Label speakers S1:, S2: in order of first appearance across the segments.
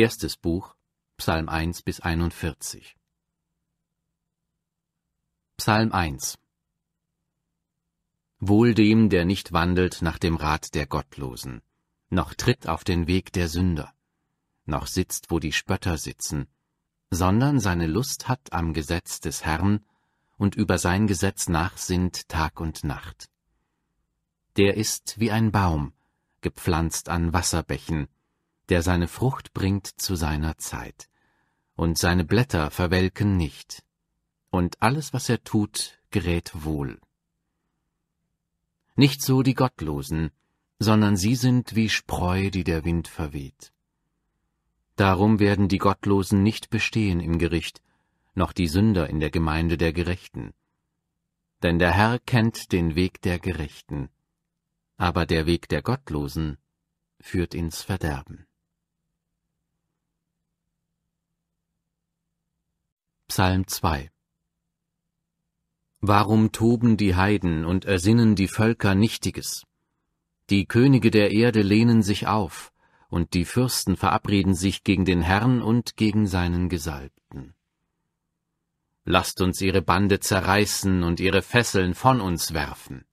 S1: Erstes Buch, Psalm 1 bis 41. Psalm 1 Wohl dem, der nicht wandelt nach dem Rat der Gottlosen, noch tritt auf den Weg der Sünder, noch sitzt, wo die Spötter sitzen, sondern seine Lust hat am Gesetz des Herrn und über sein Gesetz nachsinnt Tag und Nacht. Der ist wie ein Baum, gepflanzt an Wasserbächen, der seine Frucht bringt zu seiner Zeit, und seine Blätter verwelken nicht, und alles, was er tut, gerät wohl. Nicht so die Gottlosen, sondern sie sind wie Spreu, die der Wind verweht. Darum werden die Gottlosen nicht bestehen im Gericht, noch die Sünder in der Gemeinde der Gerechten. Denn der Herr kennt den Weg der Gerechten, aber der Weg der Gottlosen führt ins Verderben. Psalm 2 Warum toben die Heiden und ersinnen die Völker Nichtiges? Die Könige der Erde lehnen sich auf, und die Fürsten verabreden sich gegen den Herrn und gegen seinen Gesalbten. Lasst uns ihre Bande zerreißen und ihre Fesseln von uns werfen.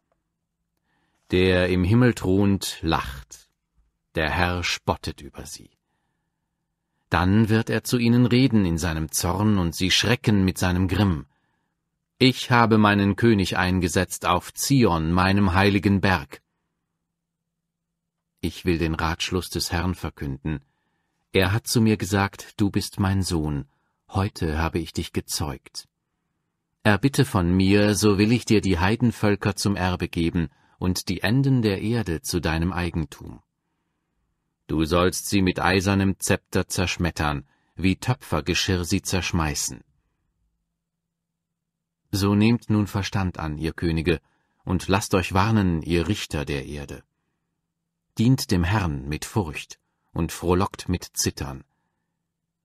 S1: Der im Himmel thront, lacht, der Herr spottet über sie. Dann wird er zu ihnen reden in seinem Zorn und sie schrecken mit seinem Grimm. Ich habe meinen König eingesetzt auf Zion, meinem heiligen Berg. Ich will den Ratschluss des Herrn verkünden. Er hat zu mir gesagt, du bist mein Sohn, heute habe ich dich gezeugt. Erbitte von mir, so will ich dir die Heidenvölker zum Erbe geben und die Enden der Erde zu deinem Eigentum. Du sollst sie mit eisernem Zepter zerschmettern, wie Töpfergeschirr sie zerschmeißen. So nehmt nun Verstand an, ihr Könige, und lasst euch warnen, ihr Richter der Erde. Dient dem Herrn mit Furcht und frohlockt mit Zittern.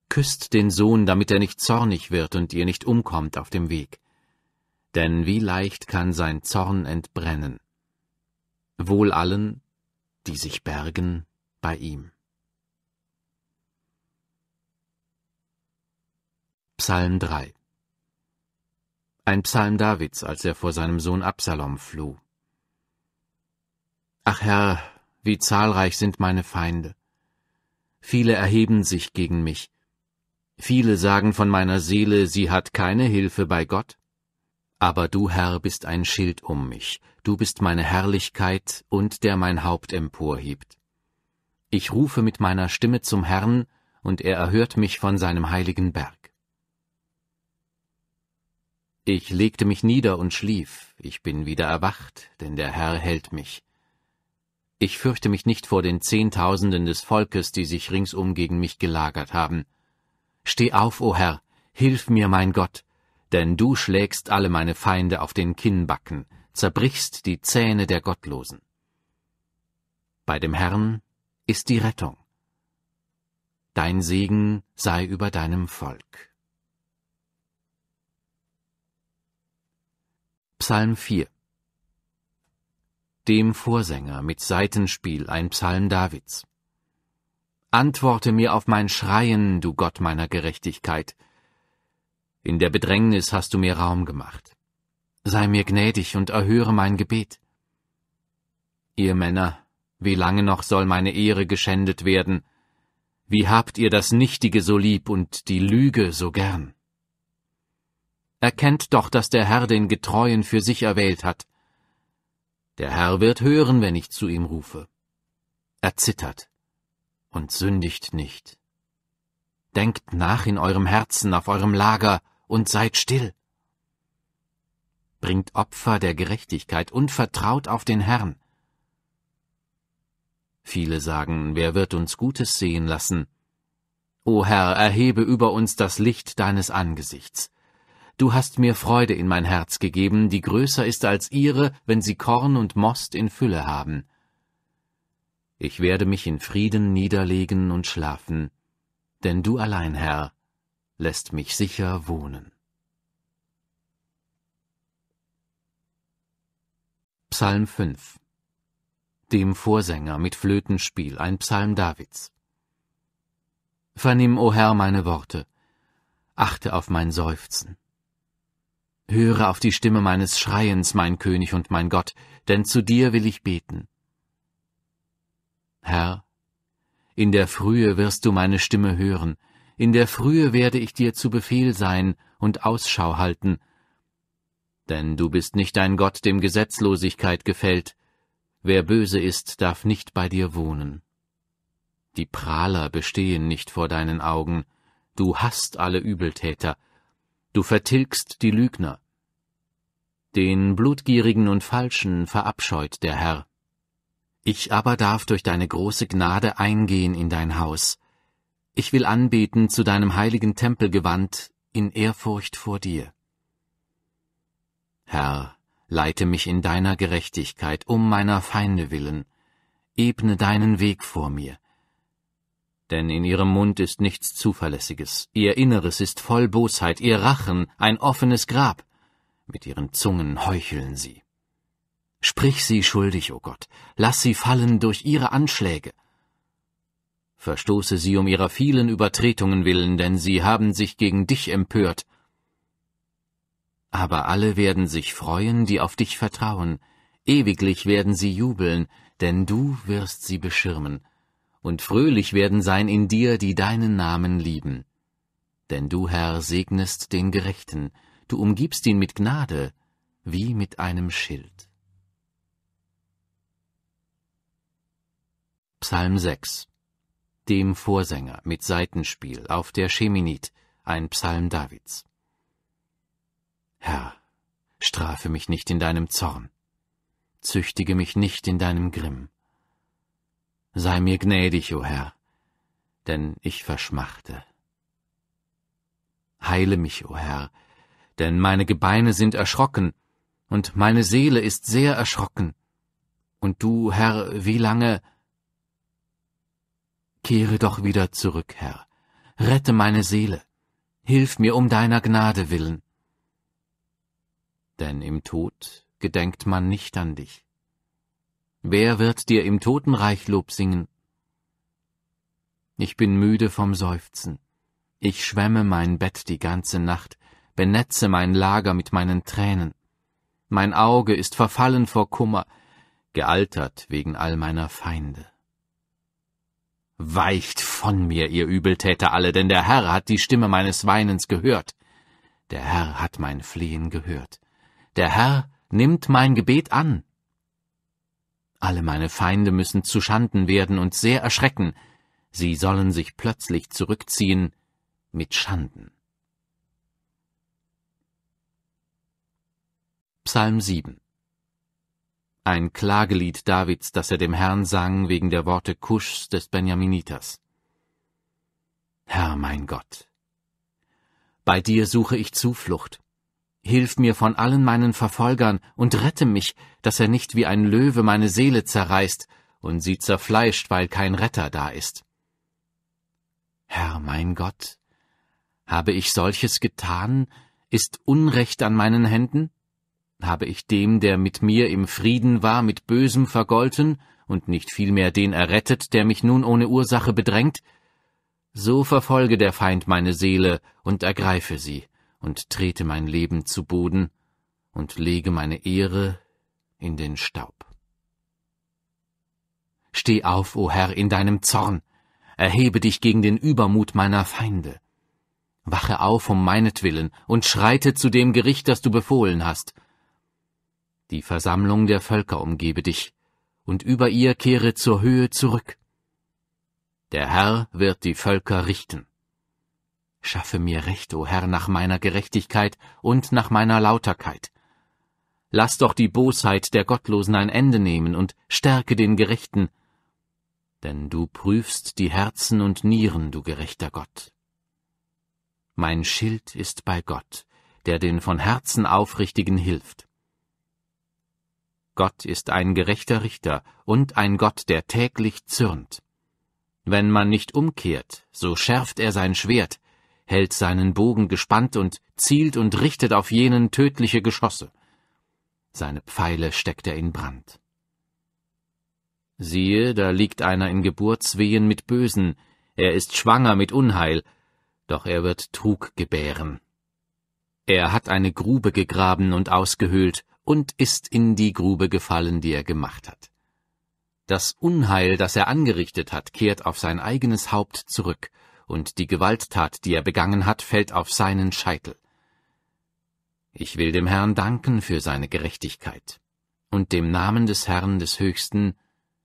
S1: Küsst den Sohn, damit er nicht zornig wird und ihr nicht umkommt auf dem Weg. Denn wie leicht kann sein Zorn entbrennen. Wohl allen, die sich bergen bei ihm. Psalm 3 Ein Psalm Davids, als er vor seinem Sohn Absalom floh. Ach Herr, wie zahlreich sind meine Feinde. Viele erheben sich gegen mich. Viele sagen von meiner Seele, sie hat keine Hilfe bei Gott. Aber du, Herr, bist ein Schild um mich, du bist meine Herrlichkeit und der mein Haupt emporhebt. Ich rufe mit meiner Stimme zum Herrn, und er erhört mich von seinem heiligen Berg. Ich legte mich nieder und schlief, ich bin wieder erwacht, denn der Herr hält mich. Ich fürchte mich nicht vor den Zehntausenden des Volkes, die sich ringsum gegen mich gelagert haben. Steh auf, o Herr, hilf mir, mein Gott, denn du schlägst alle meine Feinde auf den Kinnbacken, zerbrichst die Zähne der Gottlosen. Bei dem Herrn ist die Rettung. Dein Segen sei über deinem Volk. Psalm 4 Dem Vorsänger mit Seitenspiel ein Psalm Davids. Antworte mir auf mein Schreien, du Gott meiner Gerechtigkeit. In der Bedrängnis hast du mir Raum gemacht. Sei mir gnädig und erhöre mein Gebet. Ihr Männer, wie lange noch soll meine Ehre geschändet werden? Wie habt ihr das Nichtige so lieb und die Lüge so gern? Erkennt doch, dass der Herr den Getreuen für sich erwählt hat. Der Herr wird hören, wenn ich zu ihm rufe. Er zittert und sündigt nicht. Denkt nach in eurem Herzen, auf eurem Lager und seid still. Bringt Opfer der Gerechtigkeit und vertraut auf den Herrn. Viele sagen, wer wird uns Gutes sehen lassen? O Herr, erhebe über uns das Licht deines Angesichts. Du hast mir Freude in mein Herz gegeben, die größer ist als ihre, wenn sie Korn und Most in Fülle haben. Ich werde mich in Frieden niederlegen und schlafen, denn du allein, Herr, lässt mich sicher wohnen. Psalm 5 dem Vorsänger mit Flötenspiel, ein Psalm Davids. Vernimm, o Herr, meine Worte, achte auf mein Seufzen. Höre auf die Stimme meines Schreiens, mein König und mein Gott, denn zu dir will ich beten. Herr, in der Frühe wirst du meine Stimme hören, in der Frühe werde ich dir zu Befehl sein und Ausschau halten, denn du bist nicht ein Gott, dem Gesetzlosigkeit gefällt, Wer böse ist, darf nicht bei dir wohnen. Die Prahler bestehen nicht vor deinen Augen, du hast alle Übeltäter, du vertilgst die Lügner. Den Blutgierigen und Falschen verabscheut der Herr. Ich aber darf durch deine große Gnade eingehen in dein Haus. Ich will anbeten zu deinem heiligen Tempel gewandt, in Ehrfurcht vor dir. Herr, leite mich in deiner Gerechtigkeit um meiner Feinde willen, ebne deinen Weg vor mir. Denn in ihrem Mund ist nichts Zuverlässiges, ihr Inneres ist voll Bosheit, ihr Rachen ein offenes Grab, mit ihren Zungen heucheln sie. Sprich sie schuldig, o oh Gott, lass sie fallen durch ihre Anschläge. Verstoße sie um ihrer vielen Übertretungen willen, denn sie haben sich gegen dich empört aber alle werden sich freuen, die auf dich vertrauen, ewiglich werden sie jubeln, denn du wirst sie beschirmen, und fröhlich werden sein in dir, die deinen Namen lieben. Denn du, Herr, segnest den Gerechten, du umgibst ihn mit Gnade, wie mit einem Schild. Psalm 6 Dem Vorsänger mit Seitenspiel auf der Scheminit, ein Psalm Davids. Herr, strafe mich nicht in deinem Zorn, züchtige mich nicht in deinem Grimm. Sei mir gnädig, o Herr, denn ich verschmachte. Heile mich, o Herr, denn meine Gebeine sind erschrocken, und meine Seele ist sehr erschrocken. Und du, Herr, wie lange? Kehre doch wieder zurück, Herr, rette meine Seele, hilf mir um deiner Gnade willen denn im Tod gedenkt man nicht an dich. Wer wird dir im Totenreich Lob singen? Ich bin müde vom Seufzen. Ich schwemme mein Bett die ganze Nacht, benetze mein Lager mit meinen Tränen. Mein Auge ist verfallen vor Kummer, gealtert wegen all meiner Feinde. Weicht von mir, ihr Übeltäter alle, denn der Herr hat die Stimme meines Weinens gehört. Der Herr hat mein Flehen gehört. Der Herr nimmt mein Gebet an. Alle meine Feinde müssen zu Schanden werden und sehr erschrecken, sie sollen sich plötzlich zurückziehen mit Schanden. Psalm 7 Ein Klagelied Davids, das er dem Herrn sang wegen der Worte Kuschs des Benjaminiters. Herr mein Gott, bei dir suche ich Zuflucht. Hilf mir von allen meinen Verfolgern und rette mich, dass er nicht wie ein Löwe meine Seele zerreißt und sie zerfleischt, weil kein Retter da ist. Herr mein Gott, habe ich solches getan? Ist Unrecht an meinen Händen? Habe ich dem, der mit mir im Frieden war, mit Bösem vergolten und nicht vielmehr den errettet, der mich nun ohne Ursache bedrängt? So verfolge der Feind meine Seele und ergreife sie und trete mein Leben zu Boden und lege meine Ehre in den Staub. Steh auf, o oh Herr, in deinem Zorn, erhebe dich gegen den Übermut meiner Feinde. Wache auf um meinetwillen und schreite zu dem Gericht, das du befohlen hast. Die Versammlung der Völker umgebe dich, und über ihr kehre zur Höhe zurück. Der Herr wird die Völker richten. Schaffe mir Recht, o oh Herr, nach meiner Gerechtigkeit und nach meiner Lauterkeit. Lass doch die Bosheit der Gottlosen ein Ende nehmen und stärke den Gerechten, denn du prüfst die Herzen und Nieren, du gerechter Gott. Mein Schild ist bei Gott, der den von Herzen Aufrichtigen hilft. Gott ist ein gerechter Richter und ein Gott, der täglich zürnt. Wenn man nicht umkehrt, so schärft er sein Schwert, hält seinen Bogen gespannt und zielt und richtet auf jenen tödliche Geschosse. Seine Pfeile steckt er in Brand. Siehe, da liegt einer in Geburtswehen mit Bösen, er ist schwanger mit Unheil, doch er wird Trug gebären. Er hat eine Grube gegraben und ausgehöhlt und ist in die Grube gefallen, die er gemacht hat. Das Unheil, das er angerichtet hat, kehrt auf sein eigenes Haupt zurück, und die Gewalttat, die er begangen hat, fällt auf seinen Scheitel. Ich will dem Herrn danken für seine Gerechtigkeit, und dem Namen des Herrn des Höchsten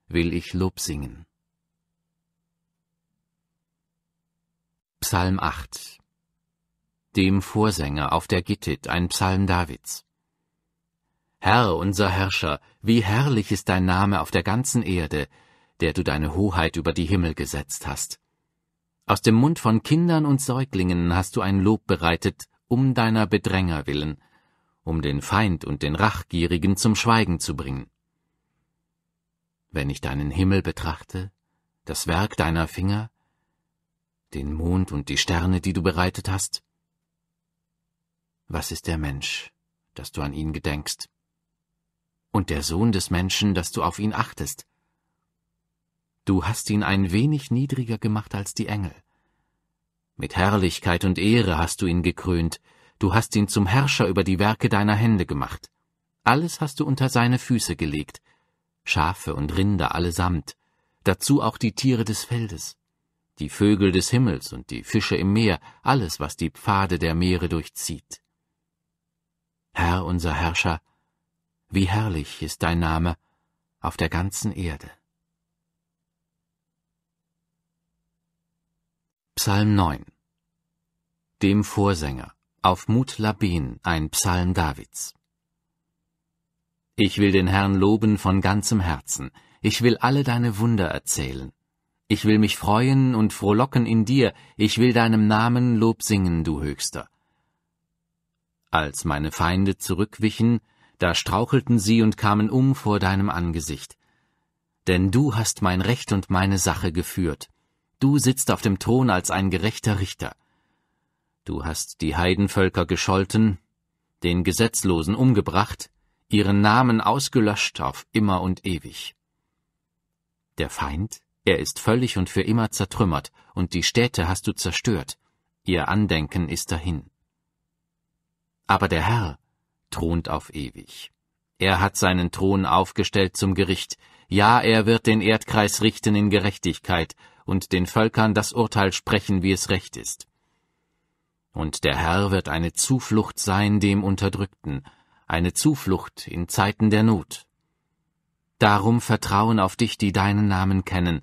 S1: will ich Lob singen. Psalm 8 Dem Vorsänger auf der Gittit, ein Psalm Davids. Herr, unser Herrscher, wie herrlich ist dein Name auf der ganzen Erde, der du deine Hoheit über die Himmel gesetzt hast. Aus dem Mund von Kindern und Säuglingen hast du ein Lob bereitet, um deiner Bedränger willen, um den Feind und den Rachgierigen zum Schweigen zu bringen. Wenn ich deinen Himmel betrachte, das Werk deiner Finger, den Mond und die Sterne, die du bereitet hast, was ist der Mensch, dass du an ihn gedenkst? Und der Sohn des Menschen, dass du auf ihn achtest? du hast ihn ein wenig niedriger gemacht als die Engel. Mit Herrlichkeit und Ehre hast du ihn gekrönt, du hast ihn zum Herrscher über die Werke deiner Hände gemacht. Alles hast du unter seine Füße gelegt, Schafe und Rinder allesamt, dazu auch die Tiere des Feldes, die Vögel des Himmels und die Fische im Meer, alles, was die Pfade der Meere durchzieht. Herr unser Herrscher, wie herrlich ist dein Name auf der ganzen Erde. Psalm 9 Dem Vorsänger auf Mut Labin, ein Psalm Davids. Ich will den Herrn loben von ganzem Herzen, ich will alle deine Wunder erzählen. Ich will mich freuen und frohlocken in dir, ich will deinem Namen Lob singen, du Höchster. Als meine Feinde zurückwichen, da strauchelten sie und kamen um vor deinem Angesicht. Denn du hast mein Recht und meine Sache geführt. Du sitzt auf dem Thron als ein gerechter Richter. Du hast die Heidenvölker gescholten, den Gesetzlosen umgebracht, ihren Namen ausgelöscht auf immer und ewig. Der Feind, er ist völlig und für immer zertrümmert, und die Städte hast du zerstört, ihr Andenken ist dahin. Aber der Herr thront auf ewig. Er hat seinen Thron aufgestellt zum Gericht, ja, er wird den Erdkreis richten in Gerechtigkeit und den Völkern das Urteil sprechen, wie es recht ist. Und der Herr wird eine Zuflucht sein dem Unterdrückten, eine Zuflucht in Zeiten der Not. Darum vertrauen auf dich, die deinen Namen kennen,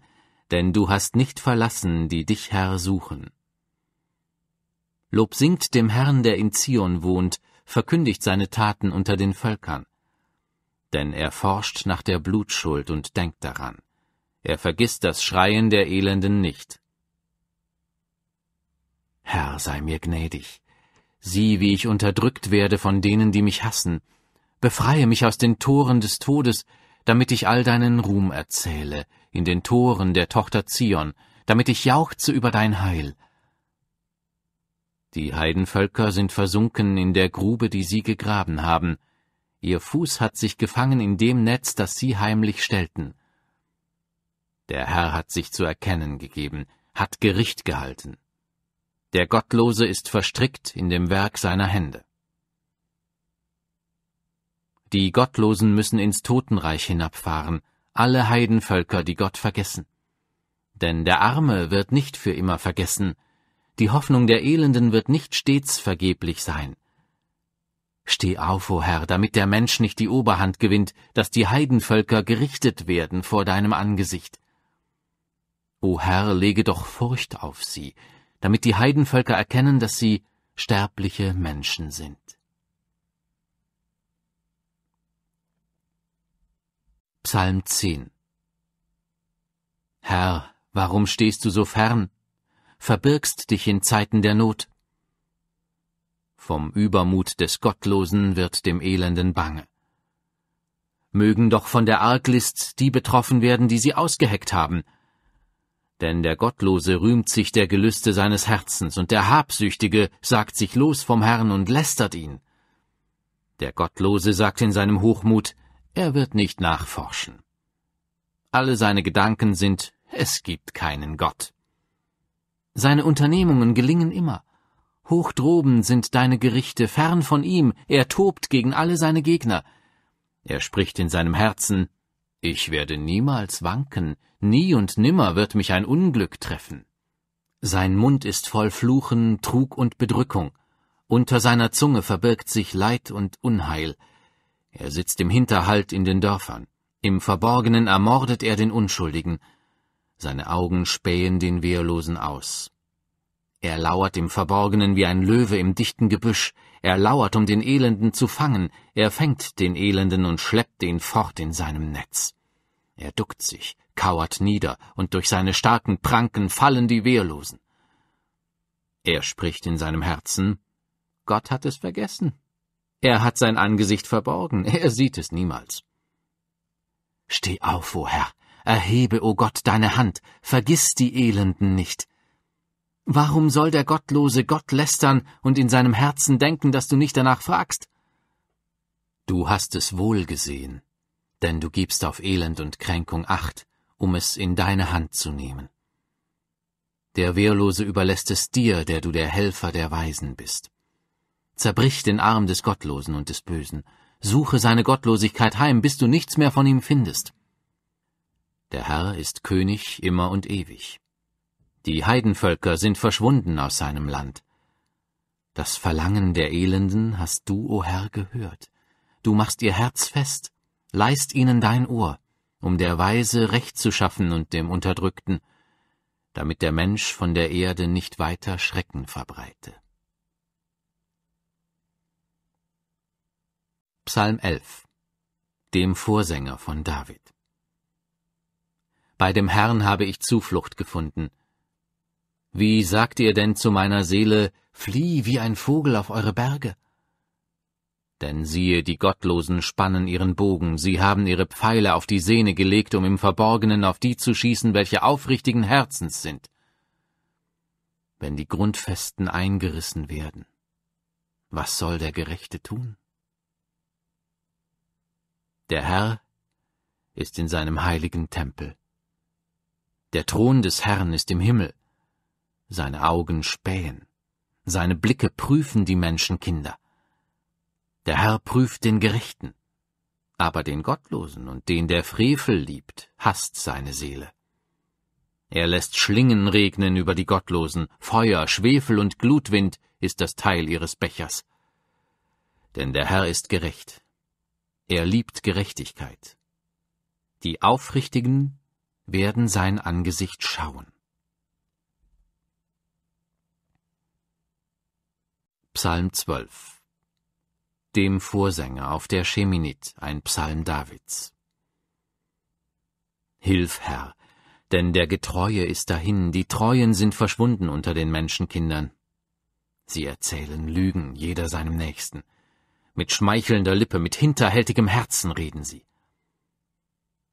S1: denn du hast nicht verlassen, die dich, Herr, suchen. Lob singt dem Herrn, der in Zion wohnt, verkündigt seine Taten unter den Völkern. Denn er forscht nach der Blutschuld und denkt daran. Er vergisst das Schreien der Elenden nicht. Herr, sei mir gnädig. Sieh, wie ich unterdrückt werde von denen, die mich hassen. Befreie mich aus den Toren des Todes, damit ich all deinen Ruhm erzähle, in den Toren der Tochter Zion, damit ich jauchze über dein Heil. Die Heidenvölker sind versunken in der Grube, die sie gegraben haben. Ihr Fuß hat sich gefangen in dem Netz, das sie heimlich stellten. Der Herr hat sich zu erkennen gegeben, hat Gericht gehalten. Der Gottlose ist verstrickt in dem Werk seiner Hände. Die Gottlosen müssen ins Totenreich hinabfahren, alle Heidenvölker, die Gott vergessen. Denn der Arme wird nicht für immer vergessen, die Hoffnung der Elenden wird nicht stets vergeblich sein. Steh auf, o oh Herr, damit der Mensch nicht die Oberhand gewinnt, dass die Heidenvölker gerichtet werden vor deinem Angesicht. O Herr, lege doch Furcht auf sie, damit die Heidenvölker erkennen, dass sie sterbliche Menschen sind. Psalm 10 Herr, warum stehst du so fern? Verbirgst dich in Zeiten der Not. Vom Übermut des Gottlosen wird dem Elenden bange. Mögen doch von der Arglist die betroffen werden, die sie ausgeheckt haben, denn der Gottlose rühmt sich der Gelüste seines Herzens, und der Habsüchtige sagt sich los vom Herrn und lästert ihn. Der Gottlose sagt in seinem Hochmut, er wird nicht nachforschen. Alle seine Gedanken sind, es gibt keinen Gott. Seine Unternehmungen gelingen immer. Hoch droben sind deine Gerichte, fern von ihm, er tobt gegen alle seine Gegner. Er spricht in seinem Herzen, ich werde niemals wanken, nie und nimmer wird mich ein Unglück treffen. Sein Mund ist voll Fluchen, Trug und Bedrückung, unter seiner Zunge verbirgt sich Leid und Unheil, er sitzt im Hinterhalt in den Dörfern, im Verborgenen ermordet er den Unschuldigen, seine Augen spähen den Wehrlosen aus, er lauert im Verborgenen wie ein Löwe im dichten Gebüsch, er lauert, um den Elenden zu fangen, er fängt den Elenden und schleppt ihn fort in seinem Netz. Er duckt sich, kauert nieder, und durch seine starken Pranken fallen die Wehrlosen. Er spricht in seinem Herzen Gott hat es vergessen. Er hat sein Angesicht verborgen, er sieht es niemals. Steh auf, o oh Herr, erhebe, o oh Gott, deine Hand, vergiss die Elenden nicht, Warum soll der Gottlose Gott lästern und in seinem Herzen denken, dass du nicht danach fragst? Du hast es wohl gesehen, denn du gibst auf Elend und Kränkung Acht, um es in deine Hand zu nehmen. Der Wehrlose überlässt es dir, der du der Helfer der Weisen bist. Zerbrich den Arm des Gottlosen und des Bösen, suche seine Gottlosigkeit heim, bis du nichts mehr von ihm findest. Der Herr ist König immer und ewig. Die Heidenvölker sind verschwunden aus seinem Land. Das Verlangen der Elenden hast du, o oh Herr, gehört. Du machst ihr Herz fest, leist ihnen dein Ohr, um der Weise Recht zu schaffen und dem Unterdrückten, damit der Mensch von der Erde nicht weiter Schrecken verbreite. Psalm 11 Dem Vorsänger von David Bei dem Herrn habe ich Zuflucht gefunden, wie sagt ihr denn zu meiner Seele, flieh wie ein Vogel auf eure Berge? Denn siehe, die Gottlosen spannen ihren Bogen, sie haben ihre Pfeile auf die Sehne gelegt, um im Verborgenen auf die zu schießen, welche aufrichtigen Herzens sind. Wenn die Grundfesten eingerissen werden, was soll der Gerechte tun? Der Herr ist in seinem heiligen Tempel. Der Thron des Herrn ist im Himmel seine Augen spähen, seine Blicke prüfen die Menschenkinder. Der Herr prüft den Gerechten, aber den Gottlosen und den der Frevel liebt, hasst seine Seele. Er lässt Schlingen regnen über die Gottlosen, Feuer, Schwefel und Glutwind ist das Teil ihres Bechers. Denn der Herr ist gerecht, er liebt Gerechtigkeit. Die Aufrichtigen werden sein Angesicht schauen. Psalm 12 Dem Vorsänger auf der Scheminit, ein Psalm Davids. Hilf, Herr, denn der Getreue ist dahin, die Treuen sind verschwunden unter den Menschenkindern. Sie erzählen Lügen, jeder seinem Nächsten. Mit schmeichelnder Lippe, mit hinterhältigem Herzen reden sie.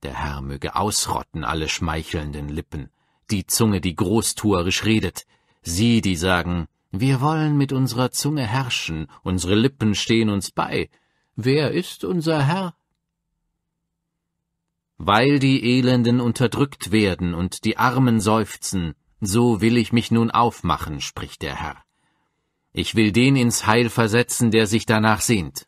S1: Der Herr möge ausrotten alle schmeichelnden Lippen, die Zunge, die großtuerisch redet, sie, die sagen, wir wollen mit unserer Zunge herrschen, unsere Lippen stehen uns bei. Wer ist unser Herr? Weil die Elenden unterdrückt werden und die Armen seufzen, so will ich mich nun aufmachen, spricht der Herr. Ich will den ins Heil versetzen, der sich danach sehnt.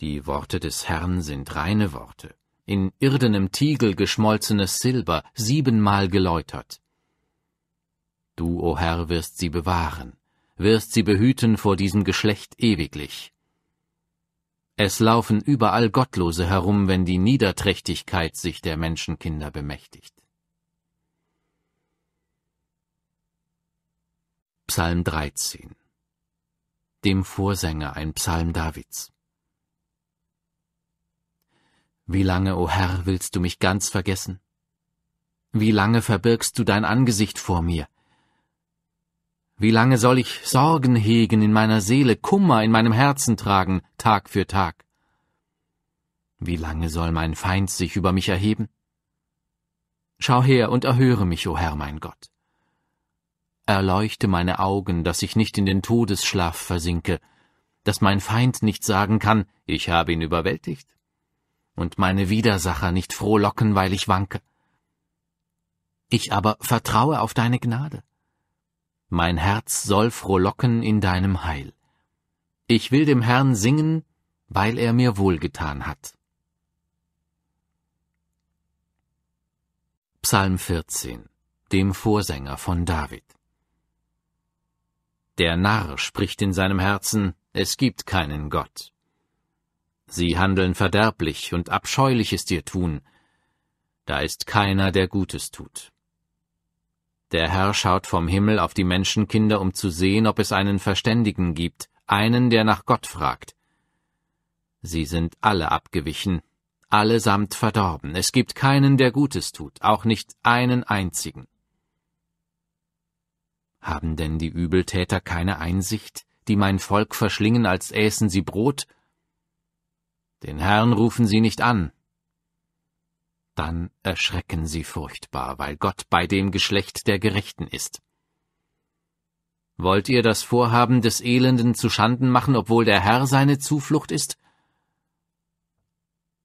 S1: Die Worte des Herrn sind reine Worte, in irdenem Tiegel geschmolzenes Silber, siebenmal geläutert. Du, o oh Herr, wirst sie bewahren, wirst sie behüten vor diesem Geschlecht ewiglich. Es laufen überall Gottlose herum, wenn die Niederträchtigkeit sich der Menschenkinder bemächtigt. Psalm 13 Dem Vorsänger ein Psalm Davids Wie lange, o oh Herr, willst du mich ganz vergessen? Wie lange verbirgst du dein Angesicht vor mir? Wie lange soll ich Sorgen hegen in meiner Seele, Kummer in meinem Herzen tragen, Tag für Tag? Wie lange soll mein Feind sich über mich erheben? Schau her und erhöre mich, o Herr mein Gott. Erleuchte meine Augen, dass ich nicht in den Todesschlaf versinke, dass mein Feind nicht sagen kann, ich habe ihn überwältigt, und meine Widersacher nicht frohlocken, weil ich wanke. Ich aber vertraue auf deine Gnade mein Herz soll frohlocken in deinem Heil. Ich will dem Herrn singen, weil er mir wohlgetan hat. Psalm 14, dem Vorsänger von David. Der Narr spricht in seinem Herzen, es gibt keinen Gott. Sie handeln verderblich und abscheuliches dir tun, da ist keiner, der Gutes tut. Der Herr schaut vom Himmel auf die Menschenkinder, um zu sehen, ob es einen Verständigen gibt, einen, der nach Gott fragt. Sie sind alle abgewichen, allesamt verdorben, es gibt keinen, der Gutes tut, auch nicht einen einzigen. Haben denn die Übeltäter keine Einsicht, die mein Volk verschlingen, als äßen sie Brot? Den Herrn rufen sie nicht an, dann erschrecken sie furchtbar, weil Gott bei dem Geschlecht der Gerechten ist. Wollt ihr das Vorhaben des Elenden zu Schanden machen, obwohl der Herr seine Zuflucht ist?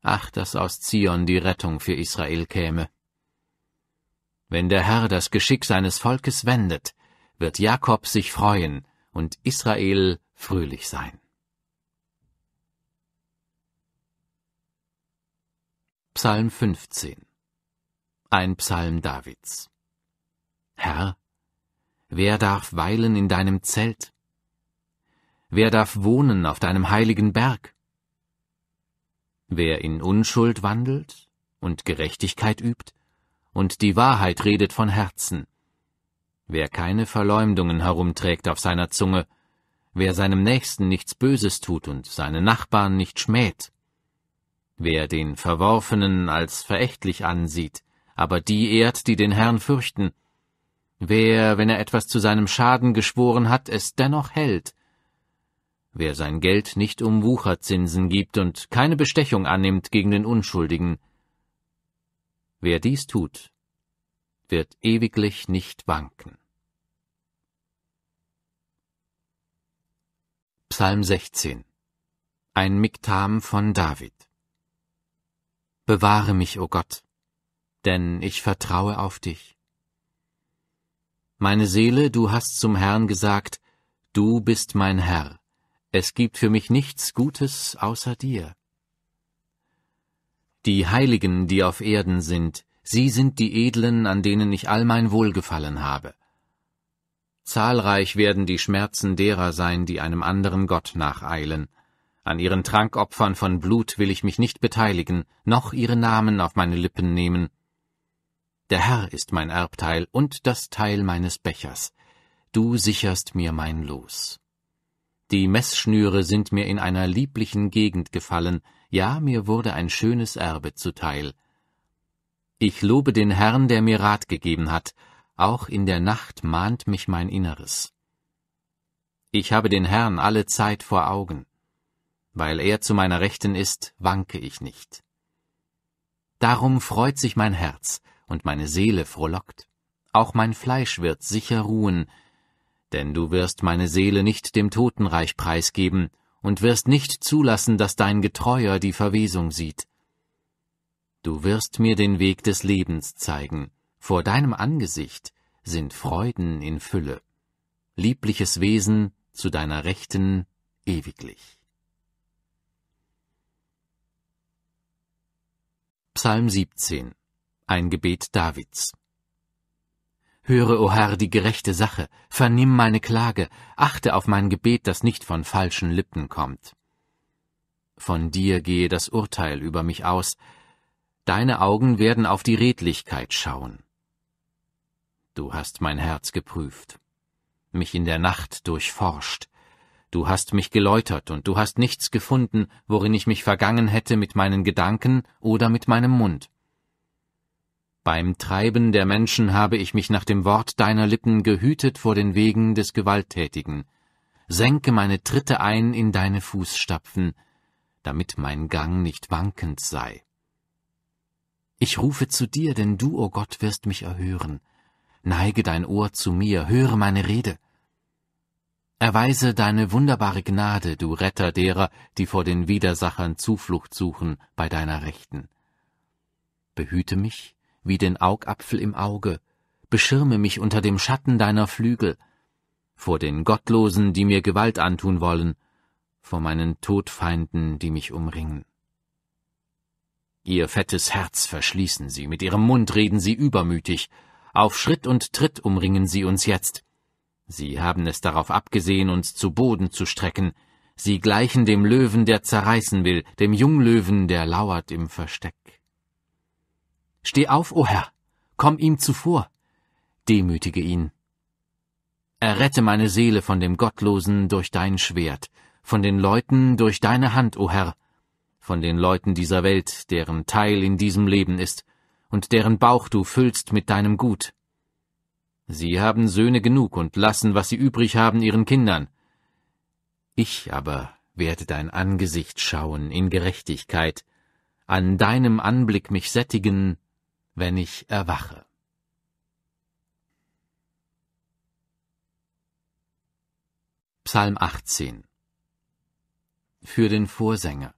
S1: Ach, dass aus Zion die Rettung für Israel käme. Wenn der Herr das Geschick seines Volkes wendet, wird Jakob sich freuen und Israel fröhlich sein. Psalm 15 Ein Psalm Davids Herr, wer darf weilen in deinem Zelt? Wer darf wohnen auf deinem heiligen Berg? Wer in Unschuld wandelt und Gerechtigkeit übt und die Wahrheit redet von Herzen, wer keine Verleumdungen herumträgt auf seiner Zunge, wer seinem Nächsten nichts Böses tut und seine Nachbarn nicht schmäht, Wer den Verworfenen als verächtlich ansieht, aber die ehrt, die den Herrn fürchten. Wer, wenn er etwas zu seinem Schaden geschworen hat, es dennoch hält. Wer sein Geld nicht um Wucherzinsen gibt und keine Bestechung annimmt gegen den Unschuldigen. Wer dies tut, wird ewiglich nicht wanken. Psalm 16 Ein Miktam von David Bewahre mich, o oh Gott, denn ich vertraue auf dich. Meine Seele, du hast zum Herrn gesagt, du bist mein Herr, es gibt für mich nichts Gutes außer dir. Die Heiligen, die auf Erden sind, sie sind die Edlen, an denen ich all mein Wohlgefallen habe. Zahlreich werden die Schmerzen derer sein, die einem anderen Gott nacheilen, an ihren Trankopfern von Blut will ich mich nicht beteiligen, noch ihre Namen auf meine Lippen nehmen. Der Herr ist mein Erbteil und das Teil meines Bechers. Du sicherst mir mein Los. Die Messschnüre sind mir in einer lieblichen Gegend gefallen, ja, mir wurde ein schönes Erbe zuteil. Ich lobe den Herrn, der mir Rat gegeben hat, auch in der Nacht mahnt mich mein Inneres. Ich habe den Herrn alle Zeit vor Augen. Weil er zu meiner Rechten ist, wanke ich nicht. Darum freut sich mein Herz und meine Seele frohlockt. Auch mein Fleisch wird sicher ruhen, denn du wirst meine Seele nicht dem Totenreich preisgeben und wirst nicht zulassen, dass dein Getreuer die Verwesung sieht. Du wirst mir den Weg des Lebens zeigen, vor deinem Angesicht sind Freuden in Fülle, liebliches Wesen zu deiner Rechten ewiglich. Psalm 17 Ein Gebet Davids Höre, o Herr, die gerechte Sache, vernimm meine Klage, achte auf mein Gebet, das nicht von falschen Lippen kommt. Von dir gehe das Urteil über mich aus, deine Augen werden auf die Redlichkeit schauen. Du hast mein Herz geprüft, mich in der Nacht durchforscht, Du hast mich geläutert und du hast nichts gefunden, worin ich mich vergangen hätte mit meinen Gedanken oder mit meinem Mund. Beim Treiben der Menschen habe ich mich nach dem Wort deiner Lippen gehütet vor den Wegen des Gewalttätigen. Senke meine Tritte ein in deine Fußstapfen, damit mein Gang nicht wankend sei. Ich rufe zu dir, denn du, o oh Gott, wirst mich erhören. Neige dein Ohr zu mir, höre meine Rede. Erweise deine wunderbare Gnade, du Retter derer, die vor den Widersachern Zuflucht suchen bei deiner Rechten. Behüte mich wie den Augapfel im Auge, beschirme mich unter dem Schatten deiner Flügel, vor den Gottlosen, die mir Gewalt antun wollen, vor meinen Todfeinden, die mich umringen. Ihr fettes Herz verschließen sie, mit ihrem Mund reden sie übermütig, auf Schritt und Tritt umringen sie uns jetzt, Sie haben es darauf abgesehen, uns zu Boden zu strecken. Sie gleichen dem Löwen, der zerreißen will, dem Junglöwen, der lauert im Versteck. Steh auf, o oh Herr, komm ihm zuvor, demütige ihn. Errette meine Seele von dem Gottlosen durch dein Schwert, von den Leuten durch deine Hand, o oh Herr, von den Leuten dieser Welt, deren Teil in diesem Leben ist, und deren Bauch du füllst mit deinem Gut. Sie haben Söhne genug und lassen, was sie übrig haben, ihren Kindern. Ich aber werde dein Angesicht schauen in Gerechtigkeit, an deinem Anblick mich sättigen, wenn ich erwache. Psalm 18 Für den Vorsänger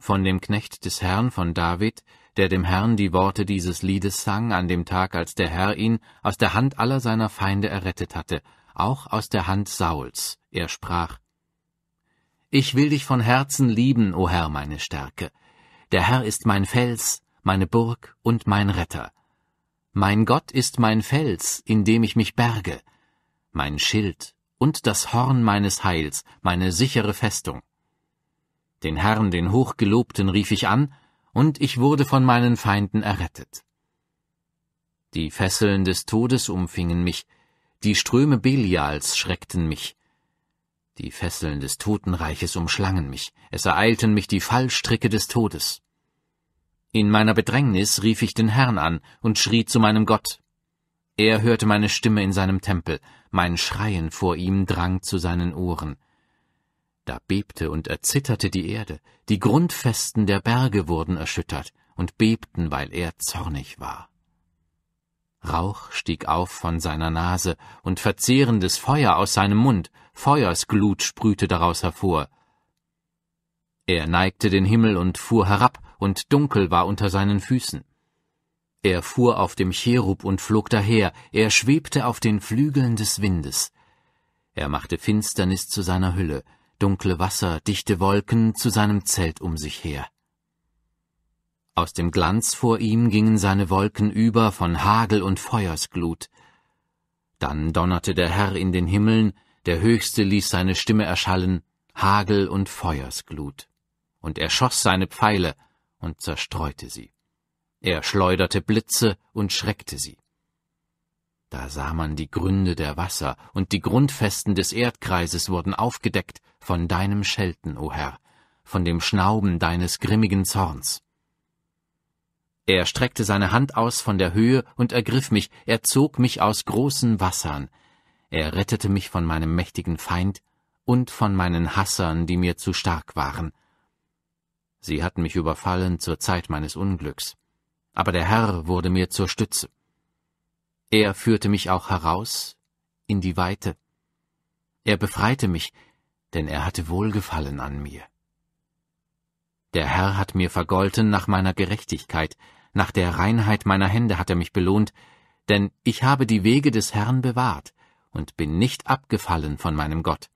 S1: von dem Knecht des Herrn von David, der dem Herrn die Worte dieses Liedes sang an dem Tag, als der Herr ihn aus der Hand aller seiner Feinde errettet hatte, auch aus der Hand Sauls. Er sprach, Ich will dich von Herzen lieben, o Herr, meine Stärke. Der Herr ist mein Fels, meine Burg und mein Retter. Mein Gott ist mein Fels, in dem ich mich berge, mein Schild und das Horn meines Heils, meine sichere Festung. Den Herrn, den Hochgelobten, rief ich an, und ich wurde von meinen Feinden errettet. Die Fesseln des Todes umfingen mich, die Ströme Belials schreckten mich, die Fesseln des Totenreiches umschlangen mich, es ereilten mich die Fallstricke des Todes. In meiner Bedrängnis rief ich den Herrn an und schrie zu meinem Gott. Er hörte meine Stimme in seinem Tempel, mein Schreien vor ihm drang zu seinen Ohren. Da bebte und erzitterte die Erde, die Grundfesten der Berge wurden erschüttert und bebten, weil er zornig war. Rauch stieg auf von seiner Nase und verzehrendes Feuer aus seinem Mund, Feuersglut sprühte daraus hervor. Er neigte den Himmel und fuhr herab, und dunkel war unter seinen Füßen. Er fuhr auf dem Cherub und flog daher, er schwebte auf den Flügeln des Windes. Er machte Finsternis zu seiner Hülle, dunkle Wasser, dichte Wolken zu seinem Zelt um sich her. Aus dem Glanz vor ihm gingen seine Wolken über von Hagel und Feuersglut. Dann donnerte der Herr in den Himmeln, der Höchste ließ seine Stimme erschallen, Hagel und Feuersglut. Und er schoss seine Pfeile und zerstreute sie. Er schleuderte Blitze und schreckte sie. Da sah man die Gründe der Wasser, und die Grundfesten des Erdkreises wurden aufgedeckt von deinem Schelten, o Herr, von dem Schnauben deines grimmigen Zorns. Er streckte seine Hand aus von der Höhe und ergriff mich, er zog mich aus großen Wassern, er rettete mich von meinem mächtigen Feind und von meinen Hassern, die mir zu stark waren. Sie hatten mich überfallen zur Zeit meines Unglücks, aber der Herr wurde mir zur Stütze. Er führte mich auch heraus in die Weite. Er befreite mich, denn er hatte Wohlgefallen an mir. Der Herr hat mir vergolten nach meiner Gerechtigkeit, nach der Reinheit meiner Hände hat er mich belohnt, denn ich habe die Wege des Herrn bewahrt und bin nicht abgefallen von meinem Gott,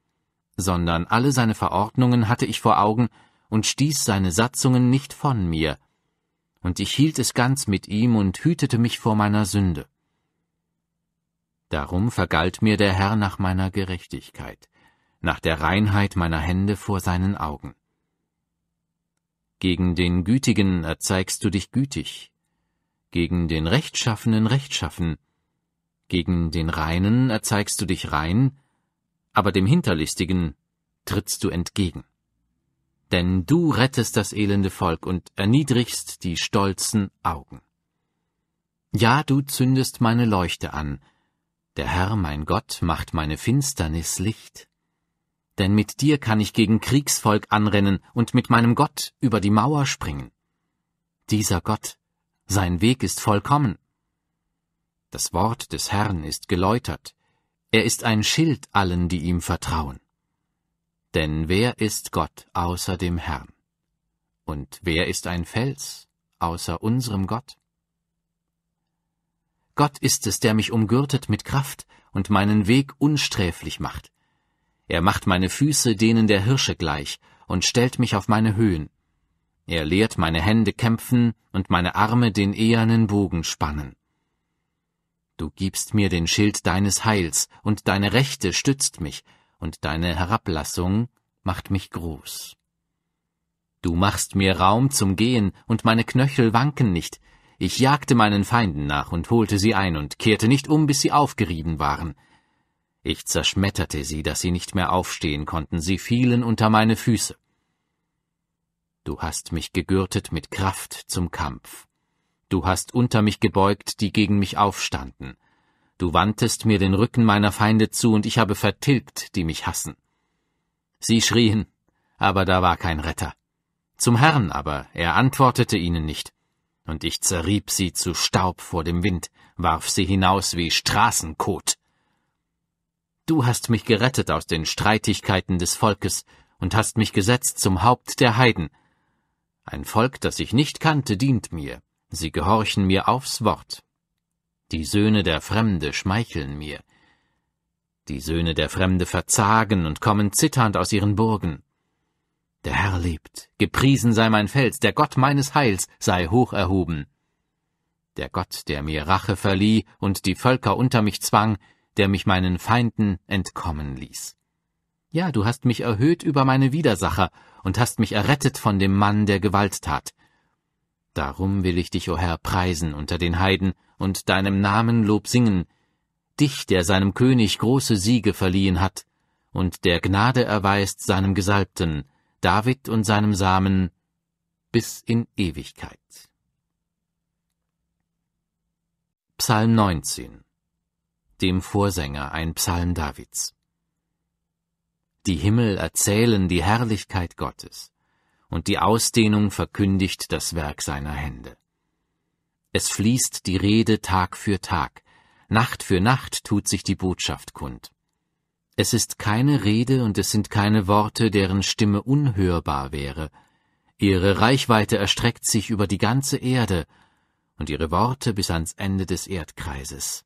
S1: sondern alle seine Verordnungen hatte ich vor Augen und stieß seine Satzungen nicht von mir, und ich hielt es ganz mit ihm und hütete mich vor meiner Sünde. Darum vergalt mir der Herr nach meiner Gerechtigkeit, nach der Reinheit meiner Hände vor seinen Augen. Gegen den Gütigen erzeigst du dich gütig, gegen den Rechtschaffenen rechtschaffen, gegen den Reinen erzeigst du dich rein, aber dem Hinterlistigen trittst du entgegen. Denn du rettest das elende Volk und erniedrigst die stolzen Augen. Ja, du zündest meine Leuchte an, der Herr mein Gott macht meine Finsternis Licht. Denn mit dir kann ich gegen Kriegsvolk anrennen und mit meinem Gott über die Mauer springen. Dieser Gott, sein Weg ist vollkommen. Das Wort des Herrn ist geläutert, er ist ein Schild allen, die ihm vertrauen. Denn wer ist Gott außer dem Herrn? Und wer ist ein Fels außer unserem Gott? Gott ist es, der mich umgürtet mit Kraft und meinen Weg unsträflich macht. Er macht meine Füße denen der Hirsche gleich und stellt mich auf meine Höhen. Er lehrt meine Hände kämpfen und meine Arme den ehernen Bogen spannen. Du gibst mir den Schild deines Heils, und deine Rechte stützt mich, und deine Herablassung macht mich groß. Du machst mir Raum zum Gehen, und meine Knöchel wanken nicht, ich jagte meinen Feinden nach und holte sie ein und kehrte nicht um, bis sie aufgerieben waren. Ich zerschmetterte sie, dass sie nicht mehr aufstehen konnten, sie fielen unter meine Füße. Du hast mich gegürtet mit Kraft zum Kampf. Du hast unter mich gebeugt, die gegen mich aufstanden. Du wandtest mir den Rücken meiner Feinde zu, und ich habe vertilgt, die mich hassen. Sie schrien, aber da war kein Retter. Zum Herrn aber, er antwortete ihnen nicht und ich zerrieb sie zu Staub vor dem Wind, warf sie hinaus wie Straßenkot. Du hast mich gerettet aus den Streitigkeiten des Volkes und hast mich gesetzt zum Haupt der Heiden. Ein Volk, das ich nicht kannte, dient mir, sie gehorchen mir aufs Wort. Die Söhne der Fremde schmeicheln mir. Die Söhne der Fremde verzagen und kommen zitternd aus ihren Burgen. Der Herr lebt, gepriesen sei mein Fels, der Gott meines Heils sei hoch erhoben. Der Gott, der mir Rache verlieh und die Völker unter mich zwang, der mich meinen Feinden entkommen ließ. Ja, du hast mich erhöht über meine Widersacher und hast mich errettet von dem Mann, der Gewalt tat. Darum will ich dich, o oh Herr, preisen unter den Heiden und deinem Namen Lob singen, dich, der seinem König große Siege verliehen hat und der Gnade erweist seinem Gesalbten, David und seinem Samen bis in Ewigkeit. Psalm 19 Dem Vorsänger ein Psalm Davids Die Himmel erzählen die Herrlichkeit Gottes, und die Ausdehnung verkündigt das Werk seiner Hände. Es fließt die Rede Tag für Tag, Nacht für Nacht tut sich die Botschaft kund. Es ist keine Rede und es sind keine Worte, deren Stimme unhörbar wäre. Ihre Reichweite erstreckt sich über die ganze Erde und ihre Worte bis ans Ende des Erdkreises.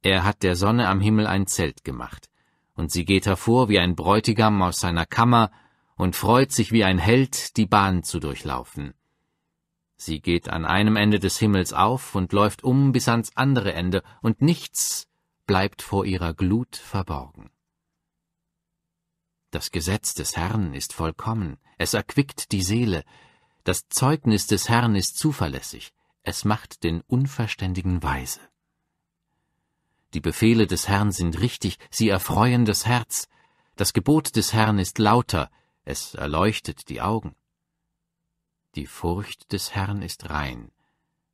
S1: Er hat der Sonne am Himmel ein Zelt gemacht, und sie geht hervor wie ein Bräutigam aus seiner Kammer und freut sich wie ein Held, die Bahn zu durchlaufen. Sie geht an einem Ende des Himmels auf und läuft um bis ans andere Ende, und nichts bleibt vor ihrer Glut verborgen. Das Gesetz des Herrn ist vollkommen, es erquickt die Seele, das Zeugnis des Herrn ist zuverlässig, es macht den Unverständigen weise. Die Befehle des Herrn sind richtig, sie erfreuen das Herz, das Gebot des Herrn ist lauter, es erleuchtet die Augen. Die Furcht des Herrn ist rein,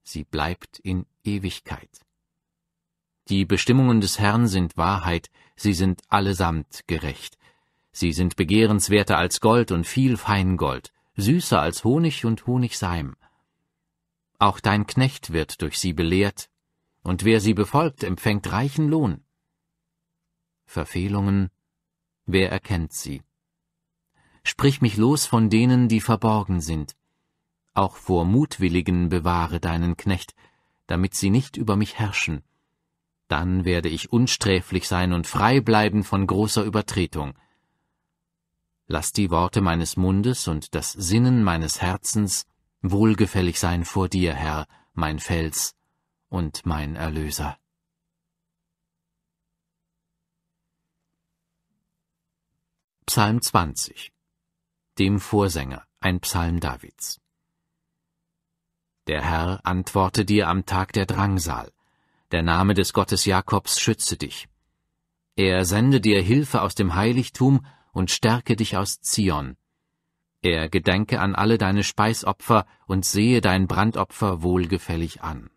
S1: sie bleibt in Ewigkeit. Die Bestimmungen des Herrn sind Wahrheit, sie sind allesamt gerecht. Sie sind begehrenswerter als Gold und viel Feingold, süßer als Honig und Honigseim. Auch dein Knecht wird durch sie belehrt, und wer sie befolgt, empfängt reichen Lohn. Verfehlungen, wer erkennt sie? Sprich mich los von denen, die verborgen sind. Auch vor Mutwilligen bewahre deinen Knecht, damit sie nicht über mich herrschen, dann werde ich unsträflich sein und frei bleiben von großer Übertretung. Lass die Worte meines Mundes und das Sinnen meines Herzens wohlgefällig sein vor dir, Herr, mein Fels und mein Erlöser. Psalm 20 Dem Vorsänger, ein Psalm Davids Der Herr antworte dir am Tag der Drangsal, der Name des Gottes Jakobs schütze dich. Er sende dir Hilfe aus dem Heiligtum und stärke dich aus Zion. Er gedenke an alle deine Speisopfer und sehe dein Brandopfer wohlgefällig an.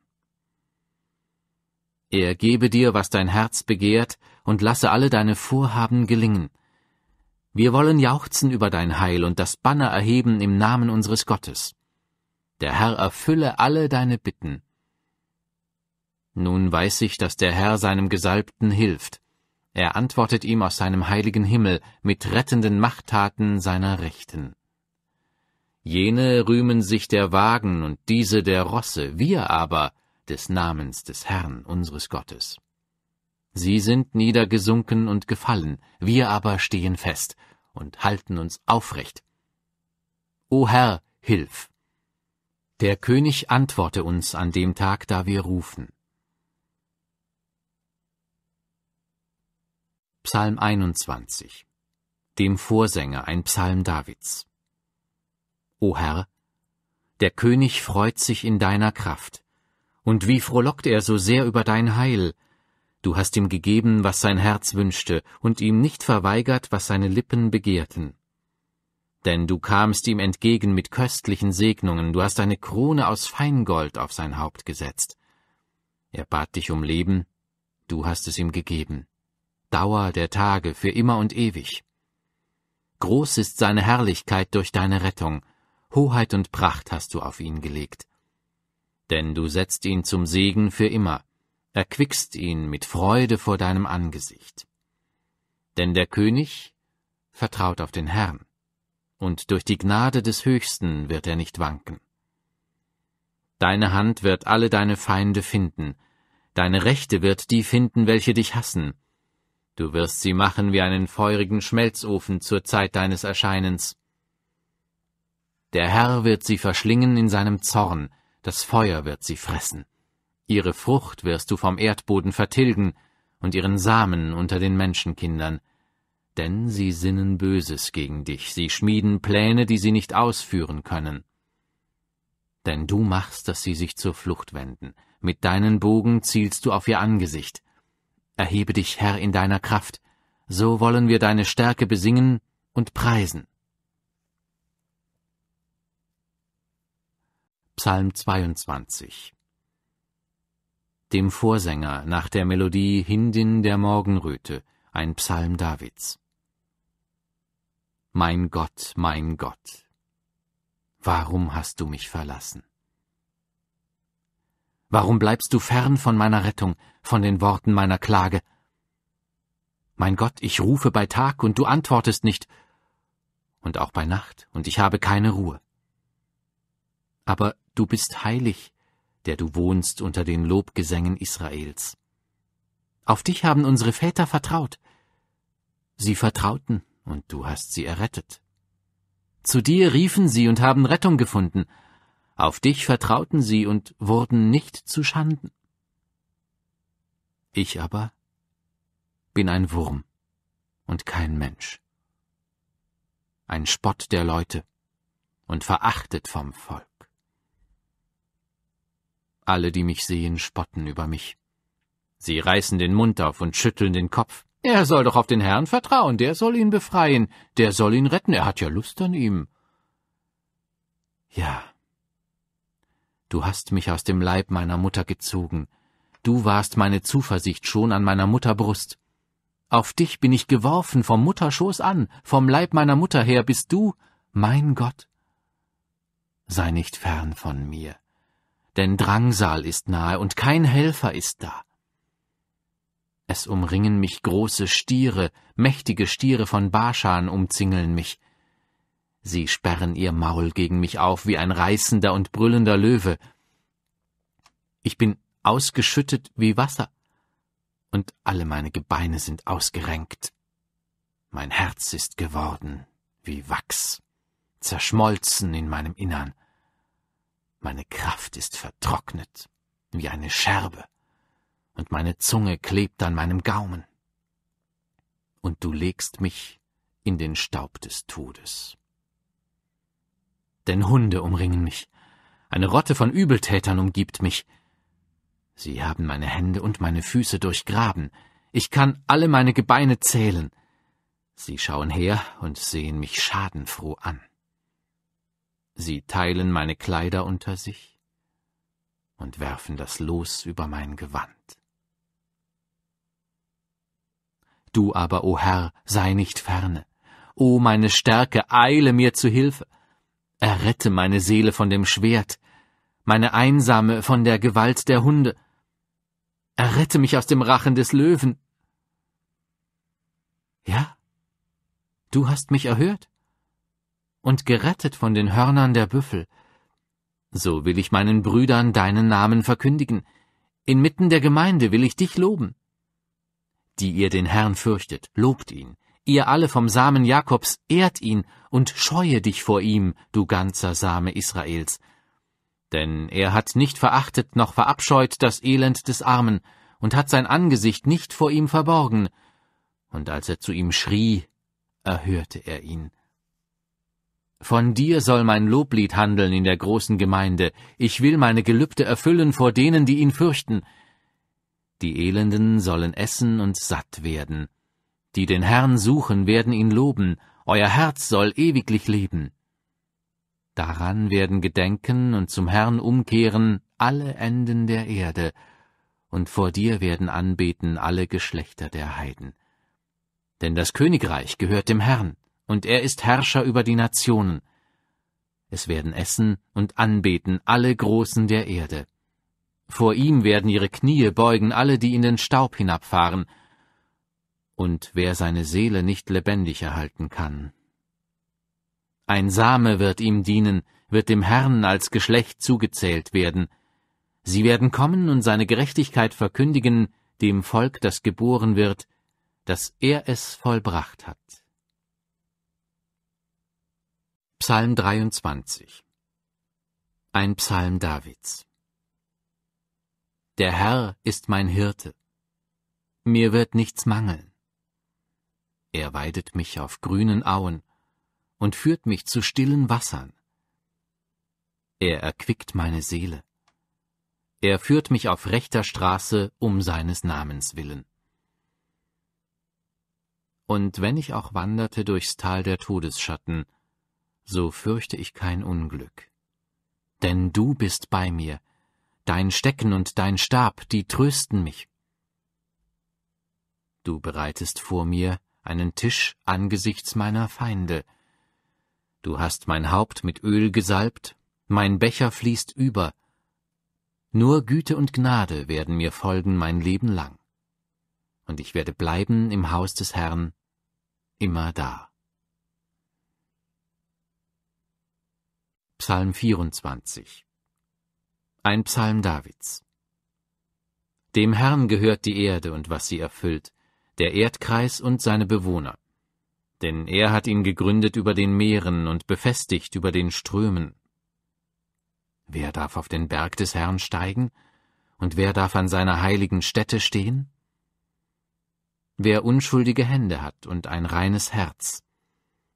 S1: Er gebe dir, was dein Herz begehrt, und lasse alle deine Vorhaben gelingen. Wir wollen jauchzen über dein Heil und das Banner erheben im Namen unseres Gottes. Der Herr erfülle alle deine Bitten. Nun weiß ich, dass der Herr seinem Gesalbten hilft. Er antwortet ihm aus seinem heiligen Himmel mit rettenden Machttaten seiner Rechten. Jene rühmen sich der Wagen und diese der Rosse, wir aber des Namens des Herrn unseres Gottes. Sie sind niedergesunken und gefallen, wir aber stehen fest und halten uns aufrecht. O Herr, hilf! Der König antworte uns an dem Tag, da wir rufen. Psalm 21. Dem Vorsänger ein Psalm Davids. O Herr, der König freut sich in deiner Kraft, und wie frohlockt er so sehr über dein Heil. Du hast ihm gegeben, was sein Herz wünschte, und ihm nicht verweigert, was seine Lippen begehrten. Denn du kamst ihm entgegen mit köstlichen Segnungen, du hast eine Krone aus Feingold auf sein Haupt gesetzt. Er bat dich um Leben, du hast es ihm gegeben. Dauer der Tage für immer und ewig. Groß ist seine Herrlichkeit durch deine Rettung, Hoheit und Pracht hast du auf ihn gelegt. Denn du setzt ihn zum Segen für immer, erquickst ihn mit Freude vor deinem Angesicht. Denn der König vertraut auf den Herrn, und durch die Gnade des Höchsten wird er nicht wanken. Deine Hand wird alle deine Feinde finden, deine Rechte wird die finden, welche dich hassen, Du wirst sie machen wie einen feurigen Schmelzofen zur Zeit deines Erscheinens. Der Herr wird sie verschlingen in seinem Zorn, das Feuer wird sie fressen. Ihre Frucht wirst du vom Erdboden vertilgen und ihren Samen unter den Menschenkindern. Denn sie sinnen Böses gegen dich, sie schmieden Pläne, die sie nicht ausführen können. Denn du machst, dass sie sich zur Flucht wenden, mit deinen Bogen zielst du auf ihr Angesicht, Erhebe dich, Herr, in deiner Kraft, so wollen wir deine Stärke besingen und preisen. Psalm 22 Dem Vorsänger nach der Melodie Hindin der Morgenröte, ein Psalm Davids. Mein Gott, mein Gott, warum hast du mich verlassen? Warum bleibst du fern von meiner Rettung, von den Worten meiner Klage? Mein Gott, ich rufe bei Tag und du antwortest nicht, und auch bei Nacht, und ich habe keine Ruhe. Aber du bist heilig, der du wohnst unter den Lobgesängen Israels. Auf dich haben unsere Väter vertraut. Sie vertrauten, und du hast sie errettet. Zu dir riefen sie und haben Rettung gefunden, auf dich vertrauten sie und wurden nicht zu Schanden. Ich aber bin ein Wurm und kein Mensch, ein Spott der Leute und verachtet vom Volk. Alle, die mich sehen, spotten über mich. Sie reißen den Mund auf und schütteln den Kopf. Er soll doch auf den Herrn vertrauen, der soll ihn befreien, der soll ihn retten, er hat ja Lust an ihm. Ja, Du hast mich aus dem Leib meiner Mutter gezogen. Du warst meine Zuversicht schon an meiner Mutter Brust. Auf dich bin ich geworfen, vom Mutterschoß an, vom Leib meiner Mutter her bist du, mein Gott. Sei nicht fern von mir, denn Drangsal ist nahe und kein Helfer ist da. Es umringen mich große Stiere, mächtige Stiere von Barschan umzingeln mich. Sie sperren ihr Maul gegen mich auf wie ein reißender und brüllender Löwe. Ich bin ausgeschüttet wie Wasser, und alle meine Gebeine sind ausgerenkt. Mein Herz ist geworden wie Wachs, zerschmolzen in meinem Innern. Meine Kraft ist vertrocknet wie eine Scherbe, und meine Zunge klebt an meinem Gaumen. Und du legst mich in den Staub des Todes denn Hunde umringen mich. Eine Rotte von Übeltätern umgibt mich. Sie haben meine Hände und meine Füße durchgraben. Ich kann alle meine Gebeine zählen. Sie schauen her und sehen mich schadenfroh an. Sie teilen meine Kleider unter sich und werfen das Los über mein Gewand. Du aber, o oh Herr, sei nicht ferne. O oh, meine Stärke, eile mir zu Hilfe. Errette meine Seele von dem Schwert, meine Einsame von der Gewalt der Hunde. Errette mich aus dem Rachen des Löwen. Ja, du hast mich erhört und gerettet von den Hörnern der Büffel. So will ich meinen Brüdern deinen Namen verkündigen, inmitten der Gemeinde will ich dich loben. Die ihr den Herrn fürchtet, lobt ihn, Ihr alle vom Samen Jakobs, ehrt ihn und scheue dich vor ihm, du ganzer Same Israels. Denn er hat nicht verachtet noch verabscheut das Elend des Armen und hat sein Angesicht nicht vor ihm verborgen. Und als er zu ihm schrie, erhörte er ihn. Von dir soll mein Loblied handeln in der großen Gemeinde. Ich will meine Gelübde erfüllen vor denen, die ihn fürchten. Die Elenden sollen essen und satt werden. Die den Herrn suchen, werden ihn loben, euer Herz soll ewiglich leben. Daran werden gedenken und zum Herrn umkehren alle Enden der Erde, und vor dir werden anbeten alle Geschlechter der Heiden. Denn das Königreich gehört dem Herrn, und er ist Herrscher über die Nationen. Es werden essen und anbeten alle Großen der Erde. Vor ihm werden ihre Knie beugen alle, die in den Staub hinabfahren, und wer seine Seele nicht lebendig erhalten kann. Ein Same wird ihm dienen, wird dem Herrn als Geschlecht zugezählt werden. Sie werden kommen und seine Gerechtigkeit verkündigen, dem Volk, das geboren wird, dass er es vollbracht hat. Psalm 23 Ein Psalm Davids Der Herr ist mein Hirte. Mir wird nichts mangeln. Er weidet mich auf grünen Auen und führt mich zu stillen Wassern. Er erquickt meine Seele. Er führt mich auf rechter Straße um seines Namens willen. Und wenn ich auch wanderte durchs Tal der Todesschatten, so fürchte ich kein Unglück. Denn du bist bei mir, dein Stecken und dein Stab, die trösten mich. Du bereitest vor mir einen Tisch angesichts meiner Feinde. Du hast mein Haupt mit Öl gesalbt, mein Becher fließt über. Nur Güte und Gnade werden mir folgen mein Leben lang. Und ich werde bleiben im Haus des Herrn, immer da. Psalm 24 Ein Psalm Davids Dem Herrn gehört die Erde und was sie erfüllt, der Erdkreis und seine Bewohner. Denn er hat ihn gegründet über den Meeren und befestigt über den Strömen. Wer darf auf den Berg des Herrn steigen? Und wer darf an seiner heiligen Stätte stehen? Wer unschuldige Hände hat und ein reines Herz,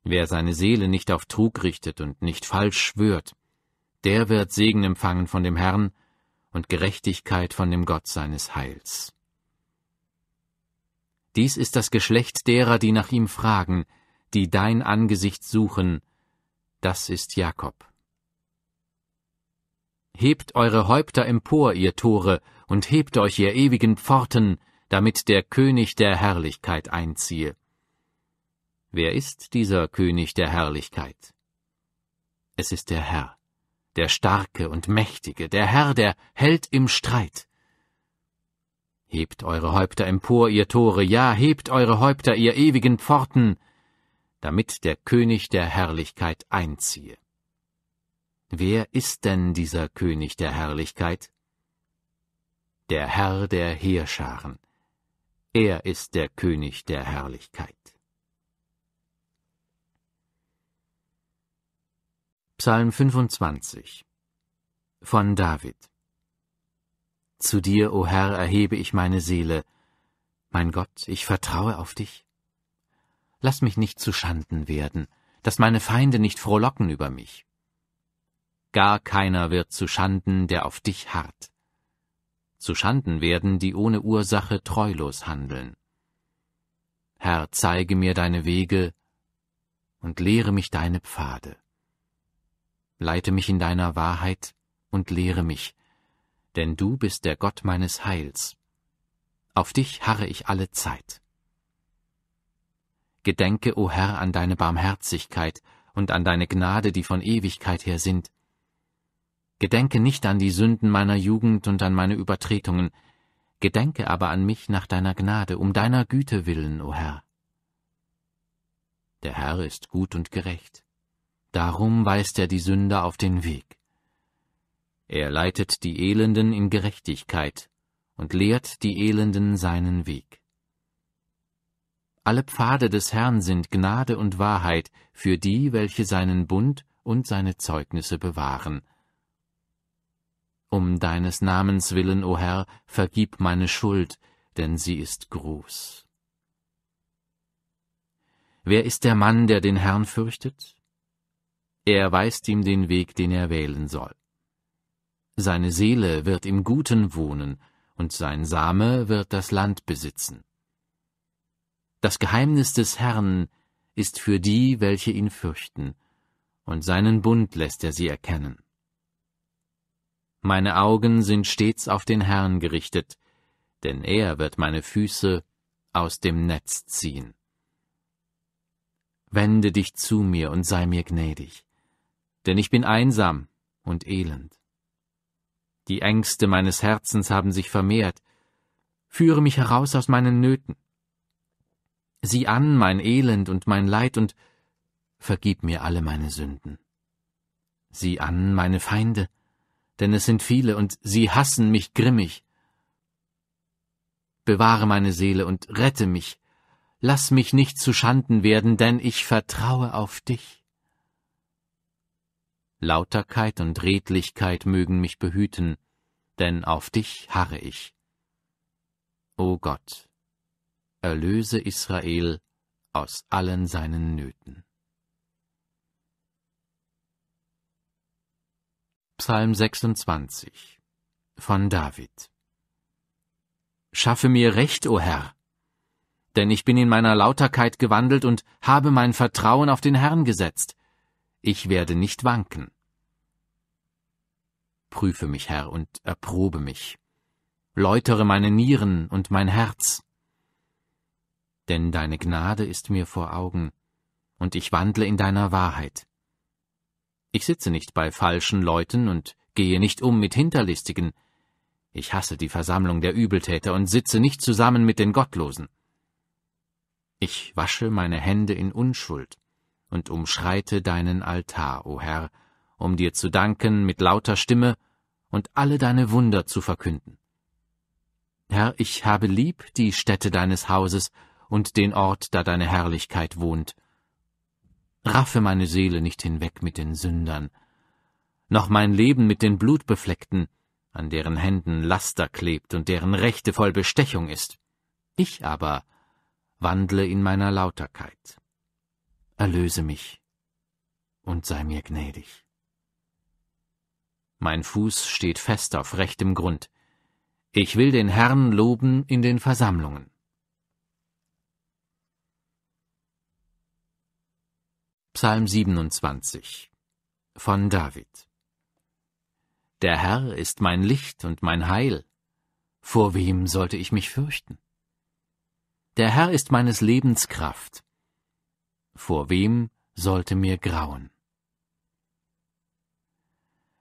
S1: wer seine Seele nicht auf Trug richtet und nicht falsch schwört, der wird Segen empfangen von dem Herrn und Gerechtigkeit von dem Gott seines Heils. Dies ist das Geschlecht derer, die nach ihm fragen, die dein Angesicht suchen. Das ist Jakob. Hebt eure Häupter empor, ihr Tore, und hebt euch, ihr ewigen Pforten, damit der König der Herrlichkeit einziehe. Wer ist dieser König der Herrlichkeit? Es ist der Herr, der Starke und Mächtige, der Herr, der Held im Streit. Hebt eure Häupter empor, ihr Tore, ja, hebt eure Häupter, ihr ewigen Pforten, damit der König der Herrlichkeit einziehe. Wer ist denn dieser König der Herrlichkeit? Der Herr der Heerscharen. Er ist der König der Herrlichkeit. Psalm 25 von David zu dir, o Herr, erhebe ich meine Seele. Mein Gott, ich vertraue auf dich. Lass mich nicht zu Schanden werden, dass meine Feinde nicht frohlocken über mich. Gar keiner wird zu Schanden, der auf dich harrt. Zu Schanden werden, die ohne Ursache treulos handeln. Herr, zeige mir deine Wege und lehre mich deine Pfade. Leite mich in deiner Wahrheit und lehre mich, denn du bist der Gott meines Heils. Auf dich harre ich alle Zeit. Gedenke, o oh Herr, an deine Barmherzigkeit und an deine Gnade, die von Ewigkeit her sind. Gedenke nicht an die Sünden meiner Jugend und an meine Übertretungen, gedenke aber an mich nach deiner Gnade, um deiner Güte willen, o oh Herr. Der Herr ist gut und gerecht, darum weist er die Sünder auf den Weg. Er leitet die Elenden in Gerechtigkeit und lehrt die Elenden seinen Weg. Alle Pfade des Herrn sind Gnade und Wahrheit für die, welche seinen Bund und seine Zeugnisse bewahren. Um deines Namens willen, o Herr, vergib meine Schuld, denn sie ist groß. Wer ist der Mann, der den Herrn fürchtet? Er weist ihm den Weg, den er wählen soll. Seine Seele wird im Guten wohnen, und sein Same wird das Land besitzen. Das Geheimnis des Herrn ist für die, welche ihn fürchten, und seinen Bund lässt er sie erkennen. Meine Augen sind stets auf den Herrn gerichtet, denn er wird meine Füße aus dem Netz ziehen. Wende dich zu mir und sei mir gnädig, denn ich bin einsam und elend. Die Ängste meines Herzens haben sich vermehrt. Führe mich heraus aus meinen Nöten. Sieh an mein Elend und mein Leid und vergib mir alle meine Sünden. Sieh an meine Feinde, denn es sind viele und sie hassen mich grimmig. Bewahre meine Seele und rette mich. Lass mich nicht zu Schanden werden, denn ich vertraue auf dich. Lauterkeit und Redlichkeit mögen mich behüten, denn auf dich harre ich. O Gott, erlöse Israel aus allen seinen Nöten. Psalm 26 von David Schaffe mir Recht, o Herr, denn ich bin in meiner Lauterkeit gewandelt und habe mein Vertrauen auf den Herrn gesetzt ich werde nicht wanken. Prüfe mich, Herr, und erprobe mich. Läutere meine Nieren und mein Herz. Denn deine Gnade ist mir vor Augen, und ich wandle in deiner Wahrheit. Ich sitze nicht bei falschen Leuten und gehe nicht um mit Hinterlistigen. Ich hasse die Versammlung der Übeltäter und sitze nicht zusammen mit den Gottlosen. Ich wasche meine Hände in Unschuld und umschreite deinen Altar, o Herr, um dir zu danken mit lauter Stimme und alle deine Wunder zu verkünden. Herr, ich habe lieb die Stätte deines Hauses und den Ort, da deine Herrlichkeit wohnt. Raffe meine Seele nicht hinweg mit den Sündern, noch mein Leben mit den Blutbefleckten, an deren Händen Laster klebt und deren Rechte voll Bestechung ist. Ich aber wandle in meiner Lauterkeit erlöse mich und sei mir gnädig. Mein Fuß steht fest auf rechtem Grund. Ich will den Herrn loben in den Versammlungen. Psalm 27 von David Der Herr ist mein Licht und mein Heil. Vor wem sollte ich mich fürchten? Der Herr ist meines Lebens Kraft vor wem sollte mir grauen?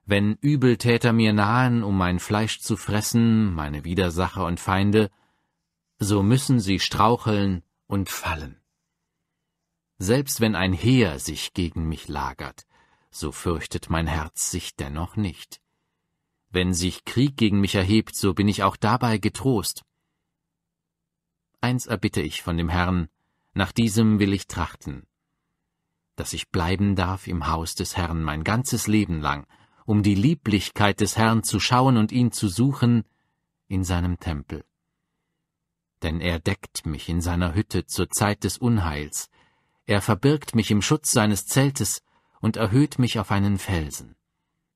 S1: Wenn Übeltäter mir nahen, um mein Fleisch zu fressen, meine Widersacher und Feinde, so müssen sie straucheln und fallen. Selbst wenn ein Heer sich gegen mich lagert, so fürchtet mein Herz sich dennoch nicht. Wenn sich Krieg gegen mich erhebt, so bin ich auch dabei getrost. Eins erbitte ich von dem Herrn, nach diesem will ich trachten, dass ich bleiben darf im Haus des Herrn mein ganzes Leben lang, um die Lieblichkeit des Herrn zu schauen und ihn zu suchen in seinem Tempel. Denn er deckt mich in seiner Hütte zur Zeit des Unheils, er verbirgt mich im Schutz seines Zeltes und erhöht mich auf einen Felsen.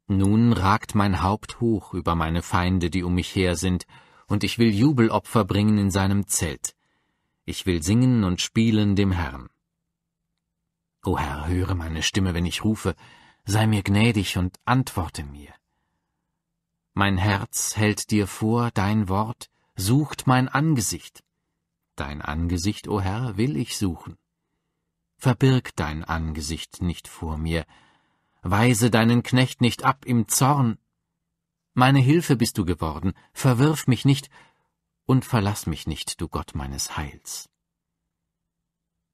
S1: Nun ragt mein Haupt hoch über meine Feinde, die um mich her sind, und ich will Jubelopfer bringen in seinem Zelt ich will singen und spielen dem Herrn. O Herr, höre meine Stimme, wenn ich rufe, sei mir gnädig und antworte mir. Mein Herz hält dir vor dein Wort, sucht mein Angesicht. Dein Angesicht, o Herr, will ich suchen. Verbirg dein Angesicht nicht vor mir, weise deinen Knecht nicht ab im Zorn. Meine Hilfe bist du geworden, verwirf mich nicht, und verlass mich nicht, du Gott meines Heils.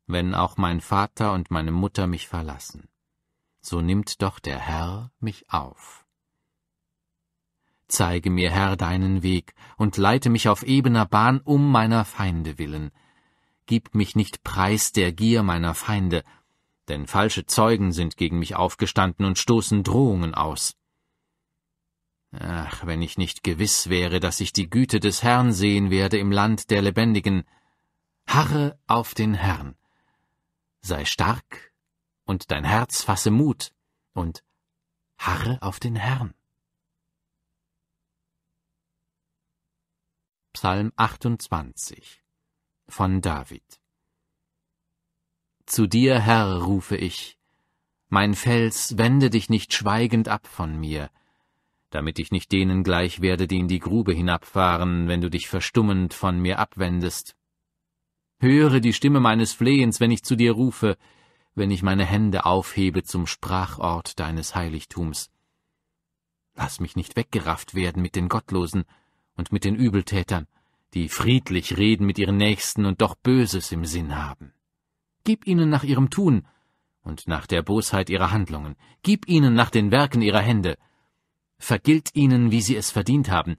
S1: Wenn auch mein Vater und meine Mutter mich verlassen, so nimmt doch der Herr mich auf. Zeige mir, Herr, deinen Weg und leite mich auf ebener Bahn um meiner Feinde willen. Gib mich nicht preis der Gier meiner Feinde, denn falsche Zeugen sind gegen mich aufgestanden und stoßen Drohungen aus. Ach, wenn ich nicht gewiss wäre, dass ich die Güte des Herrn sehen werde im Land der Lebendigen. Harre auf den Herrn. Sei stark, und dein Herz fasse Mut, und harre auf den Herrn. Psalm 28 von David Zu dir, Herr, rufe ich, mein Fels, wende dich nicht schweigend ab von mir, damit ich nicht denen gleich werde, die in die Grube hinabfahren, wenn du dich verstummend von mir abwendest. Höre die Stimme meines Flehens, wenn ich zu dir rufe, wenn ich meine Hände aufhebe zum Sprachort deines Heiligtums. Lass mich nicht weggerafft werden mit den Gottlosen und mit den Übeltätern, die friedlich reden mit ihren Nächsten und doch Böses im Sinn haben. Gib ihnen nach ihrem Tun und nach der Bosheit ihrer Handlungen, gib ihnen nach den Werken ihrer Hände, vergilt ihnen, wie sie es verdient haben,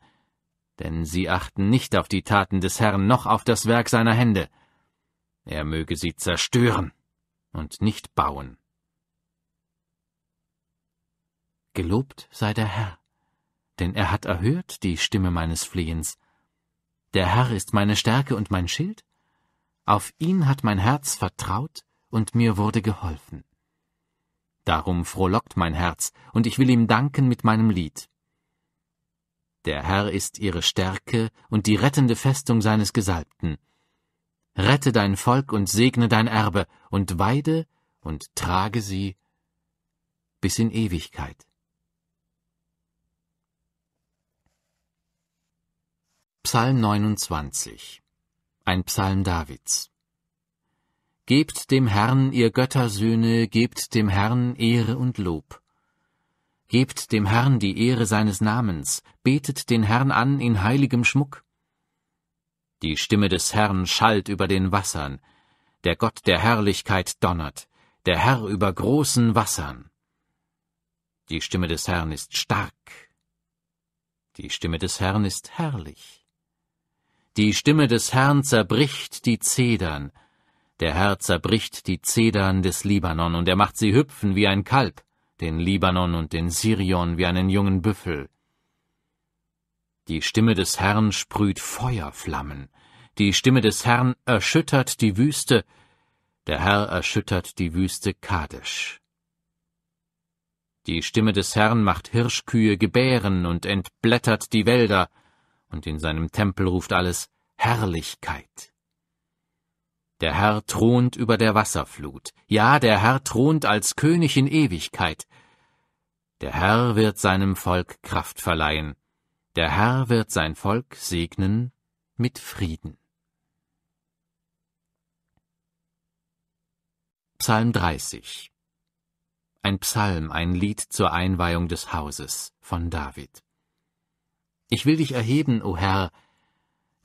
S1: denn sie achten nicht auf die Taten des Herrn noch auf das Werk seiner Hände. Er möge sie zerstören und nicht bauen. Gelobt sei der Herr, denn er hat erhört die Stimme meines Flehens. Der Herr ist meine Stärke und mein Schild. Auf ihn hat mein Herz vertraut und mir wurde geholfen. Darum frohlockt mein Herz, und ich will ihm danken mit meinem Lied. Der Herr ist ihre Stärke und die rettende Festung seines Gesalbten. Rette dein Volk und segne dein Erbe und weide und trage sie bis in Ewigkeit. Psalm 29 Ein Psalm Davids Gebt dem Herrn, ihr Göttersöhne, gebt dem Herrn Ehre und Lob. Gebt dem Herrn die Ehre seines Namens, betet den Herrn an in heiligem Schmuck. Die Stimme des Herrn schallt über den Wassern, der Gott der Herrlichkeit donnert, der Herr über großen Wassern. Die Stimme des Herrn ist stark, die Stimme des Herrn ist herrlich. Die Stimme des Herrn zerbricht die Zedern, der Herr zerbricht die Zedern des Libanon, und er macht sie hüpfen wie ein Kalb, den Libanon und den Sirion wie einen jungen Büffel. Die Stimme des Herrn sprüht Feuerflammen, die Stimme des Herrn erschüttert die Wüste, der Herr erschüttert die Wüste Kadesch. Die Stimme des Herrn macht Hirschkühe gebären und entblättert die Wälder, und in seinem Tempel ruft alles Herrlichkeit. Der Herr thront über der Wasserflut, ja, der Herr thront als König in Ewigkeit. Der Herr wird seinem Volk Kraft verleihen, der Herr wird sein Volk segnen mit Frieden. Psalm 30 Ein Psalm, ein Lied zur Einweihung des Hauses von David. Ich will dich erheben, o Herr,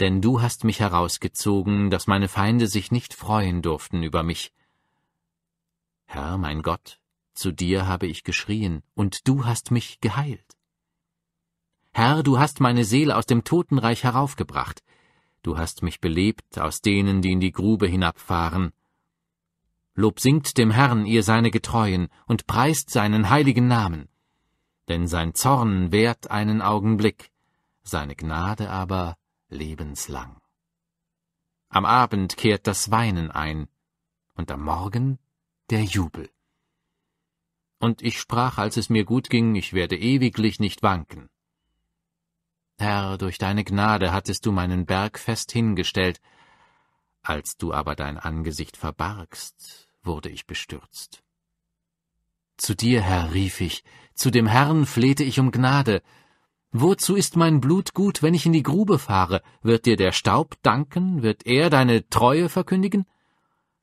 S1: denn du hast mich herausgezogen, dass meine Feinde sich nicht freuen durften über mich. Herr, mein Gott, zu dir habe ich geschrien, und du hast mich geheilt. Herr, du hast meine Seele aus dem Totenreich heraufgebracht, du hast mich belebt aus denen, die in die Grube hinabfahren. Lob singt dem Herrn ihr seine Getreuen und preist seinen heiligen Namen. Denn sein Zorn währt einen Augenblick, seine Gnade aber lebenslang. Am Abend kehrt das Weinen ein, und am Morgen der Jubel. Und ich sprach, als es mir gut ging, ich werde ewiglich nicht wanken. Herr, durch deine Gnade hattest du meinen Berg fest hingestellt, als du aber dein Angesicht verbargst, wurde ich bestürzt. Zu dir, Herr, rief ich, zu dem Herrn flehte ich um Gnade, Wozu ist mein Blut gut, wenn ich in die Grube fahre? Wird dir der Staub danken? Wird er deine Treue verkündigen?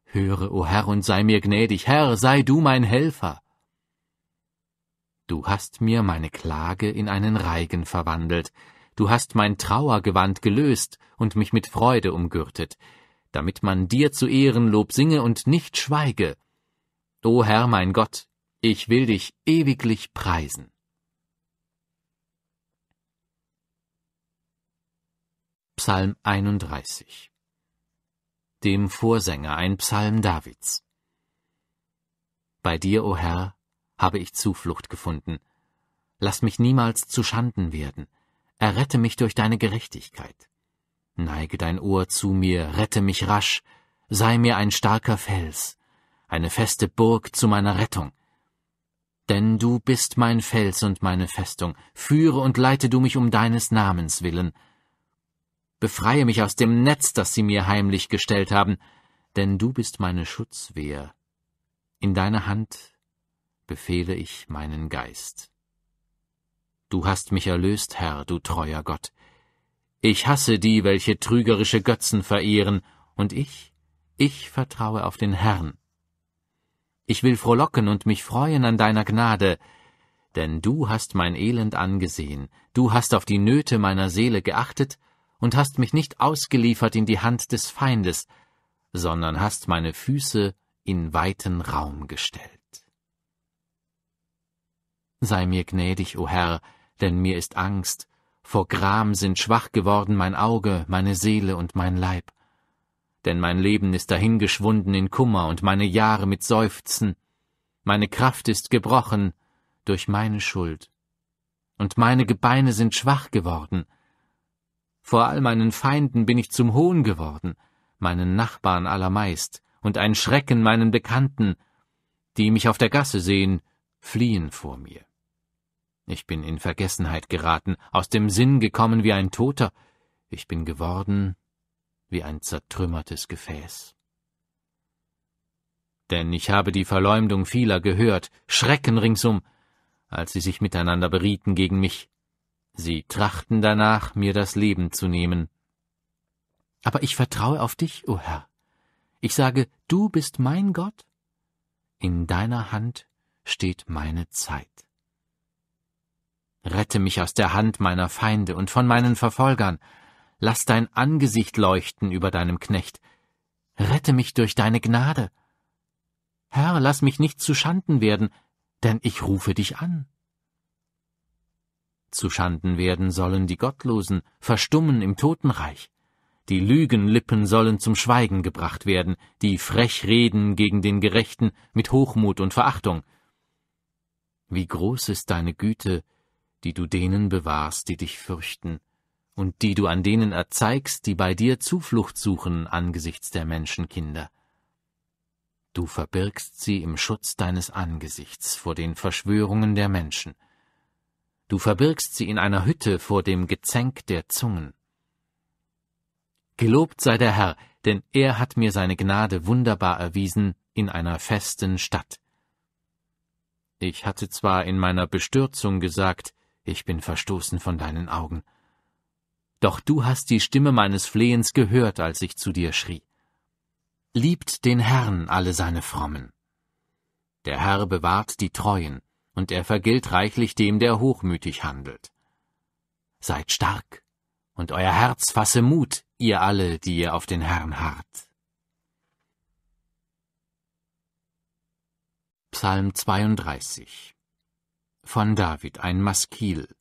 S1: Höre, o oh Herr, und sei mir gnädig, Herr, sei du mein Helfer. Du hast mir meine Klage in einen Reigen verwandelt, du hast mein Trauergewand gelöst und mich mit Freude umgürtet, damit man dir zu Ehren Lob singe und nicht schweige. O Herr mein Gott, ich will dich ewiglich preisen. Psalm 31. Dem Vorsänger ein Psalm Davids. Bei dir, o oh Herr, habe ich Zuflucht gefunden. Lass mich niemals zu Schanden werden. Errette mich durch deine Gerechtigkeit. Neige dein Ohr zu mir, rette mich rasch. Sei mir ein starker Fels, eine feste Burg zu meiner Rettung. Denn du bist mein Fels und meine Festung. Führe und leite du mich um deines Namens willen Befreie mich aus dem Netz, das sie mir heimlich gestellt haben, denn du bist meine Schutzwehr. In deine Hand befehle ich meinen Geist. Du hast mich erlöst, Herr, du treuer Gott. Ich hasse die, welche trügerische Götzen verehren, und ich, ich vertraue auf den Herrn. Ich will frohlocken und mich freuen an deiner Gnade, denn du hast mein Elend angesehen, du hast auf die Nöte meiner Seele geachtet und hast mich nicht ausgeliefert in die Hand des Feindes, sondern hast meine Füße in weiten Raum gestellt. Sei mir gnädig, o Herr, denn mir ist Angst, vor Gram sind schwach geworden mein Auge, meine Seele und mein Leib. Denn mein Leben ist dahingeschwunden in Kummer und meine Jahre mit Seufzen, meine Kraft ist gebrochen durch meine Schuld, und meine Gebeine sind schwach geworden, vor all meinen Feinden bin ich zum Hohn geworden, meinen Nachbarn allermeist, und ein Schrecken meinen Bekannten, die mich auf der Gasse sehen, fliehen vor mir. Ich bin in Vergessenheit geraten, aus dem Sinn gekommen wie ein Toter, ich bin geworden wie ein zertrümmertes Gefäß. Denn ich habe die Verleumdung vieler gehört, Schrecken ringsum, als sie sich miteinander berieten gegen mich, Sie trachten danach, mir das Leben zu nehmen. Aber ich vertraue auf dich, o oh Herr. Ich sage, du bist mein Gott. In deiner Hand steht meine Zeit. Rette mich aus der Hand meiner Feinde und von meinen Verfolgern. Lass dein Angesicht leuchten über deinem Knecht. Rette mich durch deine Gnade. Herr, lass mich nicht zu Schanden werden, denn ich rufe dich an. Zuschanden werden sollen die Gottlosen, verstummen im Totenreich. Die Lügenlippen sollen zum Schweigen gebracht werden, die frech reden gegen den Gerechten mit Hochmut und Verachtung. Wie groß ist deine Güte, die du denen bewahrst, die dich fürchten, und die du an denen erzeigst, die bei dir Zuflucht suchen angesichts der Menschenkinder. Du verbirgst sie im Schutz deines Angesichts vor den Verschwörungen der Menschen du verbirgst sie in einer Hütte vor dem Gezänk der Zungen. Gelobt sei der Herr, denn er hat mir seine Gnade wunderbar erwiesen in einer festen Stadt. Ich hatte zwar in meiner Bestürzung gesagt, ich bin verstoßen von deinen Augen, doch du hast die Stimme meines Flehens gehört, als ich zu dir schrie. Liebt den Herrn alle seine Frommen. Der Herr bewahrt die Treuen, und er vergilt reichlich dem, der hochmütig handelt. Seid stark, und euer Herz fasse Mut, ihr alle, die ihr auf den Herrn harrt. Psalm 32 Von David ein Maskil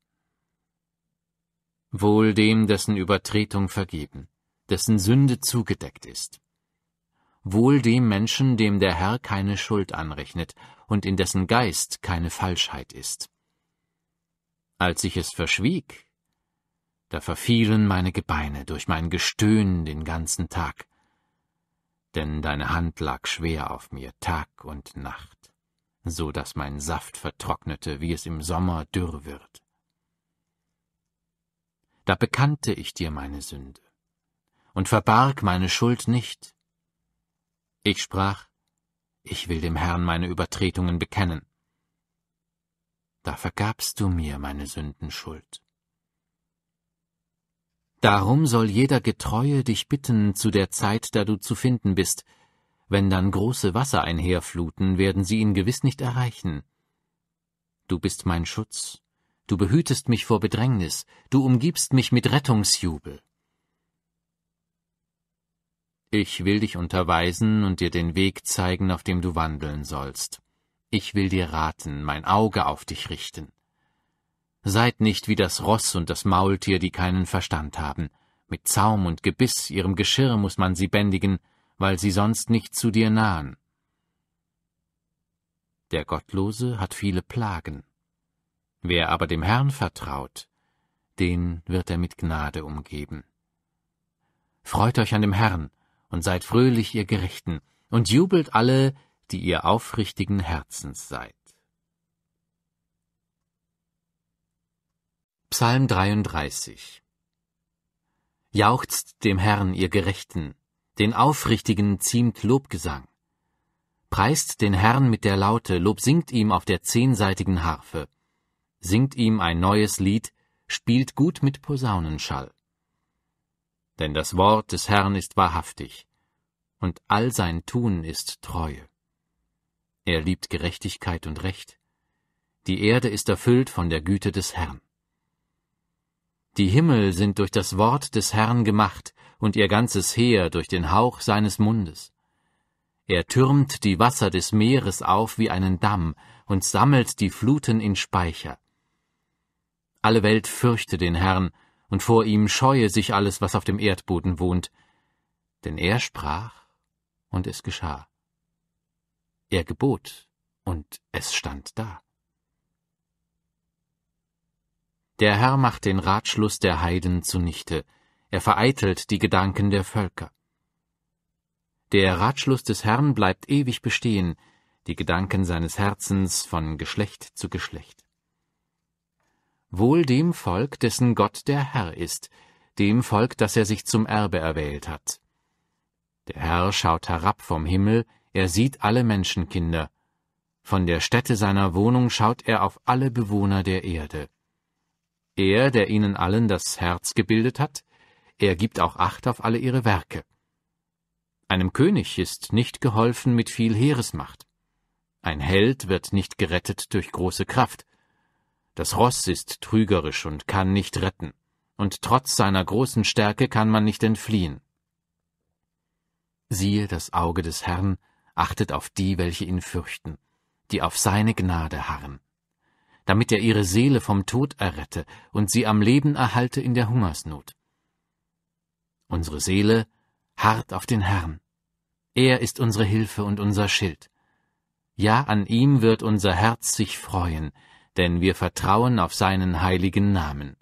S1: Wohl dem, dessen Übertretung vergeben, dessen Sünde zugedeckt ist. Wohl dem Menschen, dem der Herr keine Schuld anrechnet und in dessen Geist keine Falschheit ist. Als ich es verschwieg, da verfielen meine Gebeine durch mein Gestöhn den ganzen Tag, denn deine Hand lag schwer auf mir Tag und Nacht, so daß mein Saft vertrocknete, wie es im Sommer dürr wird. Da bekannte ich dir meine Sünde und verbarg meine Schuld nicht. Ich sprach, ich will dem Herrn meine Übertretungen bekennen. Da vergabst du mir meine Sündenschuld. Darum soll jeder Getreue dich bitten zu der Zeit, da du zu finden bist. Wenn dann große Wasser einherfluten, werden sie ihn gewiss nicht erreichen. Du bist mein Schutz, du behütest mich vor Bedrängnis, du umgibst mich mit Rettungsjubel. Ich will dich unterweisen und dir den Weg zeigen, auf dem du wandeln sollst. Ich will dir raten, mein Auge auf dich richten. Seid nicht wie das Ross und das Maultier, die keinen Verstand haben. Mit Zaum und Gebiss, ihrem Geschirr muss man sie bändigen, weil sie sonst nicht zu dir nahen. Der Gottlose hat viele Plagen. Wer aber dem Herrn vertraut, den wird er mit Gnade umgeben. Freut euch an dem Herrn, und seid fröhlich, ihr Gerechten, und jubelt alle, die ihr aufrichtigen Herzens seid. Psalm 33 Jauchzt dem Herrn, ihr Gerechten, den Aufrichtigen ziemt Lobgesang. Preist den Herrn mit der Laute, Lob singt ihm auf der zehnseitigen Harfe. Singt ihm ein neues Lied, spielt gut mit Posaunenschall denn das Wort des Herrn ist wahrhaftig, und all sein Tun ist Treue. Er liebt Gerechtigkeit und Recht, die Erde ist erfüllt von der Güte des Herrn. Die Himmel sind durch das Wort des Herrn gemacht und ihr ganzes Heer durch den Hauch seines Mundes. Er türmt die Wasser des Meeres auf wie einen Damm und sammelt die Fluten in Speicher. Alle Welt fürchte den Herrn, und vor ihm scheue sich alles, was auf dem Erdboden wohnt. Denn er sprach, und es geschah. Er gebot, und es stand da. Der Herr macht den Ratschluss der Heiden zunichte, er vereitelt die Gedanken der Völker. Der Ratschluss des Herrn bleibt ewig bestehen, die Gedanken seines Herzens von Geschlecht zu Geschlecht. Wohl dem Volk, dessen Gott der Herr ist, dem Volk, das er sich zum Erbe erwählt hat. Der Herr schaut herab vom Himmel, er sieht alle Menschenkinder. Von der Stätte seiner Wohnung schaut er auf alle Bewohner der Erde. Er, der ihnen allen das Herz gebildet hat, er gibt auch Acht auf alle ihre Werke. Einem König ist nicht geholfen mit viel Heeresmacht. Ein Held wird nicht gerettet durch große Kraft, das Ross ist trügerisch und kann nicht retten, und trotz seiner großen Stärke kann man nicht entfliehen. Siehe, das Auge des Herrn achtet auf die, welche ihn fürchten, die auf seine Gnade harren, damit er ihre Seele vom Tod errette und sie am Leben erhalte in der Hungersnot. Unsere Seele harrt auf den Herrn. Er ist unsere Hilfe und unser Schild. Ja, an ihm wird unser Herz sich freuen, denn wir vertrauen auf seinen heiligen Namen.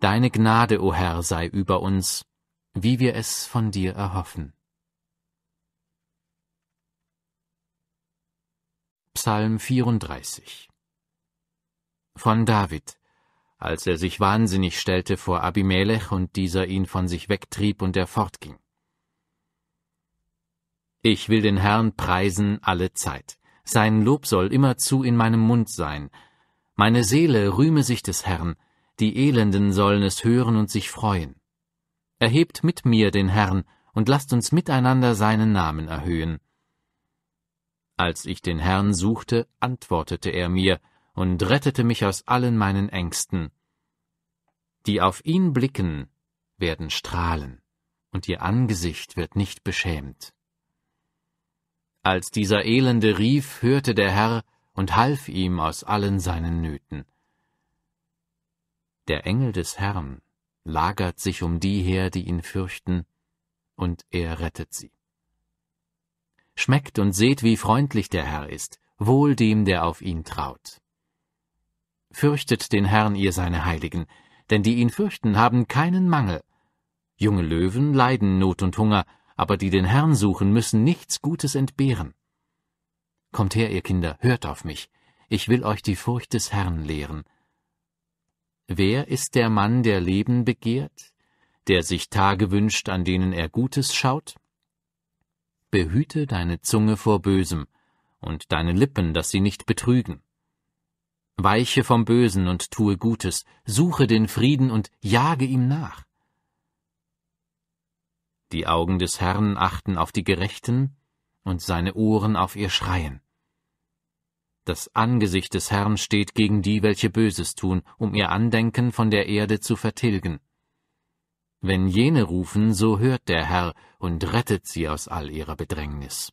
S1: Deine Gnade, o Herr, sei über uns, wie wir es von dir erhoffen. Psalm 34 Von David, als er sich wahnsinnig stellte vor Abimelech und dieser ihn von sich wegtrieb und er fortging. Ich will den Herrn preisen alle Zeit. Sein Lob soll immerzu in meinem Mund sein. Meine Seele rühme sich des Herrn, die Elenden sollen es hören und sich freuen. Erhebt mit mir den Herrn und lasst uns miteinander seinen Namen erhöhen. Als ich den Herrn suchte, antwortete er mir und rettete mich aus allen meinen Ängsten. Die auf ihn blicken, werden strahlen, und ihr Angesicht wird nicht beschämt. Als dieser Elende rief, hörte der Herr und half ihm aus allen seinen Nöten. Der Engel des Herrn lagert sich um die her, die ihn fürchten, und er rettet sie. Schmeckt und seht, wie freundlich der Herr ist, wohl dem, der auf ihn traut. Fürchtet den Herrn, ihr seine Heiligen, denn die ihn fürchten, haben keinen Mangel. Junge Löwen leiden Not und Hunger, aber die den Herrn suchen, müssen nichts Gutes entbehren. Kommt her, ihr Kinder, hört auf mich, ich will euch die Furcht des Herrn lehren. Wer ist der Mann, der Leben begehrt, der sich Tage wünscht, an denen er Gutes schaut? Behüte deine Zunge vor Bösem und deine Lippen, dass sie nicht betrügen. Weiche vom Bösen und tue Gutes, suche den Frieden und jage ihm nach. Die Augen des Herrn achten auf die Gerechten und seine Ohren auf ihr Schreien. Das Angesicht des Herrn steht gegen die, welche Böses tun, um ihr Andenken von der Erde zu vertilgen. Wenn jene rufen, so hört der Herr und rettet sie aus all ihrer Bedrängnis.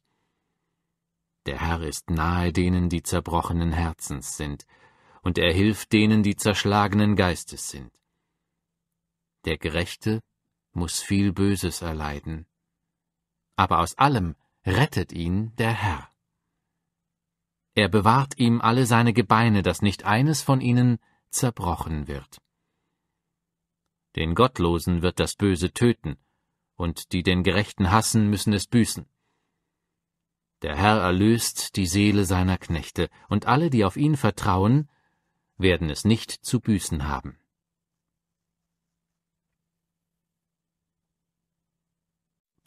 S1: Der Herr ist nahe denen, die zerbrochenen Herzens sind, und er hilft denen, die zerschlagenen Geistes sind. Der Gerechte muss viel Böses erleiden. Aber aus allem rettet ihn der Herr. Er bewahrt ihm alle seine Gebeine, dass nicht eines von ihnen zerbrochen wird. Den Gottlosen wird das Böse töten, und die den Gerechten hassen, müssen es büßen. Der Herr erlöst die Seele seiner Knechte, und alle, die auf ihn vertrauen, werden es nicht zu büßen haben.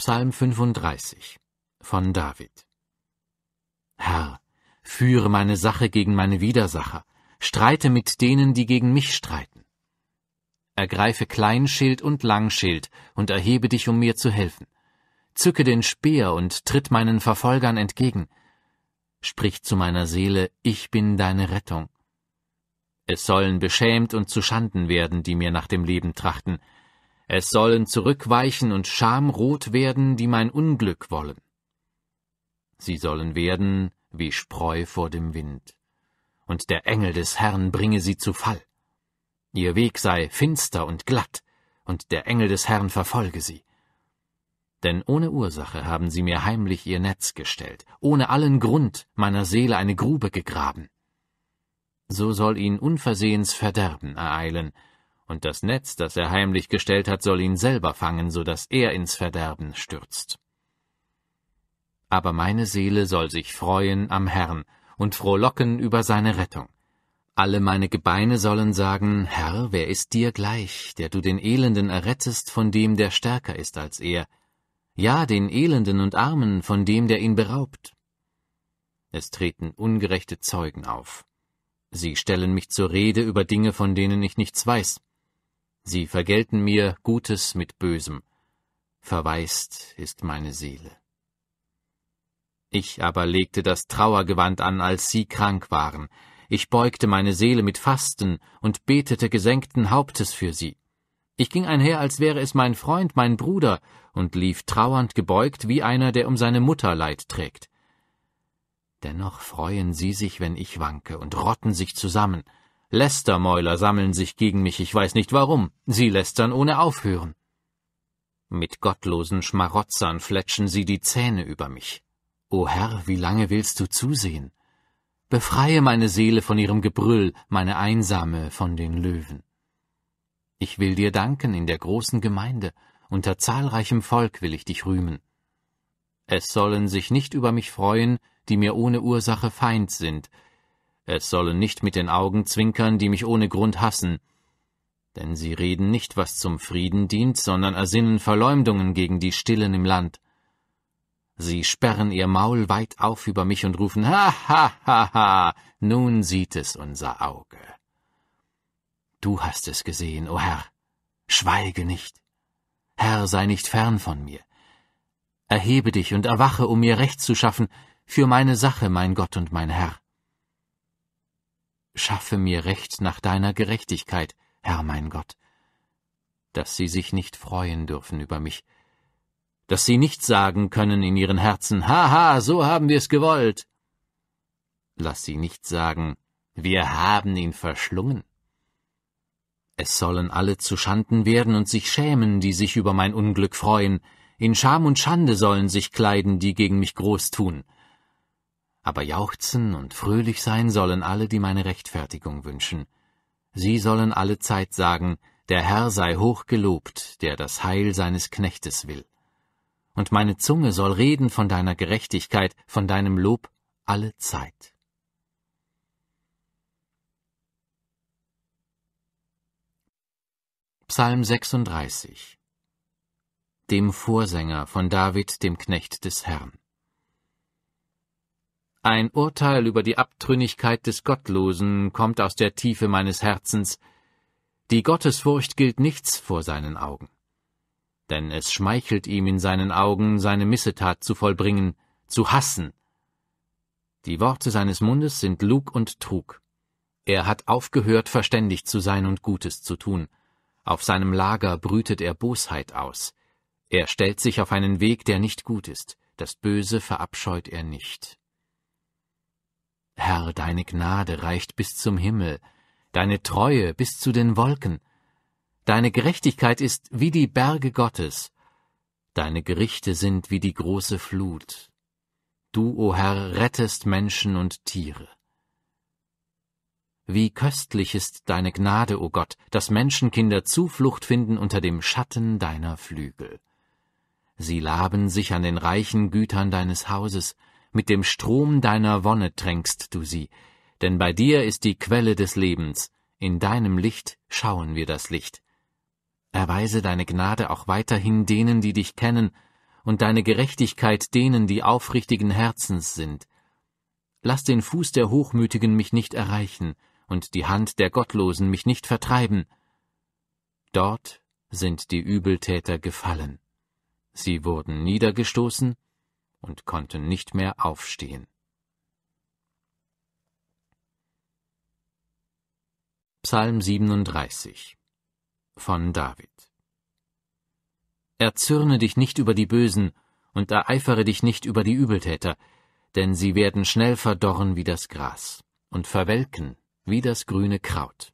S1: Psalm 35 von David Herr, führe meine Sache gegen meine Widersacher, streite mit denen, die gegen mich streiten. Ergreife Kleinschild und Langschild und erhebe dich, um mir zu helfen. Zücke den Speer und tritt meinen Verfolgern entgegen. Sprich zu meiner Seele, ich bin deine Rettung. Es sollen beschämt und zu Schanden werden, die mir nach dem Leben trachten, es sollen zurückweichen und schamrot werden, die mein Unglück wollen. Sie sollen werden wie Spreu vor dem Wind, und der Engel des Herrn bringe sie zu Fall. Ihr Weg sei finster und glatt, und der Engel des Herrn verfolge sie. Denn ohne Ursache haben sie mir heimlich ihr Netz gestellt, ohne allen Grund meiner Seele eine Grube gegraben. So soll ihn unversehens Verderben ereilen, und das Netz, das er heimlich gestellt hat, soll ihn selber fangen, so dass er ins Verderben stürzt. Aber meine Seele soll sich freuen am Herrn und frohlocken über seine Rettung. Alle meine Gebeine sollen sagen, Herr, wer ist dir gleich, der du den Elenden errettest, von dem der stärker ist als er, ja, den Elenden und Armen, von dem der ihn beraubt. Es treten ungerechte Zeugen auf. Sie stellen mich zur Rede über Dinge, von denen ich nichts weiß. Sie vergelten mir Gutes mit Bösem. Verwaist ist meine Seele. Ich aber legte das Trauergewand an, als sie krank waren. Ich beugte meine Seele mit Fasten und betete gesenkten Hauptes für sie. Ich ging einher, als wäre es mein Freund, mein Bruder, und lief trauernd gebeugt wie einer, der um seine Mutter Leid trägt. Dennoch freuen sie sich, wenn ich wanke, und rotten sich zusammen. Lästermäuler sammeln sich gegen mich, ich weiß nicht warum. Sie lästern ohne aufhören. Mit gottlosen Schmarotzern fletschen sie die Zähne über mich. O Herr, wie lange willst du zusehen? Befreie meine Seele von ihrem Gebrüll, meine Einsame von den Löwen. Ich will dir danken in der großen Gemeinde, unter zahlreichem Volk will ich dich rühmen. Es sollen sich nicht über mich freuen, die mir ohne Ursache Feind sind, es sollen nicht mit den Augen zwinkern, die mich ohne Grund hassen. Denn sie reden nicht, was zum Frieden dient, sondern ersinnen Verleumdungen gegen die Stillen im Land. Sie sperren ihr Maul weit auf über mich und rufen, Ha, ha, ha, ha, nun sieht es unser Auge. Du hast es gesehen, o oh Herr, schweige nicht. Herr, sei nicht fern von mir. Erhebe dich und erwache, um mir Recht zu schaffen, für meine Sache, mein Gott und mein Herr. Schaffe mir Recht nach deiner Gerechtigkeit, Herr mein Gott, dass sie sich nicht freuen dürfen über mich, dass sie nicht sagen können in ihren Herzen, Haha, so haben wir's gewollt. Lass sie nicht sagen, wir haben ihn verschlungen. Es sollen alle zu Schanden werden und sich schämen, die sich über mein Unglück freuen, in Scham und Schande sollen sich kleiden, die gegen mich groß tun aber jauchzen und fröhlich sein sollen alle, die meine Rechtfertigung wünschen. Sie sollen alle Zeit sagen, der Herr sei hochgelobt, der das Heil seines Knechtes will. Und meine Zunge soll reden von deiner Gerechtigkeit, von deinem Lob alle Zeit. Psalm 36 Dem Vorsänger von David, dem Knecht des Herrn ein Urteil über die Abtrünnigkeit des Gottlosen kommt aus der Tiefe meines Herzens. Die Gottesfurcht gilt nichts vor seinen Augen. Denn es schmeichelt ihm in seinen Augen, seine Missetat zu vollbringen, zu hassen. Die Worte seines Mundes sind Lug und Trug. Er hat aufgehört, verständig zu sein und Gutes zu tun. Auf seinem Lager brütet er Bosheit aus. Er stellt sich auf einen Weg, der nicht gut ist. Das Böse verabscheut er nicht. Herr, deine Gnade reicht bis zum Himmel, deine Treue bis zu den Wolken, deine Gerechtigkeit ist wie die Berge Gottes, deine Gerichte sind wie die große Flut. Du, o oh Herr, rettest Menschen und Tiere. Wie köstlich ist deine Gnade, o oh Gott, dass Menschenkinder Zuflucht finden unter dem Schatten deiner Flügel. Sie laben sich an den reichen Gütern deines Hauses, mit dem Strom deiner Wonne tränkst du sie, denn bei dir ist die Quelle des Lebens, in deinem Licht schauen wir das Licht. Erweise deine Gnade auch weiterhin denen, die dich kennen, und deine Gerechtigkeit denen, die aufrichtigen Herzens sind. Lass den Fuß der Hochmütigen mich nicht erreichen, und die Hand der Gottlosen mich nicht vertreiben. Dort sind die Übeltäter gefallen. Sie wurden niedergestoßen und konnten nicht mehr aufstehen. Psalm 37 von David Erzürne dich nicht über die Bösen und ereifere dich nicht über die Übeltäter, denn sie werden schnell verdorren wie das Gras und verwelken wie das grüne Kraut.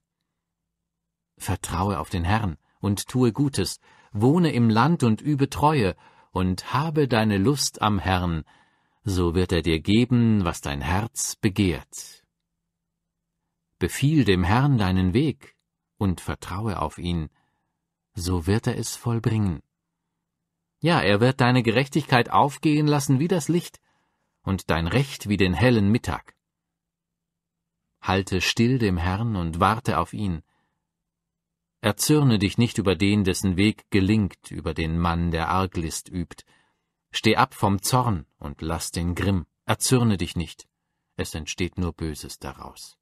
S1: Vertraue auf den Herrn und tue Gutes, wohne im Land und übe Treue und habe deine Lust am Herrn, so wird er dir geben, was dein Herz begehrt. Befiehl dem Herrn deinen Weg und vertraue auf ihn, so wird er es vollbringen. Ja, er wird deine Gerechtigkeit aufgehen lassen wie das Licht und dein Recht wie den hellen Mittag. Halte still dem Herrn und warte auf ihn, Erzürne dich nicht über den, dessen Weg gelingt, über den Mann, der Arglist übt. Steh ab vom Zorn und lass den Grimm, erzürne dich nicht, es entsteht nur Böses daraus.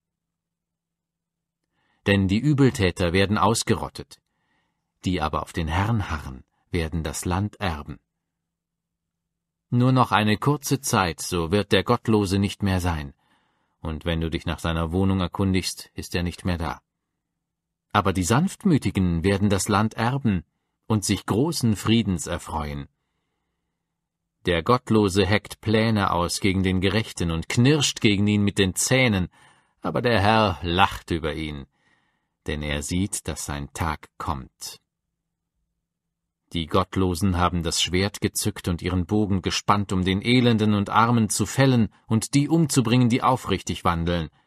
S1: Denn die Übeltäter werden ausgerottet, die aber auf den Herrn harren, werden das Land erben. Nur noch eine kurze Zeit, so wird der Gottlose nicht mehr sein, und wenn du dich nach seiner Wohnung erkundigst, ist er nicht mehr da aber die Sanftmütigen werden das Land erben und sich großen Friedens erfreuen. Der Gottlose heckt Pläne aus gegen den Gerechten und knirscht gegen ihn mit den Zähnen, aber der Herr lacht über ihn, denn er sieht, dass sein Tag kommt. Die Gottlosen haben das Schwert gezückt und ihren Bogen gespannt, um den Elenden und Armen zu fällen und die umzubringen, die aufrichtig wandeln –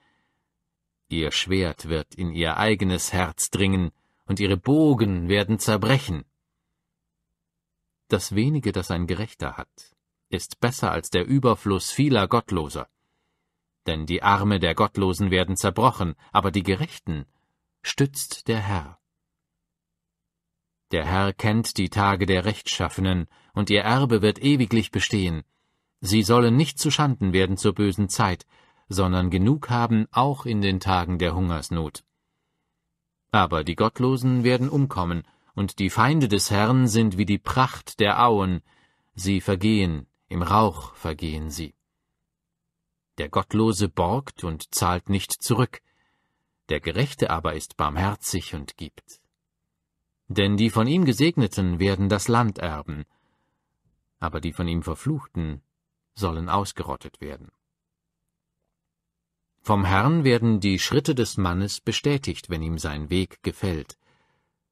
S1: Ihr Schwert wird in ihr eigenes Herz dringen, und ihre Bogen werden zerbrechen. Das wenige, das ein Gerechter hat, ist besser als der Überfluss vieler Gottloser. Denn die Arme der Gottlosen werden zerbrochen, aber die Gerechten stützt der Herr. Der Herr kennt die Tage der Rechtschaffenen, und ihr Erbe wird ewiglich bestehen. Sie sollen nicht zuschanden werden zur bösen Zeit, sondern genug haben auch in den Tagen der Hungersnot. Aber die Gottlosen werden umkommen, und die Feinde des Herrn sind wie die Pracht der Auen, sie vergehen, im Rauch vergehen sie. Der Gottlose borgt und zahlt nicht zurück, der Gerechte aber ist barmherzig und gibt. Denn die von ihm Gesegneten werden das Land erben, aber die von ihm Verfluchten sollen ausgerottet werden. Vom Herrn werden die Schritte des Mannes bestätigt, wenn ihm sein Weg gefällt.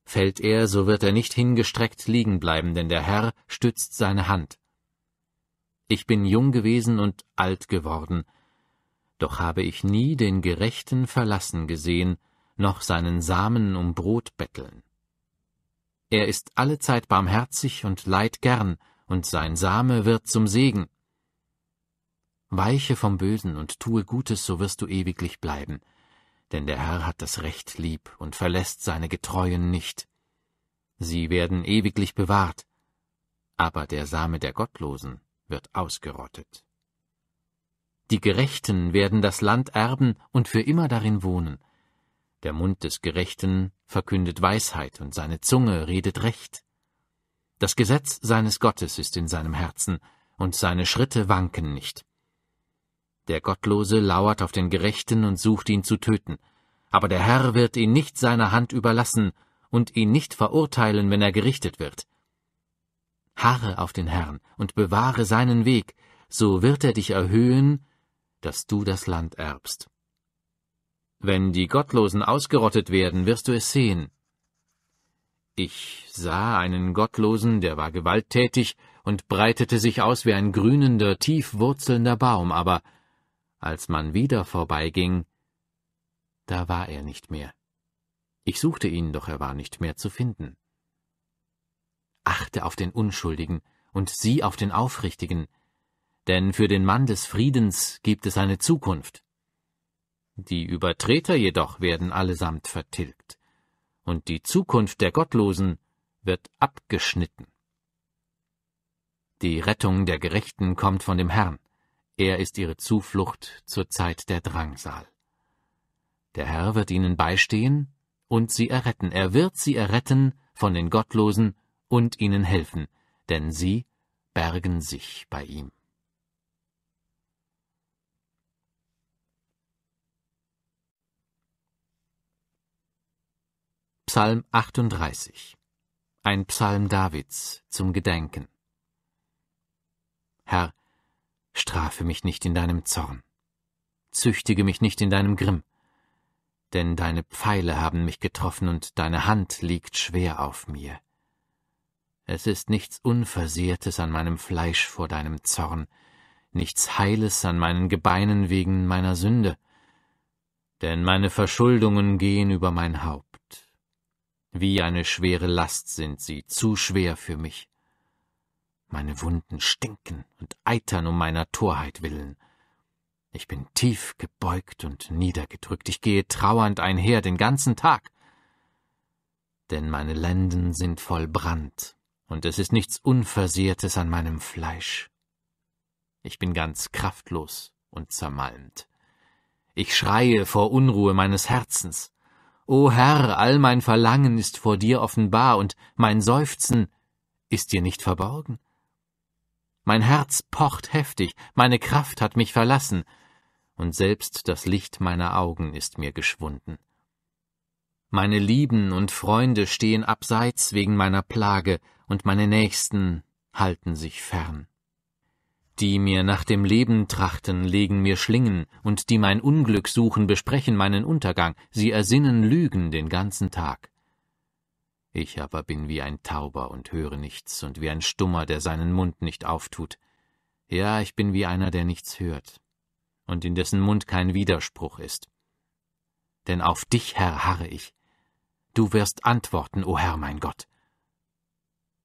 S1: Fällt er, so wird er nicht hingestreckt liegen bleiben, denn der Herr stützt seine Hand. Ich bin jung gewesen und alt geworden, doch habe ich nie den Gerechten verlassen gesehen, noch seinen Samen um Brot betteln. Er ist allezeit barmherzig und leid gern, und sein Same wird zum Segen. Weiche vom Bösen und tue Gutes, so wirst du ewiglich bleiben. Denn der Herr hat das Recht lieb und verlässt seine Getreuen nicht. Sie werden ewiglich bewahrt, aber der Same der Gottlosen wird ausgerottet. Die Gerechten werden das Land erben und für immer darin wohnen. Der Mund des Gerechten verkündet Weisheit und seine Zunge redet Recht. Das Gesetz seines Gottes ist in seinem Herzen, und seine Schritte wanken nicht. Der Gottlose lauert auf den Gerechten und sucht ihn zu töten. Aber der Herr wird ihn nicht seiner Hand überlassen und ihn nicht verurteilen, wenn er gerichtet wird. Harre auf den Herrn und bewahre seinen Weg, so wird er dich erhöhen, dass du das Land erbst. Wenn die Gottlosen ausgerottet werden, wirst du es sehen. Ich sah einen Gottlosen, der war gewalttätig und breitete sich aus wie ein grünender, tief wurzelnder Baum, aber als man wieder vorbeiging, da war er nicht mehr. Ich suchte ihn, doch er war nicht mehr zu finden. Achte auf den Unschuldigen und sieh auf den Aufrichtigen, denn für den Mann des Friedens gibt es eine Zukunft. Die Übertreter jedoch werden allesamt vertilgt, und die Zukunft der Gottlosen wird abgeschnitten. Die Rettung der Gerechten kommt von dem Herrn. Er ist ihre Zuflucht zur Zeit der Drangsal. Der Herr wird ihnen beistehen und sie erretten. Er wird sie erretten von den Gottlosen und ihnen helfen, denn sie bergen sich bei ihm. Psalm 38 Ein Psalm Davids zum Gedenken Herr, Strafe mich nicht in deinem Zorn. Züchtige mich nicht in deinem Grimm. Denn deine Pfeile haben mich getroffen und deine Hand liegt schwer auf mir. Es ist nichts Unversehrtes an meinem Fleisch vor deinem Zorn, nichts Heiles an meinen Gebeinen wegen meiner Sünde, denn meine Verschuldungen gehen über mein Haupt. Wie eine schwere Last sind sie, zu schwer für mich. Meine Wunden stinken und eitern um meiner Torheit willen. Ich bin tief gebeugt und niedergedrückt. Ich gehe trauernd einher den ganzen Tag. Denn meine Lenden sind voll Brand, und es ist nichts Unversehrtes an meinem Fleisch. Ich bin ganz kraftlos und zermalmt. Ich schreie vor Unruhe meines Herzens. O Herr, all mein Verlangen ist vor dir offenbar, und mein Seufzen ist dir nicht verborgen. Mein Herz pocht heftig, meine Kraft hat mich verlassen, und selbst das Licht meiner Augen ist mir geschwunden. Meine Lieben und Freunde stehen abseits wegen meiner Plage, und meine Nächsten halten sich fern. Die mir nach dem Leben trachten, legen mir Schlingen, und die mein Unglück suchen, besprechen meinen Untergang, sie ersinnen Lügen den ganzen Tag. Ich aber bin wie ein Tauber und höre nichts und wie ein Stummer, der seinen Mund nicht auftut. Ja, ich bin wie einer, der nichts hört und in dessen Mund kein Widerspruch ist. Denn auf dich, Herr, harre ich. Du wirst antworten, o Herr mein Gott.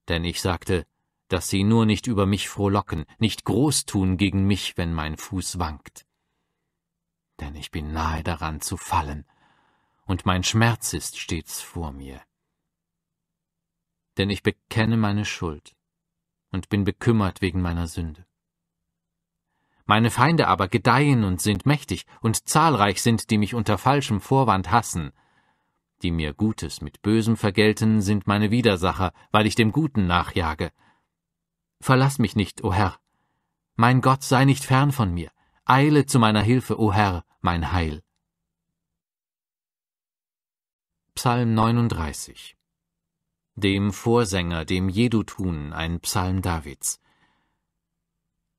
S1: Denn ich sagte, dass sie nur nicht über mich frohlocken, nicht groß tun gegen mich, wenn mein Fuß wankt. Denn ich bin nahe daran zu fallen, und mein Schmerz ist stets vor mir denn ich bekenne meine Schuld und bin bekümmert wegen meiner Sünde. Meine Feinde aber gedeihen und sind mächtig, und zahlreich sind, die mich unter falschem Vorwand hassen. Die mir Gutes mit Bösem vergelten, sind meine Widersacher, weil ich dem Guten nachjage. Verlass mich nicht, o Herr. Mein Gott sei nicht fern von mir. Eile zu meiner Hilfe, o Herr, mein Heil. Psalm 39 dem Vorsänger, dem Jedutun, ein Psalm Davids.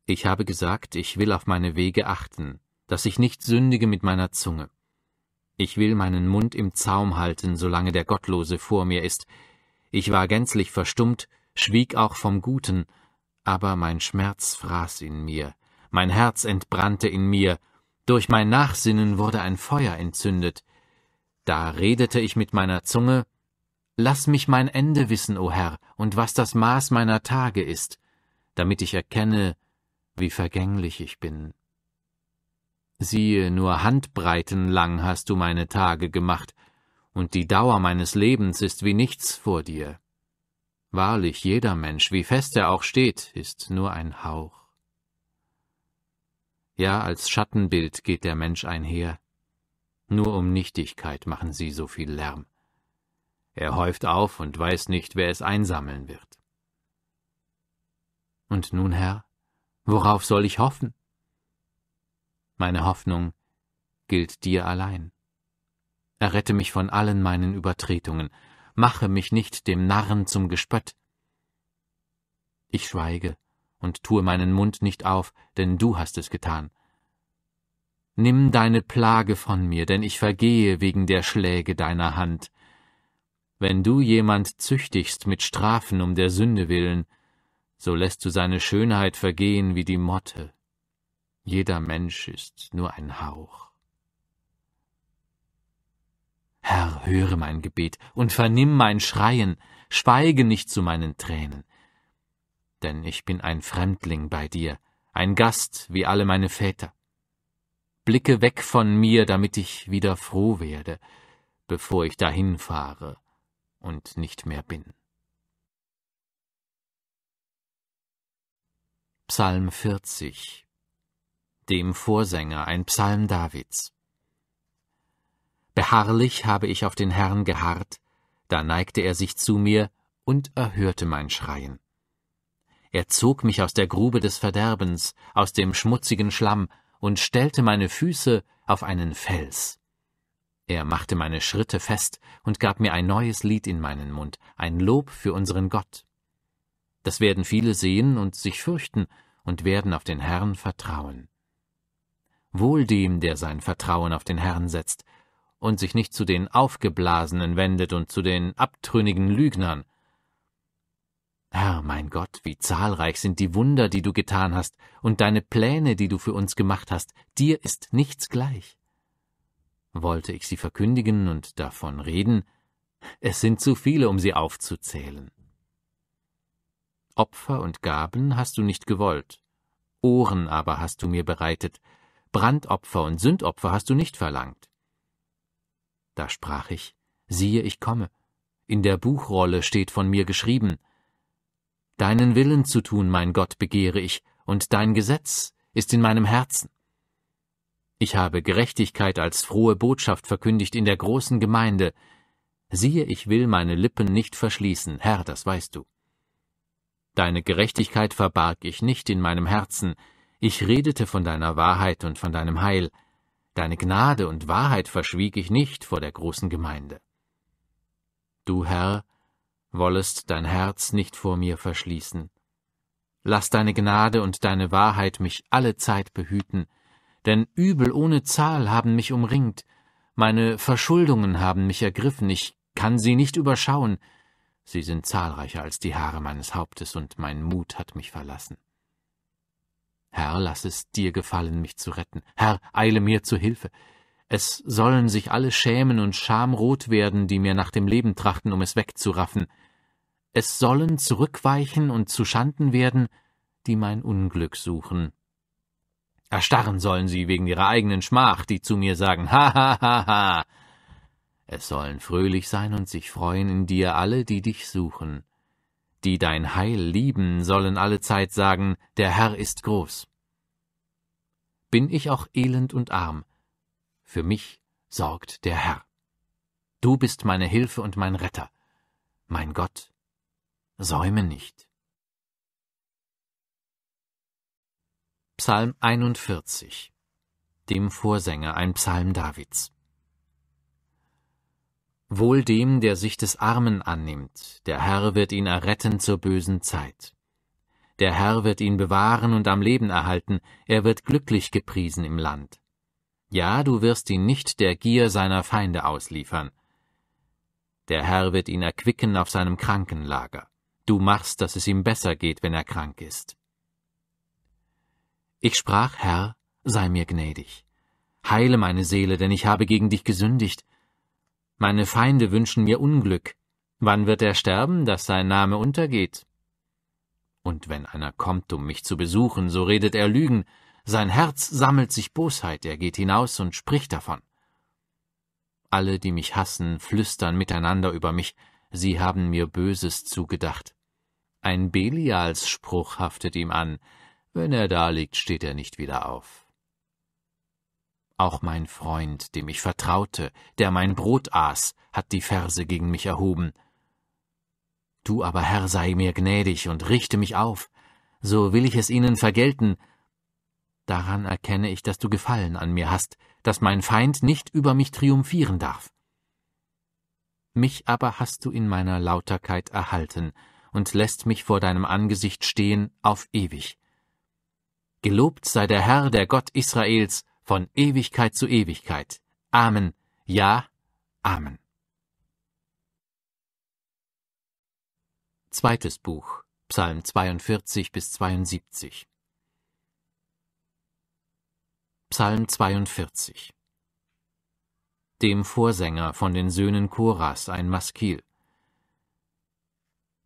S1: Ich habe gesagt, ich will auf meine Wege achten, dass ich nicht sündige mit meiner Zunge. Ich will meinen Mund im Zaum halten, solange der Gottlose vor mir ist. Ich war gänzlich verstummt, schwieg auch vom Guten, aber mein Schmerz fraß in mir, mein Herz entbrannte in mir, durch mein Nachsinnen wurde ein Feuer entzündet. Da redete ich mit meiner Zunge, Lass mich mein Ende wissen, o oh Herr, und was das Maß meiner Tage ist, damit ich erkenne, wie vergänglich ich bin. Siehe, nur Handbreiten lang hast du meine Tage gemacht, und die Dauer meines Lebens ist wie nichts vor dir. Wahrlich, jeder Mensch, wie fest er auch steht, ist nur ein Hauch. Ja, als Schattenbild geht der Mensch einher. Nur um Nichtigkeit machen sie so viel Lärm. Er häuft auf und weiß nicht, wer es einsammeln wird. Und nun, Herr, worauf soll ich hoffen? Meine Hoffnung gilt dir allein. Errette mich von allen meinen Übertretungen, mache mich nicht dem Narren zum Gespött. Ich schweige und tue meinen Mund nicht auf, denn du hast es getan. Nimm deine Plage von mir, denn ich vergehe wegen der Schläge deiner Hand. Wenn du jemand züchtigst mit Strafen um der Sünde willen, so lässt du seine Schönheit vergehen wie die Motte. Jeder Mensch ist nur ein Hauch. Herr, höre mein Gebet und vernimm mein Schreien, schweige nicht zu meinen Tränen. Denn ich bin ein Fremdling bei dir, ein Gast wie alle meine Väter. Blicke weg von mir, damit ich wieder froh werde, bevor ich dahin fahre und nicht mehr bin. Psalm 40 Dem Vorsänger ein Psalm Davids Beharrlich habe ich auf den Herrn geharrt, da neigte er sich zu mir und erhörte mein Schreien. Er zog mich aus der Grube des Verderbens, aus dem schmutzigen Schlamm und stellte meine Füße auf einen Fels. Er machte meine Schritte fest und gab mir ein neues Lied in meinen Mund, ein Lob für unseren Gott. Das werden viele sehen und sich fürchten und werden auf den Herrn vertrauen. Wohl dem, der sein Vertrauen auf den Herrn setzt und sich nicht zu den Aufgeblasenen wendet und zu den abtrünnigen Lügnern. Herr, mein Gott, wie zahlreich sind die Wunder, die du getan hast, und deine Pläne, die du für uns gemacht hast, dir ist nichts gleich. Wollte ich sie verkündigen und davon reden? Es sind zu viele, um sie aufzuzählen. Opfer und Gaben hast du nicht gewollt, Ohren aber hast du mir bereitet, Brandopfer und Sündopfer hast du nicht verlangt. Da sprach ich, siehe, ich komme, in der Buchrolle steht von mir geschrieben, Deinen Willen zu tun, mein Gott, begehre ich, und dein Gesetz ist in meinem Herzen. Ich habe Gerechtigkeit als frohe Botschaft verkündigt in der großen Gemeinde. Siehe, ich will meine Lippen nicht verschließen, Herr, das weißt du. Deine Gerechtigkeit verbarg ich nicht in meinem Herzen, ich redete von deiner Wahrheit und von deinem Heil, deine Gnade und Wahrheit verschwieg ich nicht vor der großen Gemeinde. Du, Herr, wollest dein Herz nicht vor mir verschließen. Lass deine Gnade und deine Wahrheit mich alle Zeit behüten, denn Übel ohne Zahl haben mich umringt, meine Verschuldungen haben mich ergriffen, ich kann sie nicht überschauen, sie sind zahlreicher als die Haare meines Hauptes, und mein Mut hat mich verlassen. Herr, lass es dir gefallen, mich zu retten, Herr, eile mir zu Hilfe, es sollen sich alle schämen und schamrot werden, die mir nach dem Leben trachten, um es wegzuraffen, es sollen zurückweichen und zu Schanden werden, die mein Unglück suchen, Erstarren sollen sie wegen ihrer eigenen Schmach, die zu mir sagen, ha, ha, ha, ha. Es sollen fröhlich sein und sich freuen in dir alle, die dich suchen. Die dein Heil lieben, sollen allezeit sagen, der Herr ist groß. Bin ich auch elend und arm, für mich sorgt der Herr. Du bist meine Hilfe und mein Retter, mein Gott, säume nicht. Psalm 41, dem Vorsänger, ein Psalm Davids. Wohl dem, der sich des Armen annimmt, der Herr wird ihn erretten zur bösen Zeit. Der Herr wird ihn bewahren und am Leben erhalten, er wird glücklich gepriesen im Land. Ja, du wirst ihn nicht der Gier seiner Feinde ausliefern. Der Herr wird ihn erquicken auf seinem Krankenlager. Du machst, dass es ihm besser geht, wenn er krank ist. Ich sprach, Herr, sei mir gnädig. Heile meine Seele, denn ich habe gegen dich gesündigt. Meine Feinde wünschen mir Unglück. Wann wird er sterben, dass sein Name untergeht? Und wenn einer kommt, um mich zu besuchen, so redet er Lügen, sein Herz sammelt sich Bosheit, er geht hinaus und spricht davon. Alle, die mich hassen, flüstern miteinander über mich, sie haben mir Böses zugedacht. Ein Belials-Spruch haftet ihm an, wenn er da liegt, steht er nicht wieder auf. Auch mein Freund, dem ich vertraute, der mein Brot aß, hat die Verse gegen mich erhoben. Du aber, Herr, sei mir gnädig und richte mich auf, so will ich es ihnen vergelten. Daran erkenne ich, dass du Gefallen an mir hast, dass mein Feind nicht über mich triumphieren darf. Mich aber hast du in meiner Lauterkeit erhalten und lässt mich vor deinem Angesicht stehen auf ewig. Gelobt sei der Herr, der Gott Israels, von Ewigkeit zu Ewigkeit. Amen. Ja, Amen. Zweites Buch, Psalm 42 bis 72. Psalm 42. Dem Vorsänger von den Söhnen Koras ein Maskil.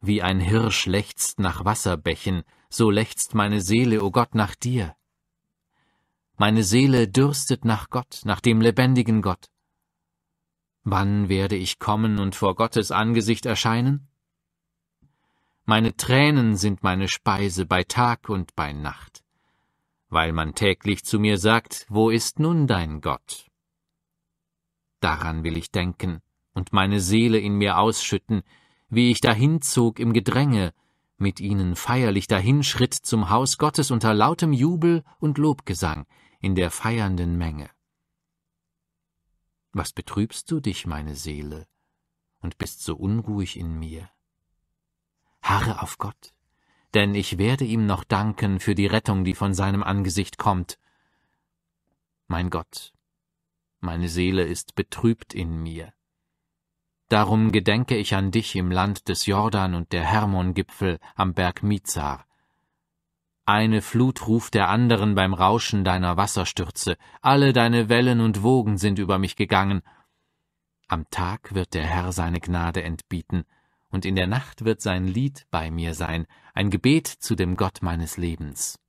S1: Wie ein Hirsch lechzt nach Wasserbächen, so lechzt meine Seele, o oh Gott, nach dir. Meine Seele dürstet nach Gott, nach dem lebendigen Gott. Wann werde ich kommen und vor Gottes Angesicht erscheinen? Meine Tränen sind meine Speise bei Tag und bei Nacht, weil man täglich zu mir sagt, wo ist nun dein Gott? Daran will ich denken und meine Seele in mir ausschütten, wie ich dahinzog im Gedränge, mit ihnen feierlich dahinschritt zum Haus Gottes unter lautem Jubel und Lobgesang in der feiernden Menge. Was betrübst du dich, meine Seele, und bist so unruhig in mir? Harre auf Gott, denn ich werde ihm noch danken für die Rettung, die von seinem Angesicht kommt. Mein Gott, meine Seele ist betrübt in mir. Darum gedenke ich an dich im Land des Jordan und der Hermongipfel am Berg Mizar. Eine Flut ruft der anderen beim Rauschen deiner Wasserstürze, alle deine Wellen und Wogen sind über mich gegangen. Am Tag wird der Herr seine Gnade entbieten, und in der Nacht wird sein Lied bei mir sein, ein Gebet zu dem Gott meines Lebens.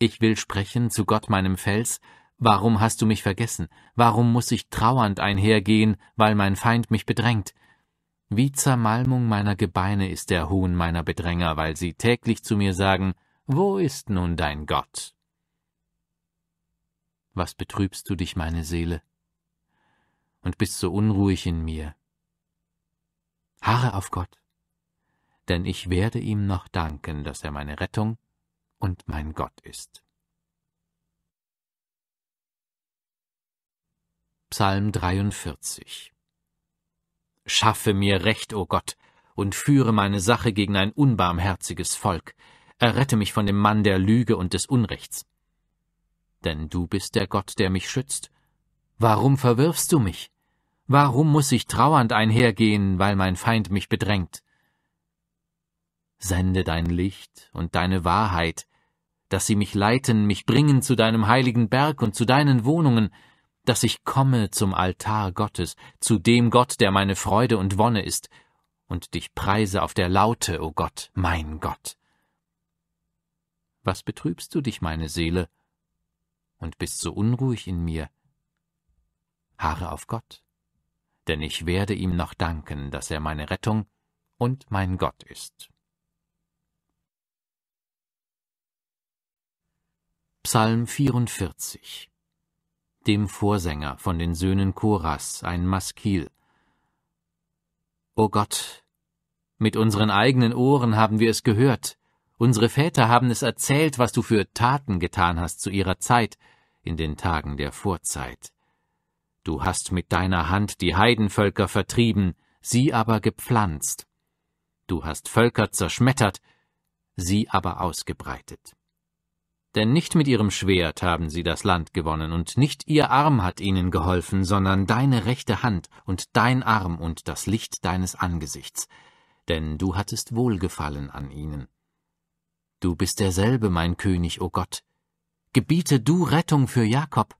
S1: Ich will sprechen zu Gott meinem Fels, Warum hast du mich vergessen? Warum muss ich trauernd einhergehen, weil mein Feind mich bedrängt? Wie Zermalmung meiner Gebeine ist der Hohn meiner Bedränger, weil sie täglich zu mir sagen, Wo ist nun dein Gott? Was betrübst du dich, meine Seele? Und bist so unruhig in mir. Harre auf Gott, denn ich werde ihm noch danken, dass er meine Rettung und mein Gott ist. Psalm 43 Schaffe mir Recht, o oh Gott, und führe meine Sache gegen ein unbarmherziges Volk. Errette mich von dem Mann der Lüge und des Unrechts. Denn du bist der Gott, der mich schützt. Warum verwirfst du mich? Warum muss ich trauernd einhergehen, weil mein Feind mich bedrängt? Sende dein Licht und deine Wahrheit, dass sie mich leiten, mich bringen zu deinem heiligen Berg und zu deinen Wohnungen, dass ich komme zum Altar Gottes, zu dem Gott, der meine Freude und Wonne ist, und dich preise auf der Laute, o Gott, mein Gott. Was betrübst du dich, meine Seele, und bist so unruhig in mir? Haare auf Gott, denn ich werde ihm noch danken, dass er meine Rettung und mein Gott ist. Psalm 44 dem Vorsänger von den Söhnen Koras, ein Maskil. O Gott, mit unseren eigenen Ohren haben wir es gehört, unsere Väter haben es erzählt, was du für Taten getan hast zu ihrer Zeit, in den Tagen der Vorzeit. Du hast mit deiner Hand die Heidenvölker vertrieben, sie aber gepflanzt. Du hast Völker zerschmettert, sie aber ausgebreitet. Denn nicht mit ihrem Schwert haben sie das Land gewonnen, und nicht ihr Arm hat ihnen geholfen, sondern deine rechte Hand und dein Arm und das Licht deines Angesichts, denn du hattest Wohlgefallen an ihnen. Du bist derselbe, mein König, o oh Gott. Gebiete du Rettung für Jakob.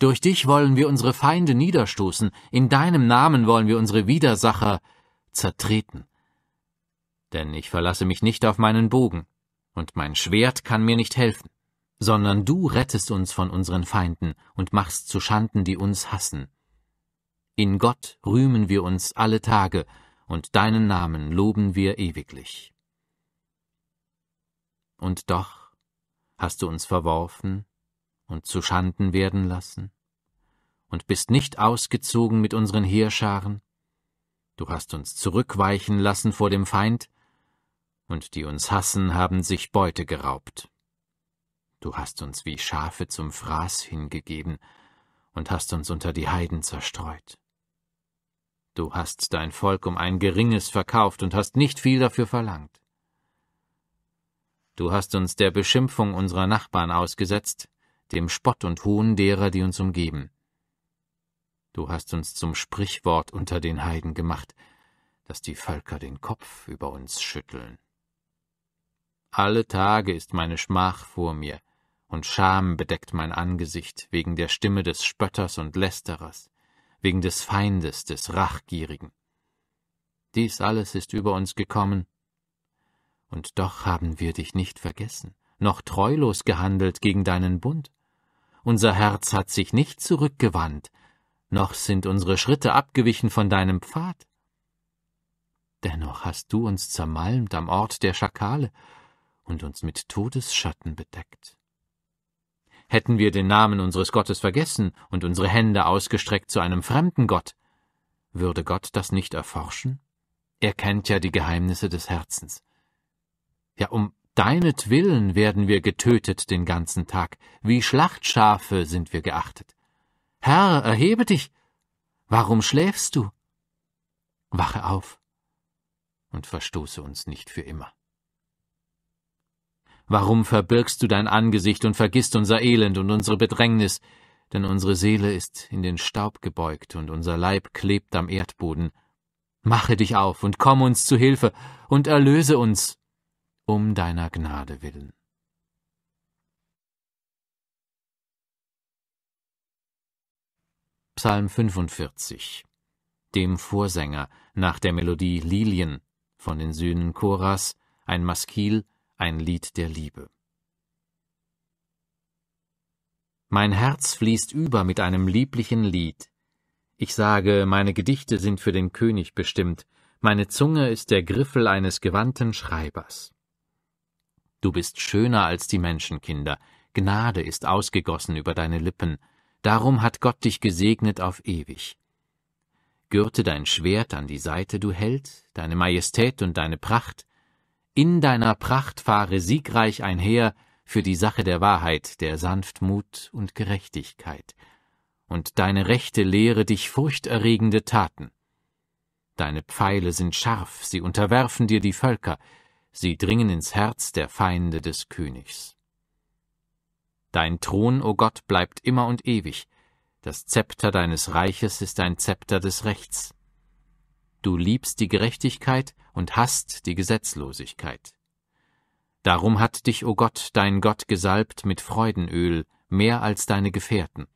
S1: Durch dich wollen wir unsere Feinde niederstoßen, in deinem Namen wollen wir unsere Widersacher zertreten. Denn ich verlasse mich nicht auf meinen Bogen, und mein Schwert kann mir nicht helfen, sondern du rettest uns von unseren Feinden und machst zu Schanden, die uns hassen. In Gott rühmen wir uns alle Tage, und deinen Namen loben wir ewiglich. Und doch hast du uns verworfen und zu Schanden werden lassen, und bist nicht ausgezogen mit unseren Heerscharen, du hast uns zurückweichen lassen vor dem Feind, und die uns hassen, haben sich Beute geraubt. Du hast uns wie Schafe zum Fraß hingegeben und hast uns unter die Heiden zerstreut. Du hast dein Volk um ein geringes verkauft und hast nicht viel dafür verlangt. Du hast uns der Beschimpfung unserer Nachbarn ausgesetzt, dem Spott und Hohn derer, die uns umgeben. Du hast uns zum Sprichwort unter den Heiden gemacht, dass die Völker den Kopf über uns schütteln. Alle Tage ist meine Schmach vor mir, und Scham bedeckt mein Angesicht wegen der Stimme des Spötters und Lästerers, wegen des Feindes, des Rachgierigen. Dies alles ist über uns gekommen, und doch haben wir dich nicht vergessen, noch treulos gehandelt gegen deinen Bund. Unser Herz hat sich nicht zurückgewandt, noch sind unsere Schritte abgewichen von deinem Pfad. Dennoch hast du uns zermalmt am Ort der Schakale und uns mit Todesschatten bedeckt. Hätten wir den Namen unseres Gottes vergessen und unsere Hände ausgestreckt zu einem fremden Gott, würde Gott das nicht erforschen? Er kennt ja die Geheimnisse des Herzens. Ja, um deinetwillen werden wir getötet den ganzen Tag, wie Schlachtschafe sind wir geachtet. Herr, erhebe dich! Warum schläfst du? Wache auf und verstoße uns nicht für immer. Warum verbirgst du dein Angesicht und vergisst unser Elend und unsere Bedrängnis? Denn unsere Seele ist in den Staub gebeugt und unser Leib klebt am Erdboden. Mache dich auf und komm uns zu Hilfe und erlöse uns um deiner Gnade willen. Psalm 45 Dem Vorsänger nach der Melodie Lilien von den Söhnen Choras, ein Maskil, ein Lied der Liebe. Mein Herz fließt über mit einem lieblichen Lied. Ich sage, meine Gedichte sind für den König bestimmt, meine Zunge ist der Griffel eines gewandten Schreibers. Du bist schöner als die Menschenkinder, Gnade ist ausgegossen über deine Lippen, darum hat Gott dich gesegnet auf ewig. Gürte dein Schwert an die Seite, du Held, deine Majestät und deine Pracht, in deiner Pracht fahre siegreich einher für die Sache der Wahrheit, der Sanftmut und Gerechtigkeit. Und deine Rechte lehre dich furchterregende Taten. Deine Pfeile sind scharf, sie unterwerfen dir die Völker, sie dringen ins Herz der Feinde des Königs. Dein Thron, o oh Gott, bleibt immer und ewig, das Zepter deines Reiches ist ein Zepter des Rechts du liebst die Gerechtigkeit und hast die Gesetzlosigkeit. Darum hat dich, o oh Gott, dein Gott gesalbt mit Freudenöl, mehr als deine Gefährten.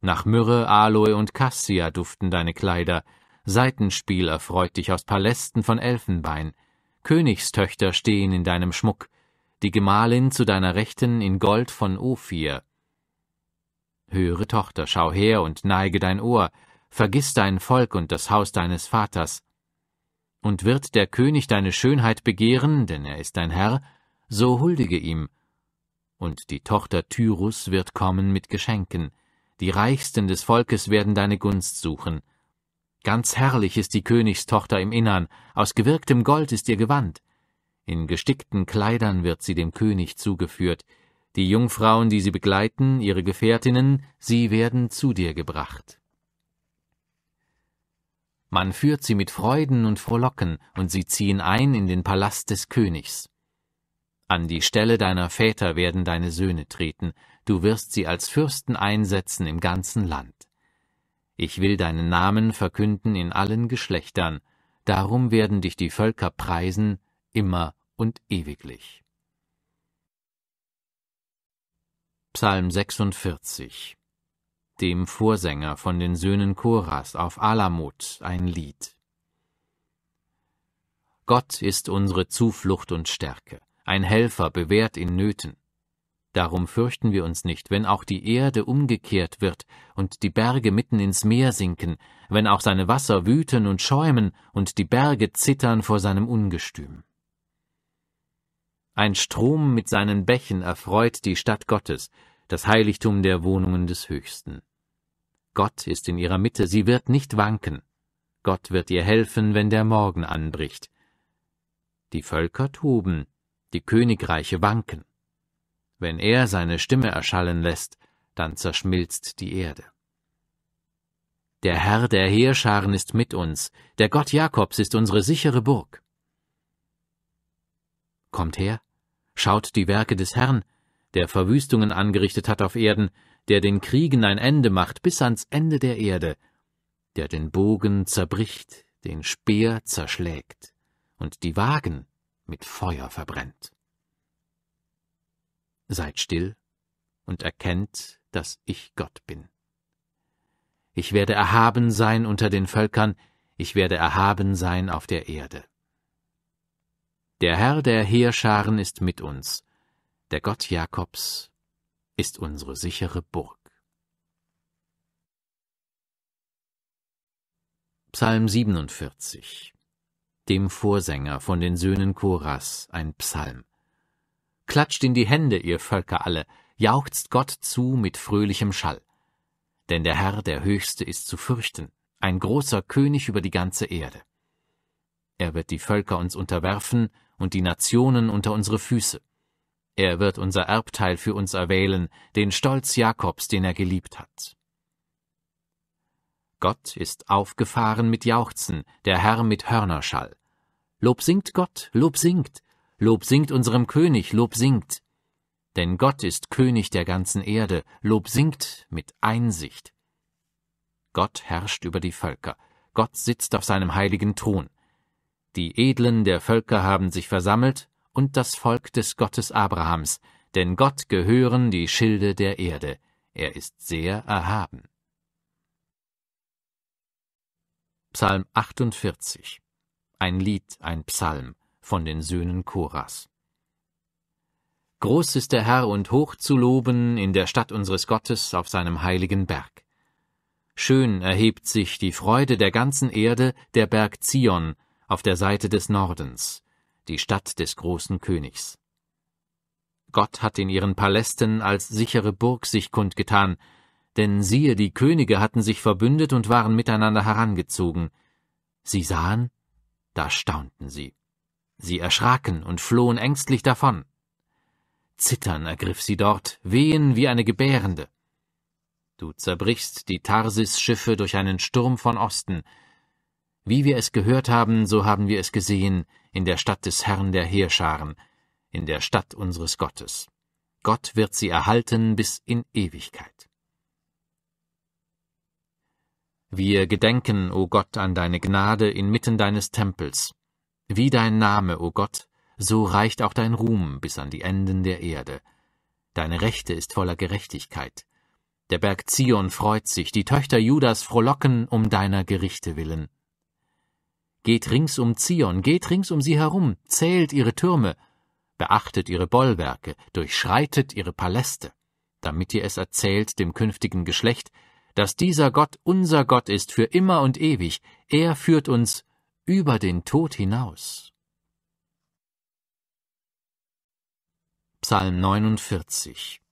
S1: Nach Myrrhe, Aloe und Cassia duften deine Kleider, Seitenspiel erfreut dich aus Palästen von Elfenbein, Königstöchter stehen in deinem Schmuck, die Gemahlin zu deiner Rechten in Gold von Ophir. Höre, Tochter, schau her und neige dein Ohr, vergiss dein Volk und das Haus deines Vaters. Und wird der König deine Schönheit begehren, denn er ist dein Herr, so huldige ihm. Und die Tochter Tyrus wird kommen mit Geschenken, die Reichsten des Volkes werden deine Gunst suchen. Ganz herrlich ist die Königstochter im Innern, aus gewirktem Gold ist ihr Gewand. In gestickten Kleidern wird sie dem König zugeführt, die Jungfrauen, die sie begleiten, ihre Gefährtinnen, sie werden zu dir gebracht. Man führt sie mit Freuden und Frohlocken, und sie ziehen ein in den Palast des Königs. An die Stelle deiner Väter werden deine Söhne treten, du wirst sie als Fürsten einsetzen im ganzen Land. Ich will deinen Namen verkünden in allen Geschlechtern, darum werden dich die Völker preisen, immer und ewiglich. Psalm 46 dem Vorsänger von den Söhnen Koras auf Alamut, ein Lied. Gott ist unsere Zuflucht und Stärke, ein Helfer bewährt in Nöten. Darum fürchten wir uns nicht, wenn auch die Erde umgekehrt wird und die Berge mitten ins Meer sinken, wenn auch seine Wasser wüten und schäumen und die Berge zittern vor seinem Ungestüm. Ein Strom mit seinen Bächen erfreut die Stadt Gottes, das Heiligtum der Wohnungen des Höchsten. Gott ist in ihrer Mitte, sie wird nicht wanken. Gott wird ihr helfen, wenn der Morgen anbricht. Die Völker toben, die Königreiche wanken. Wenn er seine Stimme erschallen lässt, dann zerschmilzt die Erde. Der Herr der Heerscharen ist mit uns, der Gott Jakobs ist unsere sichere Burg. Kommt her, schaut die Werke des Herrn, der Verwüstungen angerichtet hat auf Erden, der den Kriegen ein Ende macht bis ans Ende der Erde, der den Bogen zerbricht, den Speer zerschlägt und die Wagen mit Feuer verbrennt. Seid still und erkennt, dass ich Gott bin. Ich werde erhaben sein unter den Völkern, ich werde erhaben sein auf der Erde. Der Herr der Heerscharen ist mit uns, der Gott Jakobs ist unsere sichere Burg. Psalm 47 Dem Vorsänger von den Söhnen Koras ein Psalm. Klatscht in die Hände, ihr Völker alle, jauchzt Gott zu mit fröhlichem Schall. Denn der Herr, der Höchste, ist zu fürchten, ein großer König über die ganze Erde. Er wird die Völker uns unterwerfen und die Nationen unter unsere Füße. Er wird unser Erbteil für uns erwählen, den Stolz Jakobs, den er geliebt hat. Gott ist aufgefahren mit Jauchzen, der Herr mit Hörnerschall. Lob singt Gott, Lob singt, Lob singt unserem König, Lob singt. Denn Gott ist König der ganzen Erde, Lob singt mit Einsicht. Gott herrscht über die Völker, Gott sitzt auf seinem heiligen Thron. Die Edlen der Völker haben sich versammelt, und das Volk des Gottes Abrahams, denn Gott gehören die Schilde der Erde, er ist sehr erhaben. Psalm 48 Ein Lied, ein Psalm von den Söhnen Koras. Groß ist der Herr und hoch zu loben in der Stadt unseres Gottes auf seinem heiligen Berg. Schön erhebt sich die Freude der ganzen Erde, der Berg Zion, auf der Seite des Nordens die Stadt des großen Königs. Gott hat in ihren Palästen als sichere Burg sich kundgetan, denn siehe, die Könige hatten sich verbündet und waren miteinander herangezogen. Sie sahen, da staunten sie. Sie erschraken und flohen ängstlich davon. Zittern ergriff sie dort, wehen wie eine Gebärende. Du zerbrichst die Tarsis-Schiffe durch einen Sturm von Osten. Wie wir es gehört haben, so haben wir es gesehen, in der Stadt des Herrn der Heerscharen, in der Stadt unseres Gottes. Gott wird sie erhalten bis in Ewigkeit. Wir gedenken, o Gott, an deine Gnade inmitten deines Tempels. Wie dein Name, o Gott, so reicht auch dein Ruhm bis an die Enden der Erde. Deine Rechte ist voller Gerechtigkeit. Der Berg Zion freut sich, die Töchter Judas frohlocken um deiner Gerichte willen. Geht rings um Zion, geht rings um sie herum, zählt ihre Türme, beachtet ihre Bollwerke, durchschreitet ihre Paläste, damit ihr es erzählt dem künftigen Geschlecht, dass dieser Gott unser Gott ist für immer und ewig, er führt uns über den Tod hinaus. Psalm 49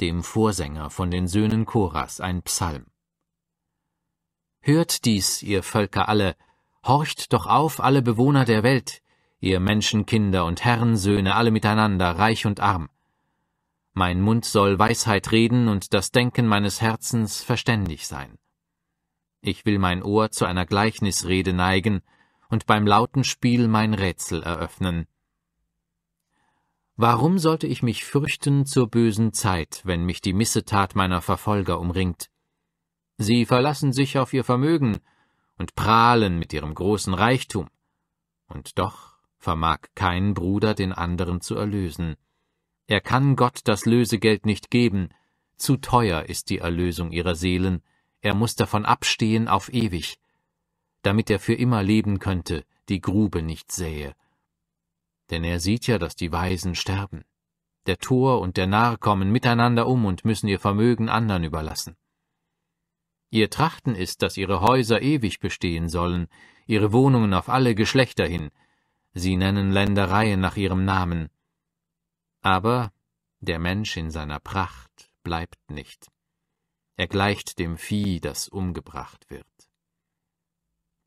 S1: Dem Vorsänger von den Söhnen Koras ein Psalm Hört dies, ihr Völker alle, Horcht doch auf, alle Bewohner der Welt, ihr Menschenkinder und Herrensöhne, alle miteinander, reich und arm. Mein Mund soll Weisheit reden und das Denken meines Herzens verständig sein. Ich will mein Ohr zu einer Gleichnisrede neigen und beim lauten Spiel mein Rätsel eröffnen. Warum sollte ich mich fürchten zur bösen Zeit, wenn mich die Missetat meiner Verfolger umringt? Sie verlassen sich auf ihr Vermögen, und prahlen mit ihrem großen Reichtum, und doch vermag kein Bruder den anderen zu erlösen. Er kann Gott das Lösegeld nicht geben, zu teuer ist die Erlösung ihrer Seelen, er muß davon abstehen auf ewig, damit er für immer leben könnte, die Grube nicht sähe. Denn er sieht ja, dass die Weisen sterben. Der Tor und der Narr kommen miteinander um und müssen ihr Vermögen andern überlassen. Ihr Trachten ist, dass ihre Häuser ewig bestehen sollen, ihre Wohnungen auf alle Geschlechter hin. Sie nennen Ländereien nach ihrem Namen. Aber der Mensch in seiner Pracht bleibt nicht. Er gleicht dem Vieh, das umgebracht wird.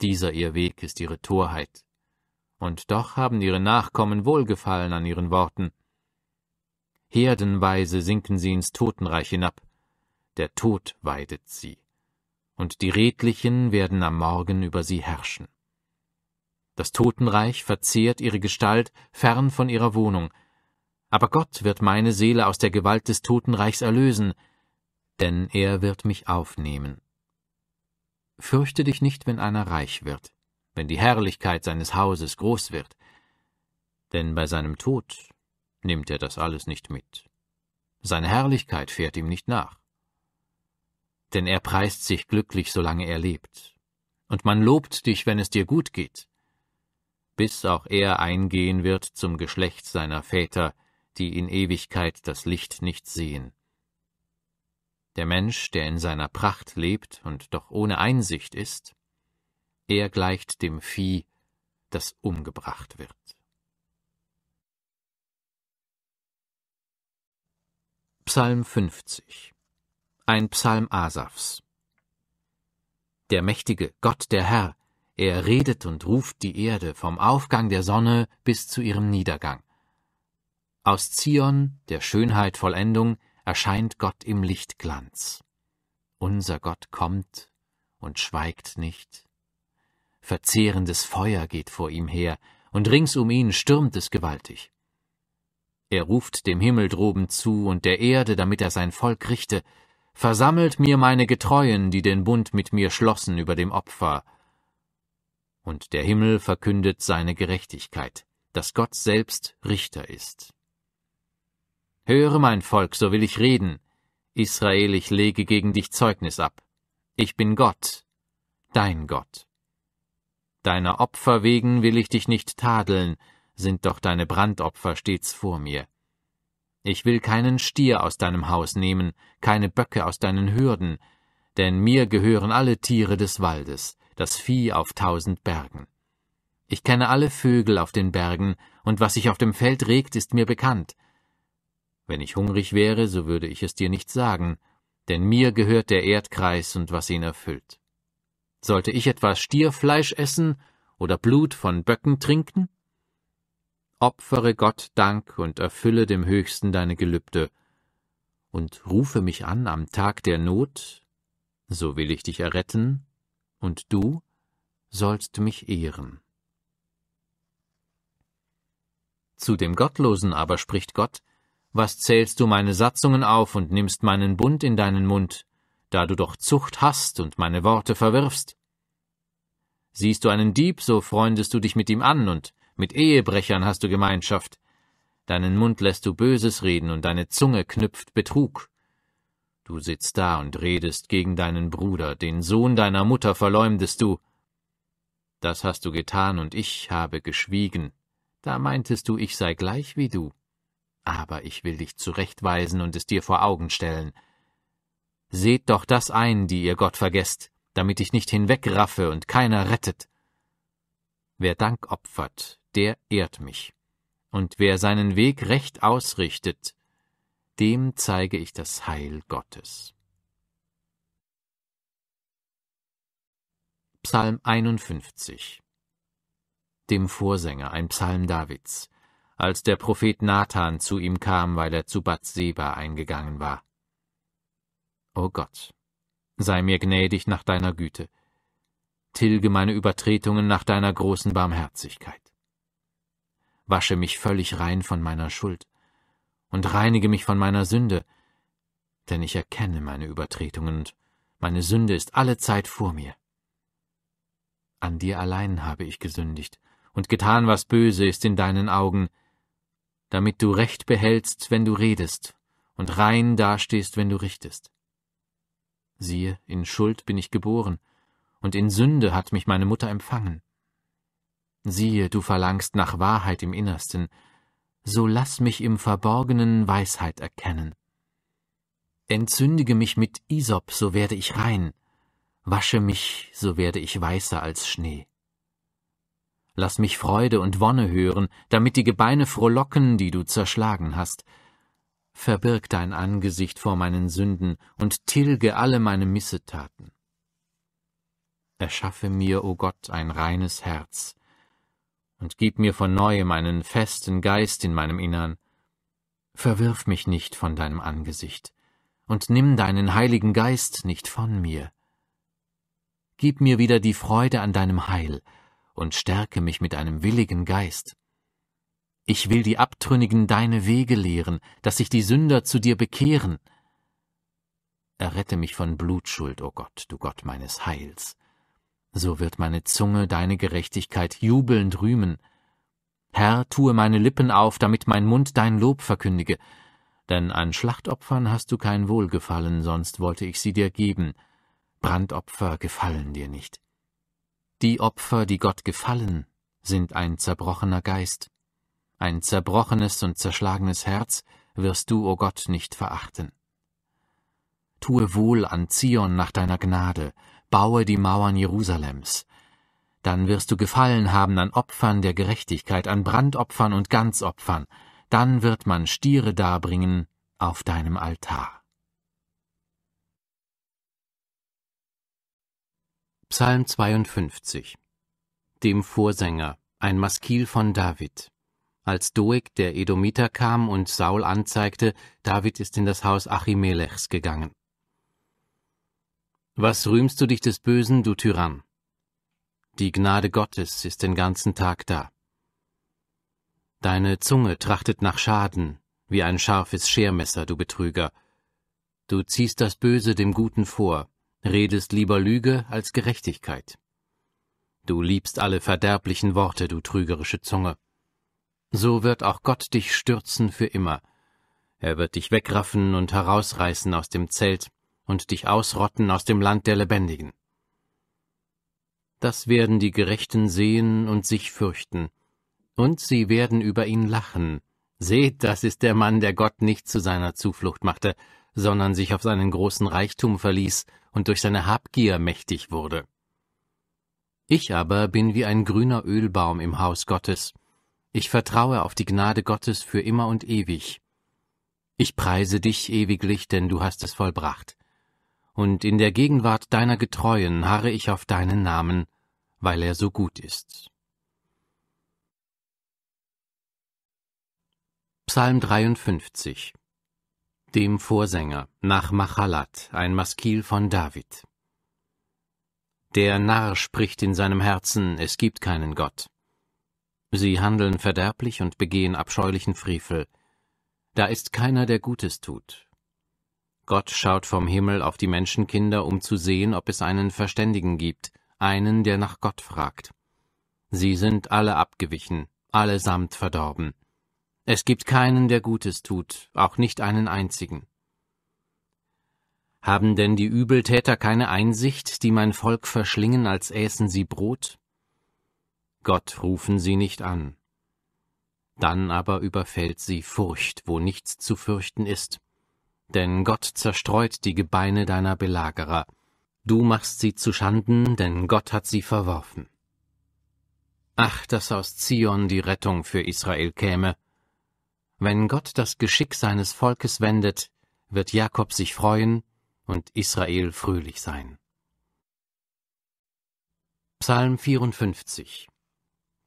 S1: Dieser ihr Weg ist ihre Torheit, und doch haben ihre Nachkommen Wohlgefallen an ihren Worten. Herdenweise sinken sie ins Totenreich hinab, der Tod weidet sie und die Redlichen werden am Morgen über sie herrschen. Das Totenreich verzehrt ihre Gestalt fern von ihrer Wohnung, aber Gott wird meine Seele aus der Gewalt des Totenreichs erlösen, denn er wird mich aufnehmen. Fürchte dich nicht, wenn einer reich wird, wenn die Herrlichkeit seines Hauses groß wird, denn bei seinem Tod nimmt er das alles nicht mit. Seine Herrlichkeit fährt ihm nicht nach denn er preist sich glücklich, solange er lebt. Und man lobt dich, wenn es dir gut geht, bis auch er eingehen wird zum Geschlecht seiner Väter, die in Ewigkeit das Licht nicht sehen. Der Mensch, der in seiner Pracht lebt und doch ohne Einsicht ist, er gleicht dem Vieh, das umgebracht wird. Psalm 50 ein Psalm Asafs. Der mächtige Gott der Herr, er redet und ruft die Erde vom Aufgang der Sonne bis zu ihrem Niedergang. Aus Zion, der Schönheit Vollendung, erscheint Gott im Lichtglanz. Unser Gott kommt und schweigt nicht. Verzehrendes Feuer geht vor ihm her, und rings um ihn stürmt es gewaltig. Er ruft dem Himmel droben zu und der Erde, damit er sein Volk richte, versammelt mir meine Getreuen, die den Bund mit mir schlossen über dem Opfer. Und der Himmel verkündet seine Gerechtigkeit, dass Gott selbst Richter ist. Höre mein Volk, so will ich reden. Israel, ich lege gegen dich Zeugnis ab. Ich bin Gott, dein Gott. Deiner Opfer wegen will ich dich nicht tadeln, sind doch deine Brandopfer stets vor mir. Ich will keinen Stier aus deinem Haus nehmen, keine Böcke aus deinen Hürden, denn mir gehören alle Tiere des Waldes, das Vieh auf tausend Bergen. Ich kenne alle Vögel auf den Bergen, und was sich auf dem Feld regt, ist mir bekannt. Wenn ich hungrig wäre, so würde ich es dir nicht sagen, denn mir gehört der Erdkreis und was ihn erfüllt. Sollte ich etwa Stierfleisch essen oder Blut von Böcken trinken? opfere Gott Dank und erfülle dem Höchsten deine Gelübde, und rufe mich an am Tag der Not, so will ich dich erretten, und du sollst mich ehren. Zu dem Gottlosen aber spricht Gott, was zählst du meine Satzungen auf und nimmst meinen Bund in deinen Mund, da du doch Zucht hast und meine Worte verwirfst? Siehst du einen Dieb, so freundest du dich mit ihm an und mit Ehebrechern hast du Gemeinschaft. Deinen Mund lässt du Böses reden und deine Zunge knüpft Betrug. Du sitzt da und redest gegen deinen Bruder, den Sohn deiner Mutter verleumdest du. Das hast du getan und ich habe geschwiegen. Da meintest du, ich sei gleich wie du. Aber ich will dich zurechtweisen und es dir vor Augen stellen. Seht doch das ein, die ihr Gott vergesst, damit ich nicht hinwegraffe und keiner rettet. Wer Dank opfert, der ehrt mich. Und wer seinen Weg recht ausrichtet, dem zeige ich das Heil Gottes. Psalm 51 Dem Vorsänger ein Psalm Davids, als der Prophet Nathan zu ihm kam, weil er zu Bad Seba eingegangen war. O Gott, sei mir gnädig nach deiner Güte, tilge meine Übertretungen nach deiner großen Barmherzigkeit wasche mich völlig rein von meiner Schuld und reinige mich von meiner Sünde, denn ich erkenne meine Übertretungen und meine Sünde ist alle Zeit vor mir. An dir allein habe ich gesündigt und getan, was böse ist in deinen Augen, damit du Recht behältst, wenn du redest, und rein dastehst, wenn du richtest. Siehe, in Schuld bin ich geboren, und in Sünde hat mich meine Mutter empfangen. Siehe, du verlangst nach Wahrheit im Innersten, so lass mich im Verborgenen Weisheit erkennen. Entzündige mich mit Isop, so werde ich rein, wasche mich, so werde ich weißer als Schnee. Lass mich Freude und Wonne hören, damit die Gebeine frohlocken, die du zerschlagen hast. Verbirg dein Angesicht vor meinen Sünden und tilge alle meine Missetaten. Erschaffe mir, o oh Gott, ein reines Herz, und gib mir von neuem einen festen Geist in meinem Innern. Verwirf mich nicht von deinem Angesicht, und nimm deinen heiligen Geist nicht von mir. Gib mir wieder die Freude an deinem Heil, und stärke mich mit einem willigen Geist. Ich will die Abtrünnigen deine Wege lehren, dass sich die Sünder zu dir bekehren. Errette mich von Blutschuld, o oh Gott, du Gott meines Heils, so wird meine Zunge deine Gerechtigkeit jubelnd rühmen. Herr, tue meine Lippen auf, damit mein Mund dein Lob verkündige. Denn an Schlachtopfern hast du kein Wohlgefallen, sonst wollte ich sie dir geben. Brandopfer gefallen dir nicht. Die Opfer, die Gott gefallen, sind ein zerbrochener Geist. Ein zerbrochenes und zerschlagenes Herz wirst du, o oh Gott, nicht verachten. Tue wohl an Zion nach deiner Gnade, baue die Mauern Jerusalems. Dann wirst du Gefallen haben an Opfern der Gerechtigkeit, an Brandopfern und Ganzopfern. Dann wird man Stiere darbringen auf deinem Altar. Psalm 52 Dem Vorsänger, ein Maskil von David. Als Doeg, der Edomiter, kam und Saul anzeigte, David ist in das Haus Achimelechs gegangen. Was rühmst du dich des Bösen, du Tyrann? Die Gnade Gottes ist den ganzen Tag da. Deine Zunge trachtet nach Schaden, wie ein scharfes Schermesser, du Betrüger. Du ziehst das Böse dem Guten vor, redest lieber Lüge als Gerechtigkeit. Du liebst alle verderblichen Worte, du trügerische Zunge. So wird auch Gott dich stürzen für immer. Er wird dich wegraffen und herausreißen aus dem Zelt, und dich ausrotten aus dem Land der Lebendigen. Das werden die Gerechten sehen und sich fürchten, und sie werden über ihn lachen. Seht, das ist der Mann, der Gott nicht zu seiner Zuflucht machte, sondern sich auf seinen großen Reichtum verließ und durch seine Habgier mächtig wurde. Ich aber bin wie ein grüner Ölbaum im Haus Gottes. Ich vertraue auf die Gnade Gottes für immer und ewig. Ich preise dich ewiglich, denn du hast es vollbracht und in der Gegenwart deiner Getreuen harre ich auf deinen Namen, weil er so gut ist. Psalm 53 Dem Vorsänger nach Machalat, ein Maskil von David. Der Narr spricht in seinem Herzen, es gibt keinen Gott. Sie handeln verderblich und begehen abscheulichen Frevel. Da ist keiner, der Gutes tut, Gott schaut vom Himmel auf die Menschenkinder, um zu sehen, ob es einen Verständigen gibt, einen, der nach Gott fragt. Sie sind alle abgewichen, allesamt verdorben. Es gibt keinen, der Gutes tut, auch nicht einen einzigen. Haben denn die Übeltäter keine Einsicht, die mein Volk verschlingen, als äßen sie Brot? Gott rufen sie nicht an. Dann aber überfällt sie Furcht, wo nichts zu fürchten ist denn Gott zerstreut die Gebeine deiner Belagerer. Du machst sie zu Schanden, denn Gott hat sie verworfen. Ach, dass aus Zion die Rettung für Israel käme. Wenn Gott das Geschick seines Volkes wendet, wird Jakob sich freuen und Israel fröhlich sein. Psalm 54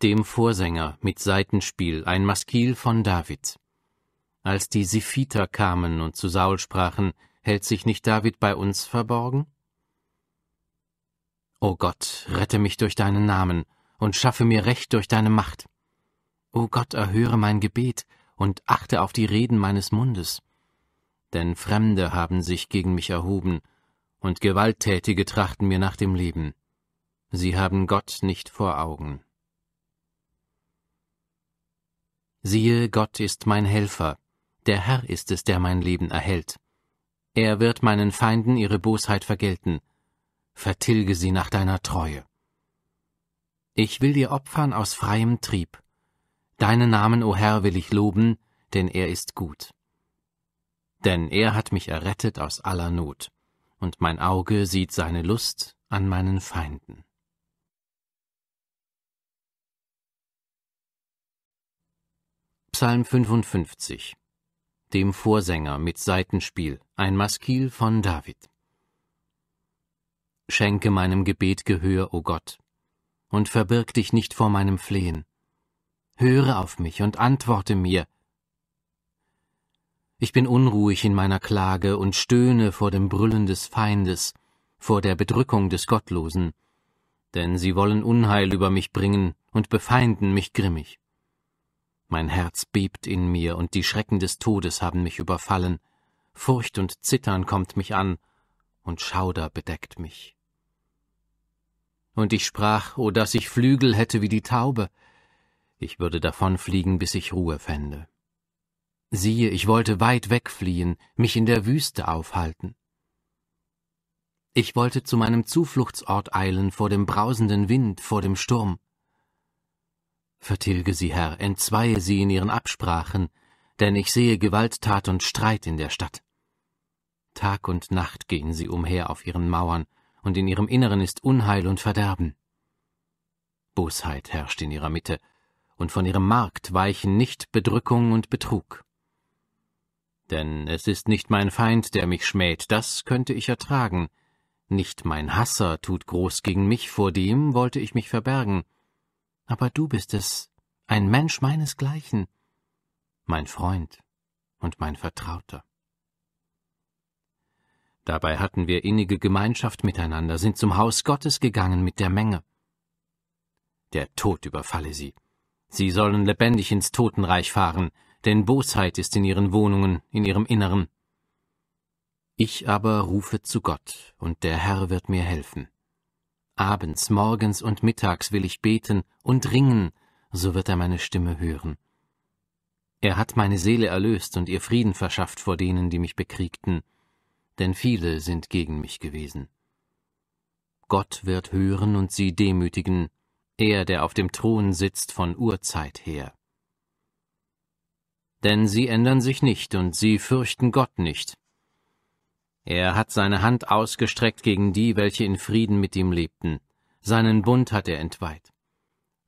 S1: Dem Vorsänger mit Seitenspiel ein Maskil von David. Als die Siphiter kamen und zu Saul sprachen, hält sich nicht David bei uns verborgen? O Gott, rette mich durch deinen Namen und schaffe mir Recht durch deine Macht. O Gott, erhöre mein Gebet und achte auf die Reden meines Mundes. Denn Fremde haben sich gegen mich erhoben, und Gewalttätige trachten mir nach dem Leben. Sie haben Gott nicht vor Augen. Siehe, Gott ist mein Helfer, der Herr ist es, der mein Leben erhält. Er wird meinen Feinden ihre Bosheit vergelten. Vertilge sie nach deiner Treue. Ich will dir opfern aus freiem Trieb. Deinen Namen, o Herr, will ich loben, denn er ist gut. Denn er hat mich errettet aus aller Not, und mein Auge sieht seine Lust an meinen Feinden. Psalm 55 dem Vorsänger mit Seitenspiel, ein Maskil von David. Schenke meinem Gebet Gehör, o oh Gott, und verbirg dich nicht vor meinem Flehen. Höre auf mich und antworte mir. Ich bin unruhig in meiner Klage und stöhne vor dem Brüllen des Feindes, vor der Bedrückung des Gottlosen, denn sie wollen Unheil über mich bringen und befeinden mich grimmig. Mein Herz bebt in mir und die Schrecken des Todes haben mich überfallen. Furcht und Zittern kommt mich an und Schauder bedeckt mich. Und ich sprach, o oh, dass ich Flügel hätte wie die Taube. Ich würde davonfliegen, bis ich Ruhe fände. Siehe, ich wollte weit wegfliehen, mich in der Wüste aufhalten. Ich wollte zu meinem Zufluchtsort eilen vor dem brausenden Wind, vor dem Sturm. Vertilge sie, Herr, entzweie sie in ihren Absprachen, denn ich sehe Gewalttat und Streit in der Stadt. Tag und Nacht gehen sie umher auf ihren Mauern, und in ihrem Inneren ist Unheil und Verderben. Bosheit herrscht in ihrer Mitte, und von ihrem Markt weichen nicht Bedrückung und Betrug. Denn es ist nicht mein Feind, der mich schmäht, das könnte ich ertragen, nicht mein Hasser tut groß gegen mich, vor dem wollte ich mich verbergen, aber du bist es, ein Mensch meinesgleichen, mein Freund und mein Vertrauter. Dabei hatten wir innige Gemeinschaft miteinander, sind zum Haus Gottes gegangen mit der Menge. Der Tod überfalle sie. Sie sollen lebendig ins Totenreich fahren, denn Bosheit ist in ihren Wohnungen, in ihrem Inneren. Ich aber rufe zu Gott, und der Herr wird mir helfen. Abends, morgens und mittags will ich beten und ringen, so wird er meine Stimme hören. Er hat meine Seele erlöst und ihr Frieden verschafft vor denen, die mich bekriegten, denn viele sind gegen mich gewesen. Gott wird hören und sie demütigen, er, der auf dem Thron sitzt von Urzeit her. Denn sie ändern sich nicht und sie fürchten Gott nicht, er hat seine Hand ausgestreckt gegen die, welche in Frieden mit ihm lebten. Seinen Bund hat er entweiht.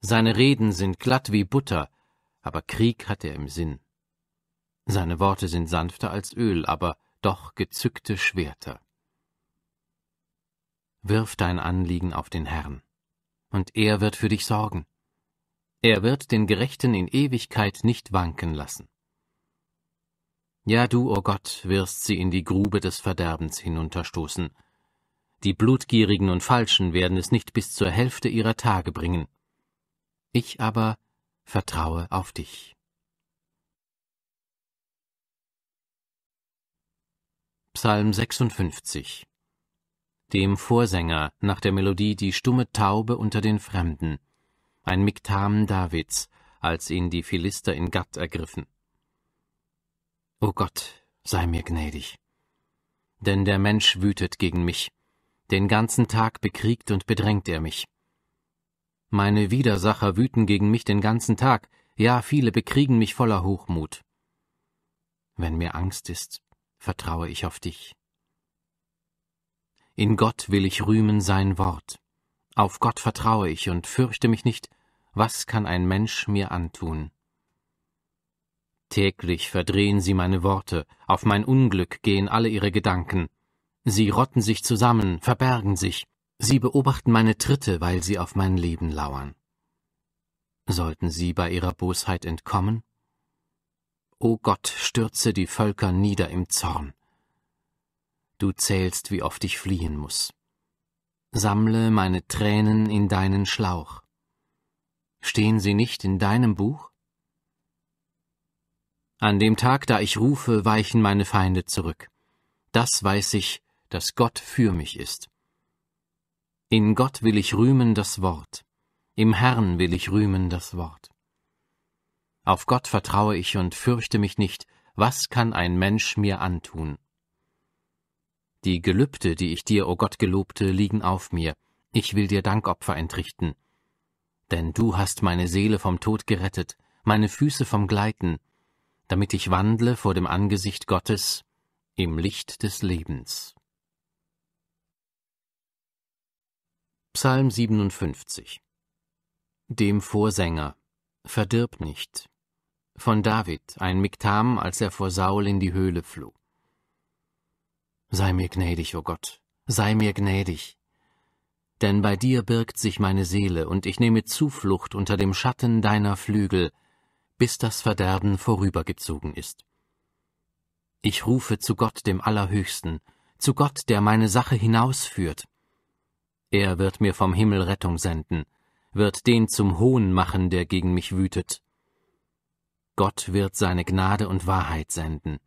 S1: Seine Reden sind glatt wie Butter, aber Krieg hat er im Sinn. Seine Worte sind sanfter als Öl, aber doch gezückte Schwerter. Wirf dein Anliegen auf den Herrn, und er wird für dich sorgen. Er wird den Gerechten in Ewigkeit nicht wanken lassen. Ja, du, o oh Gott, wirst sie in die Grube des Verderbens hinunterstoßen. Die Blutgierigen und Falschen werden es nicht bis zur Hälfte ihrer Tage bringen. Ich aber vertraue auf dich. Psalm 56 Dem Vorsänger nach der Melodie Die stumme Taube unter den Fremden, ein Miktam Davids, als ihn die Philister in Gatt ergriffen. O Gott, sei mir gnädig. Denn der Mensch wütet gegen mich, den ganzen Tag bekriegt und bedrängt er mich. Meine Widersacher wüten gegen mich den ganzen Tag, ja viele bekriegen mich voller Hochmut. Wenn mir Angst ist, vertraue ich auf dich. In Gott will ich rühmen sein Wort. Auf Gott vertraue ich und fürchte mich nicht, was kann ein Mensch mir antun? Täglich verdrehen sie meine Worte, auf mein Unglück gehen alle ihre Gedanken. Sie rotten sich zusammen, verbergen sich, sie beobachten meine Tritte, weil sie auf mein Leben lauern. Sollten sie bei ihrer Bosheit entkommen? O Gott, stürze die Völker nieder im Zorn. Du zählst, wie oft ich fliehen muß. Sammle meine Tränen in deinen Schlauch. Stehen sie nicht in deinem Buch? An dem Tag, da ich rufe, weichen meine Feinde zurück. Das weiß ich, dass Gott für mich ist. In Gott will ich rühmen das Wort, im Herrn will ich rühmen das Wort. Auf Gott vertraue ich und fürchte mich nicht, was kann ein Mensch mir antun? Die Gelübde, die ich dir, o oh Gott gelobte, liegen auf mir, ich will dir Dankopfer entrichten. Denn du hast meine Seele vom Tod gerettet, meine Füße vom Gleiten, damit ich wandle vor dem Angesicht Gottes im Licht des Lebens. Psalm 57 Dem Vorsänger Verdirb nicht von David, ein Miktam, als er vor Saul in die Höhle floh. Sei mir gnädig, o oh Gott, sei mir gnädig. Denn bei dir birgt sich meine Seele, und ich nehme Zuflucht unter dem Schatten deiner Flügel bis das Verderben vorübergezogen ist. Ich rufe zu Gott dem Allerhöchsten, zu Gott, der meine Sache hinausführt. Er wird mir vom Himmel Rettung senden, wird den zum Hohn machen, der gegen mich wütet. Gott wird seine Gnade und Wahrheit senden.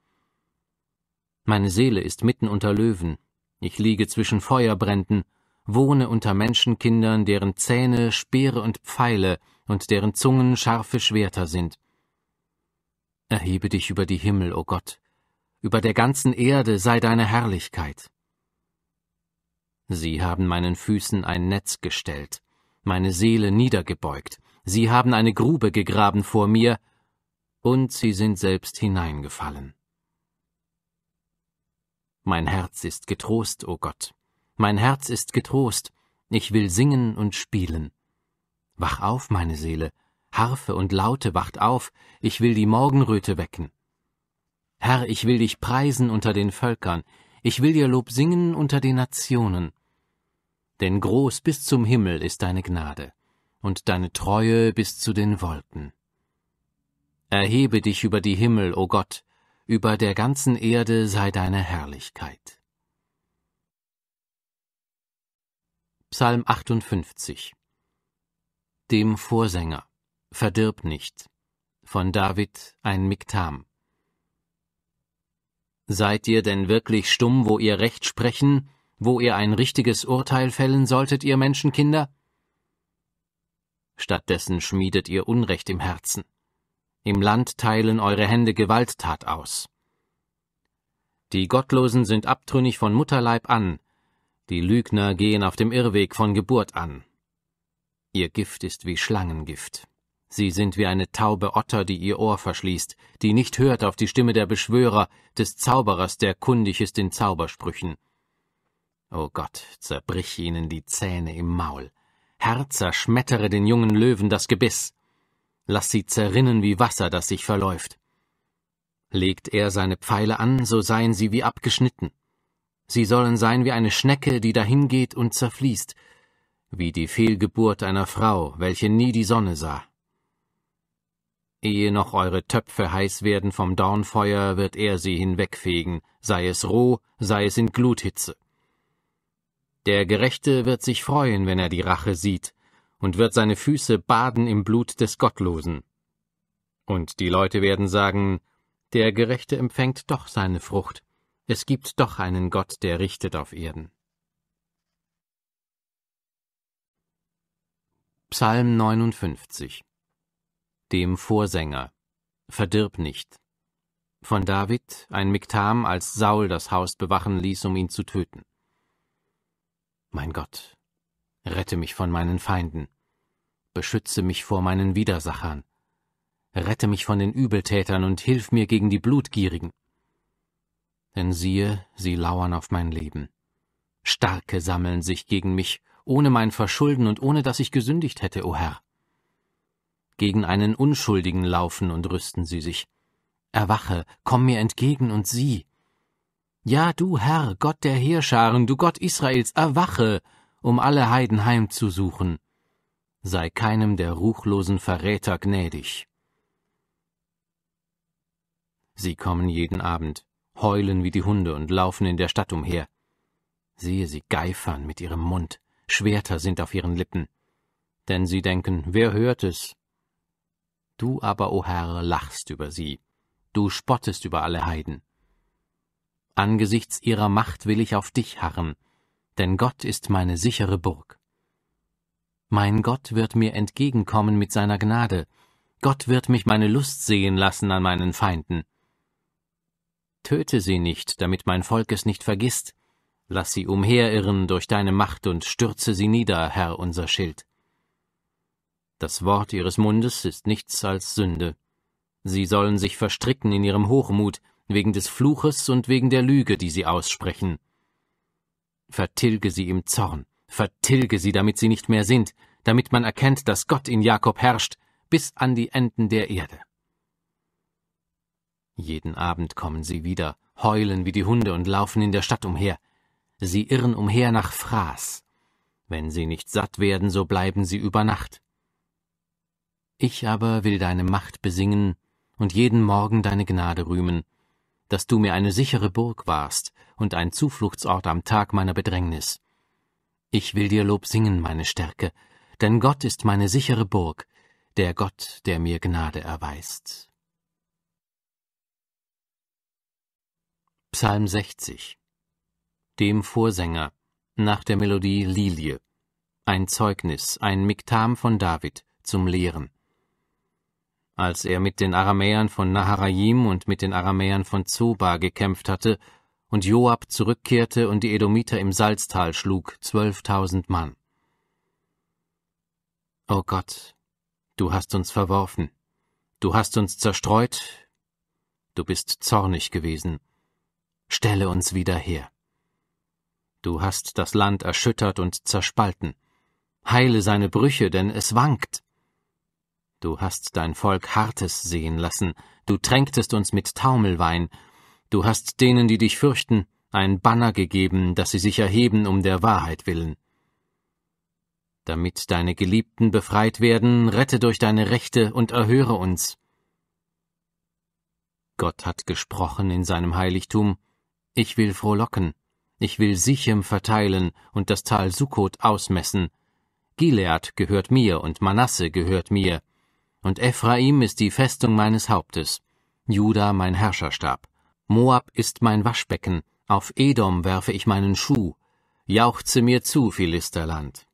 S1: Meine Seele ist mitten unter Löwen, ich liege zwischen Feuerbränden, wohne unter Menschenkindern, deren Zähne Speere und Pfeile und deren Zungen scharfe Schwerter sind. Erhebe dich über die Himmel, o oh Gott, über der ganzen Erde sei deine Herrlichkeit. Sie haben meinen Füßen ein Netz gestellt, meine Seele niedergebeugt, sie haben eine Grube gegraben vor mir, und sie sind selbst hineingefallen. Mein Herz ist getrost, o oh Gott, mein Herz ist getrost, ich will singen und spielen. Wach auf, meine Seele, Harfe und Laute wacht auf, ich will die Morgenröte wecken. Herr, ich will dich preisen unter den Völkern, ich will dir Lob singen unter den Nationen. Denn groß bis zum Himmel ist deine Gnade, und deine Treue bis zu den Wolken. Erhebe dich über die Himmel, o Gott, über der ganzen Erde sei deine Herrlichkeit. Psalm 58 Dem Vorsänger Verdirb nicht. Von David ein Miktam. Seid ihr denn wirklich stumm, wo ihr Recht sprechen, wo ihr ein richtiges Urteil fällen solltet, ihr Menschenkinder? Stattdessen schmiedet ihr Unrecht im Herzen. Im Land teilen eure Hände Gewalttat aus. Die Gottlosen sind abtrünnig von Mutterleib an, die Lügner gehen auf dem Irrweg von Geburt an. Ihr Gift ist wie Schlangengift. Sie sind wie eine taube Otter, die ihr Ohr verschließt, die nicht hört auf die Stimme der Beschwörer, des Zauberers, der kundig ist in Zaubersprüchen. O oh Gott, zerbrich ihnen die Zähne im Maul. Herr, zerschmettere den jungen Löwen das Gebiss. Lass sie zerrinnen wie Wasser, das sich verläuft. Legt er seine Pfeile an, so seien sie wie abgeschnitten. Sie sollen sein wie eine Schnecke, die dahingeht und zerfließt, wie die Fehlgeburt einer Frau, welche nie die Sonne sah. Ehe noch eure Töpfe heiß werden vom Dornfeuer, wird er sie hinwegfegen, sei es roh, sei es in Gluthitze. Der Gerechte wird sich freuen, wenn er die Rache sieht, und wird seine Füße baden im Blut des Gottlosen. Und die Leute werden sagen, der Gerechte empfängt doch seine Frucht, es gibt doch einen Gott, der richtet auf Erden. Psalm 59 dem Vorsänger. Verdirb nicht. Von David, ein Miktam, als Saul das Haus bewachen ließ, um ihn zu töten. Mein Gott, rette mich von meinen Feinden. Beschütze mich vor meinen Widersachern. Rette mich von den Übeltätern und hilf mir gegen die Blutgierigen. Denn siehe, sie lauern auf mein Leben. Starke sammeln sich gegen mich, ohne mein Verschulden und ohne dass ich gesündigt hätte, o Herr. Gegen einen Unschuldigen laufen und rüsten sie sich. Erwache, komm mir entgegen und sieh. Ja, du Herr, Gott der Heerscharen, du Gott Israels, erwache, um alle Heiden heimzusuchen. Sei keinem der ruchlosen Verräter gnädig. Sie kommen jeden Abend, heulen wie die Hunde und laufen in der Stadt umher. Sehe sie geifern mit ihrem Mund, Schwerter sind auf ihren Lippen. Denn sie denken, wer hört es? Du aber, o Herr, lachst über sie, du spottest über alle Heiden. Angesichts ihrer Macht will ich auf dich harren, denn Gott ist meine sichere Burg. Mein Gott wird mir entgegenkommen mit seiner Gnade, Gott wird mich meine Lust sehen lassen an meinen Feinden. Töte sie nicht, damit mein Volk es nicht vergisst, lass sie umherirren durch deine Macht und stürze sie nieder, Herr unser Schild. Das Wort ihres Mundes ist nichts als Sünde. Sie sollen sich verstricken in ihrem Hochmut, wegen des Fluches und wegen der Lüge, die sie aussprechen. Vertilge sie im Zorn, vertilge sie, damit sie nicht mehr sind, damit man erkennt, dass Gott in Jakob herrscht, bis an die Enden der Erde. Jeden Abend kommen sie wieder, heulen wie die Hunde und laufen in der Stadt umher. Sie irren umher nach Fraß. Wenn sie nicht satt werden, so bleiben sie über Nacht. Ich aber will deine Macht besingen und jeden Morgen deine Gnade rühmen, dass du mir eine sichere Burg warst und ein Zufluchtsort am Tag meiner Bedrängnis. Ich will dir Lob singen, meine Stärke, denn Gott ist meine sichere Burg, der Gott, der mir Gnade erweist. Psalm 60 Dem Vorsänger nach der Melodie Lilie ein Zeugnis, ein Miktam von David zum Lehren als er mit den Aramäern von Naharaim und mit den Aramäern von Zoba gekämpft hatte, und Joab zurückkehrte und die Edomiter im Salztal schlug, zwölftausend Mann. O oh Gott, du hast uns verworfen, du hast uns zerstreut, du bist zornig gewesen, stelle uns wieder her. Du hast das Land erschüttert und zerspalten, heile seine Brüche, denn es wankt. Du hast dein Volk Hartes sehen lassen, du tränktest uns mit Taumelwein, du hast denen, die dich fürchten, ein Banner gegeben, dass sie sich erheben um der Wahrheit willen. Damit deine Geliebten befreit werden, rette durch deine Rechte und erhöre uns. Gott hat gesprochen in seinem Heiligtum, ich will frohlocken, ich will Sichem verteilen und das Tal Sukkot ausmessen, Gilead gehört mir und Manasse gehört mir, und Ephraim ist die Festung meines Hauptes, Juda mein Herrscherstab. Moab ist mein Waschbecken, auf Edom werfe ich meinen Schuh, jauchze mir zu, Philisterland.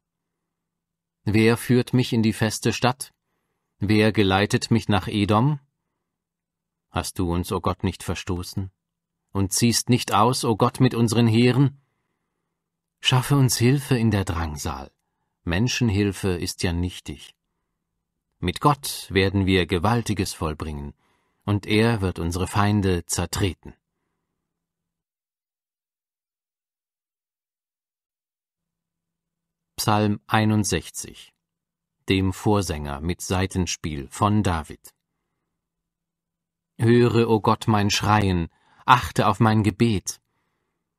S1: Wer führt mich in die feste Stadt? Wer geleitet mich nach Edom? Hast du uns, o oh Gott, nicht verstoßen? Und ziehst nicht aus, o oh Gott, mit unseren Heeren? Schaffe uns Hilfe in der Drangsal. Menschenhilfe ist ja nichtig. Mit Gott werden wir Gewaltiges vollbringen, und er wird unsere Feinde zertreten. Psalm 61 Dem Vorsänger mit Seitenspiel von David Höre, o oh Gott, mein Schreien, achte auf mein Gebet.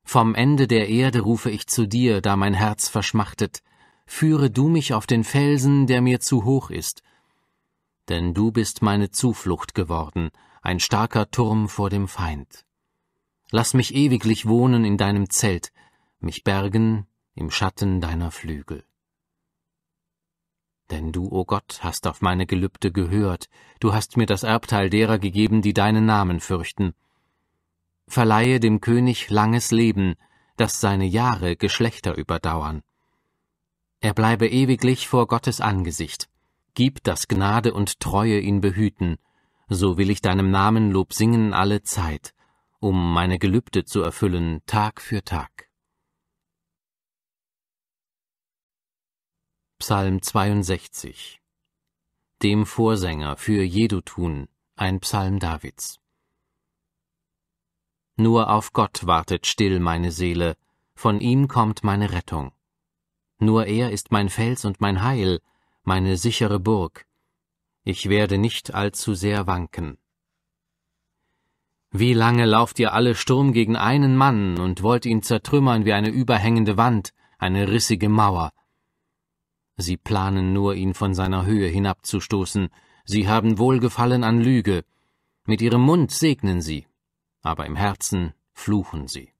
S1: Vom Ende der Erde rufe ich zu dir, da mein Herz verschmachtet. Führe du mich auf den Felsen, der mir zu hoch ist, denn du bist meine Zuflucht geworden, ein starker Turm vor dem Feind. Lass mich ewiglich wohnen in deinem Zelt, mich bergen im Schatten deiner Flügel. Denn du, o oh Gott, hast auf meine Gelübde gehört, du hast mir das Erbteil derer gegeben, die deinen Namen fürchten. Verleihe dem König langes Leben, dass seine Jahre Geschlechter überdauern. Er bleibe ewiglich vor Gottes Angesicht. Gib, dass Gnade und Treue ihn behüten, so will ich deinem Namen Lob singen alle Zeit, um meine Gelübde zu erfüllen Tag für Tag. Psalm 62 Dem Vorsänger für Jedutun, ein Psalm Davids. Nur auf Gott wartet still meine Seele, von ihm kommt meine Rettung. Nur er ist mein Fels und mein Heil, meine sichere Burg, ich werde nicht allzu sehr wanken. Wie lange lauft ihr alle Sturm gegen einen Mann und wollt ihn zertrümmern wie eine überhängende Wand, eine rissige Mauer. Sie planen nur, ihn von seiner Höhe hinabzustoßen, sie haben Wohlgefallen an Lüge, mit ihrem Mund segnen sie, aber im Herzen fluchen sie.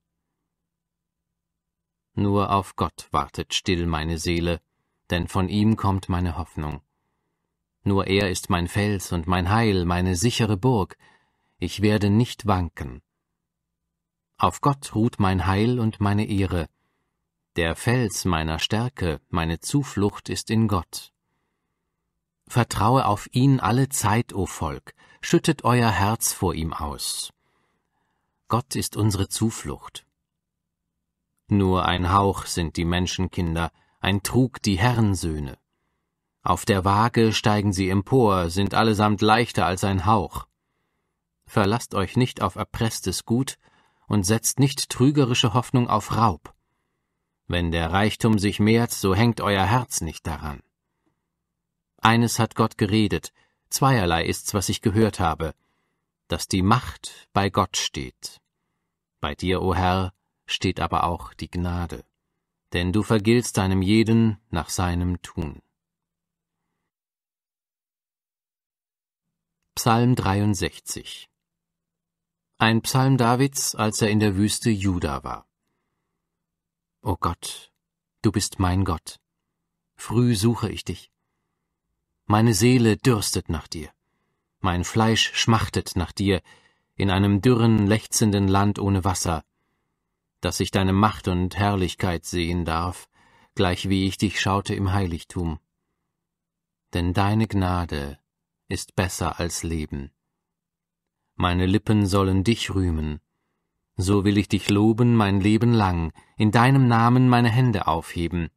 S1: Nur auf Gott wartet still meine Seele, denn von ihm kommt meine Hoffnung. Nur er ist mein Fels und mein Heil, meine sichere Burg, ich werde nicht wanken. Auf Gott ruht mein Heil und meine Ehre, der Fels meiner Stärke, meine Zuflucht ist in Gott. Vertraue auf ihn alle Zeit, o Volk, schüttet euer Herz vor ihm aus. Gott ist unsere Zuflucht. Nur ein Hauch sind die Menschenkinder, ein Trug die Herrensöhne. Auf der Waage steigen sie empor, sind allesamt leichter als ein Hauch. Verlasst euch nicht auf erpresstes Gut und setzt nicht trügerische Hoffnung auf Raub. Wenn der Reichtum sich mehrt, so hängt euer Herz nicht daran. Eines hat Gott geredet, zweierlei ist's, was ich gehört habe, dass die Macht bei Gott steht. Bei dir, o oh Herr, steht aber auch die Gnade denn du vergilst einem jeden nach seinem Tun. Psalm 63 Ein Psalm Davids, als er in der Wüste Juda war. O Gott, du bist mein Gott. Früh suche ich dich. Meine Seele dürstet nach dir. Mein Fleisch schmachtet nach dir, in einem dürren, lechzenden Land ohne Wasser, dass ich deine Macht und Herrlichkeit sehen darf, gleichwie ich dich schaute im Heiligtum. Denn deine Gnade ist besser als Leben. Meine Lippen sollen dich rühmen. So will ich dich loben mein Leben lang, in deinem Namen meine Hände aufheben.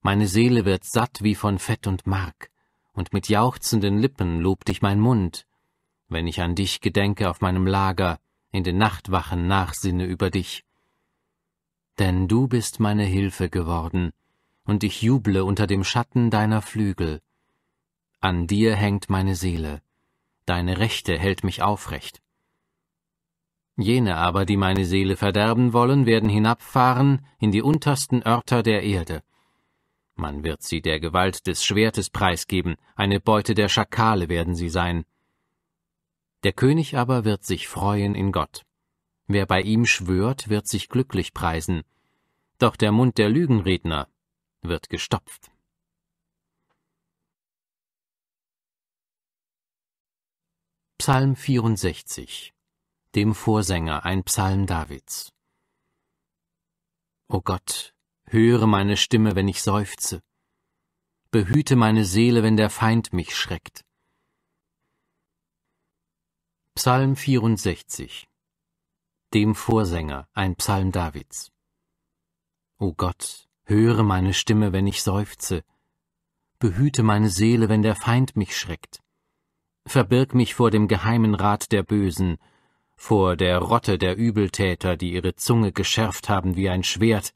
S1: Meine Seele wird satt wie von Fett und Mark, und mit jauchzenden Lippen lobt dich mein Mund, wenn ich an dich gedenke auf meinem Lager, in den Nachtwachen nachsinne über dich. Denn du bist meine Hilfe geworden, und ich juble unter dem Schatten deiner Flügel. An dir hängt meine Seele, deine Rechte hält mich aufrecht. Jene aber, die meine Seele verderben wollen, werden hinabfahren in die untersten Örter der Erde. Man wird sie der Gewalt des Schwertes preisgeben, eine Beute der Schakale werden sie sein. Der König aber wird sich freuen in Gott. Wer bei ihm schwört, wird sich glücklich preisen. Doch der Mund der Lügenredner wird gestopft. Psalm 64 Dem Vorsänger ein Psalm Davids O Gott, höre meine Stimme, wenn ich seufze. Behüte meine Seele, wenn der Feind mich schreckt. Psalm 64 Dem Vorsänger, ein Psalm Davids. O Gott, höre meine Stimme, wenn ich seufze. Behüte meine Seele, wenn der Feind mich schreckt. Verbirg mich vor dem geheimen Rat der Bösen, vor der Rotte der Übeltäter, die ihre Zunge geschärft haben wie ein Schwert,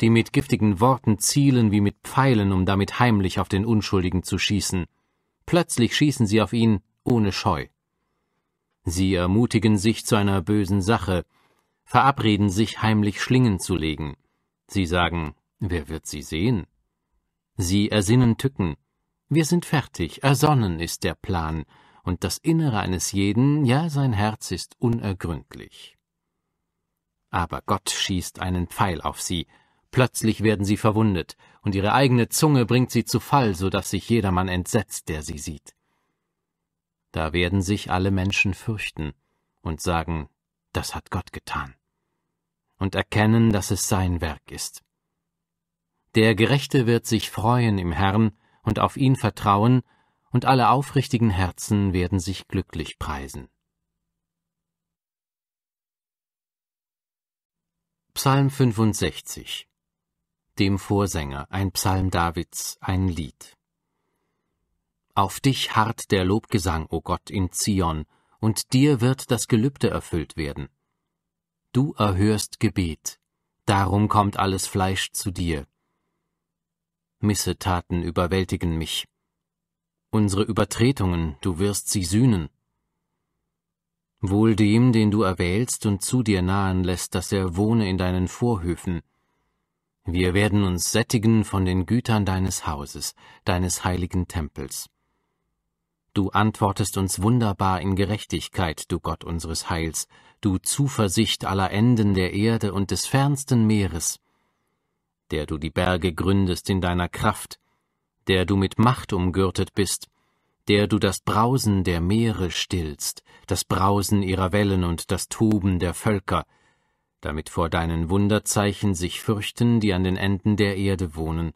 S1: die mit giftigen Worten zielen wie mit Pfeilen, um damit heimlich auf den Unschuldigen zu schießen. Plötzlich schießen sie auf ihn ohne Scheu. Sie ermutigen sich zu einer bösen Sache, verabreden sich heimlich Schlingen zu legen. Sie sagen, wer wird sie sehen? Sie ersinnen Tücken. Wir sind fertig, ersonnen ist der Plan, und das Innere eines jeden, ja sein Herz ist unergründlich. Aber Gott schießt einen Pfeil auf sie, plötzlich werden sie verwundet, und ihre eigene Zunge bringt sie zu Fall, so dass sich jedermann entsetzt, der sie sieht. Da werden sich alle Menschen fürchten und sagen, das hat Gott getan, und erkennen, dass es sein Werk ist. Der Gerechte wird sich freuen im Herrn und auf ihn vertrauen, und alle aufrichtigen Herzen werden sich glücklich preisen. Psalm 65 Dem Vorsänger, ein Psalm Davids, ein Lied. Auf dich harrt der Lobgesang, o Gott, in Zion, und dir wird das Gelübde erfüllt werden. Du erhörst Gebet, darum kommt alles Fleisch zu dir. Missetaten überwältigen mich. Unsere Übertretungen, du wirst sie sühnen. Wohl dem, den du erwählst und zu dir nahen lässt, dass er wohne in deinen Vorhöfen. Wir werden uns sättigen von den Gütern deines Hauses, deines heiligen Tempels. Du antwortest uns wunderbar in Gerechtigkeit, du Gott unseres Heils, du Zuversicht aller Enden der Erde und des fernsten Meeres, der du die Berge gründest in deiner Kraft, der du mit Macht umgürtet bist, der du das Brausen der Meere stillst, das Brausen ihrer Wellen und das Toben der Völker, damit vor deinen Wunderzeichen sich fürchten, die an den Enden der Erde wohnen.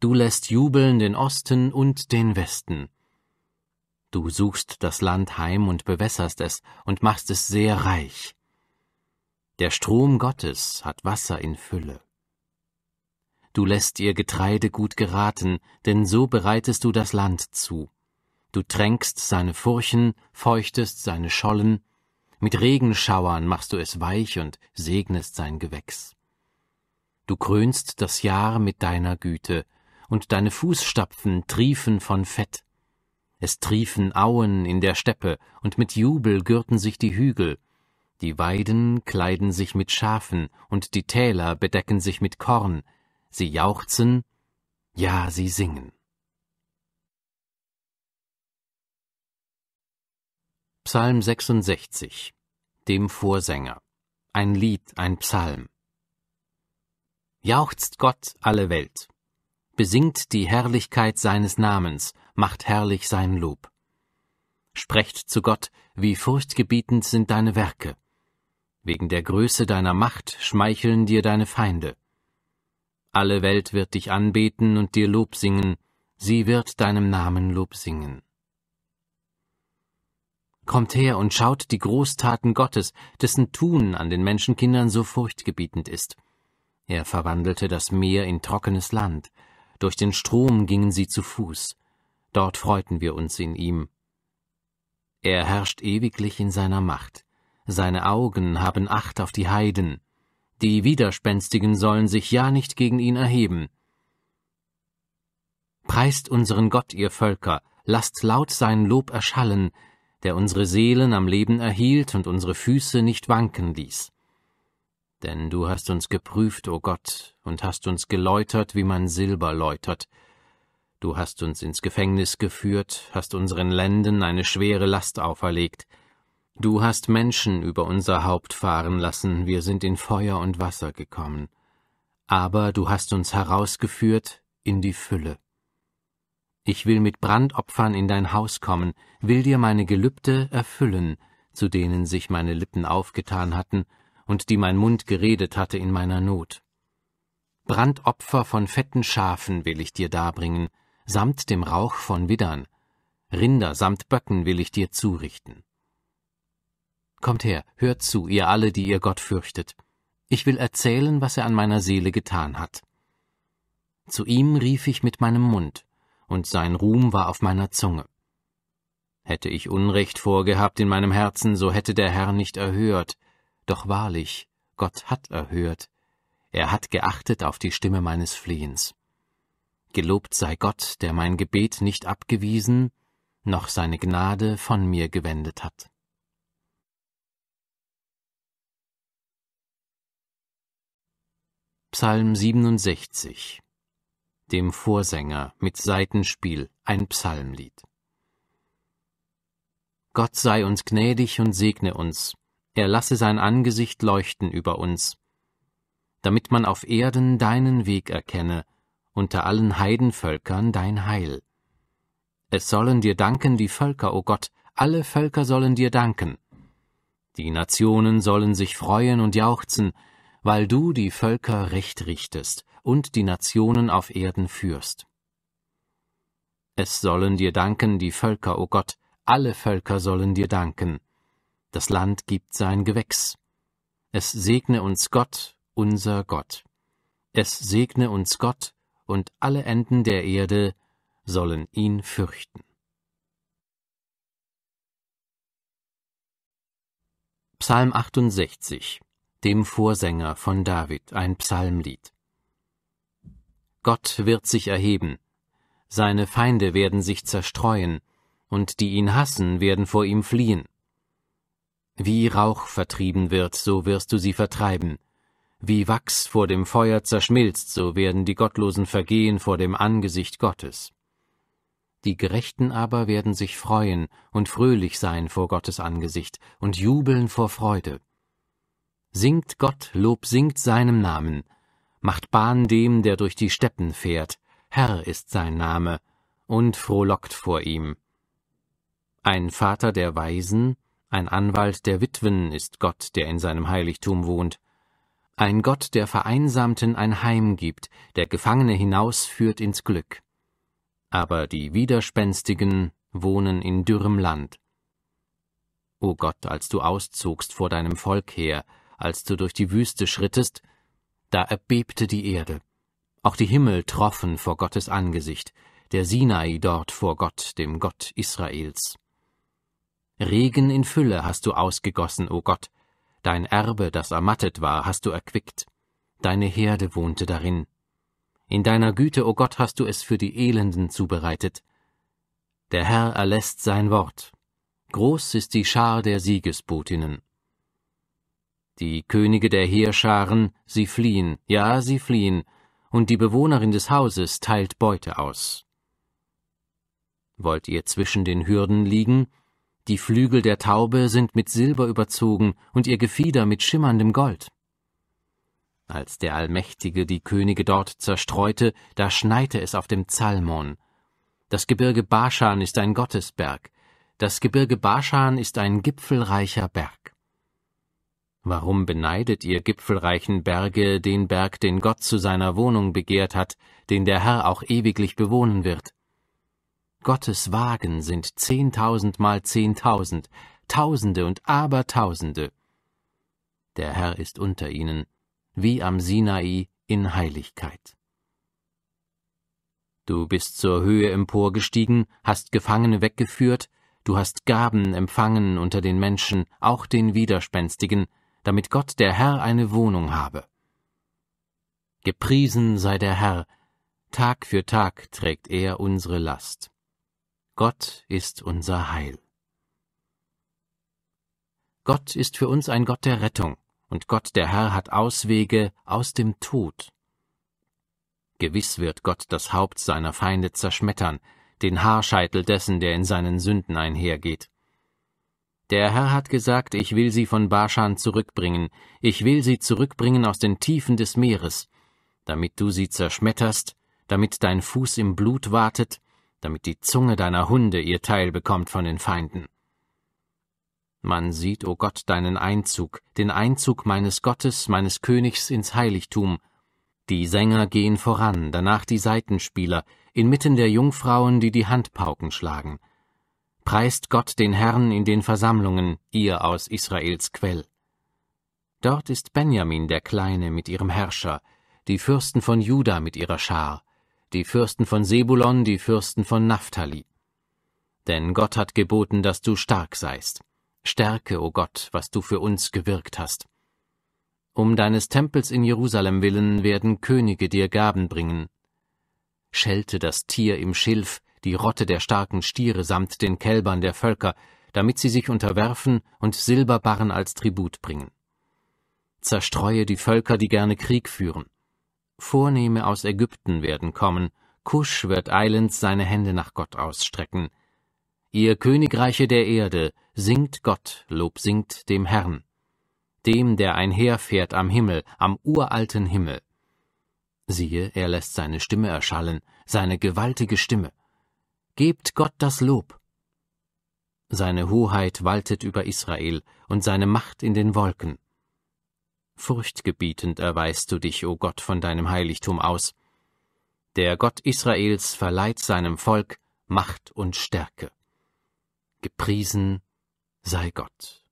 S1: Du lässt jubeln den Osten und den Westen, Du suchst das Land heim und bewässerst es und machst es sehr reich. Der Strom Gottes hat Wasser in Fülle. Du lässt ihr Getreide gut geraten, denn so bereitest du das Land zu. Du tränkst seine Furchen, feuchtest seine Schollen, mit Regenschauern machst du es weich und segnest sein Gewächs. Du krönst das Jahr mit deiner Güte, und deine Fußstapfen triefen von Fett. Es triefen Auen in der Steppe, und mit Jubel gürten sich die Hügel. Die Weiden kleiden sich mit Schafen, und die Täler bedecken sich mit Korn. Sie jauchzen, ja, sie singen. Psalm 66 Dem Vorsänger Ein Lied, ein Psalm Jauchzt Gott alle Welt, besingt die Herrlichkeit seines Namens, macht herrlich sein Lob. Sprecht zu Gott, wie furchtgebietend sind deine Werke. Wegen der Größe deiner Macht schmeicheln dir deine Feinde. Alle Welt wird dich anbeten und dir Lob singen, sie wird deinem Namen Lob singen. Kommt her und schaut die Großtaten Gottes, dessen Tun an den Menschenkindern so furchtgebietend ist. Er verwandelte das Meer in trockenes Land durch den Strom gingen sie zu Fuß, dort freuten wir uns in ihm. Er herrscht ewiglich in seiner Macht, seine Augen haben Acht auf die Heiden, die Widerspenstigen sollen sich ja nicht gegen ihn erheben. Preist unseren Gott, ihr Völker, lasst laut sein Lob erschallen, der unsere Seelen am Leben erhielt und unsere Füße nicht wanken ließ. Denn du hast uns geprüft, o oh Gott, und hast uns geläutert, wie man Silber läutert. Du hast uns ins Gefängnis geführt, hast unseren Lenden eine schwere Last auferlegt. Du hast Menschen über unser Haupt fahren lassen, wir sind in Feuer und Wasser gekommen. Aber du hast uns herausgeführt in die Fülle. Ich will mit Brandopfern in dein Haus kommen, will dir meine Gelübde erfüllen, zu denen sich meine Lippen aufgetan hatten, und die mein Mund geredet hatte in meiner Not. Brandopfer von fetten Schafen will ich dir darbringen, samt dem Rauch von Widdern, Rinder samt Böcken will ich dir zurichten. Kommt her, hört zu, ihr alle, die ihr Gott fürchtet. Ich will erzählen, was er an meiner Seele getan hat. Zu ihm rief ich mit meinem Mund, und sein Ruhm war auf meiner Zunge. Hätte ich Unrecht vorgehabt in meinem Herzen, so hätte der Herr nicht erhört, doch wahrlich, Gott hat erhört, er hat geachtet auf die Stimme meines Flehens. Gelobt sei Gott, der mein Gebet nicht abgewiesen, noch seine Gnade von mir gewendet hat. Psalm 67 Dem Vorsänger mit Seitenspiel ein Psalmlied. Gott sei uns gnädig und segne uns, er lasse sein Angesicht leuchten über uns, damit man auf Erden deinen Weg erkenne, unter allen Heidenvölkern dein Heil. Es sollen dir danken die Völker, o oh Gott, alle Völker sollen dir danken. Die Nationen sollen sich freuen und jauchzen, weil du die Völker recht richtest und die Nationen auf Erden führst. Es sollen dir danken die Völker, o oh Gott, alle Völker sollen dir danken. Das Land gibt sein Gewächs. Es segne uns Gott, unser Gott. Es segne uns Gott, und alle Enden der Erde sollen ihn fürchten. Psalm 68, dem Vorsänger von David, ein Psalmlied. Gott wird sich erheben, seine Feinde werden sich zerstreuen, und die ihn hassen werden vor ihm fliehen. Wie Rauch vertrieben wird, so wirst du sie vertreiben. Wie Wachs vor dem Feuer zerschmilzt, so werden die Gottlosen vergehen vor dem Angesicht Gottes. Die Gerechten aber werden sich freuen und fröhlich sein vor Gottes Angesicht und jubeln vor Freude. Singt Gott Lob, singt seinem Namen, macht Bahn dem, der durch die Steppen fährt, Herr ist sein Name, und frohlockt vor ihm. Ein Vater der Weisen, ein Anwalt der Witwen ist Gott, der in seinem Heiligtum wohnt. Ein Gott, der Vereinsamten ein Heim gibt, der Gefangene hinausführt ins Glück. Aber die Widerspenstigen wohnen in dürrem Land. O Gott, als du auszogst vor deinem Volk her, als du durch die Wüste schrittest, da erbebte die Erde. Auch die Himmel troffen vor Gottes Angesicht, der Sinai dort vor Gott, dem Gott Israels. Regen in Fülle hast du ausgegossen, o Gott, dein Erbe, das ermattet war, hast du erquickt, deine Herde wohnte darin. In deiner Güte, o Gott, hast du es für die Elenden zubereitet. Der Herr erlässt sein Wort. Groß ist die Schar der Siegesbotinnen. Die Könige der Heerscharen, sie fliehen, ja, sie fliehen, und die Bewohnerin des Hauses teilt Beute aus. Wollt ihr zwischen den Hürden liegen, die Flügel der Taube sind mit Silber überzogen und ihr Gefieder mit schimmerndem Gold. Als der Allmächtige die Könige dort zerstreute, da schneite es auf dem Zalmon. Das Gebirge Baschan ist ein Gottesberg. Das Gebirge Baschan ist ein gipfelreicher Berg. Warum beneidet ihr gipfelreichen Berge den Berg, den Gott zu seiner Wohnung begehrt hat, den der Herr auch ewiglich bewohnen wird? Gottes Wagen sind zehntausend mal zehntausend, Tausende und Abertausende. Der Herr ist unter ihnen, wie am Sinai in Heiligkeit. Du bist zur Höhe emporgestiegen, hast Gefangene weggeführt, du hast Gaben empfangen unter den Menschen, auch den Widerspenstigen, damit Gott der Herr eine Wohnung habe. Gepriesen sei der Herr, Tag für Tag trägt er unsere Last. Gott ist unser Heil. Gott ist für uns ein Gott der Rettung, und Gott der Herr hat Auswege aus dem Tod. Gewiss wird Gott das Haupt seiner Feinde zerschmettern, den Haarscheitel dessen, der in seinen Sünden einhergeht. Der Herr hat gesagt, ich will sie von Barschan zurückbringen, ich will sie zurückbringen aus den Tiefen des Meeres, damit du sie zerschmetterst, damit dein Fuß im Blut wartet, damit die Zunge deiner Hunde ihr Teil bekommt von den Feinden. Man sieht, o oh Gott, deinen Einzug, den Einzug meines Gottes, meines Königs ins Heiligtum. Die Sänger gehen voran, danach die Seitenspieler, inmitten der Jungfrauen, die die Handpauken schlagen. Preist Gott den Herrn in den Versammlungen, ihr aus Israels Quell. Dort ist Benjamin der Kleine mit ihrem Herrscher, die Fürsten von Juda mit ihrer Schar, die Fürsten von Sebulon, die Fürsten von Naphtali. Denn Gott hat geboten, dass du stark seist. Stärke, o oh Gott, was du für uns gewirkt hast. Um deines Tempels in Jerusalem willen werden Könige dir Gaben bringen. Schelte das Tier im Schilf, die Rotte der starken Stiere samt den Kälbern der Völker, damit sie sich unterwerfen und Silberbarren als Tribut bringen. Zerstreue die Völker, die gerne Krieg führen. Vornehme aus Ägypten werden kommen, Kusch wird eilends seine Hände nach Gott ausstrecken. Ihr Königreiche der Erde, singt Gott, Lob singt dem Herrn, dem, der einherfährt am Himmel, am uralten Himmel. Siehe, er lässt seine Stimme erschallen, seine gewaltige Stimme. Gebt Gott das Lob. Seine Hoheit waltet über Israel und seine Macht in den Wolken. Furchtgebietend erweist du dich, o oh Gott, von deinem Heiligtum aus. Der Gott Israels verleiht seinem Volk Macht und Stärke. Gepriesen sei Gott.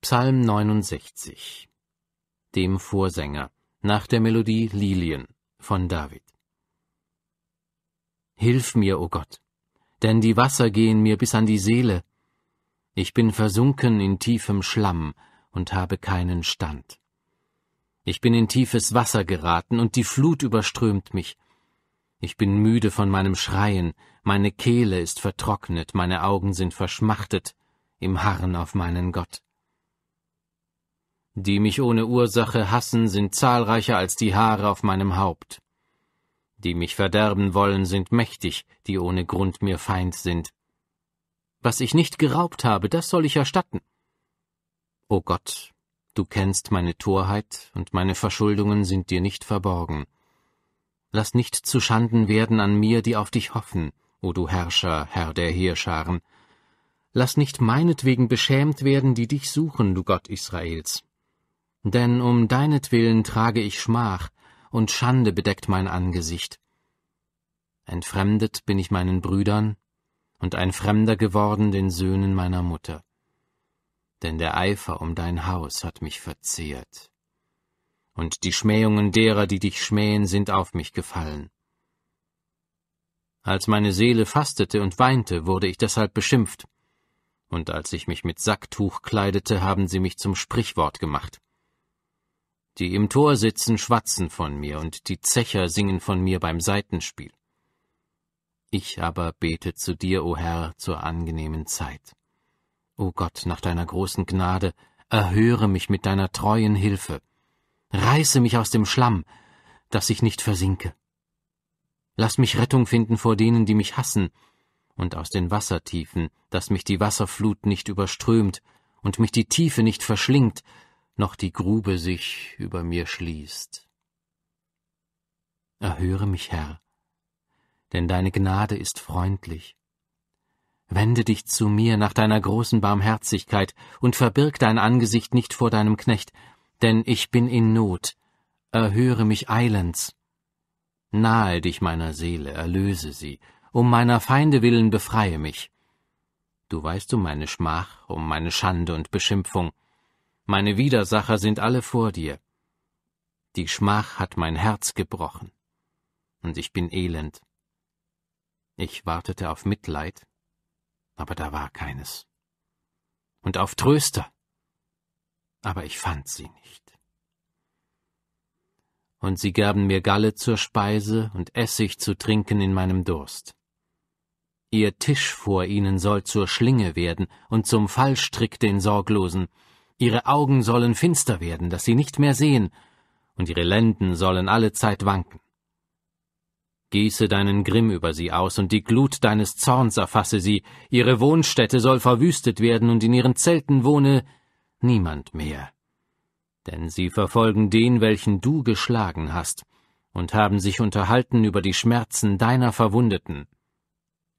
S1: Psalm 69 Dem Vorsänger nach der Melodie Lilien von David. Hilf mir, o oh Gott, denn die Wasser gehen mir bis an die Seele. Ich bin versunken in tiefem Schlamm, und habe keinen Stand. Ich bin in tiefes Wasser geraten und die Flut überströmt mich. Ich bin müde von meinem Schreien, meine Kehle ist vertrocknet, meine Augen sind verschmachtet im Harren auf meinen Gott. Die mich ohne Ursache hassen, sind zahlreicher als die Haare auf meinem Haupt. Die mich verderben wollen, sind mächtig, die ohne Grund mir Feind sind. Was ich nicht geraubt habe, das soll ich erstatten O Gott, du kennst meine Torheit und meine Verschuldungen sind dir nicht verborgen. Lass nicht zu Schanden werden an mir, die auf dich hoffen, o du Herrscher, Herr der Heerscharen. Lass nicht meinetwegen beschämt werden, die dich suchen, du Gott Israels. Denn um deinetwillen trage ich Schmach, und Schande bedeckt mein Angesicht. Entfremdet bin ich meinen Brüdern und ein Fremder geworden den Söhnen meiner Mutter denn der Eifer um dein Haus hat mich verzehrt. Und die Schmähungen derer, die dich schmähen, sind auf mich gefallen. Als meine Seele fastete und weinte, wurde ich deshalb beschimpft, und als ich mich mit Sacktuch kleidete, haben sie mich zum Sprichwort gemacht. Die im Tor sitzen, schwatzen von mir, und die Zecher singen von mir beim Seitenspiel. Ich aber bete zu dir, o Herr, zur angenehmen Zeit. O Gott, nach deiner großen Gnade, erhöre mich mit deiner treuen Hilfe, reiße mich aus dem Schlamm, dass ich nicht versinke. Lass mich Rettung finden vor denen, die mich hassen, und aus den Wassertiefen, dass mich die Wasserflut nicht überströmt und mich die Tiefe nicht verschlingt, noch die Grube sich über mir schließt. Erhöre mich, Herr, denn deine Gnade ist freundlich, Wende dich zu mir nach deiner großen Barmherzigkeit und verbirg dein Angesicht nicht vor deinem Knecht, denn ich bin in Not. Erhöre mich eilends. Nahe dich meiner Seele, erlöse sie. Um meiner Feinde willen befreie mich. Du weißt um meine Schmach, um meine Schande und Beschimpfung. Meine Widersacher sind alle vor dir. Die Schmach hat mein Herz gebrochen. Und ich bin elend. Ich wartete auf Mitleid, aber da war keines. Und auf Tröster, aber ich fand sie nicht. Und sie gaben mir Galle zur Speise und Essig zu trinken in meinem Durst. Ihr Tisch vor ihnen soll zur Schlinge werden und zum Fallstrick den Sorglosen. Ihre Augen sollen finster werden, dass sie nicht mehr sehen, und ihre Lenden sollen alle Zeit wanken. Gieße deinen Grimm über sie aus, und die Glut deines Zorns erfasse sie, ihre Wohnstätte soll verwüstet werden, und in ihren Zelten wohne niemand mehr. Denn sie verfolgen den, welchen du geschlagen hast, und haben sich unterhalten über die Schmerzen deiner Verwundeten.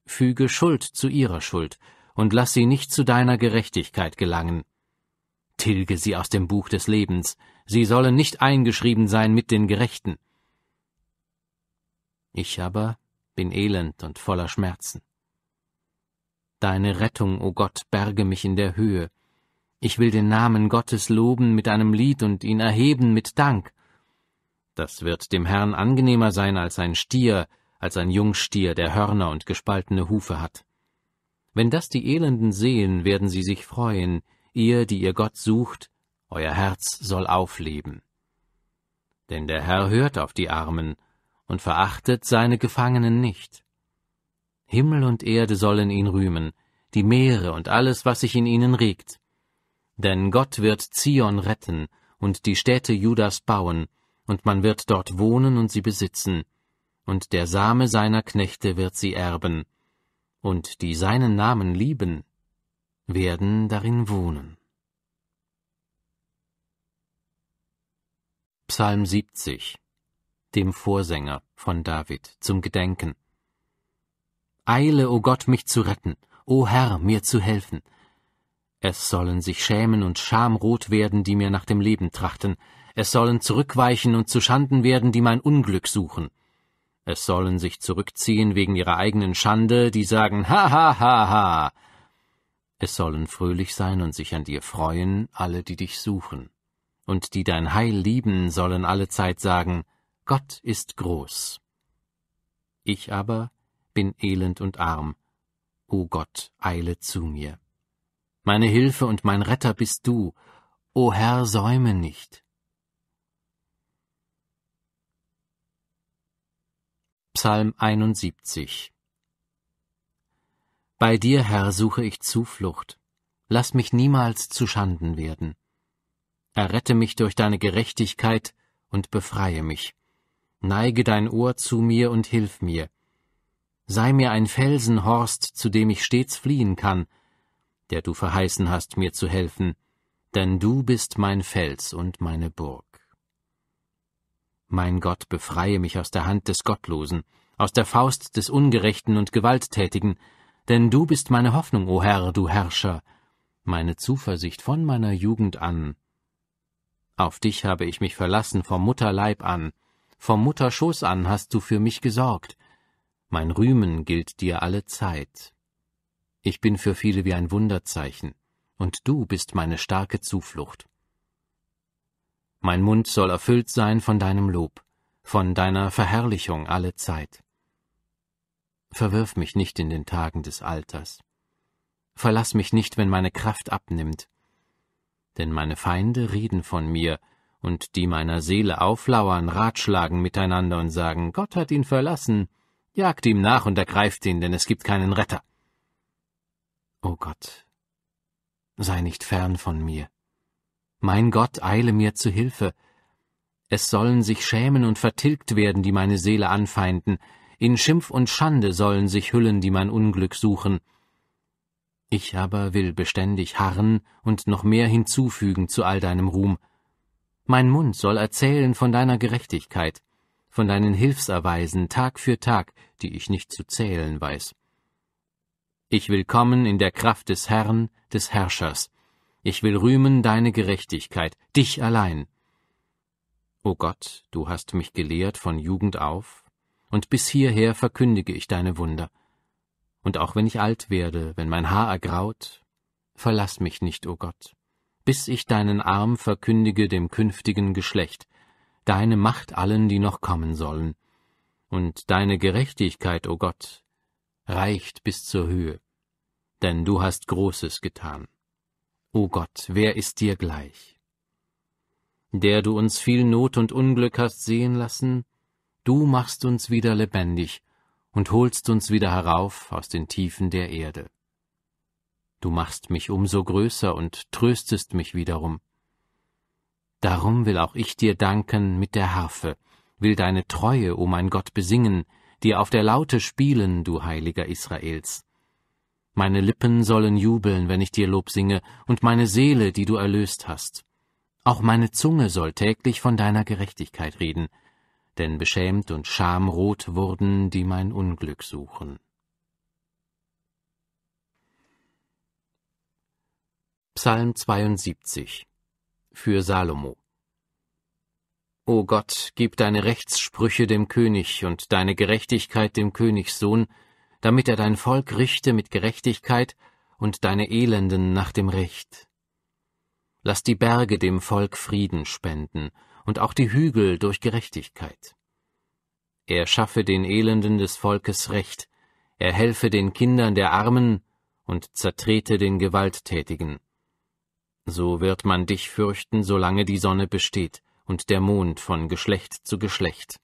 S1: Füge Schuld zu ihrer Schuld, und lass sie nicht zu deiner Gerechtigkeit gelangen. Tilge sie aus dem Buch des Lebens, sie sollen nicht eingeschrieben sein mit den Gerechten ich aber bin elend und voller Schmerzen. Deine Rettung, o oh Gott, berge mich in der Höhe. Ich will den Namen Gottes loben mit einem Lied und ihn erheben mit Dank. Das wird dem Herrn angenehmer sein als ein Stier, als ein Jungstier, der Hörner und gespaltene Hufe hat. Wenn das die Elenden sehen, werden sie sich freuen, ihr, die ihr Gott sucht, euer Herz soll aufleben. Denn der Herr hört auf die Armen und verachtet seine Gefangenen nicht. Himmel und Erde sollen ihn rühmen, die Meere und alles, was sich in ihnen regt. Denn Gott wird Zion retten und die Städte Judas bauen, und man wird dort wohnen und sie besitzen, und der Same seiner Knechte wird sie erben, und die seinen Namen lieben, werden darin wohnen. Psalm 70 dem Vorsänger von David zum Gedenken. Eile, o oh Gott, mich zu retten, o oh Herr, mir zu helfen. Es sollen sich schämen und schamrot werden, die mir nach dem Leben trachten, es sollen zurückweichen und zu Schanden werden, die mein Unglück suchen. Es sollen sich zurückziehen wegen ihrer eigenen Schande, die sagen Ha ha ha ha. Es sollen fröhlich sein und sich an dir freuen, alle, die dich suchen. Und die dein Heil lieben, sollen allezeit sagen Gott ist groß. Ich aber bin elend und arm. O Gott, eile zu mir. Meine Hilfe und mein Retter bist du. O Herr, säume nicht. Psalm 71 Bei dir, Herr, suche ich Zuflucht. Lass mich niemals zu Schanden werden. Errette mich durch deine Gerechtigkeit und befreie mich neige dein Ohr zu mir und hilf mir. Sei mir ein Felsenhorst, zu dem ich stets fliehen kann, der du verheißen hast, mir zu helfen, denn du bist mein Fels und meine Burg. Mein Gott, befreie mich aus der Hand des Gottlosen, aus der Faust des Ungerechten und Gewalttätigen, denn du bist meine Hoffnung, o Herr, du Herrscher, meine Zuversicht von meiner Jugend an. Auf dich habe ich mich verlassen vom Mutterleib an, vom Mutterschoß an hast du für mich gesorgt. Mein Rühmen gilt dir alle Zeit. Ich bin für viele wie ein Wunderzeichen, und du bist meine starke Zuflucht. Mein Mund soll erfüllt sein von deinem Lob, von deiner Verherrlichung alle Zeit. Verwirf mich nicht in den Tagen des Alters. Verlass mich nicht, wenn meine Kraft abnimmt. Denn meine Feinde reden von mir, und die meiner Seele auflauern, ratschlagen miteinander und sagen, Gott hat ihn verlassen, jagt ihm nach und ergreift ihn, denn es gibt keinen Retter. O Gott, sei nicht fern von mir. Mein Gott, eile mir zu Hilfe. Es sollen sich schämen und vertilgt werden, die meine Seele anfeinden, in Schimpf und Schande sollen sich hüllen, die mein Unglück suchen. Ich aber will beständig harren und noch mehr hinzufügen zu all deinem Ruhm. Mein Mund soll erzählen von deiner Gerechtigkeit, von deinen Hilfserweisen Tag für Tag, die ich nicht zu zählen weiß. Ich will kommen in der Kraft des Herrn, des Herrschers. Ich will rühmen deine Gerechtigkeit, dich allein. O Gott, du hast mich gelehrt von Jugend auf, und bis hierher verkündige ich deine Wunder. Und auch wenn ich alt werde, wenn mein Haar ergraut, verlass mich nicht, o Gott bis ich deinen Arm verkündige dem künftigen Geschlecht, deine Macht allen, die noch kommen sollen. Und deine Gerechtigkeit, o oh Gott, reicht bis zur Höhe, denn du hast Großes getan. O oh Gott, wer ist dir gleich? Der du uns viel Not und Unglück hast sehen lassen, du machst uns wieder lebendig und holst uns wieder herauf aus den Tiefen der Erde du machst mich umso größer und tröstest mich wiederum. Darum will auch ich dir danken mit der Harfe, will deine Treue, o oh mein Gott, besingen, dir auf der Laute spielen, du Heiliger Israels. Meine Lippen sollen jubeln, wenn ich dir Lob singe, und meine Seele, die du erlöst hast. Auch meine Zunge soll täglich von deiner Gerechtigkeit reden, denn beschämt und schamrot wurden, die mein Unglück suchen. Psalm 72 Für Salomo O Gott, gib deine Rechtssprüche dem König und deine Gerechtigkeit dem Königssohn, damit er dein Volk richte mit Gerechtigkeit und deine Elenden nach dem Recht. Lass die Berge dem Volk Frieden spenden und auch die Hügel durch Gerechtigkeit. Er schaffe den Elenden des Volkes Recht, er helfe den Kindern der Armen und zertrete den Gewalttätigen so wird man dich fürchten, solange die Sonne besteht und der Mond von Geschlecht zu Geschlecht.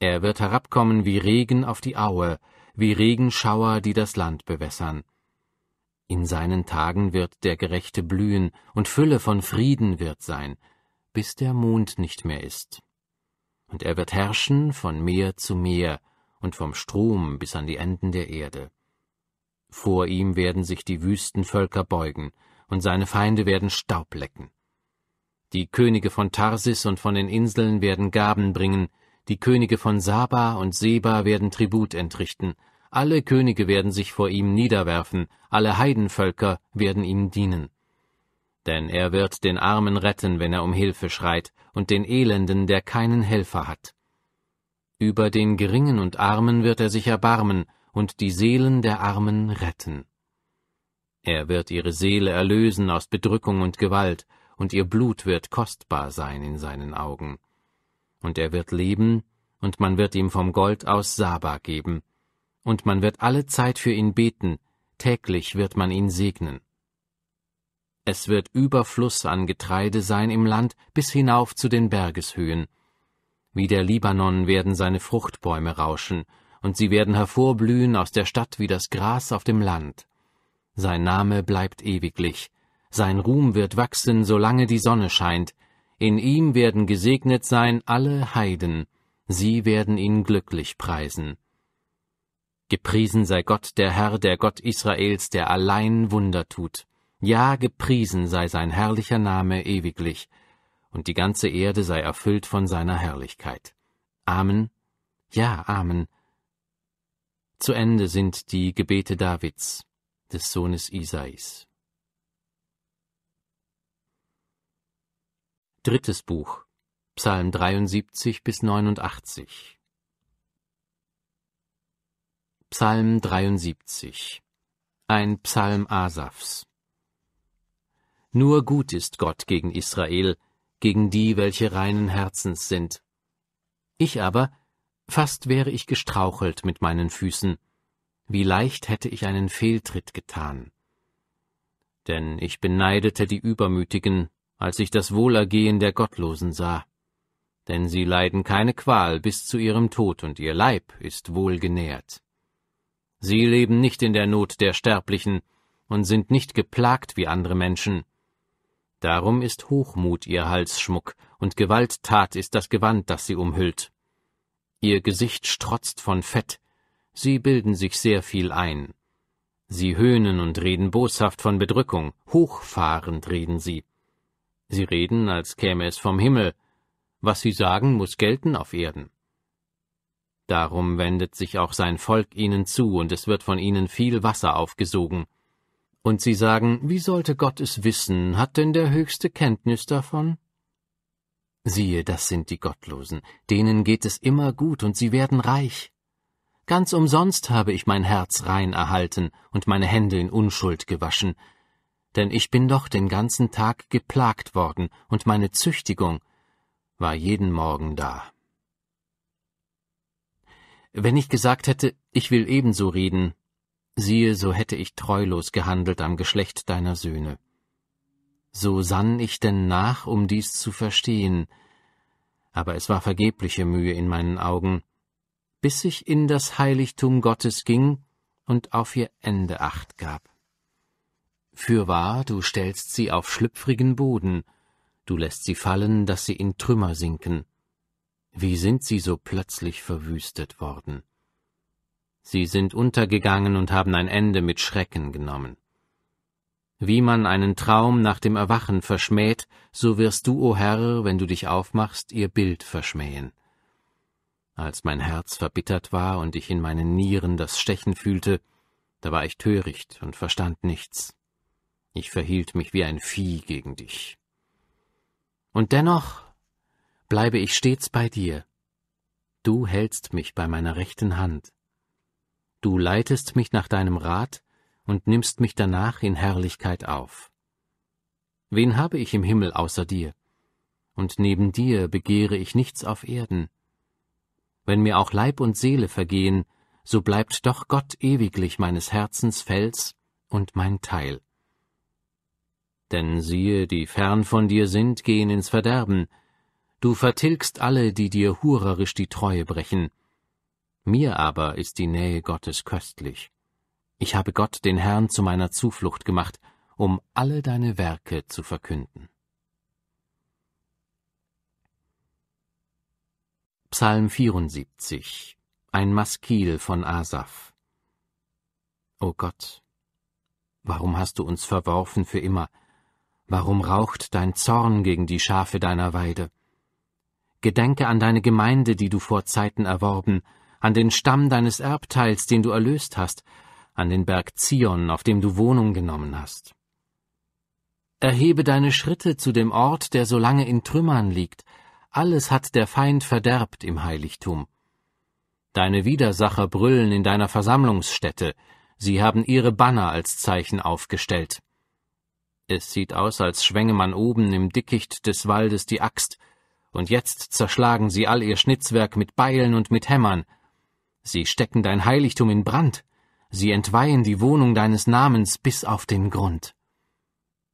S1: Er wird herabkommen wie Regen auf die Aue, wie Regenschauer, die das Land bewässern. In seinen Tagen wird der Gerechte blühen, und Fülle von Frieden wird sein, bis der Mond nicht mehr ist. Und er wird herrschen von Meer zu Meer und vom Strom bis an die Enden der Erde. Vor ihm werden sich die Wüstenvölker beugen, und seine Feinde werden Staub lecken. Die Könige von Tarsis und von den Inseln werden Gaben bringen, die Könige von Saba und Seba werden Tribut entrichten, alle Könige werden sich vor ihm niederwerfen, alle Heidenvölker werden ihm dienen. Denn er wird den Armen retten, wenn er um Hilfe schreit, und den Elenden, der keinen Helfer hat. Über den Geringen und Armen wird er sich erbarmen und die Seelen der Armen retten. Er wird ihre Seele erlösen aus Bedrückung und Gewalt, und ihr Blut wird kostbar sein in seinen Augen. Und er wird leben, und man wird ihm vom Gold aus Saba geben, und man wird alle Zeit für ihn beten, täglich wird man ihn segnen. Es wird Überfluss an Getreide sein im Land bis hinauf zu den Bergeshöhen. Wie der Libanon werden seine Fruchtbäume rauschen, und sie werden hervorblühen aus der Stadt wie das Gras auf dem Land. Sein Name bleibt ewiglich. Sein Ruhm wird wachsen, solange die Sonne scheint. In ihm werden gesegnet sein alle Heiden. Sie werden ihn glücklich preisen. Gepriesen sei Gott, der Herr, der Gott Israels, der allein Wunder tut. Ja, gepriesen sei sein herrlicher Name ewiglich, und die ganze Erde sei erfüllt von seiner Herrlichkeit. Amen. Ja, Amen. Zu Ende sind die Gebete Davids des Sohnes Isais. Drittes Buch Psalm 73 bis 89 Psalm 73 Ein Psalm Asafs Nur gut ist Gott gegen Israel, gegen die, welche reinen Herzens sind. Ich aber, fast wäre ich gestrauchelt mit meinen Füßen, wie leicht hätte ich einen Fehltritt getan. Denn ich beneidete die Übermütigen, als ich das Wohlergehen der Gottlosen sah. Denn sie leiden keine Qual bis zu ihrem Tod und ihr Leib ist wohlgenährt. Sie leben nicht in der Not der Sterblichen und sind nicht geplagt wie andere Menschen. Darum ist Hochmut ihr Halsschmuck und Gewalttat ist das Gewand, das sie umhüllt. Ihr Gesicht strotzt von Fett, Sie bilden sich sehr viel ein. Sie höhnen und reden boshaft von Bedrückung, hochfahrend reden sie. Sie reden, als käme es vom Himmel. Was sie sagen, muss gelten auf Erden. Darum wendet sich auch sein Volk ihnen zu, und es wird von ihnen viel Wasser aufgesogen. Und sie sagen, wie sollte Gott es wissen, hat denn der höchste Kenntnis davon? Siehe, das sind die Gottlosen, denen geht es immer gut, und sie werden reich. Ganz umsonst habe ich mein Herz rein erhalten und meine Hände in Unschuld gewaschen, denn ich bin doch den ganzen Tag geplagt worden, und meine Züchtigung war jeden Morgen da. Wenn ich gesagt hätte, ich will ebenso reden, siehe, so hätte ich treulos gehandelt am Geschlecht deiner Söhne. So sann ich denn nach, um dies zu verstehen, aber es war vergebliche Mühe in meinen Augen, bis ich in das Heiligtum Gottes ging und auf ihr Ende acht gab. Fürwahr, du stellst sie auf schlüpfrigen Boden, du lässt sie fallen, dass sie in Trümmer sinken. Wie sind sie so plötzlich verwüstet worden? Sie sind untergegangen und haben ein Ende mit Schrecken genommen. Wie man einen Traum nach dem Erwachen verschmäht, so wirst du, o oh Herr, wenn du dich aufmachst, ihr Bild verschmähen. Als mein Herz verbittert war und ich in meinen Nieren das Stechen fühlte, da war ich töricht und verstand nichts. Ich verhielt mich wie ein Vieh gegen dich. Und dennoch bleibe ich stets bei dir. Du hältst mich bei meiner rechten Hand. Du leitest mich nach deinem Rat und nimmst mich danach in Herrlichkeit auf. Wen habe ich im Himmel außer dir? Und neben dir begehre ich nichts auf Erden wenn mir auch Leib und Seele vergehen, so bleibt doch Gott ewiglich meines Herzens Fels und mein Teil. Denn siehe, die fern von dir sind, gehen ins Verderben, du vertilgst alle, die dir hurerisch die Treue brechen. Mir aber ist die Nähe Gottes köstlich. Ich habe Gott den Herrn zu meiner Zuflucht gemacht, um alle deine Werke zu verkünden. Psalm 74 Ein Maskil von Asaf O Gott, warum hast du uns verworfen für immer? Warum raucht dein Zorn gegen die Schafe deiner Weide? Gedenke an deine Gemeinde, die du vor Zeiten erworben, an den Stamm deines Erbteils, den du erlöst hast, an den Berg Zion, auf dem du Wohnung genommen hast. Erhebe deine Schritte zu dem Ort, der so lange in Trümmern liegt, alles hat der Feind verderbt im Heiligtum. Deine Widersacher brüllen in deiner Versammlungsstätte, sie haben ihre Banner als Zeichen aufgestellt. Es sieht aus, als schwänge man oben im Dickicht des Waldes die Axt, und jetzt zerschlagen sie all ihr Schnitzwerk mit Beilen und mit Hämmern. Sie stecken dein Heiligtum in Brand, sie entweihen die Wohnung deines Namens bis auf den Grund.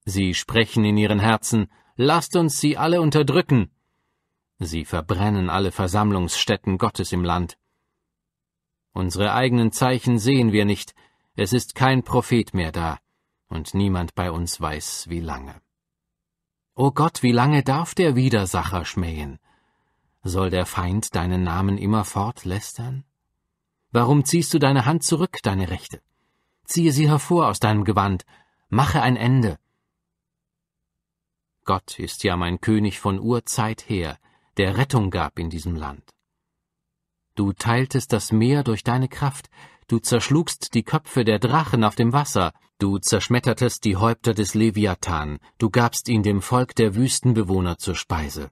S1: Sie sprechen in ihren Herzen, lasst uns sie alle unterdrücken, Sie verbrennen alle Versammlungsstätten Gottes im Land. Unsere eigenen Zeichen sehen wir nicht, es ist kein Prophet mehr da, und niemand bei uns weiß, wie lange. O Gott, wie lange darf der Widersacher schmähen? Soll der Feind deinen Namen immerfort lästern? Warum ziehst du deine Hand zurück, deine Rechte? Ziehe sie hervor aus deinem Gewand, mache ein Ende. Gott ist ja mein König von Urzeit her, der Rettung gab in diesem Land. Du teiltest das Meer durch deine Kraft, du zerschlugst die Köpfe der Drachen auf dem Wasser, du zerschmettertest die Häupter des Leviathan, du gabst ihn dem Volk der Wüstenbewohner zur Speise.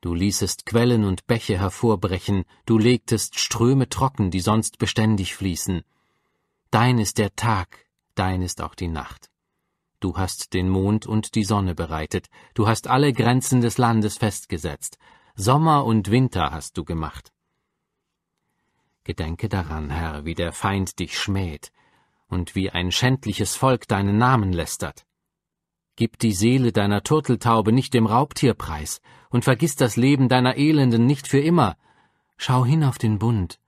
S1: Du ließest Quellen und Bäche hervorbrechen, du legtest Ströme trocken, die sonst beständig fließen. Dein ist der Tag, dein ist auch die Nacht. Du hast den Mond und die Sonne bereitet, du hast alle Grenzen des Landes festgesetzt, Sommer und Winter hast du gemacht. Gedenke daran, Herr, wie der Feind dich schmäht, und wie ein schändliches Volk deinen Namen lästert. Gib die Seele deiner Turteltaube nicht dem Raubtier preis, und vergiss das Leben deiner Elenden nicht für immer. Schau hin auf den Bund,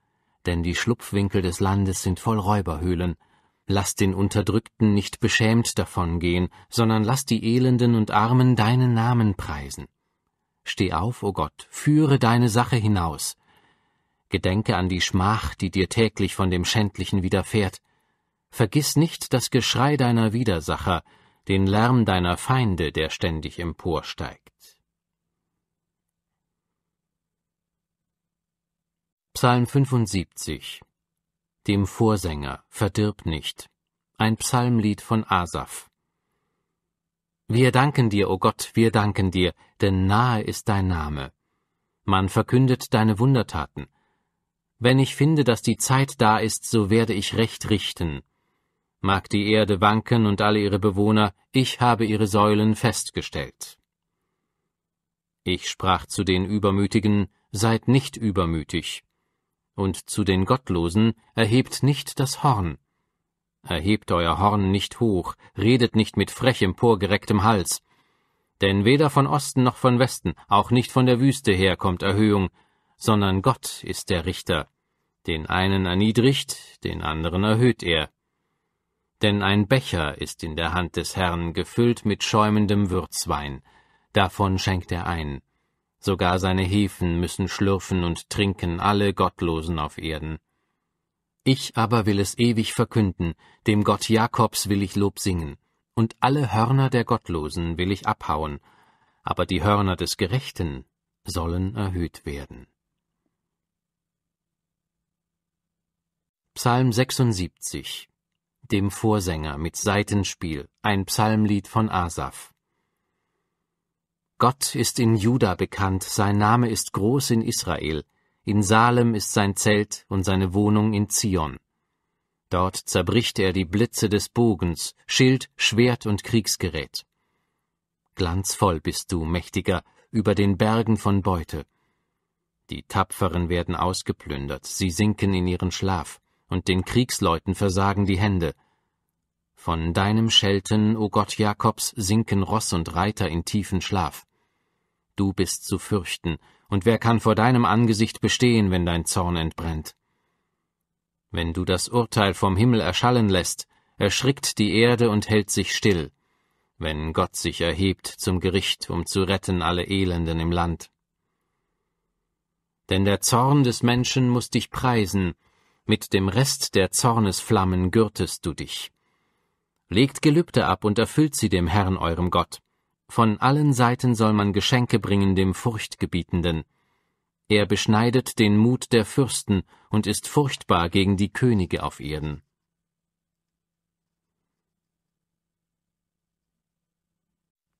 S1: denn die Schlupfwinkel des Landes sind voll Räuberhöhlen, Lass den Unterdrückten nicht beschämt davongehen, sondern lass die Elenden und Armen deinen Namen preisen. Steh auf, o oh Gott, führe deine Sache hinaus. Gedenke an die Schmach, die dir täglich von dem Schändlichen widerfährt. Vergiss nicht das Geschrei deiner Widersacher, den Lärm deiner Feinde, der ständig emporsteigt. Psalm 75 dem Vorsänger, verdirb nicht. Ein Psalmlied von Asaf. Wir danken dir, o oh Gott, wir danken dir, denn nahe ist dein Name. Man verkündet deine Wundertaten. Wenn ich finde, dass die Zeit da ist, so werde ich recht richten. Mag die Erde wanken und alle ihre Bewohner, ich habe ihre Säulen festgestellt. Ich sprach zu den Übermütigen, seid nicht übermütig, und zu den Gottlosen erhebt nicht das Horn. Erhebt euer Horn nicht hoch, redet nicht mit frech emporgerecktem Hals. Denn weder von Osten noch von Westen, auch nicht von der Wüste her kommt Erhöhung, sondern Gott ist der Richter. Den einen erniedrigt, den anderen erhöht er. Denn ein Becher ist in der Hand des Herrn gefüllt mit schäumendem Würzwein, davon schenkt er ein, sogar seine Hefen müssen schlürfen und trinken alle Gottlosen auf Erden. Ich aber will es ewig verkünden, dem Gott Jakobs will ich Lob singen, und alle Hörner der Gottlosen will ich abhauen, aber die Hörner des Gerechten sollen erhöht werden. Psalm 76 Dem Vorsänger mit Seitenspiel, ein Psalmlied von Asaph Gott ist in Juda bekannt, sein Name ist groß in Israel, in Salem ist sein Zelt und seine Wohnung in Zion. Dort zerbricht er die Blitze des Bogens, Schild, Schwert und Kriegsgerät. Glanzvoll bist du, Mächtiger, über den Bergen von Beute. Die Tapferen werden ausgeplündert, sie sinken in ihren Schlaf, und den Kriegsleuten versagen die Hände. Von deinem Schelten, o Gott Jakobs, sinken Ross und Reiter in tiefen Schlaf. Du bist zu fürchten, und wer kann vor deinem Angesicht bestehen, wenn dein Zorn entbrennt? Wenn du das Urteil vom Himmel erschallen lässt, erschrickt die Erde und hält sich still, wenn Gott sich erhebt zum Gericht, um zu retten alle Elenden im Land. Denn der Zorn des Menschen muß dich preisen, mit dem Rest der Zornesflammen gürtest du dich legt Gelübde ab und erfüllt sie dem Herrn eurem Gott. Von allen Seiten soll man Geschenke bringen dem Furchtgebietenden. Er beschneidet den Mut der Fürsten und ist furchtbar gegen die Könige auf Erden.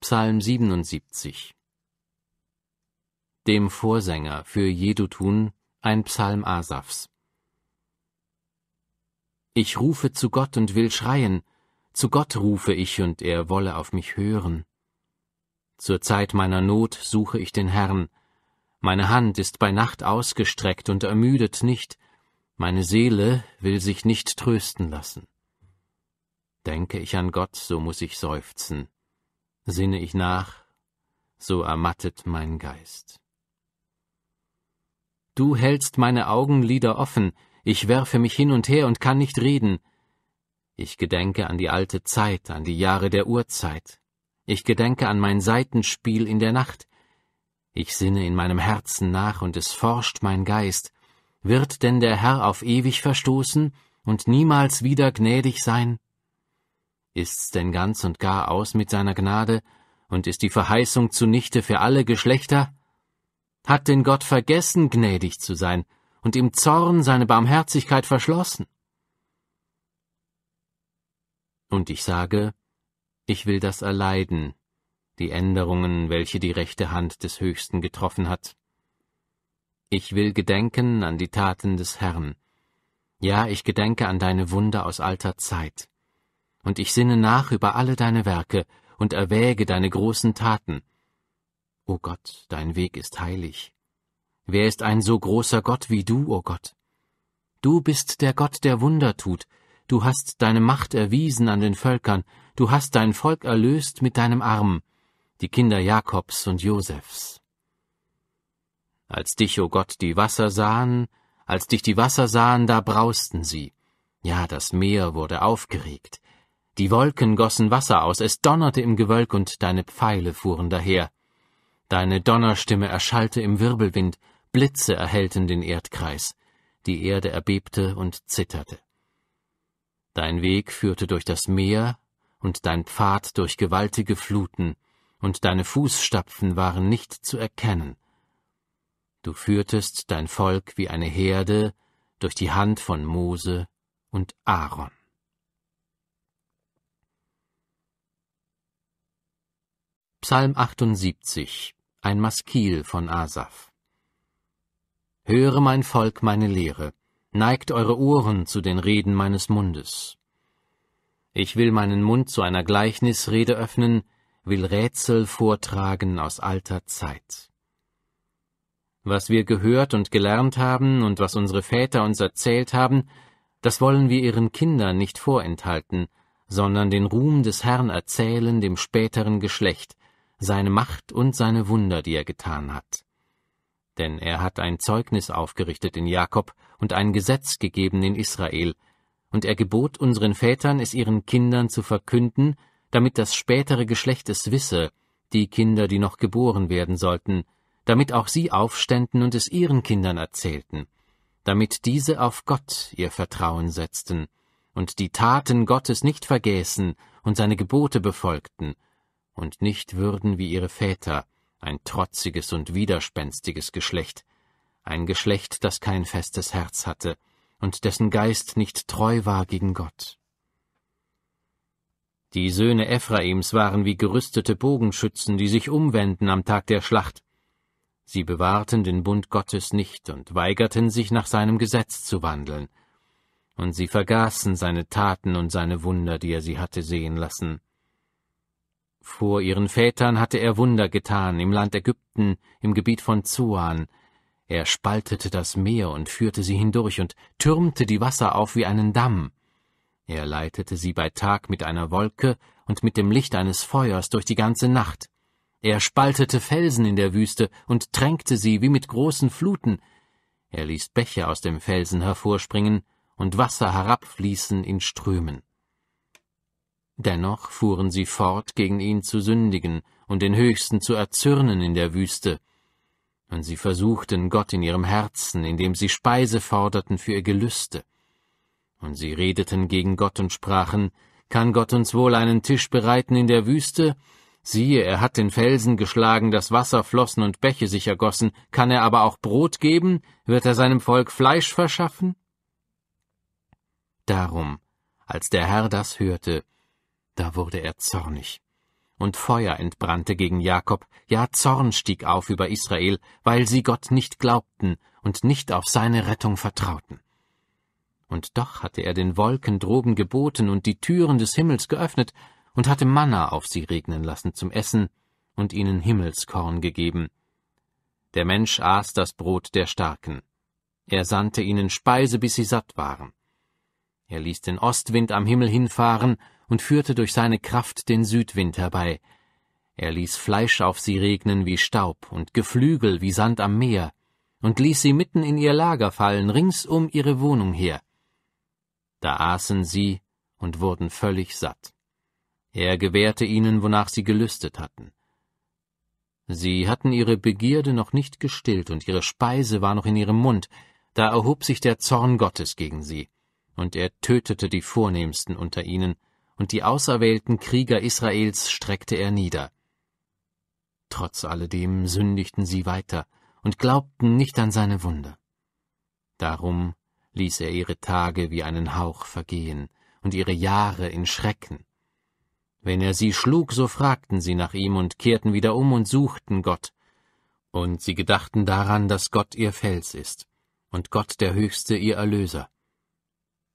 S1: Psalm 77 Dem Vorsänger für Jedutun ein Psalm Asafs. Ich rufe zu Gott und will schreien, zu Gott rufe ich und er wolle auf mich hören. Zur Zeit meiner Not suche ich den Herrn. Meine Hand ist bei Nacht ausgestreckt und ermüdet nicht. Meine Seele will sich nicht trösten lassen. Denke ich an Gott, so muß ich seufzen. Sinne ich nach, so ermattet mein Geist. Du hältst meine Augenlider offen, ich werfe mich hin und her und kann nicht reden. Ich gedenke an die alte Zeit, an die Jahre der Urzeit. Ich gedenke an mein Seitenspiel in der Nacht. Ich sinne in meinem Herzen nach und es forscht mein Geist. Wird denn der Herr auf ewig verstoßen und niemals wieder gnädig sein? Ist's denn ganz und gar aus mit seiner Gnade und ist die Verheißung zunichte für alle Geschlechter? Hat denn Gott vergessen, gnädig zu sein und im Zorn seine Barmherzigkeit verschlossen? Und ich sage, ich will das erleiden, die Änderungen, welche die rechte Hand des Höchsten getroffen hat. Ich will gedenken an die Taten des Herrn. Ja, ich gedenke an deine Wunder aus alter Zeit. Und ich sinne nach über alle deine Werke und erwäge deine großen Taten. O Gott, dein Weg ist heilig. Wer ist ein so großer Gott wie du, o Gott? Du bist der Gott, der Wunder tut, Du hast deine Macht erwiesen an den Völkern, du hast dein Volk erlöst mit deinem Arm, die Kinder Jakobs und Josefs. Als dich, o oh Gott, die Wasser sahen, als dich die Wasser sahen, da brausten sie. Ja, das Meer wurde aufgeregt. Die Wolken gossen Wasser aus, es donnerte im Gewölk und deine Pfeile fuhren daher. Deine Donnerstimme erschallte im Wirbelwind, Blitze erhellten den Erdkreis, die Erde erbebte und zitterte. Dein Weg führte durch das Meer und dein Pfad durch gewaltige Fluten, und deine Fußstapfen waren nicht zu erkennen. Du führtest dein Volk wie eine Herde durch die Hand von Mose und Aaron. Psalm 78, ein Maskil von Asaf. Höre mein Volk meine Lehre, neigt eure Ohren zu den Reden meines Mundes. Ich will meinen Mund zu einer Gleichnisrede öffnen, will Rätsel vortragen aus alter Zeit. Was wir gehört und gelernt haben und was unsere Väter uns erzählt haben, das wollen wir ihren Kindern nicht vorenthalten, sondern den Ruhm des Herrn erzählen dem späteren Geschlecht, seine Macht und seine Wunder, die er getan hat. Denn er hat ein Zeugnis aufgerichtet in Jakob, und ein Gesetz gegeben in Israel, und er gebot unseren Vätern, es ihren Kindern zu verkünden, damit das spätere Geschlecht es wisse, die Kinder, die noch geboren werden sollten, damit auch sie aufständen und es ihren Kindern erzählten, damit diese auf Gott ihr Vertrauen setzten und die Taten Gottes nicht vergäßen und seine Gebote befolgten und nicht würden wie ihre Väter, ein trotziges und widerspenstiges Geschlecht, ein Geschlecht, das kein festes Herz hatte und dessen Geist nicht treu war gegen Gott. Die Söhne Ephraims waren wie gerüstete Bogenschützen, die sich umwenden am Tag der Schlacht. Sie bewahrten den Bund Gottes nicht und weigerten sich nach seinem Gesetz zu wandeln. Und sie vergaßen seine Taten und seine Wunder, die er sie hatte sehen lassen. Vor ihren Vätern hatte er Wunder getan, im Land Ägypten, im Gebiet von Zuan, er spaltete das Meer und führte sie hindurch und türmte die Wasser auf wie einen Damm. Er leitete sie bei Tag mit einer Wolke und mit dem Licht eines Feuers durch die ganze Nacht. Er spaltete Felsen in der Wüste und tränkte sie wie mit großen Fluten. Er ließ Bäche aus dem Felsen hervorspringen und Wasser herabfließen in Strömen. Dennoch fuhren sie fort, gegen ihn zu sündigen und den Höchsten zu erzürnen in der Wüste, und sie versuchten Gott in ihrem Herzen, indem sie Speise forderten für ihr Gelüste. Und sie redeten gegen Gott und sprachen, Kann Gott uns wohl einen Tisch bereiten in der Wüste? Siehe, er hat den Felsen geschlagen, dass Wasser flossen und Bäche sich ergossen, kann er aber auch Brot geben? Wird er seinem Volk Fleisch verschaffen? Darum, als der Herr das hörte, da wurde er zornig und Feuer entbrannte gegen Jakob, ja Zorn stieg auf über Israel, weil sie Gott nicht glaubten und nicht auf seine Rettung vertrauten. Und doch hatte er den Wolken droben geboten und die Türen des Himmels geöffnet und hatte Manna auf sie regnen lassen zum Essen und ihnen Himmelskorn gegeben. Der Mensch aß das Brot der Starken. Er sandte ihnen Speise, bis sie satt waren. Er ließ den Ostwind am Himmel hinfahren und führte durch seine Kraft den Südwind herbei. Er ließ Fleisch auf sie regnen wie Staub und Geflügel wie Sand am Meer und ließ sie mitten in ihr Lager fallen, rings um ihre Wohnung her. Da aßen sie und wurden völlig satt. Er gewährte ihnen, wonach sie gelüstet hatten. Sie hatten ihre Begierde noch nicht gestillt und ihre Speise war noch in ihrem Mund, da erhob sich der Zorn Gottes gegen sie, und er tötete die Vornehmsten unter ihnen, und die auserwählten Krieger Israels streckte er nieder. Trotz alledem sündigten sie weiter und glaubten nicht an seine Wunder. Darum ließ er ihre Tage wie einen Hauch vergehen und ihre Jahre in Schrecken. Wenn er sie schlug, so fragten sie nach ihm und kehrten wieder um und suchten Gott. Und sie gedachten daran, dass Gott ihr Fels ist und Gott der Höchste ihr Erlöser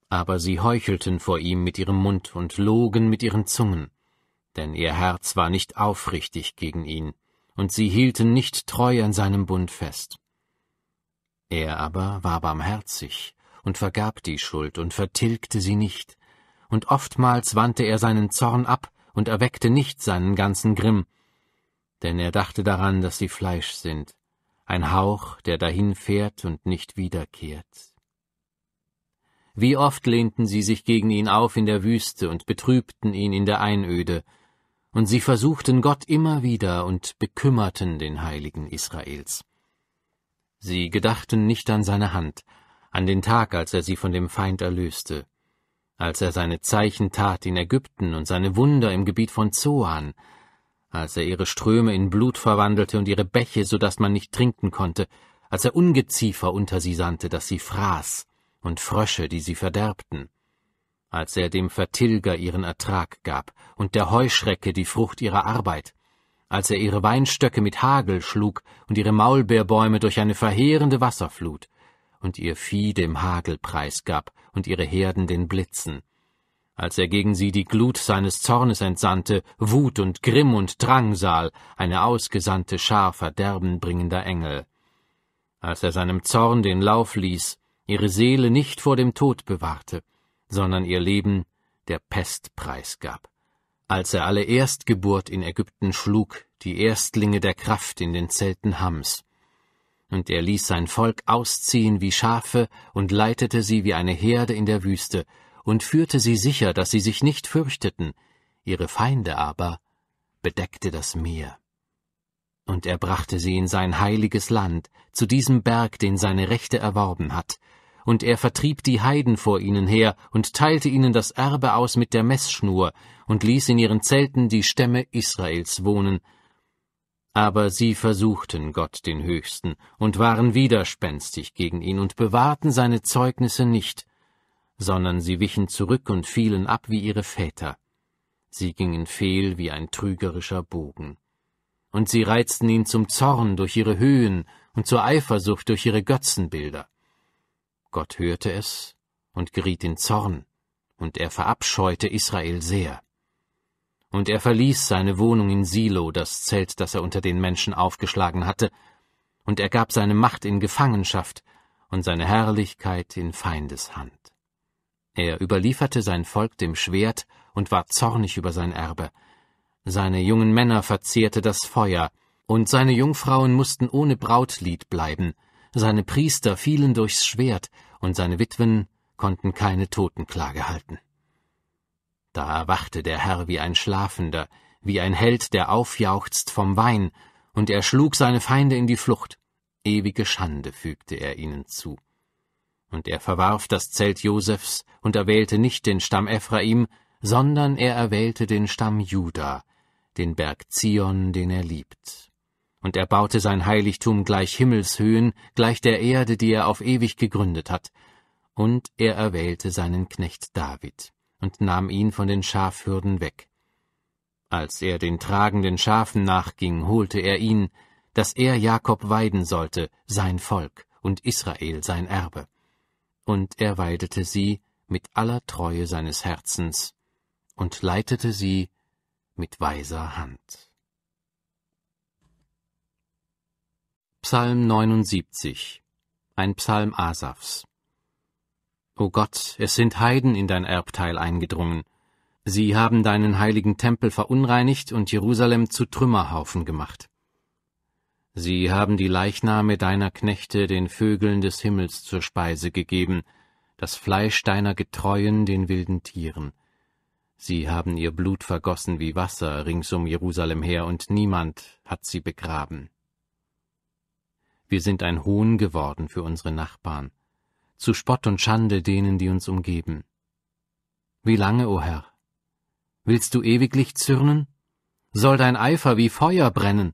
S1: aber sie heuchelten vor ihm mit ihrem Mund und logen mit ihren Zungen, denn ihr Herz war nicht aufrichtig gegen ihn, und sie hielten nicht treu an seinem Bund fest. Er aber war barmherzig und vergab die Schuld und vertilgte sie nicht, und oftmals wandte er seinen Zorn ab und erweckte nicht seinen ganzen Grimm, denn er dachte daran, dass sie Fleisch sind, ein Hauch, der dahin fährt und nicht wiederkehrt, wie oft lehnten sie sich gegen ihn auf in der Wüste und betrübten ihn in der Einöde, und sie versuchten Gott immer wieder und bekümmerten den Heiligen Israels. Sie gedachten nicht an seine Hand, an den Tag, als er sie von dem Feind erlöste, als er seine Zeichen tat in Ägypten und seine Wunder im Gebiet von Zoan, als er ihre Ströme in Blut verwandelte und ihre Bäche, so daß man nicht trinken konnte, als er Ungeziefer unter sie sandte, dass sie fraß, und Frösche, die sie verderbten, als er dem Vertilger ihren Ertrag gab und der Heuschrecke die Frucht ihrer Arbeit, als er ihre Weinstöcke mit Hagel schlug und ihre Maulbeerbäume durch eine verheerende Wasserflut und ihr Vieh dem Hagel preisgab und ihre Herden den Blitzen, als er gegen sie die Glut seines Zornes entsandte, Wut und Grimm und Drangsal, eine ausgesandte Schar verderbenbringender Engel, als er seinem Zorn den Lauf ließ ihre Seele nicht vor dem Tod bewahrte, sondern ihr Leben der Pest preisgab. Als er alle Erstgeburt in Ägypten schlug, die Erstlinge der Kraft in den Zelten Hams. Und er ließ sein Volk ausziehen wie Schafe und leitete sie wie eine Herde in der Wüste und führte sie sicher, dass sie sich nicht fürchteten, ihre Feinde aber bedeckte das Meer. Und er brachte sie in sein heiliges Land, zu diesem Berg, den seine Rechte erworben hat, und er vertrieb die Heiden vor ihnen her und teilte ihnen das Erbe aus mit der Messschnur und ließ in ihren Zelten die Stämme Israels wohnen. Aber sie versuchten Gott den Höchsten und waren widerspenstig gegen ihn und bewahrten seine Zeugnisse nicht, sondern sie wichen zurück und fielen ab wie ihre Väter. Sie gingen fehl wie ein trügerischer Bogen. Und sie reizten ihn zum Zorn durch ihre Höhen und zur Eifersucht durch ihre Götzenbilder. Gott hörte es und geriet in Zorn, und er verabscheute Israel sehr. Und er verließ seine Wohnung in Silo, das Zelt, das er unter den Menschen aufgeschlagen hatte, und er gab seine Macht in Gefangenschaft und seine Herrlichkeit in Feindeshand. Er überlieferte sein Volk dem Schwert und war zornig über sein Erbe. Seine jungen Männer verzehrte das Feuer, und seine Jungfrauen mussten ohne Brautlied bleiben, seine Priester fielen durchs Schwert, und seine Witwen konnten keine Totenklage halten. Da erwachte der Herr wie ein Schlafender, wie ein Held, der aufjauchzt vom Wein, und er schlug seine Feinde in die Flucht. Ewige Schande fügte er ihnen zu. Und er verwarf das Zelt Josefs und erwählte nicht den Stamm Ephraim, sondern er erwählte den Stamm Juda, den Berg Zion, den er liebt, und er baute sein Heiligtum gleich Himmelshöhen, gleich der Erde, die er auf ewig gegründet hat. Und er erwählte seinen Knecht David und nahm ihn von den Schafhürden weg. Als er den tragenden Schafen nachging, holte er ihn, dass er Jakob weiden sollte, sein Volk, und Israel sein Erbe. Und er weidete sie mit aller Treue seines Herzens und leitete sie mit weiser Hand. Psalm 79 Ein Psalm Asafs O Gott, es sind Heiden in dein Erbteil eingedrungen. Sie haben deinen heiligen Tempel verunreinigt und Jerusalem zu Trümmerhaufen gemacht. Sie haben die Leichname deiner Knechte den Vögeln des Himmels zur Speise gegeben, das Fleisch deiner Getreuen den wilden Tieren. Sie haben ihr Blut vergossen wie Wasser rings um Jerusalem her, und niemand hat sie begraben. Wir sind ein Hohn geworden für unsere Nachbarn, zu Spott und Schande denen, die uns umgeben. Wie lange, o oh Herr? Willst du ewiglich zürnen? Soll dein Eifer wie Feuer brennen?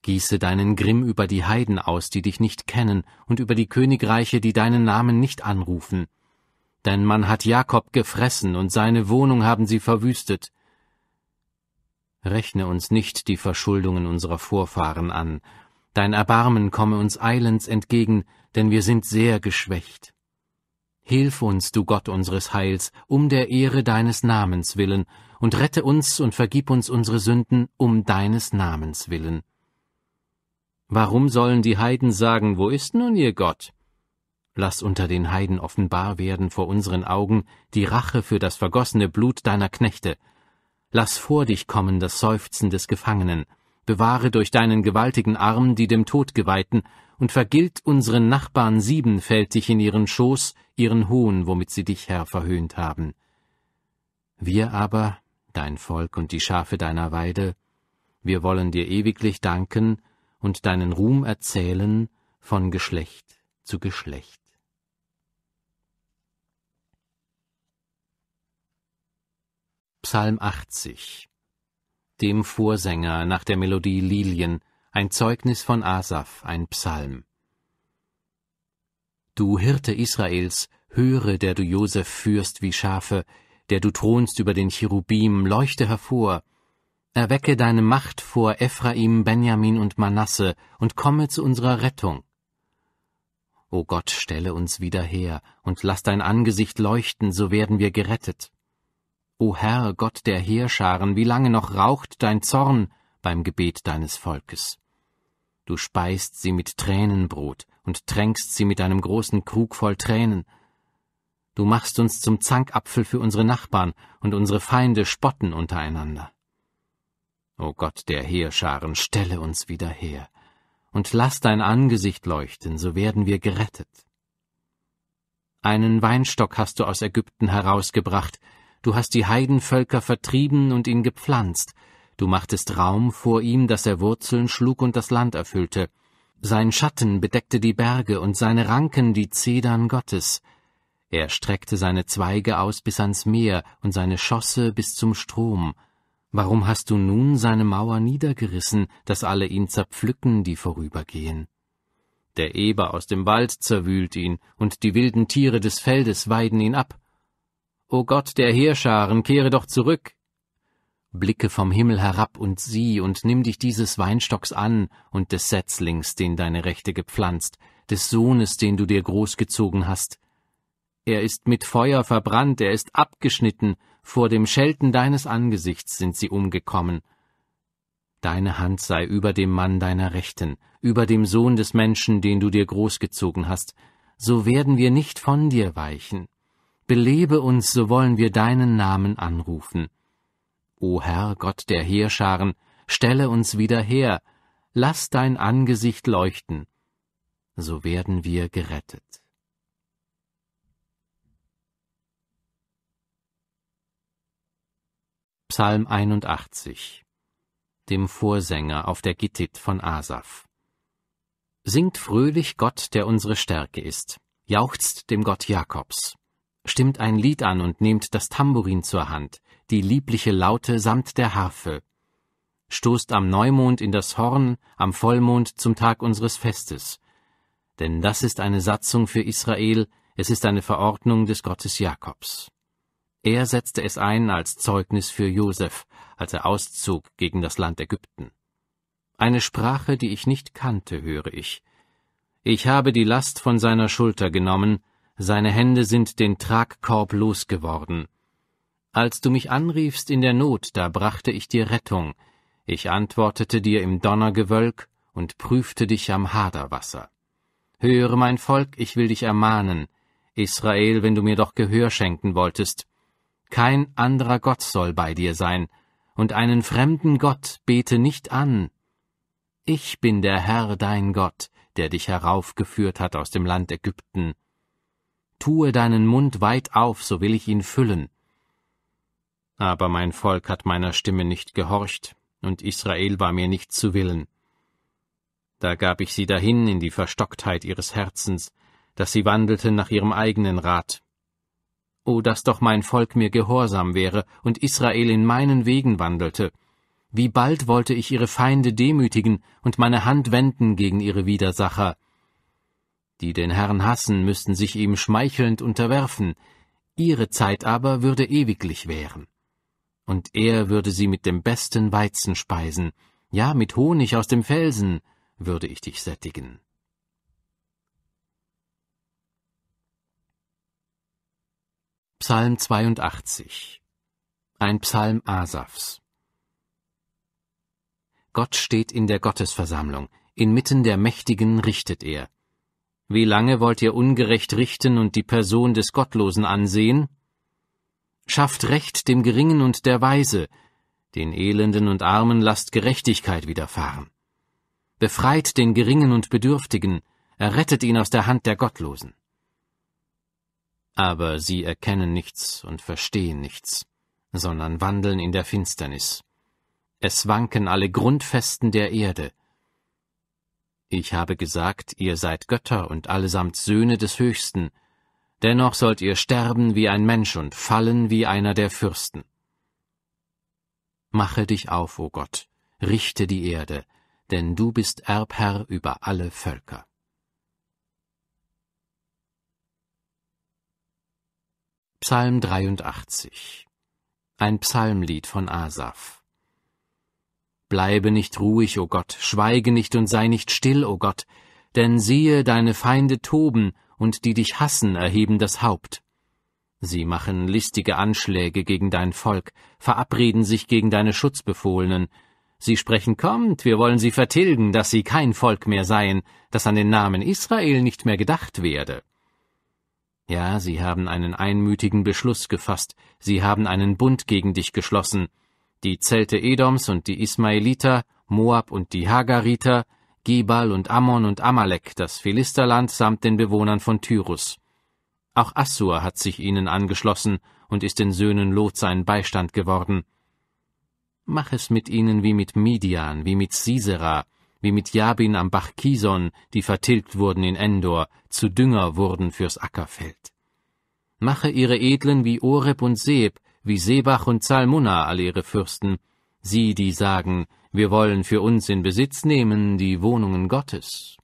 S1: Gieße deinen Grimm über die Heiden aus, die dich nicht kennen, und über die Königreiche, die deinen Namen nicht anrufen. Denn man hat Jakob gefressen, und seine Wohnung haben sie verwüstet. Rechne uns nicht die Verschuldungen unserer Vorfahren an, Dein Erbarmen komme uns eilends entgegen, denn wir sind sehr geschwächt. Hilf uns, du Gott unseres Heils, um der Ehre deines Namens willen, und rette uns und vergib uns unsere Sünden um deines Namens willen. Warum sollen die Heiden sagen, wo ist nun ihr Gott? Lass unter den Heiden offenbar werden vor unseren Augen die Rache für das vergossene Blut deiner Knechte. Lass vor dich kommen das Seufzen des Gefangenen, bewahre durch deinen gewaltigen Arm die dem Tod geweihten, und vergilt unseren Nachbarn siebenfältig in ihren Schoß, ihren Hohn, womit sie dich, Herr, verhöhnt haben. Wir aber, dein Volk und die Schafe deiner Weide, wir wollen dir ewiglich danken und deinen Ruhm erzählen von Geschlecht zu Geschlecht. Psalm 80 dem Vorsänger nach der Melodie Lilien, ein Zeugnis von Asaf, ein Psalm. Du Hirte Israels, höre, der du Josef führst wie Schafe, der du thronst über den Cherubim, leuchte hervor. Erwecke deine Macht vor Ephraim, Benjamin und Manasse und komme zu unserer Rettung. O Gott, stelle uns wieder her und lass dein Angesicht leuchten, so werden wir gerettet. O Herr, Gott der Heerscharen, wie lange noch raucht dein Zorn beim Gebet deines Volkes? Du speist sie mit Tränenbrot und tränkst sie mit einem großen Krug voll Tränen. Du machst uns zum Zankapfel für unsere Nachbarn, und unsere Feinde spotten untereinander. O Gott der Heerscharen, stelle uns wieder her, und lass dein Angesicht leuchten, so werden wir gerettet. Einen Weinstock hast du aus Ägypten herausgebracht, Du hast die Heidenvölker vertrieben und ihn gepflanzt. Du machtest Raum vor ihm, dass er Wurzeln schlug und das Land erfüllte. Sein Schatten bedeckte die Berge und seine Ranken die Zedern Gottes. Er streckte seine Zweige aus bis ans Meer und seine Schosse bis zum Strom. Warum hast du nun seine Mauer niedergerissen, dass alle ihn zerpflücken, die vorübergehen? Der Eber aus dem Wald zerwühlt ihn, und die wilden Tiere des Feldes weiden ihn ab. O Gott der Heerscharen, kehre doch zurück! Blicke vom Himmel herab und sieh und nimm dich dieses Weinstocks an und des Setzlings, den deine Rechte gepflanzt, des Sohnes, den du dir großgezogen hast. Er ist mit Feuer verbrannt, er ist abgeschnitten, vor dem Schelten deines Angesichts sind sie umgekommen. Deine Hand sei über dem Mann deiner Rechten, über dem Sohn des Menschen, den du dir großgezogen hast, so werden wir nicht von dir weichen belebe uns, so wollen wir deinen Namen anrufen. O Herr, Gott der Heerscharen, stelle uns wieder her, lass dein Angesicht leuchten, so werden wir gerettet. Psalm 81 Dem Vorsänger auf der Gittit von Asaf Singt fröhlich Gott, der unsere Stärke ist, jauchzt dem Gott Jakobs stimmt ein Lied an und nehmt das Tambourin zur Hand, die liebliche Laute samt der Harfe. Stoßt am Neumond in das Horn, am Vollmond zum Tag unseres Festes. Denn das ist eine Satzung für Israel, es ist eine Verordnung des Gottes Jakobs. Er setzte es ein als Zeugnis für Josef, als er auszog gegen das Land Ägypten. Eine Sprache, die ich nicht kannte, höre ich. Ich habe die Last von seiner Schulter genommen, seine Hände sind den Tragkorb losgeworden. Als du mich anriefst in der Not, da brachte ich dir Rettung, ich antwortete dir im Donnergewölk und prüfte dich am Haderwasser. Höre mein Volk, ich will dich ermahnen, Israel, wenn du mir doch Gehör schenken wolltest. Kein anderer Gott soll bei dir sein, und einen fremden Gott bete nicht an. Ich bin der Herr dein Gott, der dich heraufgeführt hat aus dem Land Ägypten, tue deinen Mund weit auf, so will ich ihn füllen. Aber mein Volk hat meiner Stimme nicht gehorcht, und Israel war mir nicht zu Willen. Da gab ich sie dahin in die Verstocktheit ihres Herzens, dass sie wandelten nach ihrem eigenen Rat. O, dass doch mein Volk mir gehorsam wäre und Israel in meinen Wegen wandelte. Wie bald wollte ich ihre Feinde demütigen und meine Hand wenden gegen ihre Widersacher. Die den Herrn hassen, müssten sich ihm schmeichelnd unterwerfen, ihre Zeit aber würde ewiglich währen. Und er würde sie mit dem besten Weizen speisen, ja mit Honig aus dem Felsen würde ich dich sättigen. Psalm 82 Ein Psalm Asafs Gott steht in der Gottesversammlung, inmitten der Mächtigen richtet er. Wie lange wollt ihr ungerecht richten und die Person des Gottlosen ansehen? Schafft Recht dem Geringen und der Weise, den Elenden und Armen lasst Gerechtigkeit widerfahren. Befreit den Geringen und Bedürftigen, errettet ihn aus der Hand der Gottlosen. Aber sie erkennen nichts und verstehen nichts, sondern wandeln in der Finsternis. Es wanken alle Grundfesten der Erde, ich habe gesagt, ihr seid Götter und allesamt Söhne des Höchsten, dennoch sollt ihr sterben wie ein Mensch und fallen wie einer der Fürsten. Mache dich auf, o oh Gott, richte die Erde, denn du bist Erbherr über alle Völker. Psalm 83 Ein Psalmlied von Asaph Bleibe nicht ruhig, o oh Gott, schweige nicht und sei nicht still, o oh Gott, denn siehe, deine Feinde toben, und die dich hassen erheben das Haupt. Sie machen listige Anschläge gegen dein Volk, verabreden sich gegen deine Schutzbefohlenen, Sie sprechen, kommt, wir wollen sie vertilgen, dass sie kein Volk mehr seien, das an den Namen Israel nicht mehr gedacht werde. Ja, sie haben einen einmütigen Beschluss gefasst, sie haben einen Bund gegen dich geschlossen, die Zelte Edoms und die Ismaeliter, Moab und die Hagariter, Gebal und Ammon und Amalek, das Philisterland samt den Bewohnern von Tyrus. Auch Assur hat sich ihnen angeschlossen und ist den Söhnen Lot sein Beistand geworden. Mach es mit ihnen wie mit Midian, wie mit Sisera, wie mit Jabin am Bach Kison, die vertilgt wurden in Endor, zu Dünger wurden fürs Ackerfeld. Mache ihre Edlen wie Oreb und Seb, wie Sebach und Salmunna all ihre Fürsten, sie, die sagen, wir wollen für uns in Besitz nehmen die Wohnungen Gottes.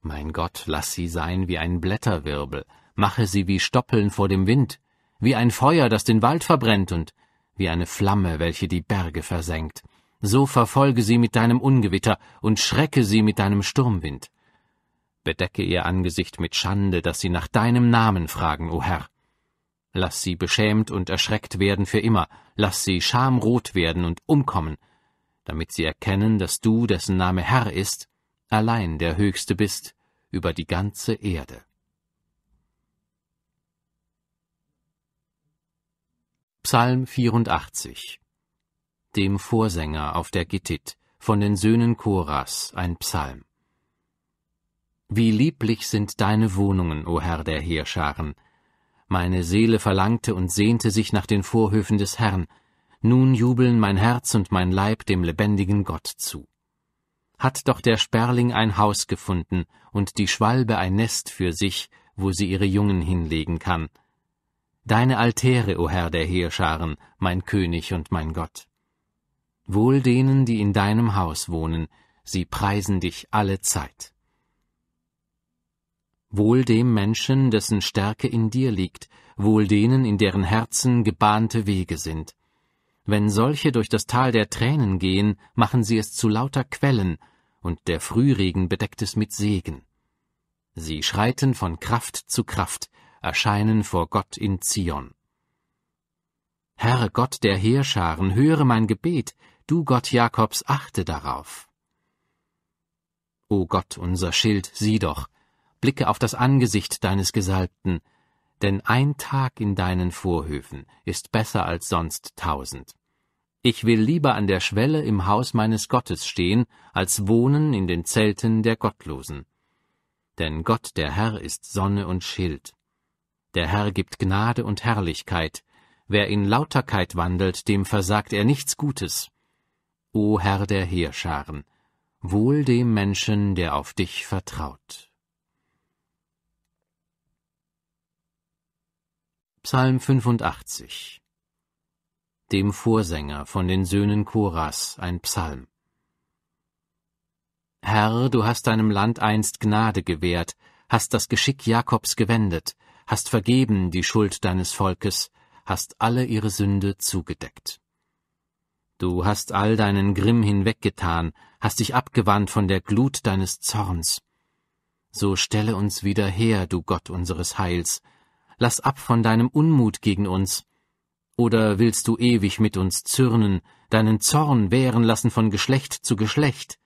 S1: Mein Gott, lass sie sein wie ein Blätterwirbel, mache sie wie Stoppeln vor dem Wind, wie ein Feuer, das den Wald verbrennt und wie eine Flamme, welche die Berge versenkt. So verfolge sie mit deinem Ungewitter und schrecke sie mit deinem Sturmwind. Bedecke ihr Angesicht mit Schande, dass sie nach deinem Namen fragen, o Herr. Lass sie beschämt und erschreckt werden für immer, lass sie schamrot werden und umkommen, damit sie erkennen, dass du, dessen Name Herr ist, allein der Höchste bist über die ganze Erde. Psalm 84 Dem Vorsänger auf der Gittit von den Söhnen Koras ein Psalm Wie lieblich sind deine Wohnungen, o Herr der Heerscharen, meine Seele verlangte und sehnte sich nach den Vorhöfen des Herrn, nun jubeln mein Herz und mein Leib dem lebendigen Gott zu. Hat doch der Sperling ein Haus gefunden und die Schwalbe ein Nest für sich, wo sie ihre Jungen hinlegen kann. Deine Altäre, o Herr der Heerscharen, mein König und mein Gott. Wohl denen, die in deinem Haus wohnen, sie preisen dich alle Zeit. Wohl dem Menschen, dessen Stärke in dir liegt, wohl denen, in deren Herzen gebahnte Wege sind. Wenn solche durch das Tal der Tränen gehen, machen sie es zu lauter Quellen, und der Frühregen bedeckt es mit Segen. Sie schreiten von Kraft zu Kraft, erscheinen vor Gott in Zion. Herr Gott der Heerscharen, höre mein Gebet, du Gott Jakobs, achte darauf. O Gott, unser Schild, sieh doch, blicke auf das Angesicht deines Gesalbten, denn ein Tag in deinen Vorhöfen ist besser als sonst tausend. Ich will lieber an der Schwelle im Haus meines Gottes stehen, als wohnen in den Zelten der Gottlosen. Denn Gott der Herr ist Sonne und Schild. Der Herr gibt Gnade und Herrlichkeit, wer in Lauterkeit wandelt, dem versagt er nichts Gutes. O Herr der Heerscharen, wohl dem Menschen, der auf dich vertraut. Psalm 85 Dem Vorsänger von den Söhnen Koras ein Psalm Herr, du hast deinem Land einst Gnade gewährt, hast das Geschick Jakobs gewendet, hast vergeben die Schuld deines Volkes, hast alle ihre Sünde zugedeckt. Du hast all deinen Grimm hinweggetan, hast dich abgewandt von der Glut deines Zorns. So stelle uns wieder her, du Gott unseres Heils, lass ab von deinem Unmut gegen uns. Oder willst du ewig mit uns zürnen, deinen Zorn wehren lassen von Geschlecht zu Geschlecht?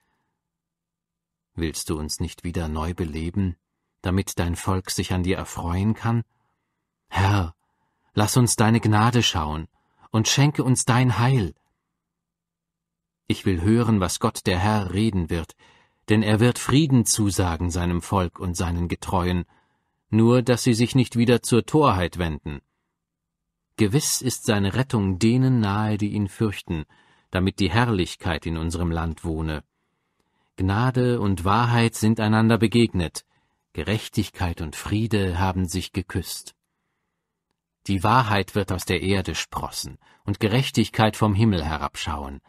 S1: Willst du uns nicht wieder neu beleben, damit dein Volk sich an dir erfreuen kann? Herr, lass uns deine Gnade schauen und schenke uns dein Heil. Ich will hören, was Gott der Herr reden wird, denn er wird Frieden zusagen seinem Volk und seinen Getreuen, nur dass sie sich nicht wieder zur Torheit wenden. Gewiss ist seine Rettung denen nahe, die ihn fürchten, damit die Herrlichkeit in unserem Land wohne. Gnade und Wahrheit sind einander begegnet, Gerechtigkeit und Friede haben sich geküsst. Die Wahrheit wird aus der Erde sprossen und Gerechtigkeit vom Himmel herabschauen.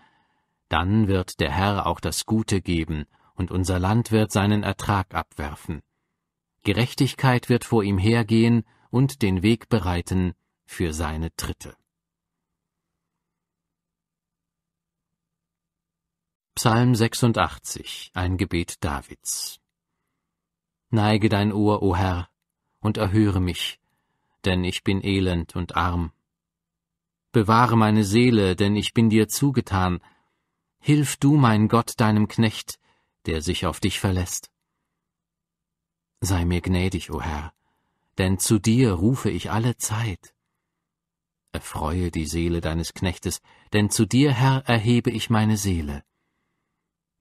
S1: Dann wird der Herr auch das Gute geben, und unser Land wird seinen Ertrag abwerfen. Gerechtigkeit wird vor ihm hergehen und den Weg bereiten für seine Tritte. Psalm 86, ein Gebet Davids. Neige dein Ohr, o Herr, und erhöre mich, denn ich bin elend und arm. Bewahre meine Seele, denn ich bin dir zugetan. Hilf du, mein Gott, deinem Knecht, der sich auf dich verlässt. Sei mir gnädig, o Herr, denn zu dir rufe ich alle Zeit. Erfreue die Seele deines Knechtes, denn zu dir, Herr, erhebe ich meine Seele.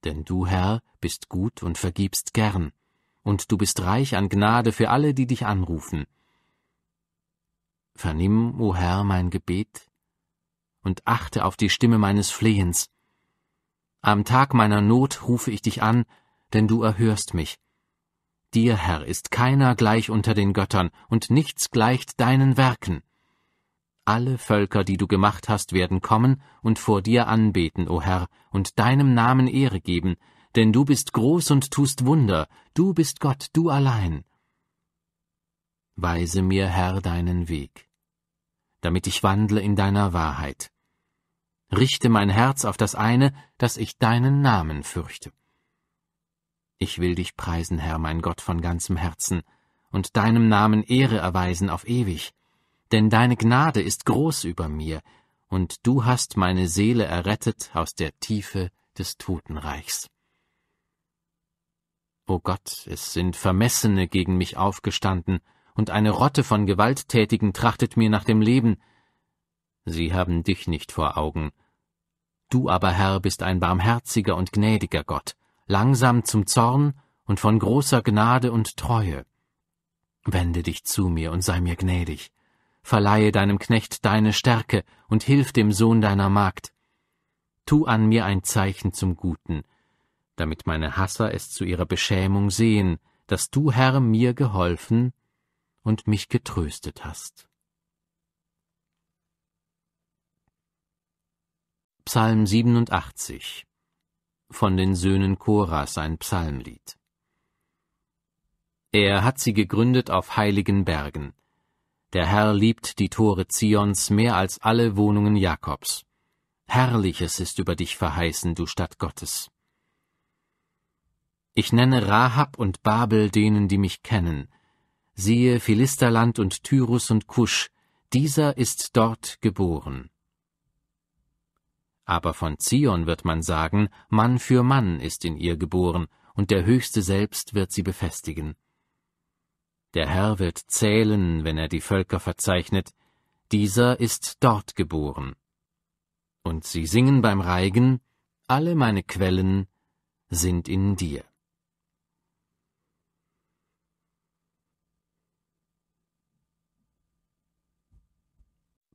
S1: Denn du, Herr, bist gut und vergibst gern, und du bist reich an Gnade für alle, die dich anrufen. Vernimm, o Herr, mein Gebet, und achte auf die Stimme meines Flehens. Am Tag meiner Not rufe ich dich an, denn du erhörst mich dir, Herr, ist keiner gleich unter den Göttern, und nichts gleicht deinen Werken. Alle Völker, die du gemacht hast, werden kommen und vor dir anbeten, o Herr, und deinem Namen Ehre geben, denn du bist groß und tust Wunder, du bist Gott, du allein. Weise mir, Herr, deinen Weg, damit ich wandle in deiner Wahrheit. Richte mein Herz auf das eine, dass ich deinen Namen fürchte. Ich will dich preisen, Herr mein Gott, von ganzem Herzen, und deinem Namen Ehre erweisen auf ewig. Denn deine Gnade ist groß über mir, und du hast meine Seele errettet aus der Tiefe des Totenreichs. O Gott, es sind Vermessene gegen mich aufgestanden, und eine Rotte von Gewalttätigen trachtet mir nach dem Leben. Sie haben dich nicht vor Augen. Du aber, Herr, bist ein barmherziger und gnädiger Gott, langsam zum Zorn und von großer Gnade und Treue. Wende dich zu mir und sei mir gnädig. Verleihe deinem Knecht deine Stärke und hilf dem Sohn deiner Magd. Tu an mir ein Zeichen zum Guten, damit meine Hasser es zu ihrer Beschämung sehen, dass du, Herr, mir geholfen und mich getröstet hast. Psalm 87 von den Söhnen Koras ein Psalmlied. Er hat sie gegründet auf heiligen Bergen. Der Herr liebt die Tore Zions mehr als alle Wohnungen Jakobs. Herrliches ist über dich verheißen, du Stadt Gottes. Ich nenne Rahab und Babel denen, die mich kennen. Siehe Philisterland und Tyrus und Kusch, dieser ist dort geboren. Aber von Zion wird man sagen, Mann für Mann ist in ihr geboren, und der Höchste selbst wird sie befestigen. Der Herr wird zählen, wenn er die Völker verzeichnet, dieser ist dort geboren. Und sie singen beim Reigen, alle meine Quellen sind in dir.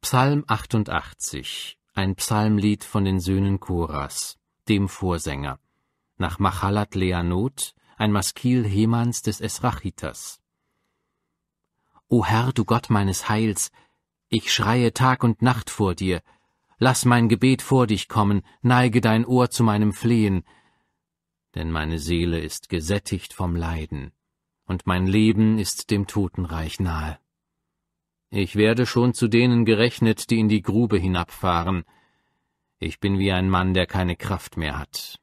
S1: Psalm 88 ein Psalmlied von den Söhnen Koras, dem Vorsänger, nach Machalat Leanot, ein Maskil Hemans des Esrachitas. O Herr, du Gott meines Heils, ich schreie Tag und Nacht vor dir, lass mein Gebet vor dich kommen, neige dein Ohr zu meinem Flehen, denn meine Seele ist gesättigt vom Leiden, und mein Leben ist dem Totenreich nahe. Ich werde schon zu denen gerechnet, die in die Grube hinabfahren. Ich bin wie ein Mann, der keine Kraft mehr hat.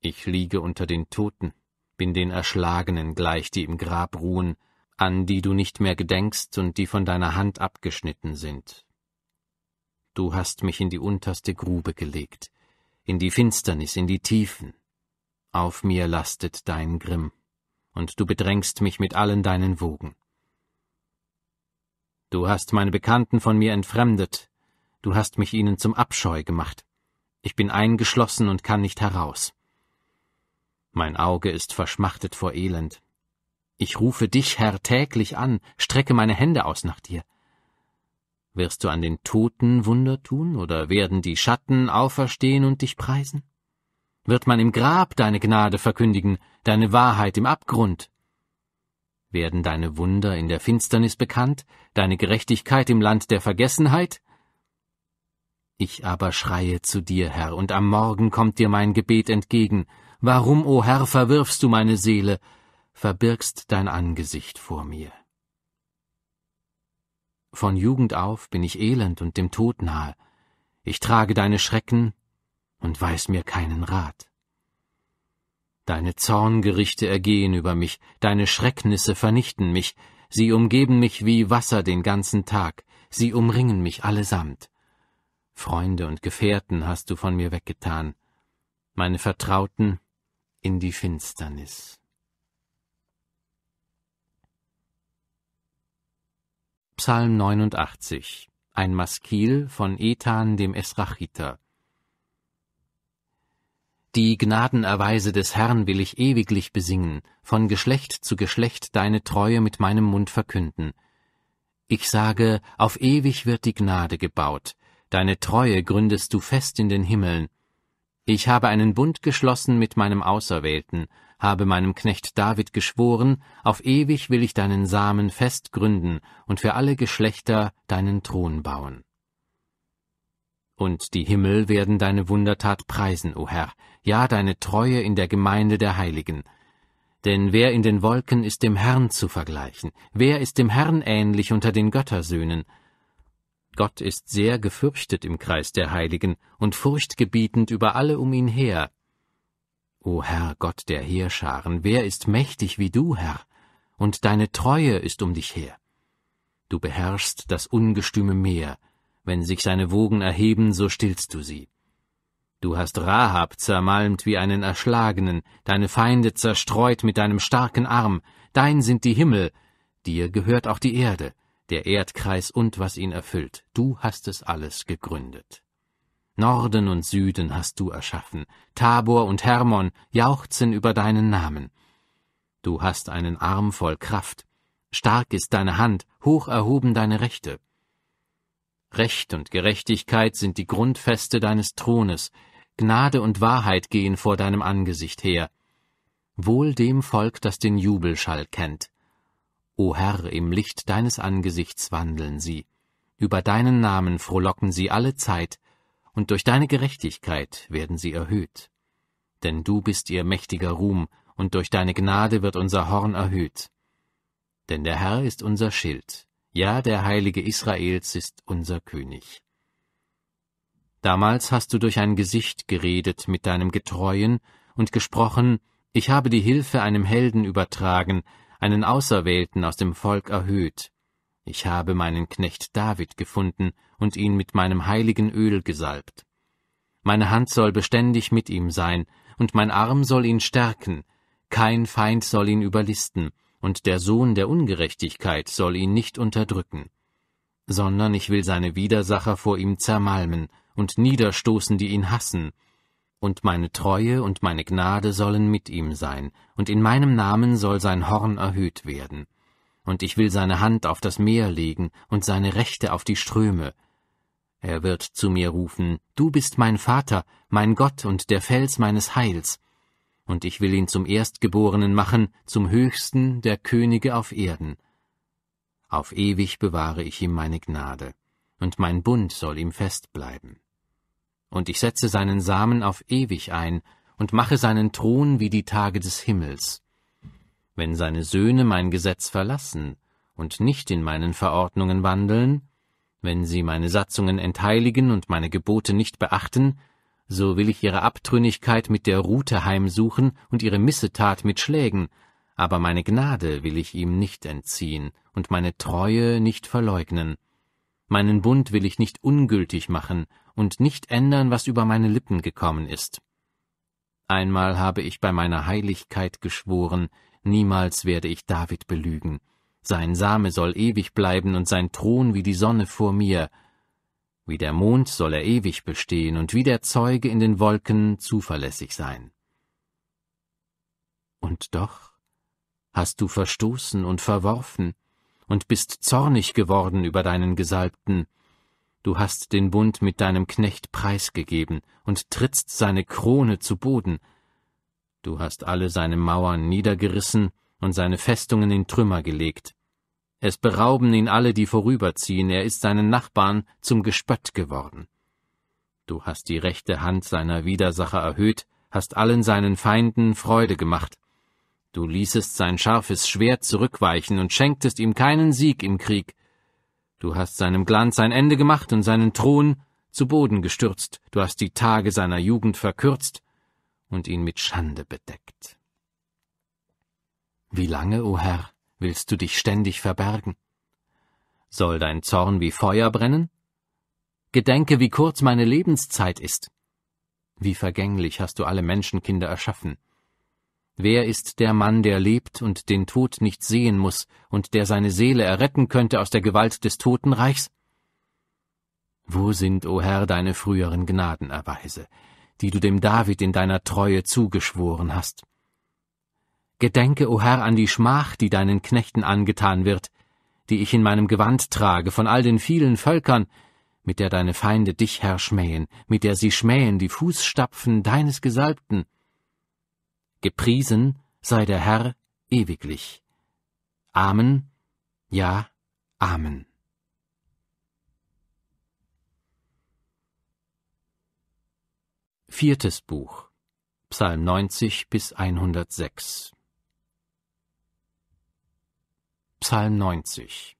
S1: Ich liege unter den Toten, bin den Erschlagenen gleich, die im Grab ruhen, an die du nicht mehr gedenkst und die von deiner Hand abgeschnitten sind. Du hast mich in die unterste Grube gelegt, in die Finsternis, in die Tiefen. Auf mir lastet dein Grimm, und du bedrängst mich mit allen deinen Wogen. Du hast meine Bekannten von mir entfremdet, du hast mich ihnen zum Abscheu gemacht. Ich bin eingeschlossen und kann nicht heraus. Mein Auge ist verschmachtet vor Elend. Ich rufe dich, Herr, täglich an, strecke meine Hände aus nach dir. Wirst du an den Toten Wunder tun, oder werden die Schatten auferstehen und dich preisen? Wird man im Grab deine Gnade verkündigen, deine Wahrheit im Abgrund? Werden deine Wunder in der Finsternis bekannt, deine Gerechtigkeit im Land der Vergessenheit? Ich aber schreie zu dir, Herr, und am Morgen kommt dir mein Gebet entgegen. Warum, o oh Herr, verwirfst du meine Seele, verbirgst dein Angesicht vor mir? Von Jugend auf bin ich elend und dem Tod nahe. Ich trage deine Schrecken und weiß mir keinen Rat. Deine Zorngerichte ergehen über mich, deine Schrecknisse vernichten mich, sie umgeben mich wie Wasser den ganzen Tag, sie umringen mich allesamt. Freunde und Gefährten hast du von mir weggetan, meine Vertrauten in die Finsternis. Psalm 89 Ein Maskil von Ethan dem Esrachiter die Gnadenerweise des Herrn will ich ewiglich besingen, von Geschlecht zu Geschlecht deine Treue mit meinem Mund verkünden. Ich sage, auf ewig wird die Gnade gebaut, deine Treue gründest du fest in den Himmeln. Ich habe einen Bund geschlossen mit meinem Auserwählten, habe meinem Knecht David geschworen, auf ewig will ich deinen Samen fest gründen und für alle Geschlechter deinen Thron bauen. Und die Himmel werden deine Wundertat preisen, o Herr, ja deine Treue in der Gemeinde der Heiligen. Denn wer in den Wolken ist dem Herrn zu vergleichen? Wer ist dem Herrn ähnlich unter den Göttersöhnen? Gott ist sehr gefürchtet im Kreis der Heiligen und furchtgebietend über alle um ihn her. O Herr Gott der Heerscharen, wer ist mächtig wie du, Herr? Und deine Treue ist um dich her. Du beherrschst das ungestüme Meer, wenn sich seine Wogen erheben, so stillst du sie. Du hast Rahab zermalmt wie einen Erschlagenen, deine Feinde zerstreut mit deinem starken Arm, dein sind die Himmel, dir gehört auch die Erde, der Erdkreis und was ihn erfüllt, du hast es alles gegründet. Norden und Süden hast du erschaffen, Tabor und Hermon jauchzen über deinen Namen. Du hast einen Arm voll Kraft, stark ist deine Hand, hoch erhoben deine Rechte. Recht und Gerechtigkeit sind die Grundfeste deines Thrones, Gnade und Wahrheit gehen vor deinem Angesicht her. Wohl dem Volk, das den Jubelschall kennt. O Herr, im Licht deines Angesichts wandeln sie. Über deinen Namen frohlocken sie alle Zeit, und durch deine Gerechtigkeit werden sie erhöht. Denn du bist ihr mächtiger Ruhm, und durch deine Gnade wird unser Horn erhöht. Denn der Herr ist unser Schild, ja der Heilige Israels ist unser König. Damals hast du durch ein Gesicht geredet mit deinem Getreuen und gesprochen, ich habe die Hilfe einem Helden übertragen, einen Auserwählten aus dem Volk erhöht. Ich habe meinen Knecht David gefunden und ihn mit meinem heiligen Öl gesalbt. Meine Hand soll beständig mit ihm sein, und mein Arm soll ihn stärken, kein Feind soll ihn überlisten, und der Sohn der Ungerechtigkeit soll ihn nicht unterdrücken. Sondern ich will seine Widersacher vor ihm zermalmen, und niederstoßen, die ihn hassen. Und meine Treue und meine Gnade sollen mit ihm sein, und in meinem Namen soll sein Horn erhöht werden. Und ich will seine Hand auf das Meer legen und seine Rechte auf die Ströme. Er wird zu mir rufen, Du bist mein Vater, mein Gott und der Fels meines Heils. Und ich will ihn zum Erstgeborenen machen, zum Höchsten der Könige auf Erden. Auf ewig bewahre ich ihm meine Gnade und mein Bund soll ihm festbleiben. Und ich setze seinen Samen auf ewig ein und mache seinen Thron wie die Tage des Himmels. Wenn seine Söhne mein Gesetz verlassen und nicht in meinen Verordnungen wandeln, wenn sie meine Satzungen entheiligen und meine Gebote nicht beachten, so will ich ihre Abtrünnigkeit mit der Rute heimsuchen und ihre Missetat mit Schlägen, aber meine Gnade will ich ihm nicht entziehen und meine Treue nicht verleugnen, Meinen Bund will ich nicht ungültig machen und nicht ändern, was über meine Lippen gekommen ist. Einmal habe ich bei meiner Heiligkeit geschworen, niemals werde ich David belügen. Sein Same soll ewig bleiben und sein Thron wie die Sonne vor mir. Wie der Mond soll er ewig bestehen und wie der Zeuge in den Wolken zuverlässig sein. Und doch hast du verstoßen und verworfen, und bist zornig geworden über deinen Gesalbten. Du hast den Bund mit deinem Knecht preisgegeben und trittst seine Krone zu Boden. Du hast alle seine Mauern niedergerissen und seine Festungen in Trümmer gelegt. Es berauben ihn alle, die vorüberziehen, er ist seinen Nachbarn zum Gespött geworden. Du hast die rechte Hand seiner Widersacher erhöht, hast allen seinen Feinden Freude gemacht, Du ließest sein scharfes Schwert zurückweichen und schenktest ihm keinen Sieg im Krieg. Du hast seinem Glanz ein Ende gemacht und seinen Thron zu Boden gestürzt, du hast die Tage seiner Jugend verkürzt und ihn mit Schande bedeckt. Wie lange, o oh Herr, willst du dich ständig verbergen? Soll dein Zorn wie Feuer brennen? Gedenke, wie kurz meine Lebenszeit ist. Wie vergänglich hast du alle Menschenkinder erschaffen Wer ist der Mann, der lebt und den Tod nicht sehen muss und der seine Seele erretten könnte aus der Gewalt des Totenreichs? Wo sind, o oh Herr, deine früheren Gnadenerweise, die du dem David in deiner Treue zugeschworen hast? Gedenke, o oh Herr, an die Schmach, die deinen Knechten angetan wird, die ich in meinem Gewand trage, von all den vielen Völkern, mit der deine Feinde dich, Herr, schmähen, mit der sie schmähen die Fußstapfen deines Gesalbten. Gepriesen sei der Herr ewiglich. Amen. Ja, Amen. Viertes Buch Psalm 90 bis 106 Psalm 90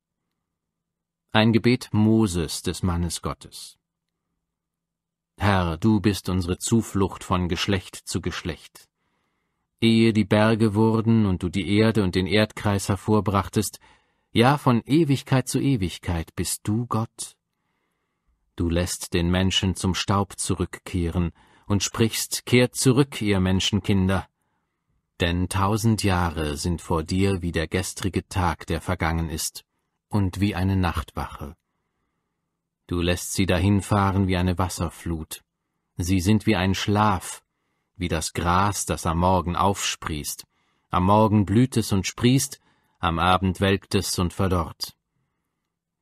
S1: Ein Gebet Moses des Mannes Gottes Herr, du bist unsere Zuflucht von Geschlecht zu Geschlecht ehe die Berge wurden und du die Erde und den Erdkreis hervorbrachtest, ja von Ewigkeit zu Ewigkeit bist du Gott. Du lässt den Menschen zum Staub zurückkehren und sprichst, kehrt zurück, ihr Menschenkinder. Denn tausend Jahre sind vor dir wie der gestrige Tag, der vergangen ist, und wie eine Nachtwache. Du lässt sie dahinfahren wie eine Wasserflut. Sie sind wie ein Schlaf, wie das Gras, das am Morgen aufsprießt. Am Morgen blüht es und sprießt, am Abend welkt es und verdorrt.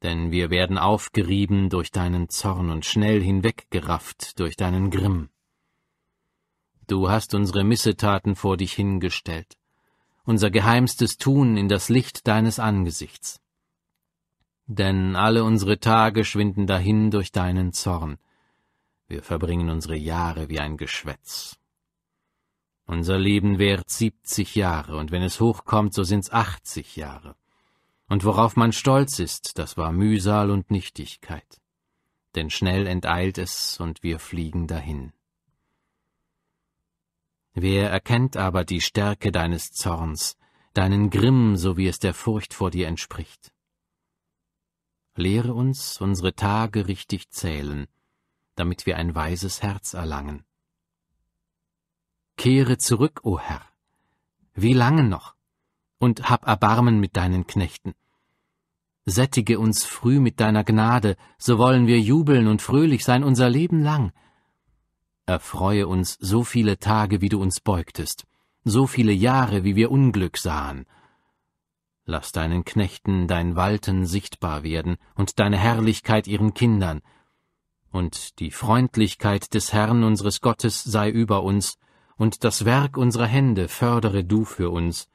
S1: Denn wir werden aufgerieben durch deinen Zorn und schnell hinweggerafft durch deinen Grimm. Du hast unsere Missetaten vor dich hingestellt, unser geheimstes Tun in das Licht deines Angesichts. Denn alle unsere Tage schwinden dahin durch deinen Zorn, wir verbringen unsere Jahre wie ein Geschwätz. Unser Leben währt siebzig Jahre, und wenn es hochkommt, so sind's achtzig Jahre. Und worauf man stolz ist, das war Mühsal und Nichtigkeit. Denn schnell enteilt es, und wir fliegen dahin. Wer erkennt aber die Stärke deines Zorns, deinen Grimm, so wie es der Furcht vor dir entspricht? Lehre uns, unsere Tage richtig zählen, damit wir ein weises Herz erlangen. Kehre zurück, o oh Herr. Wie lange noch? Und hab Erbarmen mit deinen Knechten. Sättige uns früh mit deiner Gnade, so wollen wir jubeln und fröhlich sein unser Leben lang. Erfreue uns so viele Tage, wie du uns beugtest, so viele Jahre, wie wir Unglück sahen. Lass deinen Knechten dein Walten sichtbar werden und deine Herrlichkeit ihren Kindern. Und die Freundlichkeit des Herrn unseres Gottes sei über uns und das Werk unserer Hände fördere du für uns.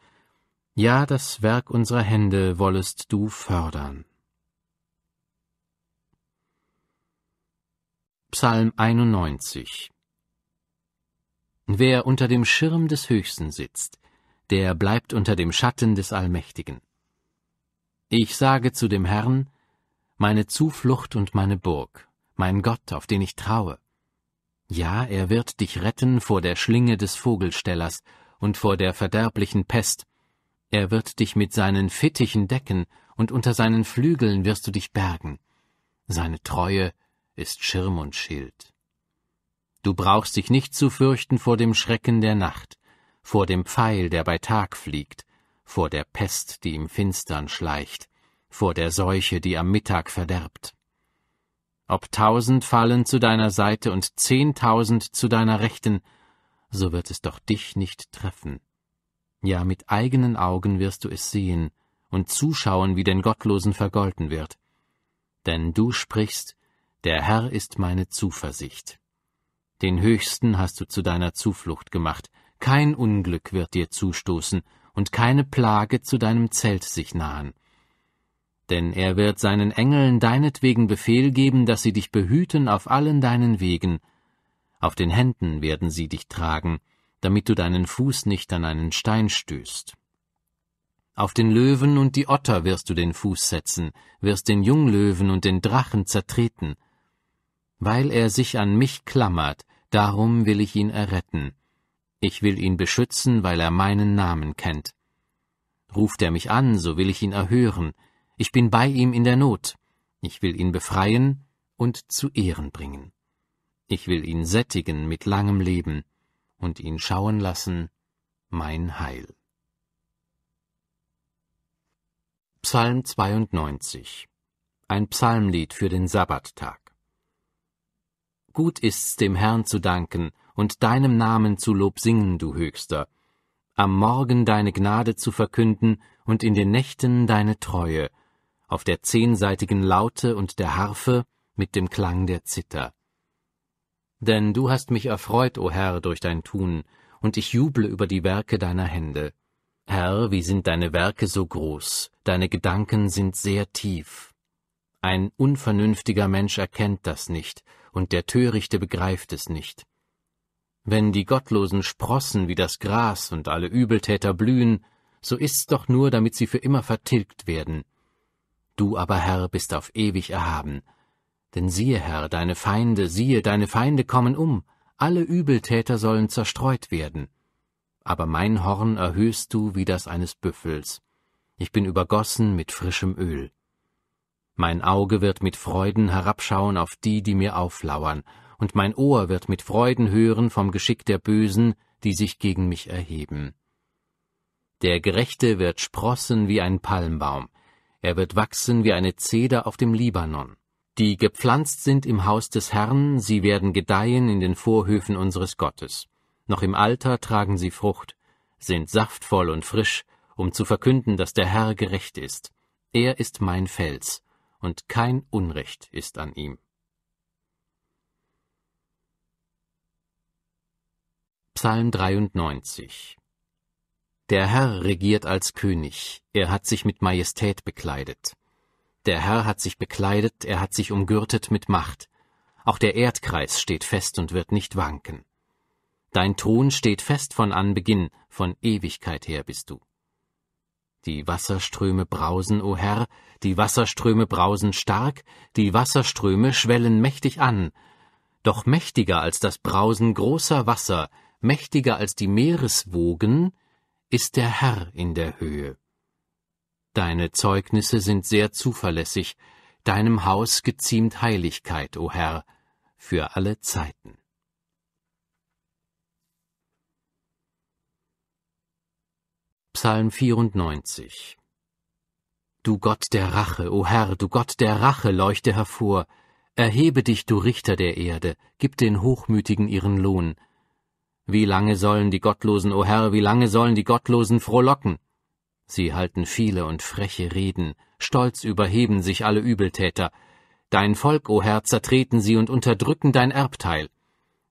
S1: Ja, das Werk unserer Hände wollest du fördern. Psalm 91 Wer unter dem Schirm des Höchsten sitzt, der bleibt unter dem Schatten des Allmächtigen. Ich sage zu dem Herrn, meine Zuflucht und meine Burg, mein Gott, auf den ich traue. Ja, er wird dich retten vor der Schlinge des Vogelstellers und vor der verderblichen Pest. Er wird dich mit seinen Fittichen decken, und unter seinen Flügeln wirst du dich bergen. Seine Treue ist Schirm und Schild. Du brauchst dich nicht zu fürchten vor dem Schrecken der Nacht, vor dem Pfeil, der bei Tag fliegt, vor der Pest, die im Finstern schleicht, vor der Seuche, die am Mittag verderbt. Ob tausend fallen zu deiner Seite und zehntausend zu deiner Rechten, so wird es doch dich nicht treffen. Ja, mit eigenen Augen wirst du es sehen und zuschauen, wie den Gottlosen vergolten wird. Denn du sprichst, der Herr ist meine Zuversicht. Den Höchsten hast du zu deiner Zuflucht gemacht, kein Unglück wird dir zustoßen und keine Plage zu deinem Zelt sich nahen denn er wird seinen Engeln deinetwegen Befehl geben, dass sie dich behüten auf allen deinen Wegen. Auf den Händen werden sie dich tragen, damit du deinen Fuß nicht an einen Stein stößt. Auf den Löwen und die Otter wirst du den Fuß setzen, wirst den Junglöwen und den Drachen zertreten. Weil er sich an mich klammert, darum will ich ihn erretten. Ich will ihn beschützen, weil er meinen Namen kennt. Ruft er mich an, so will ich ihn erhören, ich bin bei ihm in der Not. Ich will ihn befreien und zu Ehren bringen. Ich will ihn sättigen mit langem Leben und ihn schauen lassen, mein Heil. Psalm 92 Ein Psalmlied für den Sabbattag. Gut ist's dem Herrn zu danken und deinem Namen zu Lob singen, du Höchster, am Morgen deine Gnade zu verkünden und in den Nächten deine Treue, auf der zehnseitigen Laute und der Harfe mit dem Klang der Zither. Denn du hast mich erfreut, o Herr, durch dein Tun, und ich juble über die Werke deiner Hände. Herr, wie sind deine Werke so groß, deine Gedanken sind sehr tief. Ein unvernünftiger Mensch erkennt das nicht, und der Törichte begreift es nicht. Wenn die Gottlosen sprossen wie das Gras und alle Übeltäter blühen, so ist's doch nur, damit sie für immer vertilgt werden. Du aber, Herr, bist auf ewig erhaben. Denn siehe, Herr, deine Feinde, siehe, deine Feinde kommen um, alle Übeltäter sollen zerstreut werden. Aber mein Horn erhöhst du wie das eines Büffels. Ich bin übergossen mit frischem Öl. Mein Auge wird mit Freuden herabschauen auf die, die mir auflauern, und mein Ohr wird mit Freuden hören vom Geschick der Bösen, die sich gegen mich erheben. Der Gerechte wird sprossen wie ein Palmbaum er wird wachsen wie eine Zeder auf dem Libanon, die gepflanzt sind im Haus des Herrn, sie werden gedeihen in den Vorhöfen unseres Gottes. Noch im Alter tragen sie Frucht, sind saftvoll und frisch, um zu verkünden, dass der Herr gerecht ist. Er ist mein Fels, und kein Unrecht ist an ihm. Psalm 93 der Herr regiert als König, er hat sich mit Majestät bekleidet. Der Herr hat sich bekleidet, er hat sich umgürtet mit Macht. Auch der Erdkreis steht fest und wird nicht wanken. Dein Thron steht fest von Anbeginn, von Ewigkeit her bist du. Die Wasserströme brausen, o oh Herr, die Wasserströme brausen stark, die Wasserströme schwellen mächtig an, doch mächtiger als das Brausen großer Wasser, mächtiger als die Meereswogen, ist der Herr in der Höhe. Deine Zeugnisse sind sehr zuverlässig, deinem Haus geziemt Heiligkeit, o Herr, für alle Zeiten. Psalm 94 Du Gott der Rache, o Herr, du Gott der Rache, leuchte hervor, erhebe dich, du Richter der Erde, gib den Hochmütigen ihren Lohn, wie lange sollen die Gottlosen, o oh Herr, wie lange sollen die Gottlosen frohlocken? Sie halten viele und freche Reden, stolz überheben sich alle Übeltäter. Dein Volk, o oh Herr, zertreten sie und unterdrücken dein Erbteil.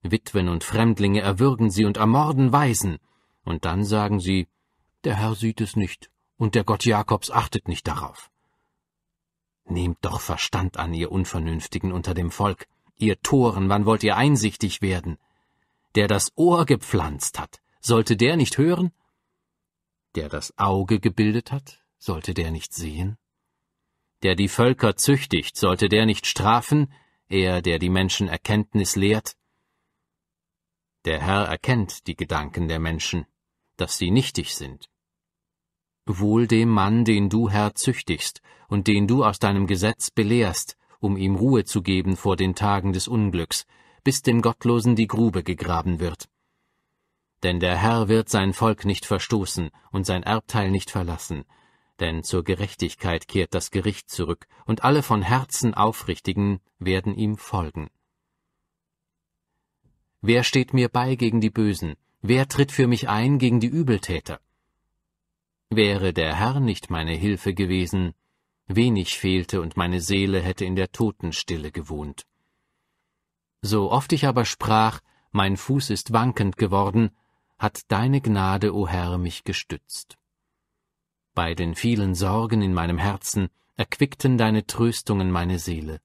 S1: Witwen und Fremdlinge erwürgen sie und ermorden Weisen. Und dann sagen sie, der Herr sieht es nicht, und der Gott Jakobs achtet nicht darauf. Nehmt doch Verstand an, ihr Unvernünftigen unter dem Volk, ihr Toren, wann wollt ihr einsichtig werden? der das Ohr gepflanzt hat, sollte der nicht hören? Der das Auge gebildet hat, sollte der nicht sehen? Der die Völker züchtigt, sollte der nicht strafen, er, der die Menschen Erkenntnis lehrt? Der Herr erkennt die Gedanken der Menschen, dass sie nichtig sind. Wohl dem Mann, den du, Herr, züchtigst und den du aus deinem Gesetz belehrst, um ihm Ruhe zu geben vor den Tagen des Unglücks, bis dem Gottlosen die Grube gegraben wird. Denn der Herr wird sein Volk nicht verstoßen und sein Erbteil nicht verlassen, denn zur Gerechtigkeit kehrt das Gericht zurück, und alle von Herzen Aufrichtigen werden ihm folgen. Wer steht mir bei gegen die Bösen? Wer tritt für mich ein gegen die Übeltäter? Wäre der Herr nicht meine Hilfe gewesen, wenig fehlte und meine Seele hätte in der Totenstille gewohnt. So oft ich aber sprach, mein Fuß ist wankend geworden, hat deine Gnade, o Herr, mich gestützt. Bei den vielen Sorgen in meinem Herzen erquickten deine Tröstungen meine Seele.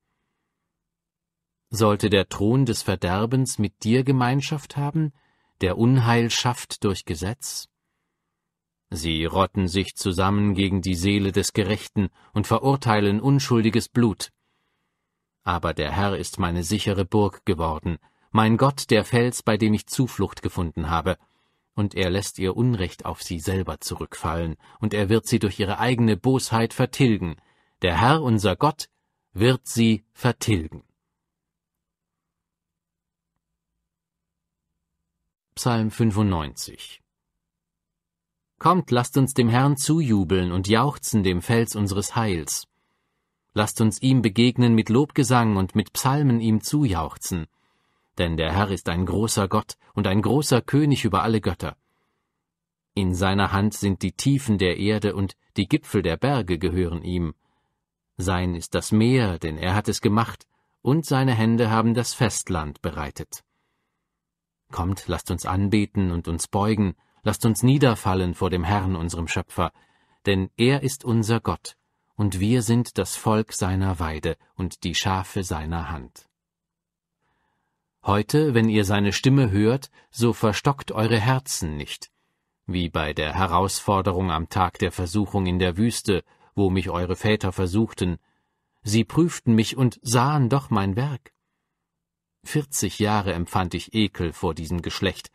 S1: Sollte der Thron des Verderbens mit dir Gemeinschaft haben, der Unheil schafft durch Gesetz? Sie rotten sich zusammen gegen die Seele des Gerechten und verurteilen unschuldiges Blut aber der Herr ist meine sichere Burg geworden, mein Gott der Fels, bei dem ich Zuflucht gefunden habe. Und er lässt ihr Unrecht auf sie selber zurückfallen, und er wird sie durch ihre eigene Bosheit vertilgen. Der Herr, unser Gott, wird sie vertilgen. Psalm 95 Kommt, lasst uns dem Herrn zujubeln und jauchzen dem Fels unseres Heils. Lasst uns ihm begegnen mit Lobgesang und mit Psalmen ihm zujauchzen. Denn der Herr ist ein großer Gott und ein großer König über alle Götter. In seiner Hand sind die Tiefen der Erde und die Gipfel der Berge gehören ihm. Sein ist das Meer, denn er hat es gemacht, und seine Hände haben das Festland bereitet. Kommt, lasst uns anbeten und uns beugen, lasst uns niederfallen vor dem Herrn, unserem Schöpfer, denn er ist unser Gott, und wir sind das Volk seiner Weide und die Schafe seiner Hand. Heute, wenn ihr seine Stimme hört, so verstockt eure Herzen nicht, wie bei der Herausforderung am Tag der Versuchung in der Wüste, wo mich eure Väter versuchten, sie prüften mich und sahen doch mein Werk. Vierzig Jahre empfand ich Ekel vor diesem Geschlecht,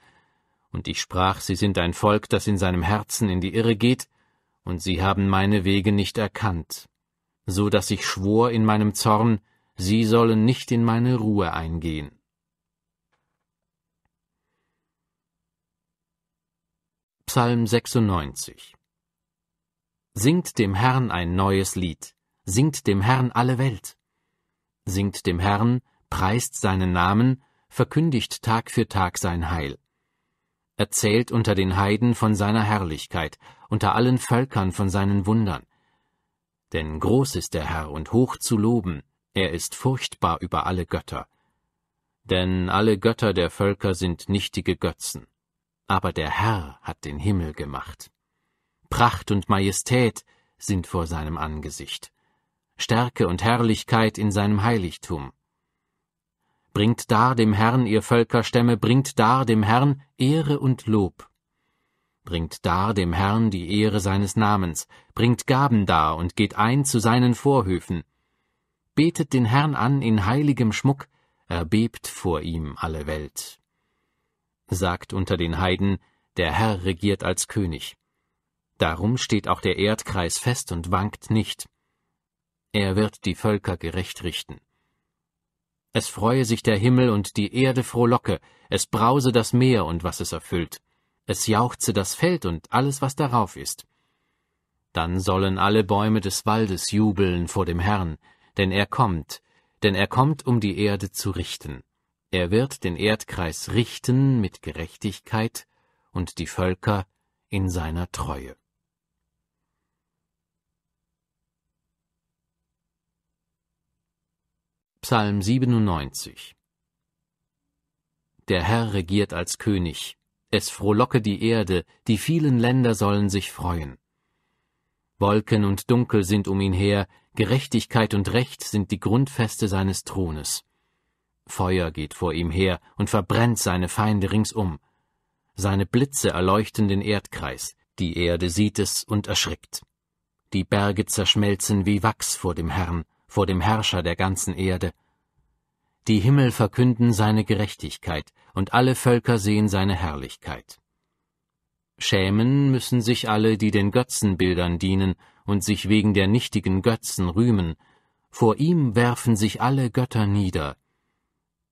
S1: und ich sprach, sie sind ein Volk, das in seinem Herzen in die Irre geht, und sie haben meine Wege nicht erkannt, so dass ich schwor in meinem Zorn, sie sollen nicht in meine Ruhe eingehen. Psalm 96 Singt dem Herrn ein neues Lied, singt dem Herrn alle Welt. Singt dem Herrn, preist seinen Namen, verkündigt Tag für Tag sein Heil erzählt unter den Heiden von seiner Herrlichkeit, unter allen Völkern von seinen Wundern. Denn groß ist der Herr und hoch zu loben, er ist furchtbar über alle Götter. Denn alle Götter der Völker sind nichtige Götzen, aber der Herr hat den Himmel gemacht. Pracht und Majestät sind vor seinem Angesicht, Stärke und Herrlichkeit in seinem Heiligtum. Bringt dar dem Herrn, ihr Völkerstämme, bringt dar dem Herrn Ehre und Lob. Bringt dar dem Herrn die Ehre seines Namens, bringt Gaben dar und geht ein zu seinen Vorhöfen. Betet den Herrn an in heiligem Schmuck, erbebt vor ihm alle Welt. Sagt unter den Heiden, der Herr regiert als König. Darum steht auch der Erdkreis fest und wankt nicht. Er wird die Völker gerecht richten. Es freue sich der Himmel und die Erde frohlocke, es brause das Meer und was es erfüllt, es jauchze das Feld und alles, was darauf ist. Dann sollen alle Bäume des Waldes jubeln vor dem Herrn, denn er kommt, denn er kommt, um die Erde zu richten. Er wird den Erdkreis richten mit Gerechtigkeit und die Völker in seiner Treue. Psalm 97 Der Herr regiert als König, es frohlocke die Erde, die vielen Länder sollen sich freuen. Wolken und Dunkel sind um ihn her, Gerechtigkeit und Recht sind die Grundfeste seines Thrones. Feuer geht vor ihm her und verbrennt seine Feinde ringsum. Seine Blitze erleuchten den Erdkreis, die Erde sieht es und erschrickt. Die Berge zerschmelzen wie Wachs vor dem Herrn, vor dem Herrscher der ganzen Erde. Die Himmel verkünden seine Gerechtigkeit, und alle Völker sehen seine Herrlichkeit. Schämen müssen sich alle, die den Götzenbildern dienen und sich wegen der nichtigen Götzen rühmen. Vor ihm werfen sich alle Götter nieder.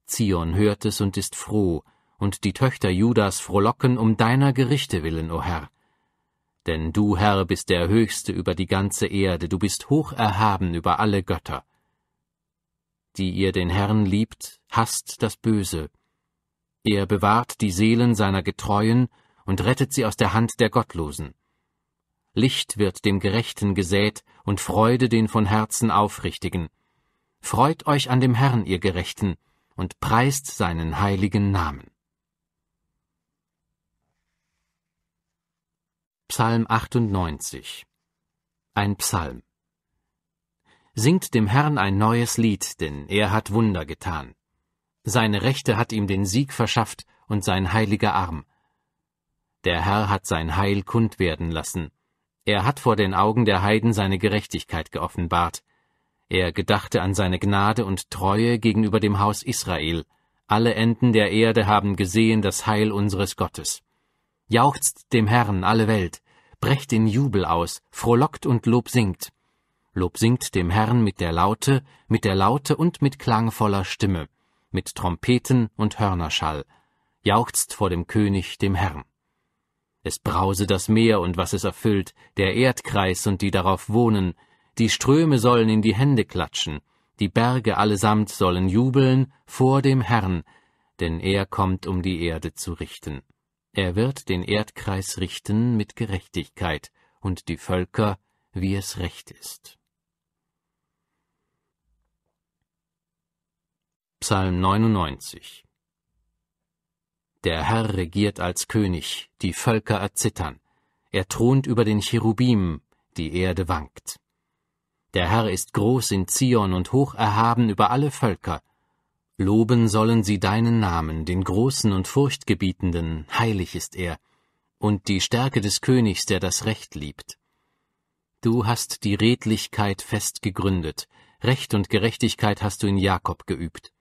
S1: Zion hört es und ist froh, und die Töchter Judas frohlocken um deiner Gerichte willen, o Herr. Denn du, Herr, bist der Höchste über die ganze Erde, du bist hoch erhaben über alle Götter. Die ihr den Herrn liebt, hasst das Böse. Er bewahrt die Seelen seiner Getreuen und rettet sie aus der Hand der Gottlosen. Licht wird dem Gerechten gesät und Freude den von Herzen Aufrichtigen. Freut euch an dem Herrn, ihr Gerechten, und preist seinen heiligen Namen. Psalm 98 Ein Psalm Singt dem Herrn ein neues Lied, denn er hat Wunder getan. Seine Rechte hat ihm den Sieg verschafft und sein heiliger Arm. Der Herr hat sein Heil kund werden lassen. Er hat vor den Augen der Heiden seine Gerechtigkeit geoffenbart. Er gedachte an seine Gnade und Treue gegenüber dem Haus Israel. Alle Enden der Erde haben gesehen das Heil unseres Gottes. Jauchzt dem Herrn alle Welt, brecht in Jubel aus, frohlockt und Lob singt. Lob singt dem Herrn mit der Laute, mit der Laute und mit klangvoller Stimme, mit Trompeten und Hörnerschall. Jauchzt vor dem König, dem Herrn. Es brause das Meer und was es erfüllt, der Erdkreis und die darauf wohnen, die Ströme sollen in die Hände klatschen, die Berge allesamt sollen jubeln vor dem Herrn, denn er kommt, um die Erde zu richten. Er wird den Erdkreis richten mit Gerechtigkeit und die Völker, wie es recht ist. Psalm 99 Der Herr regiert als König, die Völker erzittern. Er thront über den Cherubim, die Erde wankt. Der Herr ist groß in Zion und hoch erhaben über alle Völker. Loben sollen sie deinen Namen, den Großen und Furchtgebietenden, heilig ist er, und die Stärke des Königs, der das Recht liebt. Du hast die Redlichkeit fest gegründet, Recht und Gerechtigkeit hast du in Jakob geübt.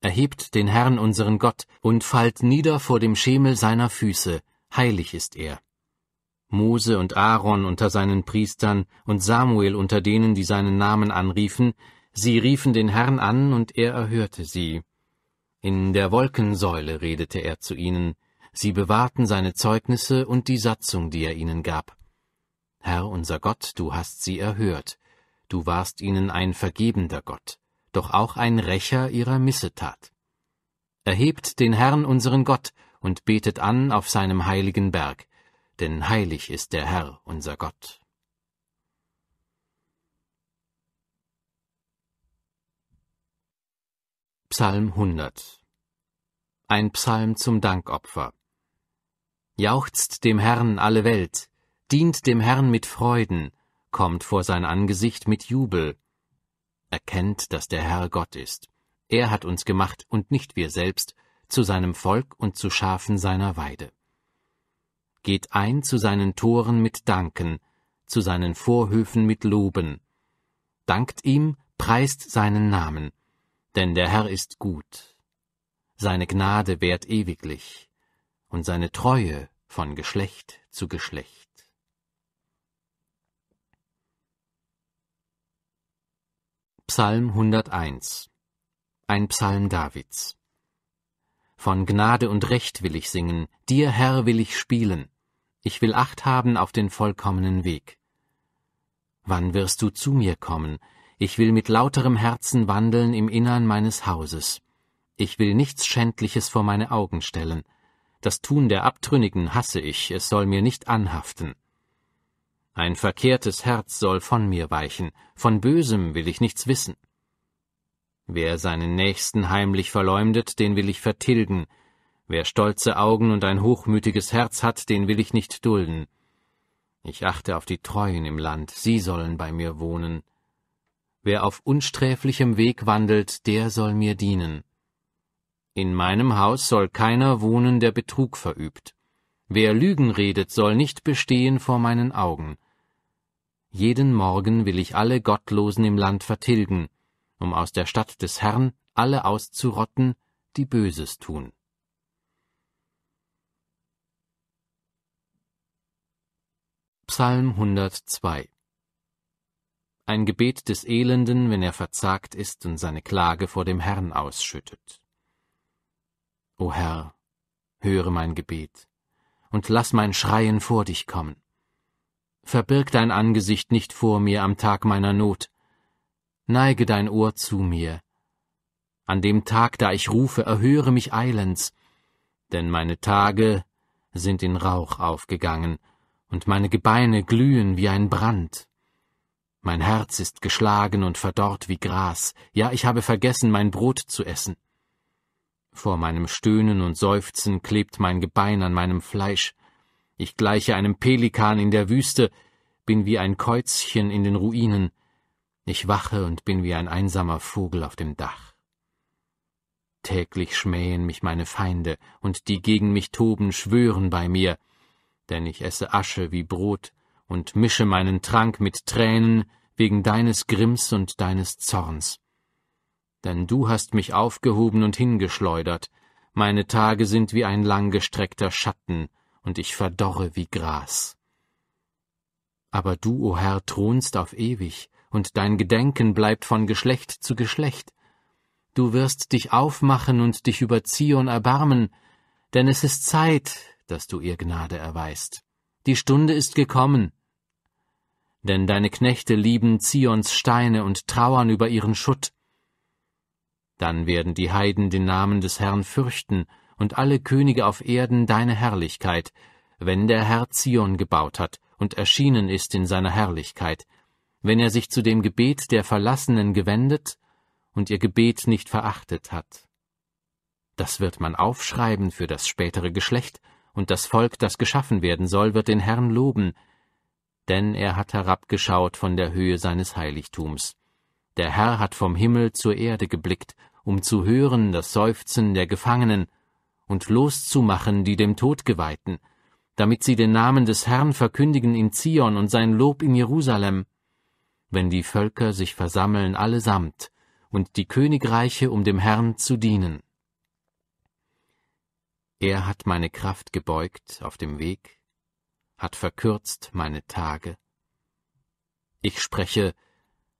S1: Erhebt den Herrn unseren Gott und fallt nieder vor dem Schemel seiner Füße, heilig ist er. Mose und Aaron unter seinen Priestern und Samuel unter denen, die seinen Namen anriefen, Sie riefen den Herrn an, und er erhörte sie. In der Wolkensäule redete er zu ihnen, sie bewahrten seine Zeugnisse und die Satzung, die er ihnen gab. Herr unser Gott, du hast sie erhört, du warst ihnen ein vergebender Gott, doch auch ein Rächer ihrer Missetat. Erhebt den Herrn unseren Gott und betet an auf seinem heiligen Berg, denn heilig ist der Herr unser Gott. Psalm 100 Ein Psalm zum Dankopfer. Jauchzt dem Herrn alle Welt, dient dem Herrn mit Freuden, kommt vor sein Angesicht mit Jubel. Erkennt, dass der Herr Gott ist. Er hat uns gemacht und nicht wir selbst, zu seinem Volk und zu Schafen seiner Weide. Geht ein zu seinen Toren mit Danken, zu seinen Vorhöfen mit Loben. Dankt ihm, preist seinen Namen denn der Herr ist gut, seine Gnade währt ewiglich, und seine Treue von Geschlecht zu Geschlecht. Psalm 101 Ein Psalm Davids Von Gnade und Recht will ich singen, dir, Herr, will ich spielen, ich will Acht haben auf den vollkommenen Weg. Wann wirst du zu mir kommen, ich will mit lauterem Herzen wandeln im Innern meines Hauses. Ich will nichts Schändliches vor meine Augen stellen. Das Tun der Abtrünnigen hasse ich, es soll mir nicht anhaften. Ein verkehrtes Herz soll von mir weichen, von Bösem will ich nichts wissen. Wer seinen Nächsten heimlich verleumdet, den will ich vertilgen, wer stolze Augen und ein hochmütiges Herz hat, den will ich nicht dulden. Ich achte auf die Treuen im Land, sie sollen bei mir wohnen. Wer auf unsträflichem Weg wandelt, der soll mir dienen. In meinem Haus soll keiner wohnen, der Betrug verübt. Wer Lügen redet, soll nicht bestehen vor meinen Augen. Jeden Morgen will ich alle Gottlosen im Land vertilgen, um aus der Stadt des Herrn alle auszurotten, die Böses tun. Psalm 102 ein Gebet des Elenden, wenn er verzagt ist und seine Klage vor dem Herrn ausschüttet. O Herr, höre mein Gebet und lass mein Schreien vor dich kommen. Verbirg dein Angesicht nicht vor mir am Tag meiner Not. Neige dein Ohr zu mir. An dem Tag, da ich rufe, erhöre mich eilends, denn meine Tage sind in Rauch aufgegangen, und meine Gebeine glühen wie ein Brand. Mein Herz ist geschlagen und verdorrt wie Gras, ja ich habe vergessen, mein Brot zu essen. Vor meinem Stöhnen und Seufzen klebt mein Gebein an meinem Fleisch. Ich gleiche einem Pelikan in der Wüste, bin wie ein Käuzchen in den Ruinen. Ich wache und bin wie ein einsamer Vogel auf dem Dach. Täglich schmähen mich meine Feinde, und die gegen mich toben, schwören bei mir, denn ich esse Asche wie Brot, und mische meinen Trank mit Tränen wegen deines Grimms und deines Zorns. Denn du hast mich aufgehoben und hingeschleudert, meine Tage sind wie ein langgestreckter Schatten, und ich verdorre wie Gras. Aber du, o oh Herr, thronst auf ewig, und dein Gedenken bleibt von Geschlecht zu Geschlecht. Du wirst dich aufmachen und dich über Zion erbarmen, denn es ist Zeit, dass du ihr Gnade erweist die Stunde ist gekommen. Denn deine Knechte lieben Zions Steine und trauern über ihren Schutt. Dann werden die Heiden den Namen des Herrn fürchten und alle Könige auf Erden deine Herrlichkeit, wenn der Herr Zion gebaut hat und erschienen ist in seiner Herrlichkeit, wenn er sich zu dem Gebet der Verlassenen gewendet und ihr Gebet nicht verachtet hat. Das wird man aufschreiben für das spätere Geschlecht und das Volk, das geschaffen werden soll, wird den Herrn loben, denn er hat herabgeschaut von der Höhe seines Heiligtums. Der Herr hat vom Himmel zur Erde geblickt, um zu hören das Seufzen der Gefangenen und loszumachen die dem Tod geweihten, damit sie den Namen des Herrn verkündigen in Zion und sein Lob in Jerusalem. Wenn die Völker sich versammeln allesamt und die Königreiche um dem Herrn zu dienen. Er hat meine Kraft gebeugt auf dem Weg, hat verkürzt meine Tage. Ich spreche,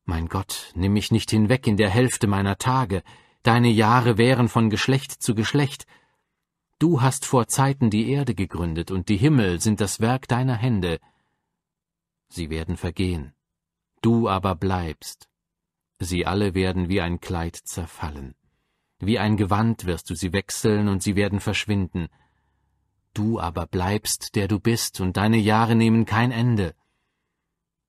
S1: mein Gott, nimm mich nicht hinweg in der Hälfte meiner Tage, deine Jahre wären von Geschlecht zu Geschlecht. Du hast vor Zeiten die Erde gegründet, und die Himmel sind das Werk deiner Hände. Sie werden vergehen, du aber bleibst, sie alle werden wie ein Kleid zerfallen. Wie ein Gewand wirst du sie wechseln und sie werden verschwinden. Du aber bleibst, der du bist, und deine Jahre nehmen kein Ende.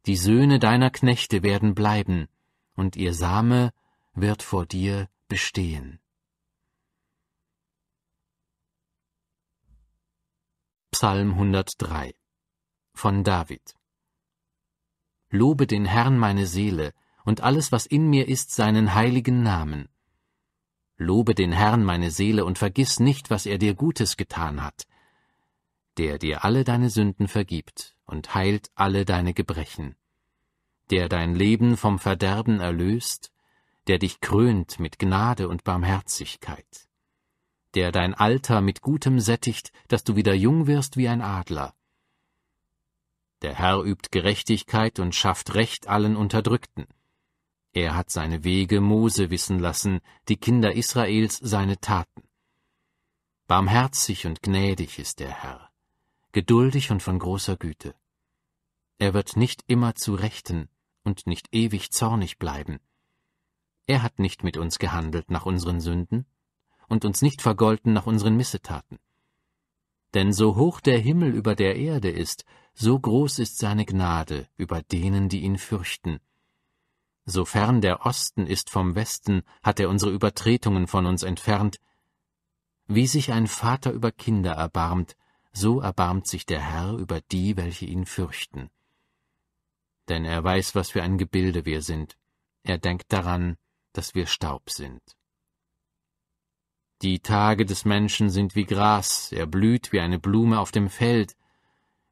S1: Die Söhne deiner Knechte werden bleiben, und ihr Same wird vor dir bestehen. Psalm 103 von David Lobe den Herrn meine Seele, und alles, was in mir ist, seinen heiligen Namen. Lobe den Herrn, meine Seele, und vergiss nicht, was er dir Gutes getan hat, der dir alle deine Sünden vergibt und heilt alle deine Gebrechen, der dein Leben vom Verderben erlöst, der dich krönt mit Gnade und Barmherzigkeit, der dein Alter mit Gutem sättigt, dass du wieder jung wirst wie ein Adler. Der Herr übt Gerechtigkeit und schafft Recht allen Unterdrückten. Er hat seine Wege Mose wissen lassen, die Kinder Israels seine Taten. Barmherzig und gnädig ist der Herr, geduldig und von großer Güte. Er wird nicht immer zu Rechten und nicht ewig zornig bleiben. Er hat nicht mit uns gehandelt nach unseren Sünden und uns nicht vergolten nach unseren Missetaten. Denn so hoch der Himmel über der Erde ist, so groß ist seine Gnade über denen, die ihn fürchten, Sofern der Osten ist vom Westen, hat er unsere Übertretungen von uns entfernt. Wie sich ein Vater über Kinder erbarmt, so erbarmt sich der Herr über die, welche ihn fürchten. Denn er weiß, was für ein Gebilde wir sind. Er denkt daran, dass wir Staub sind. Die Tage des Menschen sind wie Gras, er blüht wie eine Blume auf dem Feld.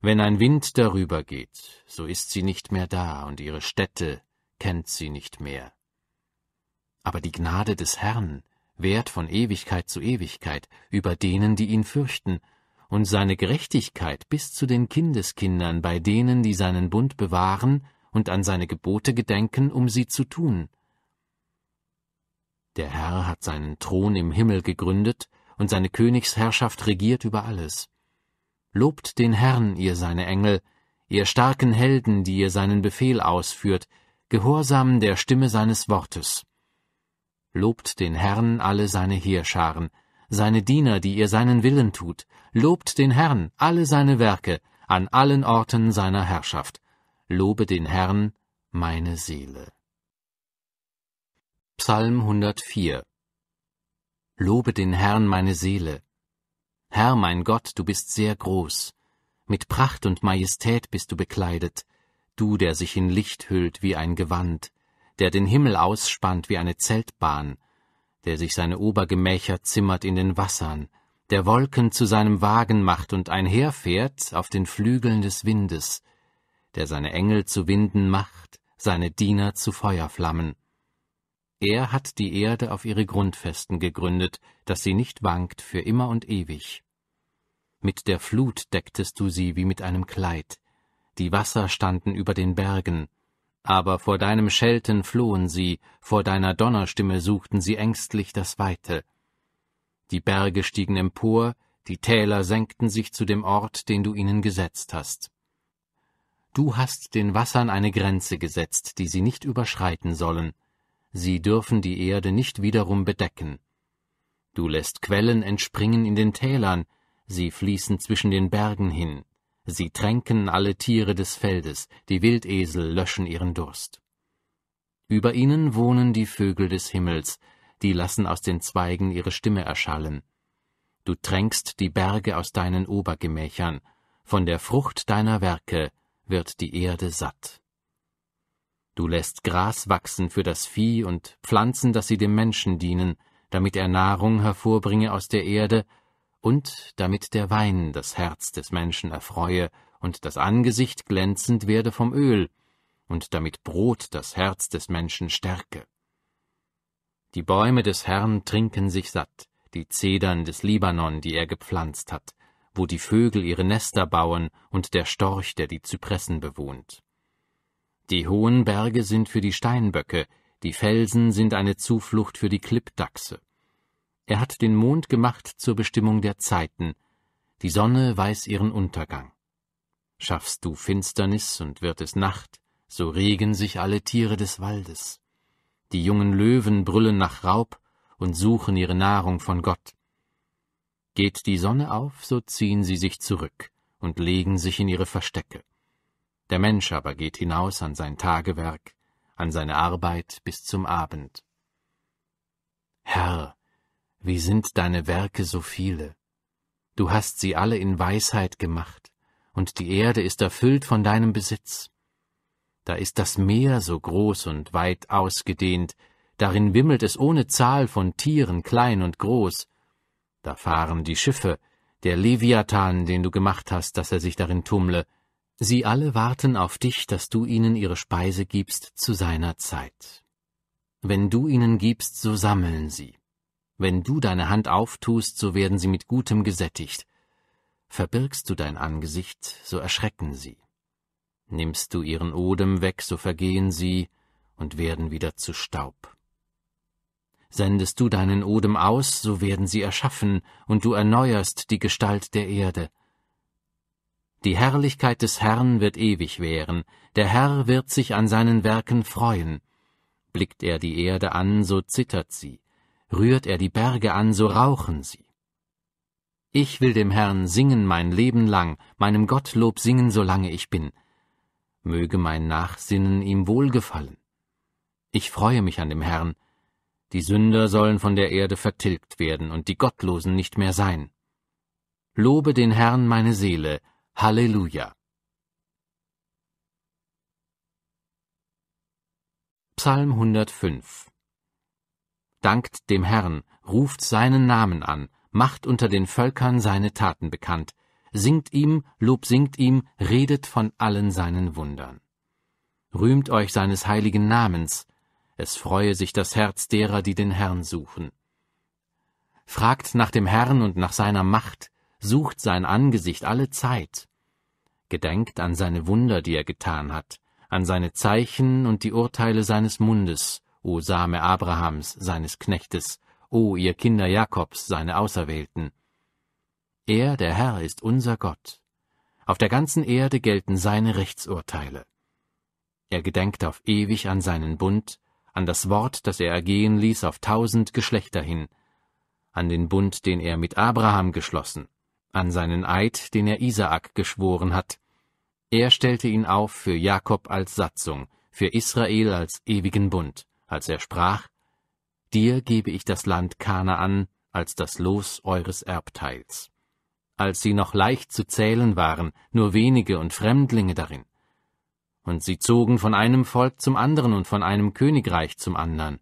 S1: Wenn ein Wind darüber geht, so ist sie nicht mehr da, und ihre Städte kennt sie nicht mehr. Aber die Gnade des Herrn währt von Ewigkeit zu Ewigkeit über denen, die ihn fürchten, und seine Gerechtigkeit bis zu den Kindeskindern bei denen, die seinen Bund bewahren und an seine Gebote gedenken, um sie zu tun. Der Herr hat seinen Thron im Himmel gegründet, und seine Königsherrschaft regiert über alles. Lobt den Herrn, ihr seine Engel, ihr starken Helden, die ihr seinen Befehl ausführt, Gehorsam der Stimme seines Wortes. Lobt den Herrn alle seine Heerscharen, seine Diener, die ihr seinen Willen tut, lobt den Herrn alle seine Werke, an allen Orten seiner Herrschaft, lobe den Herrn, meine Seele. Psalm 104 Lobe den Herrn, meine Seele. Herr mein Gott, du bist sehr groß, mit Pracht und Majestät bist du bekleidet, du, der sich in Licht hüllt wie ein Gewand, der den Himmel ausspannt wie eine Zeltbahn, der sich seine Obergemächer zimmert in den Wassern, der Wolken zu seinem Wagen macht und einherfährt auf den Flügeln des Windes, der seine Engel zu Winden macht, seine Diener zu Feuerflammen. Er hat die Erde auf ihre Grundfesten gegründet, dass sie nicht wankt für immer und ewig. Mit der Flut decktest du sie wie mit einem Kleid, die Wasser standen über den Bergen. Aber vor deinem Schelten flohen sie, vor deiner Donnerstimme suchten sie ängstlich das Weite. Die Berge stiegen empor, die Täler senkten sich zu dem Ort, den du ihnen gesetzt hast. Du hast den Wassern eine Grenze gesetzt, die sie nicht überschreiten sollen. Sie dürfen die Erde nicht wiederum bedecken. Du lässt Quellen entspringen in den Tälern, sie fließen zwischen den Bergen hin. Sie tränken alle Tiere des Feldes, die Wildesel löschen ihren Durst. Über ihnen wohnen die Vögel des Himmels, die lassen aus den Zweigen ihre Stimme erschallen. Du tränkst die Berge aus deinen Obergemächern, von der Frucht deiner Werke wird die Erde satt. Du lässt Gras wachsen für das Vieh und Pflanzen, dass sie dem Menschen dienen, damit er Nahrung hervorbringe aus der Erde und damit der Wein das Herz des Menschen erfreue, und das Angesicht glänzend werde vom Öl, und damit Brot das Herz des Menschen stärke. Die Bäume des Herrn trinken sich satt, die Zedern des Libanon, die er gepflanzt hat, wo die Vögel ihre Nester bauen und der Storch, der die Zypressen bewohnt. Die hohen Berge sind für die Steinböcke, die Felsen sind eine Zuflucht für die Klippdachse. Er hat den Mond gemacht zur Bestimmung der Zeiten, die Sonne weiß ihren Untergang. Schaffst du Finsternis und wird es Nacht, so regen sich alle Tiere des Waldes. Die jungen Löwen brüllen nach Raub und suchen ihre Nahrung von Gott. Geht die Sonne auf, so ziehen sie sich zurück und legen sich in ihre Verstecke. Der Mensch aber geht hinaus an sein Tagewerk, an seine Arbeit bis zum Abend. Herr, wie sind deine Werke so viele? Du hast sie alle in Weisheit gemacht, und die Erde ist erfüllt von deinem Besitz. Da ist das Meer so groß und weit ausgedehnt, darin wimmelt es ohne Zahl von Tieren klein und groß, da fahren die Schiffe, der Leviathan, den du gemacht hast, dass er sich darin tummle, sie alle warten auf dich, dass du ihnen ihre Speise gibst zu seiner Zeit. Wenn du ihnen gibst, so sammeln sie, wenn du deine Hand auftust, so werden sie mit Gutem gesättigt. Verbirgst du dein Angesicht, so erschrecken sie. Nimmst du ihren Odem weg, so vergehen sie und werden wieder zu Staub. Sendest du deinen Odem aus, so werden sie erschaffen, und du erneuerst die Gestalt der Erde. Die Herrlichkeit des Herrn wird ewig währen, der Herr wird sich an seinen Werken freuen. Blickt er die Erde an, so zittert sie. Rührt er die Berge an, so rauchen sie. Ich will dem Herrn singen mein Leben lang, meinem Gottlob singen, solange ich bin. Möge mein Nachsinnen ihm wohlgefallen. Ich freue mich an dem Herrn. Die Sünder sollen von der Erde vertilgt werden und die Gottlosen nicht mehr sein. Lobe den Herrn meine Seele, Halleluja. Psalm 105 Dankt dem Herrn, ruft seinen Namen an, macht unter den Völkern seine Taten bekannt, singt ihm, Lob singt ihm, redet von allen seinen Wundern. Rühmt euch seines heiligen Namens, es freue sich das Herz derer, die den Herrn suchen. Fragt nach dem Herrn und nach seiner Macht, sucht sein Angesicht alle Zeit. Gedenkt an seine Wunder, die er getan hat, an seine Zeichen und die Urteile seines Mundes, O Same Abrahams, seines Knechtes, O ihr Kinder Jakobs, seine Auserwählten. Er, der Herr, ist unser Gott. Auf der ganzen Erde gelten seine Rechtsurteile. Er gedenkt auf ewig an seinen Bund, an das Wort, das er ergehen ließ auf tausend Geschlechter hin, an den Bund, den er mit Abraham geschlossen, an seinen Eid, den er Isaak geschworen hat. Er stellte ihn auf für Jakob als Satzung, für Israel als ewigen Bund als er sprach, Dir gebe ich das Land Kana an, als das Los eures Erbteils. Als sie noch leicht zu zählen waren, nur wenige und Fremdlinge darin. Und sie zogen von einem Volk zum anderen und von einem Königreich zum andern.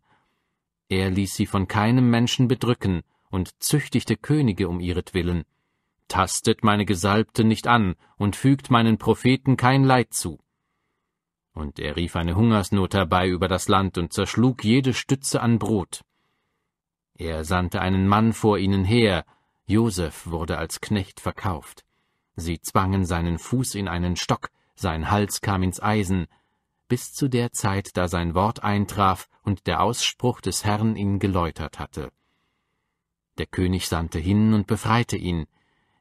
S1: Er ließ sie von keinem Menschen bedrücken und züchtigte Könige um ihretwillen. Tastet meine Gesalbte nicht an und fügt meinen Propheten kein Leid zu. Und er rief eine Hungersnot herbei über das Land und zerschlug jede Stütze an Brot. Er sandte einen Mann vor ihnen her, Joseph wurde als Knecht verkauft. Sie zwangen seinen Fuß in einen Stock, sein Hals kam ins Eisen, bis zu der Zeit, da sein Wort eintraf und der Ausspruch des Herrn ihn geläutert hatte. Der König sandte hin und befreite ihn,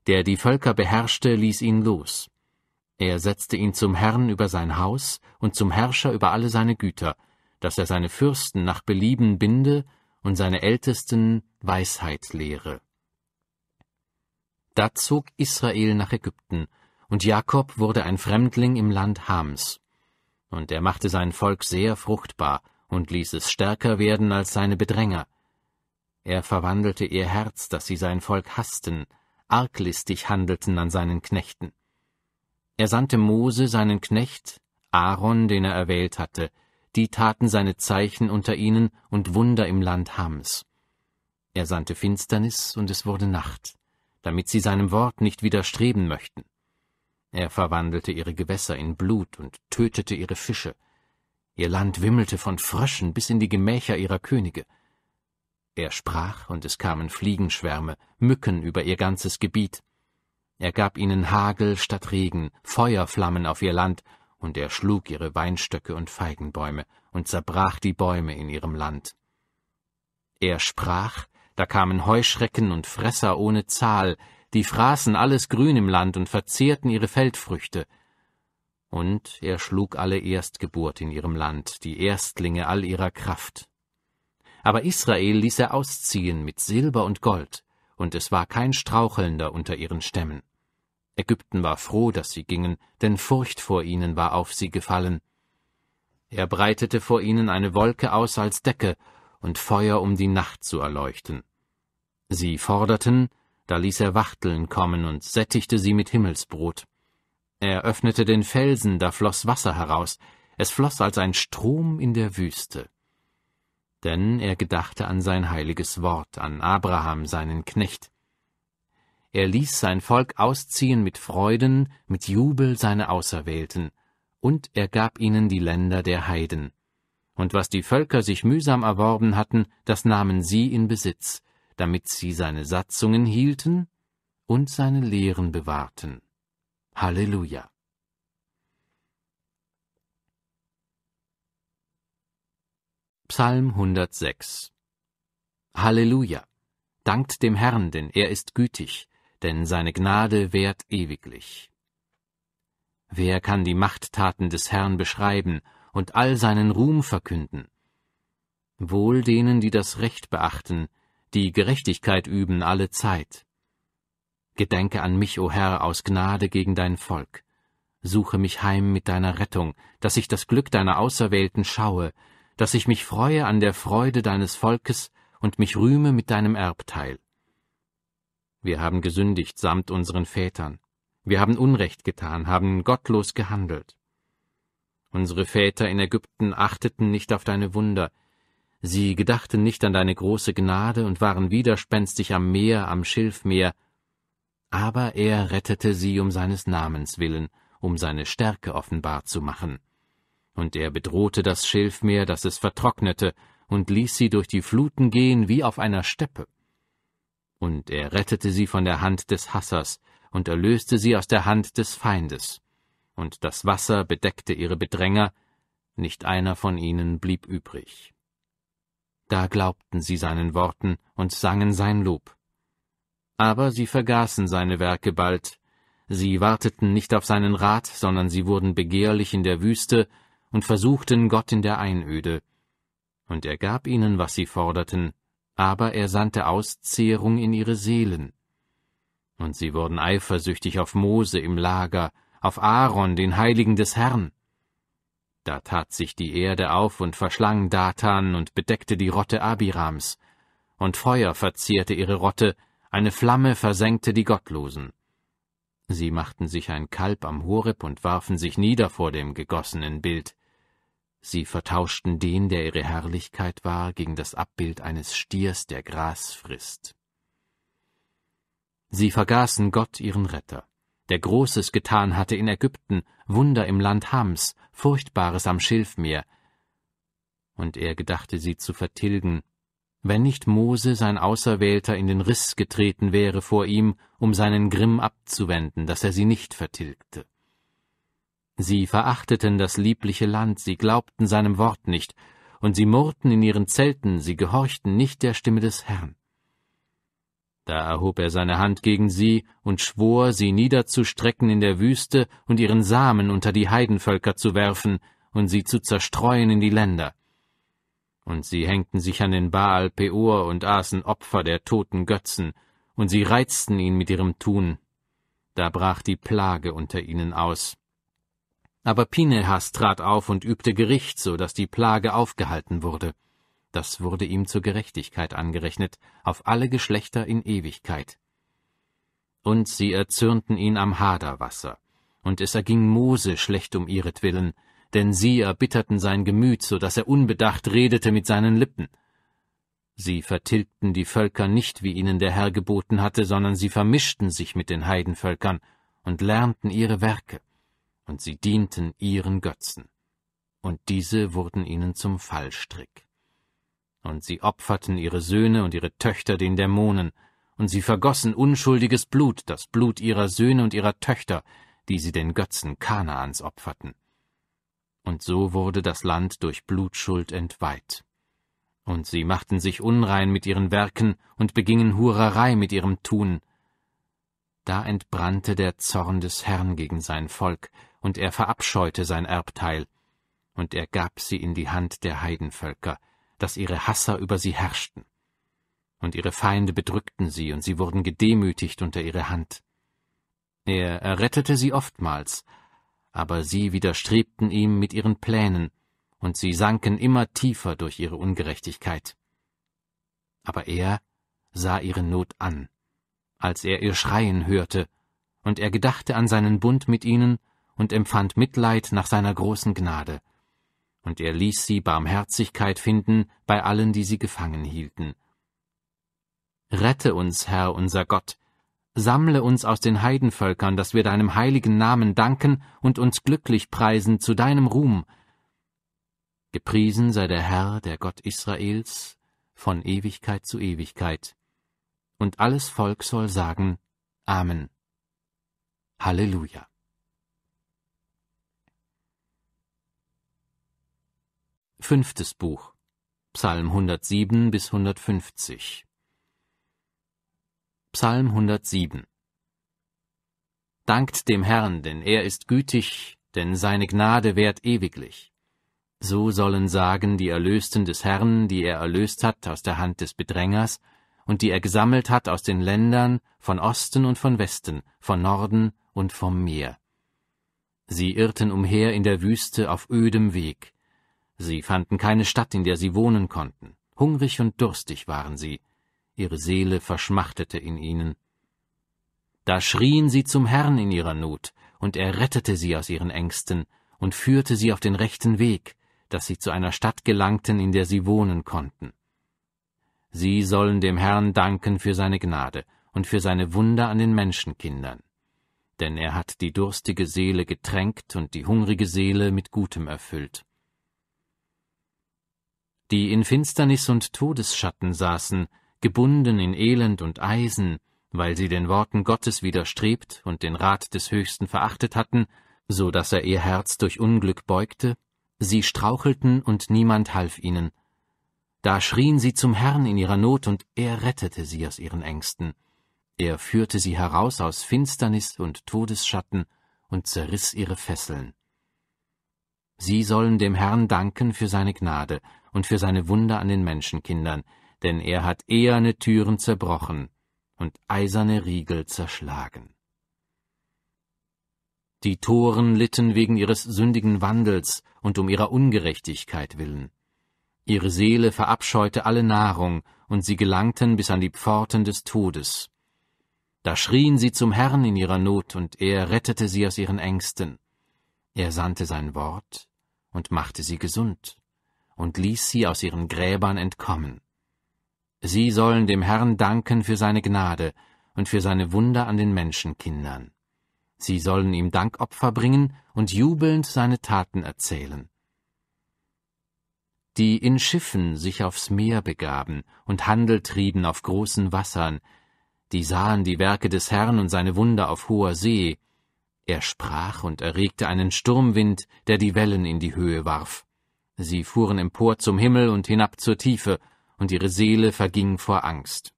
S1: der die Völker beherrschte, ließ ihn los. Er setzte ihn zum Herrn über sein Haus und zum Herrscher über alle seine Güter, dass er seine Fürsten nach Belieben binde und seine Ältesten Weisheit lehre. Da zog Israel nach Ägypten, und Jakob wurde ein Fremdling im Land Hams. Und er machte sein Volk sehr fruchtbar und ließ es stärker werden als seine Bedränger. Er verwandelte ihr Herz, dass sie sein Volk hassten, arglistig handelten an seinen Knechten. Er sandte Mose, seinen Knecht, Aaron, den er erwählt hatte, die taten seine Zeichen unter ihnen und Wunder im Land Hams. Er sandte Finsternis, und es wurde Nacht, damit sie seinem Wort nicht widerstreben möchten. Er verwandelte ihre Gewässer in Blut und tötete ihre Fische. Ihr Land wimmelte von Fröschen bis in die Gemächer ihrer Könige. Er sprach, und es kamen Fliegenschwärme, Mücken über ihr ganzes Gebiet. Er gab ihnen Hagel statt Regen, Feuerflammen auf ihr Land, und er schlug ihre Weinstöcke und Feigenbäume und zerbrach die Bäume in ihrem Land. Er sprach, da kamen Heuschrecken und Fresser ohne Zahl, die fraßen alles Grün im Land und verzehrten ihre Feldfrüchte. Und er schlug alle Erstgeburt in ihrem Land, die Erstlinge all ihrer Kraft. Aber Israel ließ er ausziehen mit Silber und Gold, und es war kein Strauchelnder unter ihren Stämmen. Ägypten war froh, dass sie gingen, denn Furcht vor ihnen war auf sie gefallen. Er breitete vor ihnen eine Wolke aus als Decke und Feuer, um die Nacht zu erleuchten. Sie forderten, da ließ er Wachteln kommen und sättigte sie mit Himmelsbrot. Er öffnete den Felsen, da floss Wasser heraus, es floss als ein Strom in der Wüste. Denn er gedachte an sein heiliges Wort, an Abraham, seinen Knecht. Er ließ sein Volk ausziehen mit Freuden, mit Jubel seine Auserwählten, und er gab ihnen die Länder der Heiden. Und was die Völker sich mühsam erworben hatten, das nahmen sie in Besitz, damit sie seine Satzungen hielten und seine Lehren bewahrten. Halleluja. Psalm 106 Halleluja. Dankt dem Herrn, denn er ist gütig denn seine Gnade währt ewiglich. Wer kann die Machttaten des Herrn beschreiben und all seinen Ruhm verkünden? Wohl denen, die das Recht beachten, die Gerechtigkeit üben alle Zeit. Gedenke an mich, o Herr, aus Gnade gegen dein Volk. Suche mich heim mit deiner Rettung, dass ich das Glück deiner Auserwählten schaue, dass ich mich freue an der Freude deines Volkes und mich rühme mit deinem Erbteil. Wir haben gesündigt samt unseren Vätern. Wir haben Unrecht getan, haben gottlos gehandelt. Unsere Väter in Ägypten achteten nicht auf deine Wunder. Sie gedachten nicht an deine große Gnade und waren widerspenstig am Meer, am Schilfmeer. Aber er rettete sie um seines Namens willen, um seine Stärke offenbar zu machen. Und er bedrohte das Schilfmeer, dass es vertrocknete, und ließ sie durch die Fluten gehen wie auf einer Steppe und er rettete sie von der Hand des Hassers und erlöste sie aus der Hand des Feindes. Und das Wasser bedeckte ihre Bedränger, nicht einer von ihnen blieb übrig. Da glaubten sie seinen Worten und sangen sein Lob. Aber sie vergaßen seine Werke bald, sie warteten nicht auf seinen Rat, sondern sie wurden begehrlich in der Wüste und versuchten Gott in der Einöde. Und er gab ihnen, was sie forderten, aber er sandte Auszehrung in ihre Seelen. Und sie wurden eifersüchtig auf Mose im Lager, auf Aaron, den Heiligen des Herrn. Da tat sich die Erde auf und verschlang Datan und bedeckte die Rotte Abirams, und Feuer verzehrte ihre Rotte, eine Flamme versenkte die Gottlosen. Sie machten sich ein Kalb am Horeb und warfen sich nieder vor dem gegossenen Bild. Sie vertauschten den, der ihre Herrlichkeit war, gegen das Abbild eines Stiers, der Gras frisst. Sie vergaßen Gott, ihren Retter, der Großes getan hatte in Ägypten, Wunder im Land Hams, Furchtbares am Schilfmeer. Und er gedachte, sie zu vertilgen, wenn nicht Mose, sein Auserwählter, in den Riss getreten wäre vor ihm, um seinen Grimm abzuwenden, dass er sie nicht vertilgte. Sie verachteten das liebliche Land, sie glaubten seinem Wort nicht, und sie murrten in ihren Zelten, sie gehorchten nicht der Stimme des Herrn. Da erhob er seine Hand gegen sie und schwor, sie niederzustrecken in der Wüste und ihren Samen unter die Heidenvölker zu werfen und sie zu zerstreuen in die Länder. Und sie hängten sich an den Baal Peor und aßen Opfer der toten Götzen, und sie reizten ihn mit ihrem Tun. Da brach die Plage unter ihnen aus. Aber Pinehas trat auf und übte Gericht, so dass die Plage aufgehalten wurde. Das wurde ihm zur Gerechtigkeit angerechnet, auf alle Geschlechter in Ewigkeit. Und sie erzürnten ihn am Haderwasser. Und es erging Mose schlecht um ihretwillen, denn sie erbitterten sein Gemüt, so dass er unbedacht redete mit seinen Lippen. Sie vertilgten die Völker nicht, wie ihnen der Herr geboten hatte, sondern sie vermischten sich mit den Heidenvölkern und lernten ihre Werke und sie dienten ihren Götzen. Und diese wurden ihnen zum Fallstrick. Und sie opferten ihre Söhne und ihre Töchter den Dämonen, und sie vergossen unschuldiges Blut, das Blut ihrer Söhne und ihrer Töchter, die sie den Götzen Kanaans opferten. Und so wurde das Land durch Blutschuld entweiht. Und sie machten sich unrein mit ihren Werken und begingen Hurerei mit ihrem Tun. Da entbrannte der Zorn des Herrn gegen sein Volk, und er verabscheute sein Erbteil, und er gab sie in die Hand der Heidenvölker, dass ihre Hasser über sie herrschten. Und ihre Feinde bedrückten sie, und sie wurden gedemütigt unter ihre Hand. Er errettete sie oftmals, aber sie widerstrebten ihm mit ihren Plänen, und sie sanken immer tiefer durch ihre Ungerechtigkeit. Aber er sah ihre Not an, als er ihr Schreien hörte, und er gedachte an seinen Bund mit ihnen und empfand Mitleid nach seiner großen Gnade. Und er ließ sie Barmherzigkeit finden bei allen, die sie gefangen hielten. Rette uns, Herr unser Gott, sammle uns aus den Heidenvölkern, dass wir deinem heiligen Namen danken und uns glücklich preisen zu deinem Ruhm. Gepriesen sei der Herr, der Gott Israels, von Ewigkeit zu Ewigkeit. Und alles Volk soll sagen Amen. Halleluja. Fünftes Buch Psalm 107 bis 150 Psalm 107 Dankt dem Herrn, denn er ist gütig, denn seine Gnade währt ewiglich. So sollen sagen die Erlösten des Herrn, die er erlöst hat aus der Hand des Bedrängers und die er gesammelt hat aus den Ländern von Osten und von Westen, von Norden und vom Meer. Sie irrten umher in der Wüste auf ödem Weg, Sie fanden keine Stadt, in der sie wohnen konnten. Hungrig und durstig waren sie. Ihre Seele verschmachtete in ihnen. Da schrien sie zum Herrn in ihrer Not, und er rettete sie aus ihren Ängsten und führte sie auf den rechten Weg, dass sie zu einer Stadt gelangten, in der sie wohnen konnten. Sie sollen dem Herrn danken für seine Gnade und für seine Wunder an den Menschenkindern. Denn er hat die durstige Seele getränkt und die hungrige Seele mit Gutem erfüllt die in Finsternis und Todesschatten saßen, gebunden in Elend und Eisen, weil sie den Worten Gottes widerstrebt und den Rat des Höchsten verachtet hatten, so dass er ihr Herz durch Unglück beugte, sie strauchelten und niemand half ihnen. Da schrien sie zum Herrn in ihrer Not und er rettete sie aus ihren Ängsten. Er führte sie heraus aus Finsternis und Todesschatten und zerriss ihre Fesseln. Sie sollen dem Herrn danken für seine Gnade, und für seine Wunder an den Menschenkindern, denn er hat eherne Türen zerbrochen und eiserne Riegel zerschlagen. Die Toren litten wegen ihres sündigen Wandels und um ihrer Ungerechtigkeit willen. Ihre Seele verabscheute alle Nahrung, und sie gelangten bis an die Pforten des Todes. Da schrien sie zum Herrn in ihrer Not, und er rettete sie aus ihren Ängsten. Er sandte sein Wort und machte sie gesund und ließ sie aus ihren Gräbern entkommen. Sie sollen dem Herrn danken für seine Gnade und für seine Wunder an den Menschenkindern. Sie sollen ihm Dankopfer bringen und jubelnd seine Taten erzählen. Die in Schiffen sich aufs Meer begaben und Handel trieben auf großen Wassern, die sahen die Werke des Herrn und seine Wunder auf hoher See. Er sprach und erregte einen Sturmwind, der die Wellen in die Höhe warf. Sie fuhren empor zum Himmel und hinab zur Tiefe, und ihre Seele verging vor Angst.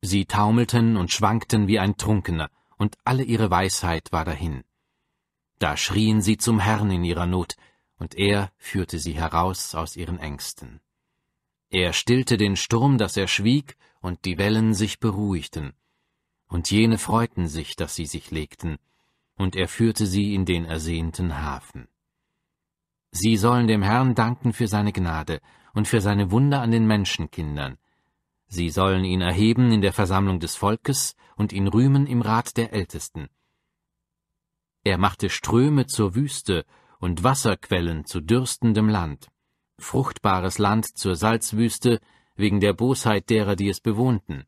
S1: Sie taumelten und schwankten wie ein Trunkener, und alle ihre Weisheit war dahin. Da schrien sie zum Herrn in ihrer Not, und er führte sie heraus aus ihren Ängsten. Er stillte den Sturm, dass er schwieg, und die Wellen sich beruhigten. Und jene freuten sich, dass sie sich legten, und er führte sie in den ersehnten Hafen. Sie sollen dem Herrn danken für seine Gnade und für seine Wunder an den Menschenkindern. Sie sollen ihn erheben in der Versammlung des Volkes und ihn rühmen im Rat der Ältesten. Er machte Ströme zur Wüste und Wasserquellen zu dürstendem Land, fruchtbares Land zur Salzwüste wegen der Bosheit derer, die es bewohnten.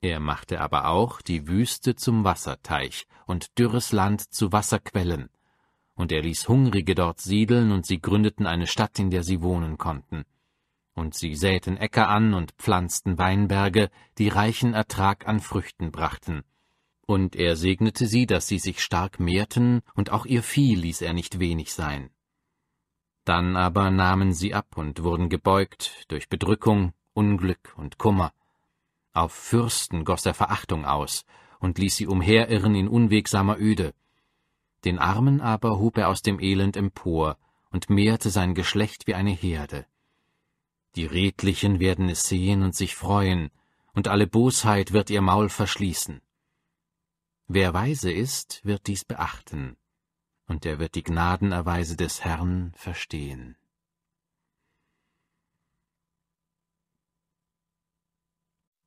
S1: Er machte aber auch die Wüste zum Wasserteich und dürres Land zu Wasserquellen, und er ließ Hungrige dort siedeln, und sie gründeten eine Stadt, in der sie wohnen konnten. Und sie säten Äcker an und pflanzten Weinberge, die reichen Ertrag an Früchten brachten. Und er segnete sie, dass sie sich stark mehrten, und auch ihr Vieh ließ er nicht wenig sein. Dann aber nahmen sie ab und wurden gebeugt durch Bedrückung, Unglück und Kummer. Auf Fürsten goss er Verachtung aus und ließ sie umherirren in unwegsamer Öde, den Armen aber hob er aus dem Elend empor und mehrte sein Geschlecht wie eine Herde. Die Redlichen werden es sehen und sich freuen, und alle Bosheit wird ihr Maul verschließen. Wer weise ist, wird dies beachten, und er wird die Gnadenerweise des Herrn verstehen.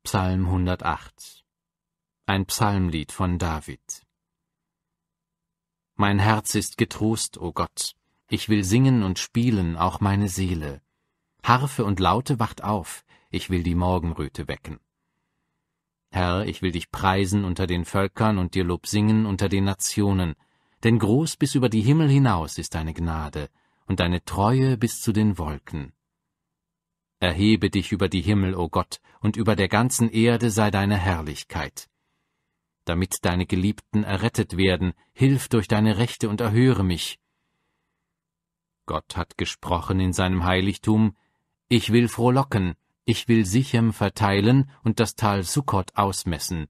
S1: Psalm 108 Ein Psalmlied von David mein Herz ist getrost, o oh Gott. Ich will singen und spielen, auch meine Seele. Harfe und Laute wacht auf, ich will die Morgenröte wecken. Herr, ich will dich preisen unter den Völkern und dir Lob singen unter den Nationen, denn groß bis über die Himmel hinaus ist deine Gnade und deine Treue bis zu den Wolken. Erhebe dich über die Himmel, o oh Gott, und über der ganzen Erde sei deine Herrlichkeit damit deine Geliebten errettet werden, hilf durch deine Rechte und erhöre mich. Gott hat gesprochen in seinem Heiligtum, ich will frohlocken, ich will Sichem verteilen und das Tal Sukkot ausmessen.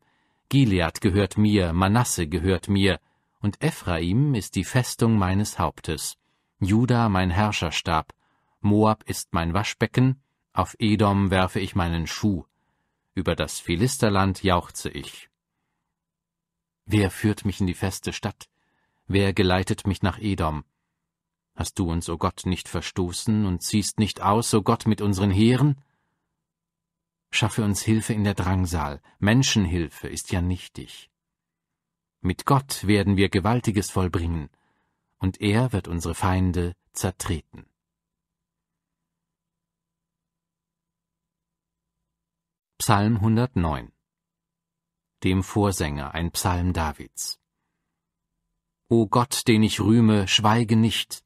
S1: Gilead gehört mir, Manasse gehört mir, und Ephraim ist die Festung meines Hauptes. Juda mein Herrscherstab, Moab ist mein Waschbecken, auf Edom werfe ich meinen Schuh. Über das Philisterland jauchze ich. Wer führt mich in die feste Stadt? Wer geleitet mich nach Edom? Hast du uns, o oh Gott, nicht verstoßen und ziehst nicht aus, o oh Gott, mit unseren Heeren? Schaffe uns Hilfe in der Drangsal, Menschenhilfe ist ja nichtig. Mit Gott werden wir Gewaltiges vollbringen, und er wird unsere Feinde zertreten. Psalm 109 dem Vorsänger, ein Psalm Davids. O Gott, den ich rühme, schweige nicht,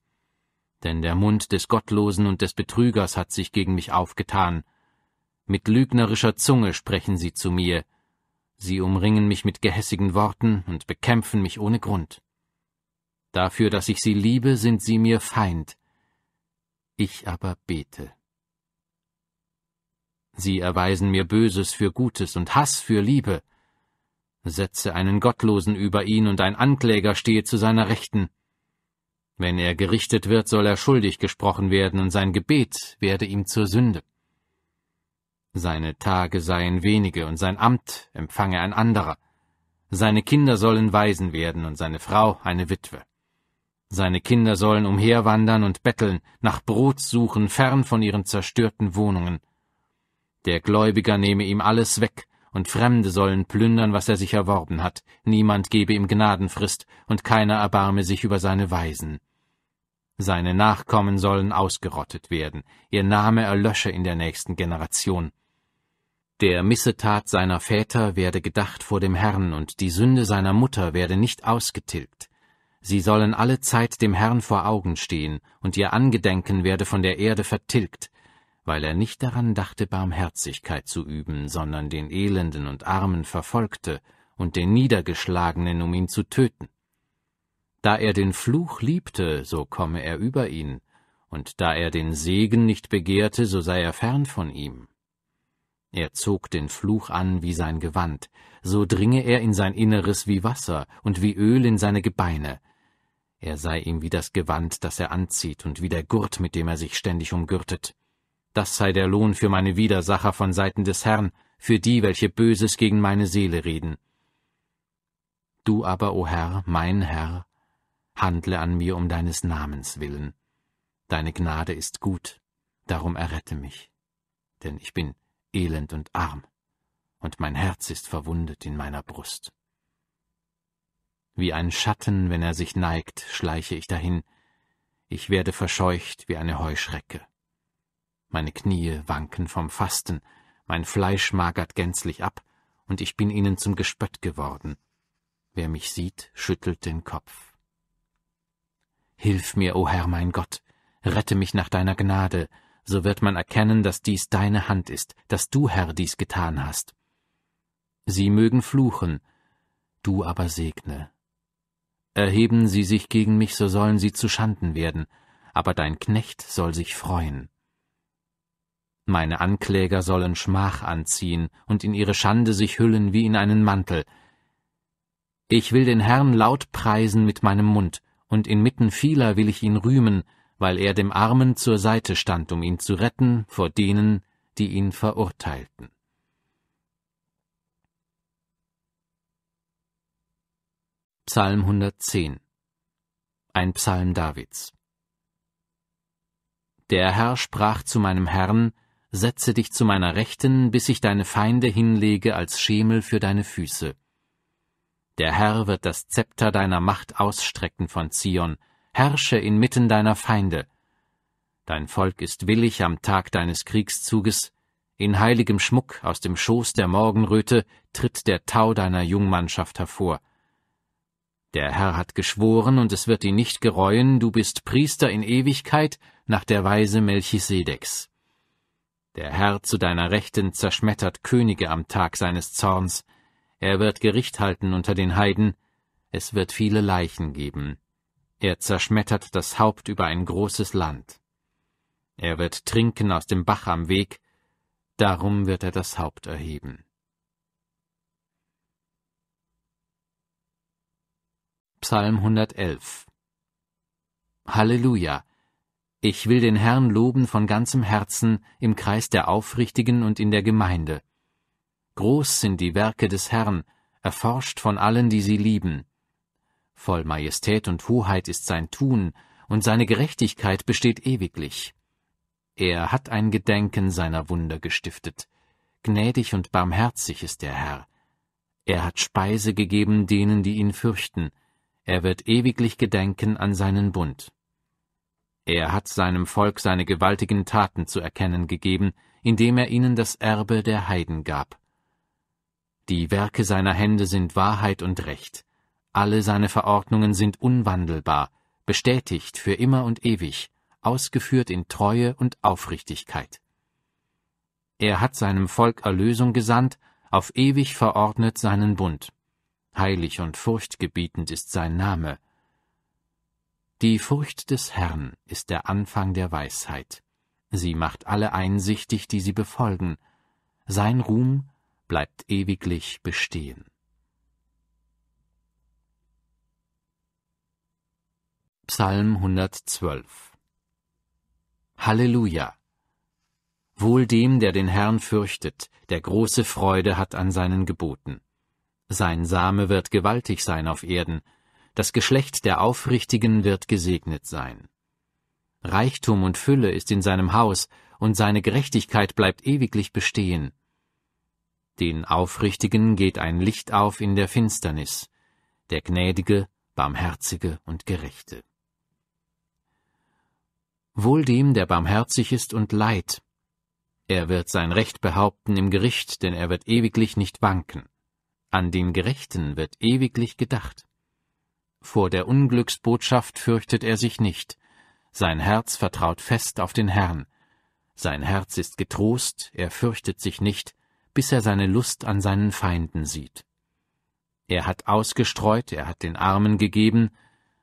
S1: denn der Mund des Gottlosen und des Betrügers hat sich gegen mich aufgetan, mit lügnerischer Zunge sprechen sie zu mir, sie umringen mich mit gehässigen Worten und bekämpfen mich ohne Grund. Dafür, dass ich sie liebe, sind sie mir Feind, ich aber bete. Sie erweisen mir Böses für Gutes und Hass für Liebe, setze einen Gottlosen über ihn und ein Ankläger stehe zu seiner Rechten. Wenn er gerichtet wird, soll er schuldig gesprochen werden, und sein Gebet werde ihm zur Sünde. Seine Tage seien wenige, und sein Amt empfange ein anderer. Seine Kinder sollen Waisen werden, und seine Frau eine Witwe. Seine Kinder sollen umherwandern und betteln, nach Brot suchen, fern von ihren zerstörten Wohnungen. Der Gläubiger nehme ihm alles weg, und Fremde sollen plündern, was er sich erworben hat, niemand gebe ihm Gnadenfrist, und keiner erbarme sich über seine Weisen. Seine Nachkommen sollen ausgerottet werden, ihr Name erlösche in der nächsten Generation. Der Missetat seiner Väter werde gedacht vor dem Herrn, und die Sünde seiner Mutter werde nicht ausgetilgt. Sie sollen alle Zeit dem Herrn vor Augen stehen, und ihr Angedenken werde von der Erde vertilgt, weil er nicht daran dachte, Barmherzigkeit zu üben, sondern den Elenden und Armen verfolgte und den Niedergeschlagenen, um ihn zu töten. Da er den Fluch liebte, so komme er über ihn, und da er den Segen nicht begehrte, so sei er fern von ihm. Er zog den Fluch an wie sein Gewand, so dringe er in sein Inneres wie Wasser und wie Öl in seine Gebeine. Er sei ihm wie das Gewand, das er anzieht, und wie der Gurt, mit dem er sich ständig umgürtet. Das sei der Lohn für meine Widersacher von Seiten des Herrn, für die, welche Böses gegen meine Seele reden. Du aber, o Herr, mein Herr, handle an mir um deines Namens willen. Deine Gnade ist gut, darum errette mich. Denn ich bin elend und arm, und mein Herz ist verwundet in meiner Brust. Wie ein Schatten, wenn er sich neigt, schleiche ich dahin, ich werde verscheucht wie eine Heuschrecke. Meine Knie wanken vom Fasten, mein Fleisch magert gänzlich ab, und ich bin ihnen zum Gespött geworden. Wer mich sieht, schüttelt den Kopf. Hilf mir, o oh Herr mein Gott, rette mich nach deiner Gnade, so wird man erkennen, dass dies deine Hand ist, dass du, Herr, dies getan hast. Sie mögen fluchen, du aber segne. Erheben sie sich gegen mich, so sollen sie zu Schanden werden, aber dein Knecht soll sich freuen. Meine Ankläger sollen Schmach anziehen und in ihre Schande sich hüllen wie in einen Mantel. Ich will den Herrn laut preisen mit meinem Mund, und inmitten vieler will ich ihn rühmen, weil er dem Armen zur Seite stand, um ihn zu retten vor denen, die ihn verurteilten. Psalm 110 Ein Psalm Davids Der Herr sprach zu meinem Herrn, setze dich zu meiner Rechten, bis ich deine Feinde hinlege als Schemel für deine Füße. Der Herr wird das Zepter deiner Macht ausstrecken von Zion, herrsche inmitten deiner Feinde. Dein Volk ist willig am Tag deines Kriegszuges, in heiligem Schmuck aus dem Schoß der Morgenröte tritt der Tau deiner Jungmannschaft hervor. Der Herr hat geschworen, und es wird ihn nicht gereuen, du bist Priester in Ewigkeit nach der Weise Melchisedeks. Der Herr zu deiner Rechten zerschmettert Könige am Tag seines Zorns. Er wird Gericht halten unter den Heiden. Es wird viele Leichen geben. Er zerschmettert das Haupt über ein großes Land. Er wird trinken aus dem Bach am Weg. Darum wird er das Haupt erheben. Psalm 111 Halleluja! Ich will den Herrn loben von ganzem Herzen im Kreis der Aufrichtigen und in der Gemeinde. Groß sind die Werke des Herrn, erforscht von allen, die sie lieben. Voll Majestät und Hoheit ist sein Tun, und seine Gerechtigkeit besteht ewiglich. Er hat ein Gedenken seiner Wunder gestiftet. Gnädig und barmherzig ist der Herr. Er hat Speise gegeben denen, die ihn fürchten. Er wird ewiglich gedenken an seinen Bund. Er hat seinem Volk seine gewaltigen Taten zu erkennen gegeben, indem er ihnen das Erbe der Heiden gab. Die Werke seiner Hände sind Wahrheit und Recht. Alle seine Verordnungen sind unwandelbar, bestätigt für immer und ewig, ausgeführt in Treue und Aufrichtigkeit. Er hat seinem Volk Erlösung gesandt, auf ewig verordnet seinen Bund. Heilig und furchtgebietend ist sein Name, die Furcht des Herrn ist der Anfang der Weisheit. Sie macht alle einsichtig, die sie befolgen. Sein Ruhm bleibt ewiglich bestehen. Psalm 112 Halleluja! Wohl dem, der den Herrn fürchtet, der große Freude hat an seinen Geboten. Sein Same wird gewaltig sein auf Erden, das Geschlecht der Aufrichtigen wird gesegnet sein. Reichtum und Fülle ist in seinem Haus, und seine Gerechtigkeit bleibt ewiglich bestehen. Den Aufrichtigen geht ein Licht auf in der Finsternis, der Gnädige, Barmherzige und Gerechte. Wohl dem, der barmherzig ist und leid. Er wird sein Recht behaupten im Gericht, denn er wird ewiglich nicht wanken. An den Gerechten wird ewiglich gedacht. Vor der Unglücksbotschaft fürchtet er sich nicht. Sein Herz vertraut fest auf den Herrn. Sein Herz ist getrost, er fürchtet sich nicht, bis er seine Lust an seinen Feinden sieht. Er hat ausgestreut, er hat den Armen gegeben,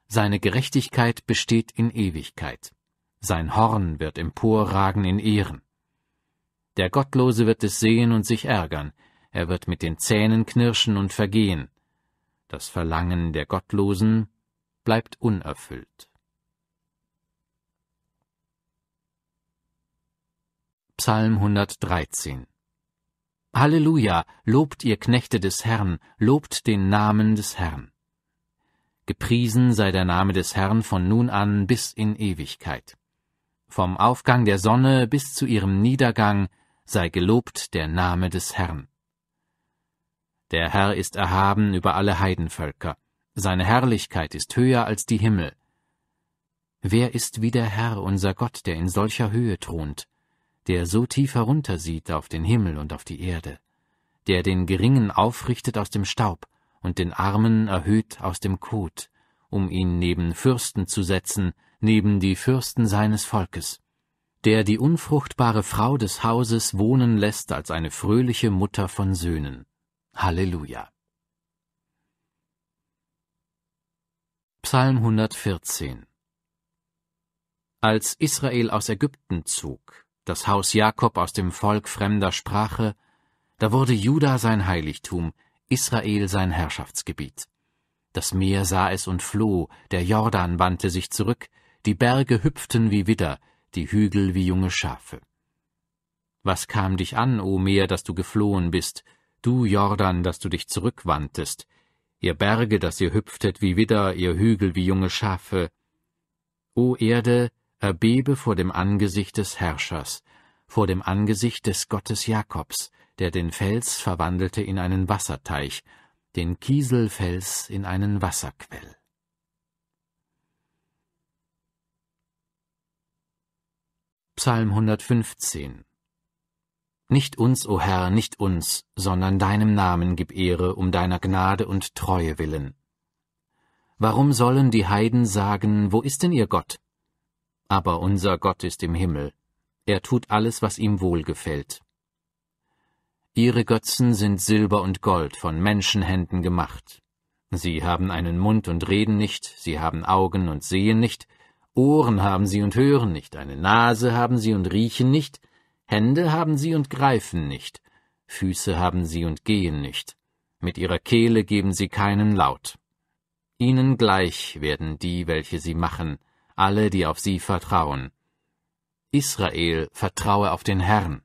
S1: seine Gerechtigkeit besteht in Ewigkeit. Sein Horn wird emporragen in Ehren. Der Gottlose wird es sehen und sich ärgern, er wird mit den Zähnen knirschen und vergehen das Verlangen der Gottlosen bleibt unerfüllt. Psalm 113 Halleluja, lobt ihr Knechte des Herrn, lobt den Namen des Herrn. Gepriesen sei der Name des Herrn von nun an bis in Ewigkeit. Vom Aufgang der Sonne bis zu ihrem Niedergang sei gelobt der Name des Herrn. Der Herr ist erhaben über alle Heidenvölker, seine Herrlichkeit ist höher als die Himmel. Wer ist wie der Herr, unser Gott, der in solcher Höhe thront, der so tief heruntersieht auf den Himmel und auf die Erde, der den Geringen aufrichtet aus dem Staub und den Armen erhöht aus dem Kot, um ihn neben Fürsten zu setzen, neben die Fürsten seines Volkes, der die unfruchtbare Frau des Hauses wohnen lässt als eine fröhliche Mutter von Söhnen. Halleluja. Psalm 114 Als Israel aus Ägypten zog, das Haus Jakob aus dem Volk fremder Sprache, da wurde Juda sein Heiligtum, Israel sein Herrschaftsgebiet. Das Meer sah es und floh, der Jordan wandte sich zurück, die Berge hüpften wie Widder, die Hügel wie junge Schafe. Was kam dich an, o Meer, dass du geflohen bist, du Jordan, dass du dich zurückwandtest, ihr Berge, dass ihr hüpftet wie Widder, ihr Hügel wie junge Schafe. O Erde, erbebe vor dem Angesicht des Herrschers, vor dem Angesicht des Gottes Jakobs, der den Fels verwandelte in einen Wasserteich, den Kieselfels in einen Wasserquell. Psalm 115 nicht uns, o oh Herr, nicht uns, sondern deinem Namen gib Ehre um deiner Gnade und Treue willen. Warum sollen die Heiden sagen, wo ist denn ihr Gott? Aber unser Gott ist im Himmel. Er tut alles, was ihm wohlgefällt. Ihre Götzen sind Silber und Gold von Menschenhänden gemacht. Sie haben einen Mund und reden nicht, sie haben Augen und sehen nicht, Ohren haben sie und hören nicht, eine Nase haben sie und riechen nicht, Hände haben sie und greifen nicht, Füße haben sie und gehen nicht, mit ihrer Kehle geben sie keinen Laut. Ihnen gleich werden die, welche sie machen, alle, die auf sie vertrauen. Israel, vertraue auf den Herrn.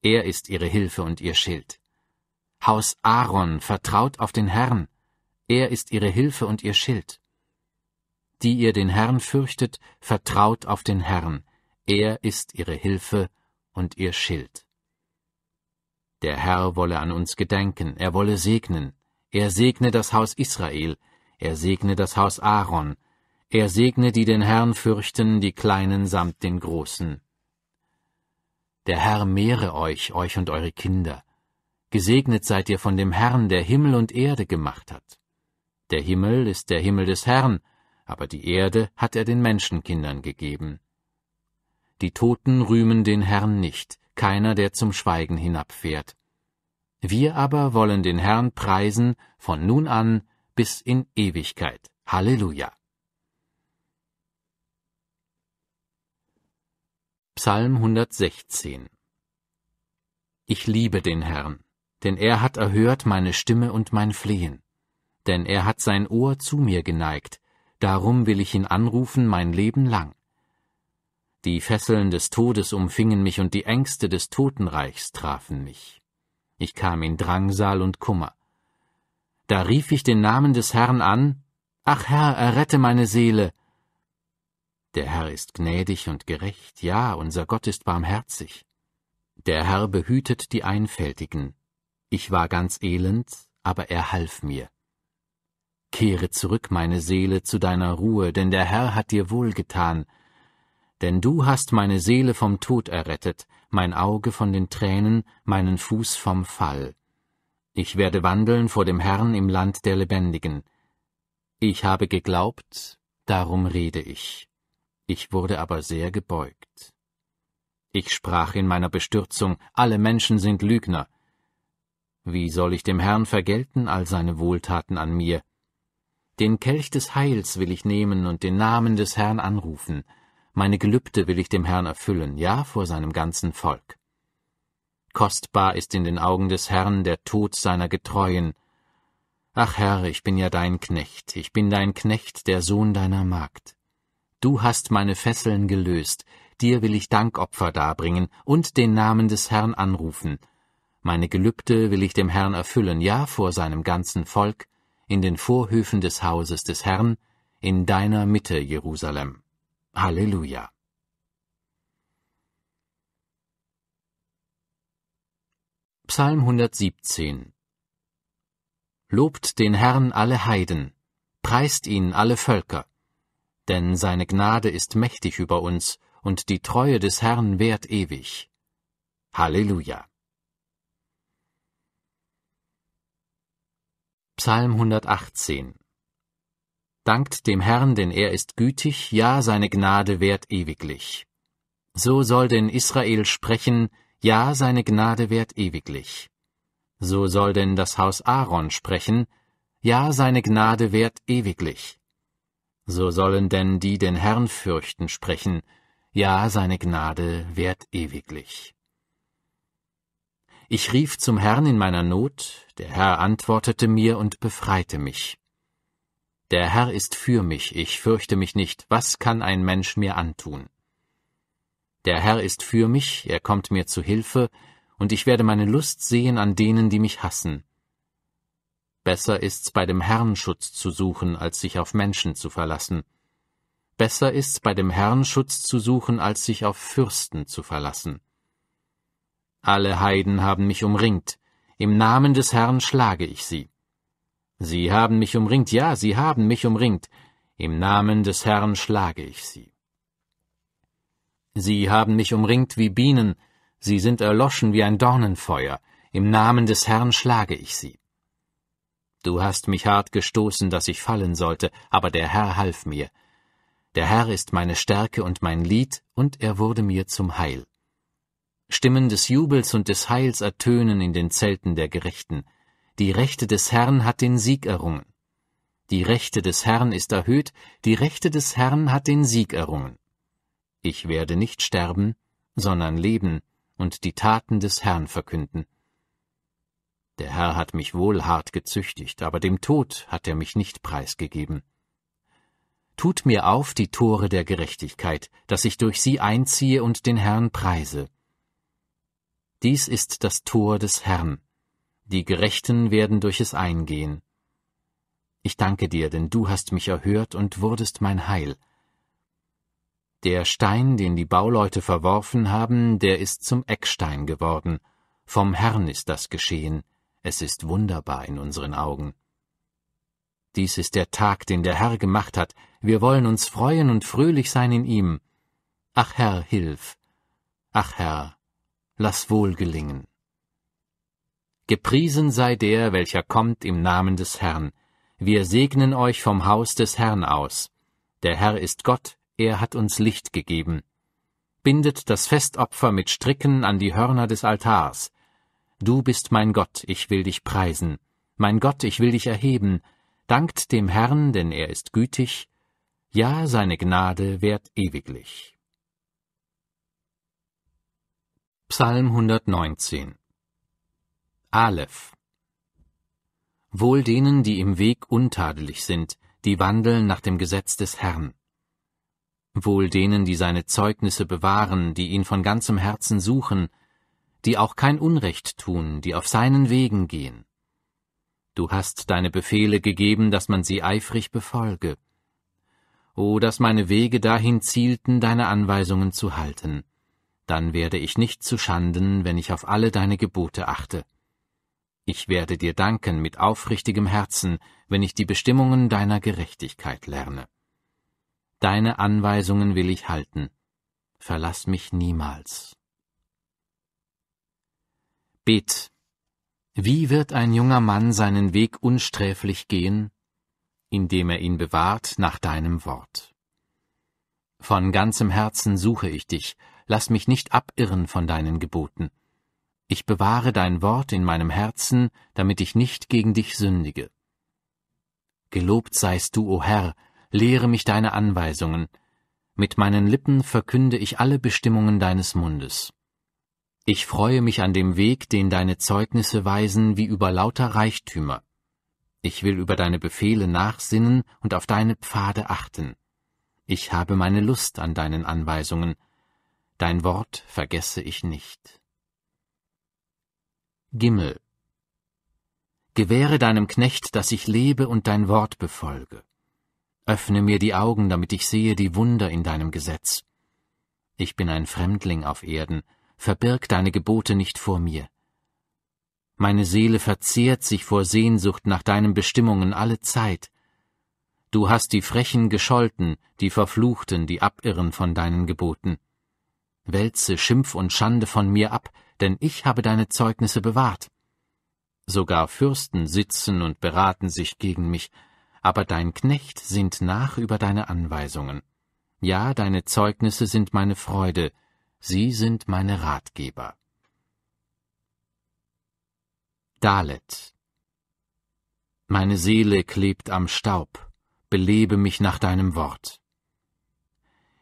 S1: Er ist ihre Hilfe und ihr Schild. Haus Aaron, vertraut auf den Herrn. Er ist ihre Hilfe und ihr Schild. Die ihr den Herrn fürchtet, vertraut auf den Herrn. Er ist ihre Hilfe und ihr Schild. Der Herr wolle an uns gedenken, er wolle segnen, er segne das Haus Israel, er segne das Haus Aaron, er segne die den Herrn fürchten, die Kleinen samt den Großen. Der Herr mehre euch, euch und eure Kinder. Gesegnet seid ihr von dem Herrn, der Himmel und Erde gemacht hat. Der Himmel ist der Himmel des Herrn, aber die Erde hat er den Menschenkindern gegeben. Die Toten rühmen den Herrn nicht, keiner, der zum Schweigen hinabfährt. Wir aber wollen den Herrn preisen von nun an bis in Ewigkeit. Halleluja. Psalm 116 Ich liebe den Herrn, denn er hat erhört meine Stimme und mein Flehen, denn er hat sein Ohr zu mir geneigt, darum will ich ihn anrufen mein Leben lang. Die Fesseln des Todes umfingen mich und die Ängste des Totenreichs trafen mich. Ich kam in Drangsal und Kummer. Da rief ich den Namen des Herrn an, Ach Herr, errette meine Seele. Der Herr ist gnädig und gerecht, ja, unser Gott ist barmherzig. Der Herr behütet die Einfältigen. Ich war ganz elend, aber er half mir. Kehre zurück, meine Seele, zu deiner Ruhe, denn der Herr hat dir wohlgetan, denn du hast meine Seele vom Tod errettet, mein Auge von den Tränen, meinen Fuß vom Fall. Ich werde wandeln vor dem Herrn im Land der Lebendigen. Ich habe geglaubt, darum rede ich. Ich wurde aber sehr gebeugt. Ich sprach in meiner Bestürzung, alle Menschen sind Lügner. Wie soll ich dem Herrn vergelten all seine Wohltaten an mir? Den Kelch des Heils will ich nehmen und den Namen des Herrn anrufen. Meine Gelübde will ich dem Herrn erfüllen, ja vor seinem ganzen Volk. Kostbar ist in den Augen des Herrn der Tod seiner Getreuen. Ach Herr, ich bin ja dein Knecht, ich bin dein Knecht, der Sohn deiner Magd. Du hast meine Fesseln gelöst, dir will ich Dankopfer darbringen und den Namen des Herrn anrufen. Meine Gelübde will ich dem Herrn erfüllen, ja vor seinem ganzen Volk, in den Vorhöfen des Hauses des Herrn, in deiner Mitte, Jerusalem. Halleluja. Psalm 117 Lobt den Herrn alle Heiden, preist ihn alle Völker, denn seine Gnade ist mächtig über uns, und die Treue des Herrn währt ewig. Halleluja. Psalm 118 Dankt dem Herrn, denn er ist gütig, ja, seine Gnade währt ewiglich. So soll denn Israel sprechen, ja, seine Gnade währt ewiglich. So soll denn das Haus Aaron sprechen, ja, seine Gnade währt ewiglich. So sollen denn die den Herrn fürchten sprechen, ja, seine Gnade währt ewiglich. Ich rief zum Herrn in meiner Not, der Herr antwortete mir und befreite mich. Der Herr ist für mich, ich fürchte mich nicht, was kann ein Mensch mir antun? Der Herr ist für mich, er kommt mir zu Hilfe, und ich werde meine Lust sehen an denen, die mich hassen. Besser ist's bei dem Herrn Schutz zu suchen, als sich auf Menschen zu verlassen. Besser ist's bei dem Herrn Schutz zu suchen, als sich auf Fürsten zu verlassen. Alle Heiden haben mich umringt, im Namen des Herrn schlage ich sie. Sie haben mich umringt, ja, sie haben mich umringt. Im Namen des Herrn schlage ich sie. Sie haben mich umringt wie Bienen, sie sind erloschen wie ein Dornenfeuer, im Namen des Herrn schlage ich sie. Du hast mich hart gestoßen, dass ich fallen sollte, aber der Herr half mir. Der Herr ist meine Stärke und mein Lied, und er wurde mir zum Heil. Stimmen des Jubels und des Heils ertönen in den Zelten der Gerechten die Rechte des Herrn hat den Sieg errungen. Die Rechte des Herrn ist erhöht, die Rechte des Herrn hat den Sieg errungen. Ich werde nicht sterben, sondern leben und die Taten des Herrn verkünden. Der Herr hat mich wohl hart gezüchtigt, aber dem Tod hat er mich nicht preisgegeben. Tut mir auf die Tore der Gerechtigkeit, dass ich durch sie einziehe und den Herrn preise. Dies ist das Tor des Herrn, die Gerechten werden durch es eingehen. Ich danke dir, denn du hast mich erhört und wurdest mein Heil. Der Stein, den die Bauleute verworfen haben, der ist zum Eckstein geworden. Vom Herrn ist das geschehen. Es ist wunderbar in unseren Augen. Dies ist der Tag, den der Herr gemacht hat. Wir wollen uns freuen und fröhlich sein in ihm. Ach Herr, hilf. Ach Herr, lass wohl gelingen. Gepriesen sei der, welcher kommt im Namen des Herrn. Wir segnen euch vom Haus des Herrn aus. Der Herr ist Gott, er hat uns Licht gegeben. Bindet das Festopfer mit Stricken an die Hörner des Altars. Du bist mein Gott, ich will dich preisen. Mein Gott, ich will dich erheben. Dankt dem Herrn, denn er ist gütig. Ja, seine Gnade währt ewiglich. Psalm 119 Aleph. Wohl denen, die im Weg untadelig sind, die wandeln nach dem Gesetz des Herrn. Wohl denen, die seine Zeugnisse bewahren, die ihn von ganzem Herzen suchen, die auch kein Unrecht tun, die auf seinen Wegen gehen. Du hast deine Befehle gegeben, dass man sie eifrig befolge. O, dass meine Wege dahin zielten, deine Anweisungen zu halten. Dann werde ich nicht zu Schanden, wenn ich auf alle deine Gebote achte. Ich werde dir danken mit aufrichtigem Herzen, wenn ich die Bestimmungen deiner Gerechtigkeit lerne. Deine Anweisungen will ich halten. Verlass mich niemals. Bet. Wie wird ein junger Mann seinen Weg unsträflich gehen? Indem er ihn bewahrt nach deinem Wort. Von ganzem Herzen suche ich dich, lass mich nicht abirren von deinen Geboten. Ich bewahre dein Wort in meinem Herzen, damit ich nicht gegen dich sündige. Gelobt seist du, o Herr, lehre mich deine Anweisungen, mit meinen Lippen verkünde ich alle Bestimmungen deines Mundes. Ich freue mich an dem Weg, den deine Zeugnisse weisen, wie über lauter Reichtümer. Ich will über deine Befehle nachsinnen und auf deine Pfade achten. Ich habe meine Lust an deinen Anweisungen. Dein Wort vergesse ich nicht. Gimmel. Gewähre deinem Knecht, dass ich lebe und dein Wort befolge. Öffne mir die Augen, damit ich sehe die Wunder in deinem Gesetz. Ich bin ein Fremdling auf Erden, verbirg deine Gebote nicht vor mir. Meine Seele verzehrt sich vor Sehnsucht nach deinen Bestimmungen alle Zeit. Du hast die Frechen gescholten, die Verfluchten, die abirren von deinen Geboten. Wälze Schimpf und Schande von mir ab, denn ich habe deine Zeugnisse bewahrt. Sogar Fürsten sitzen und beraten sich gegen mich, aber dein Knecht sinnt nach über deine Anweisungen. Ja, deine Zeugnisse sind meine Freude, sie sind meine Ratgeber. Dalet Meine Seele klebt am Staub, belebe mich nach deinem Wort.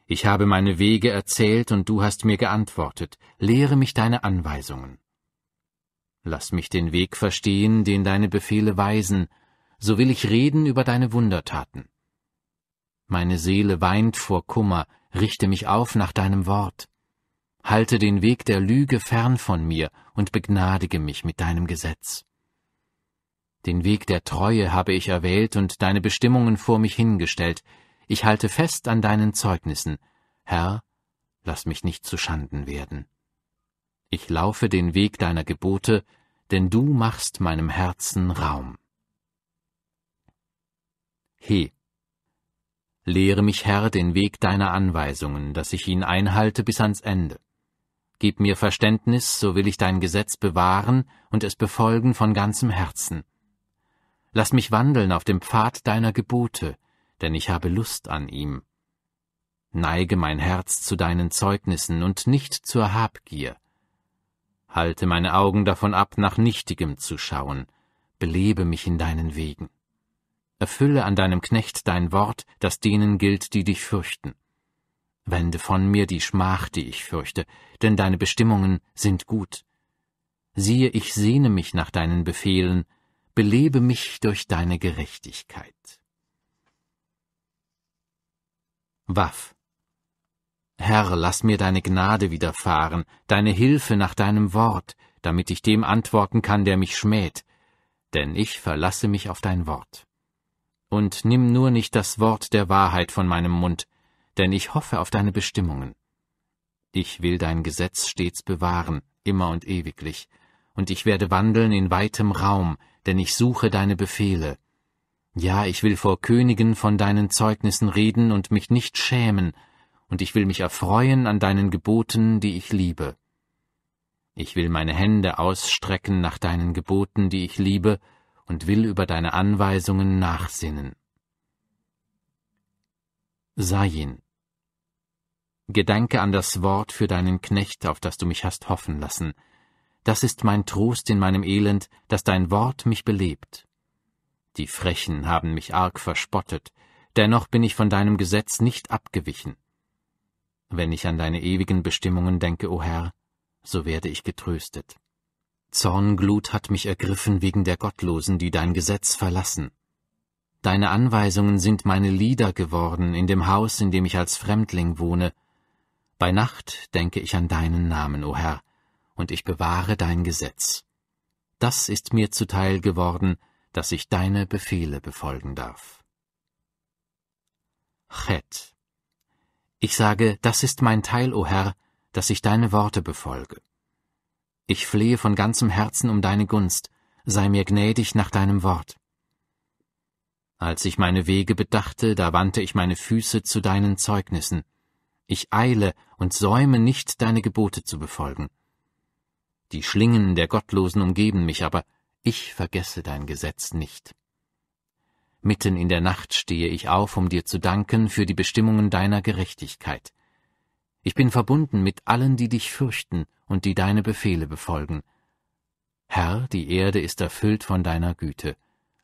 S1: Ich habe meine Wege erzählt und du hast mir geantwortet. Lehre mich deine Anweisungen. Lass mich den Weg verstehen, den deine Befehle weisen, so will ich reden über deine Wundertaten. Meine Seele weint vor Kummer, richte mich auf nach deinem Wort. Halte den Weg der Lüge fern von mir und begnadige mich mit deinem Gesetz. Den Weg der Treue habe ich erwählt und deine Bestimmungen vor mich hingestellt, ich halte fest an deinen Zeugnissen. Herr, lass mich nicht zu Schanden werden. Ich laufe den Weg deiner Gebote, denn du machst meinem Herzen Raum. He. Lehre mich, Herr, den Weg deiner Anweisungen, dass ich ihn einhalte bis ans Ende. Gib mir Verständnis, so will ich dein Gesetz bewahren und es befolgen von ganzem Herzen. Lass mich wandeln auf dem Pfad deiner Gebote, denn ich habe Lust an ihm. Neige mein Herz zu deinen Zeugnissen und nicht zur Habgier. Halte meine Augen davon ab, nach Nichtigem zu schauen, belebe mich in deinen Wegen. Erfülle an deinem Knecht dein Wort, das denen gilt, die dich fürchten. Wende von mir die Schmach, die ich fürchte, denn deine Bestimmungen sind gut. Siehe, ich sehne mich nach deinen Befehlen, belebe mich durch deine Gerechtigkeit. Waff. Herr, lass mir deine Gnade widerfahren, deine Hilfe nach deinem Wort, damit ich dem antworten kann, der mich schmäht, denn ich verlasse mich auf dein Wort. Und nimm nur nicht das Wort der Wahrheit von meinem Mund, denn ich hoffe auf deine Bestimmungen. Ich will dein Gesetz stets bewahren, immer und ewiglich, und ich werde wandeln in weitem Raum, denn ich suche deine Befehle. Ja, ich will vor Königen von deinen Zeugnissen reden und mich nicht schämen, und ich will mich erfreuen an deinen Geboten, die ich liebe. Ich will meine Hände ausstrecken nach deinen Geboten, die ich liebe, und will über deine Anweisungen nachsinnen. Sayin. Gedanke an das Wort für deinen Knecht, auf das du mich hast hoffen lassen. Das ist mein Trost in meinem Elend, dass dein Wort mich belebt. Die Frechen haben mich arg verspottet, dennoch bin ich von deinem Gesetz nicht abgewichen. Wenn ich an deine ewigen Bestimmungen denke, o oh Herr, so werde ich getröstet. Zornglut hat mich ergriffen wegen der Gottlosen, die dein Gesetz verlassen. Deine Anweisungen sind meine Lieder geworden in dem Haus, in dem ich als Fremdling wohne. Bei Nacht denke ich an deinen Namen, o oh Herr, und ich bewahre dein Gesetz. Das ist mir zuteil geworden, dass ich deine Befehle befolgen darf. Chet. Ich sage, das ist mein Teil, o Herr, dass ich deine Worte befolge. Ich flehe von ganzem Herzen um deine Gunst, sei mir gnädig nach deinem Wort. Als ich meine Wege bedachte, da wandte ich meine Füße zu deinen Zeugnissen. Ich eile und säume nicht, deine Gebote zu befolgen. Die Schlingen der Gottlosen umgeben mich aber, ich vergesse dein Gesetz nicht. Mitten in der Nacht stehe ich auf, um dir zu danken für die Bestimmungen deiner Gerechtigkeit. Ich bin verbunden mit allen, die dich fürchten und die deine Befehle befolgen. Herr, die Erde ist erfüllt von deiner Güte,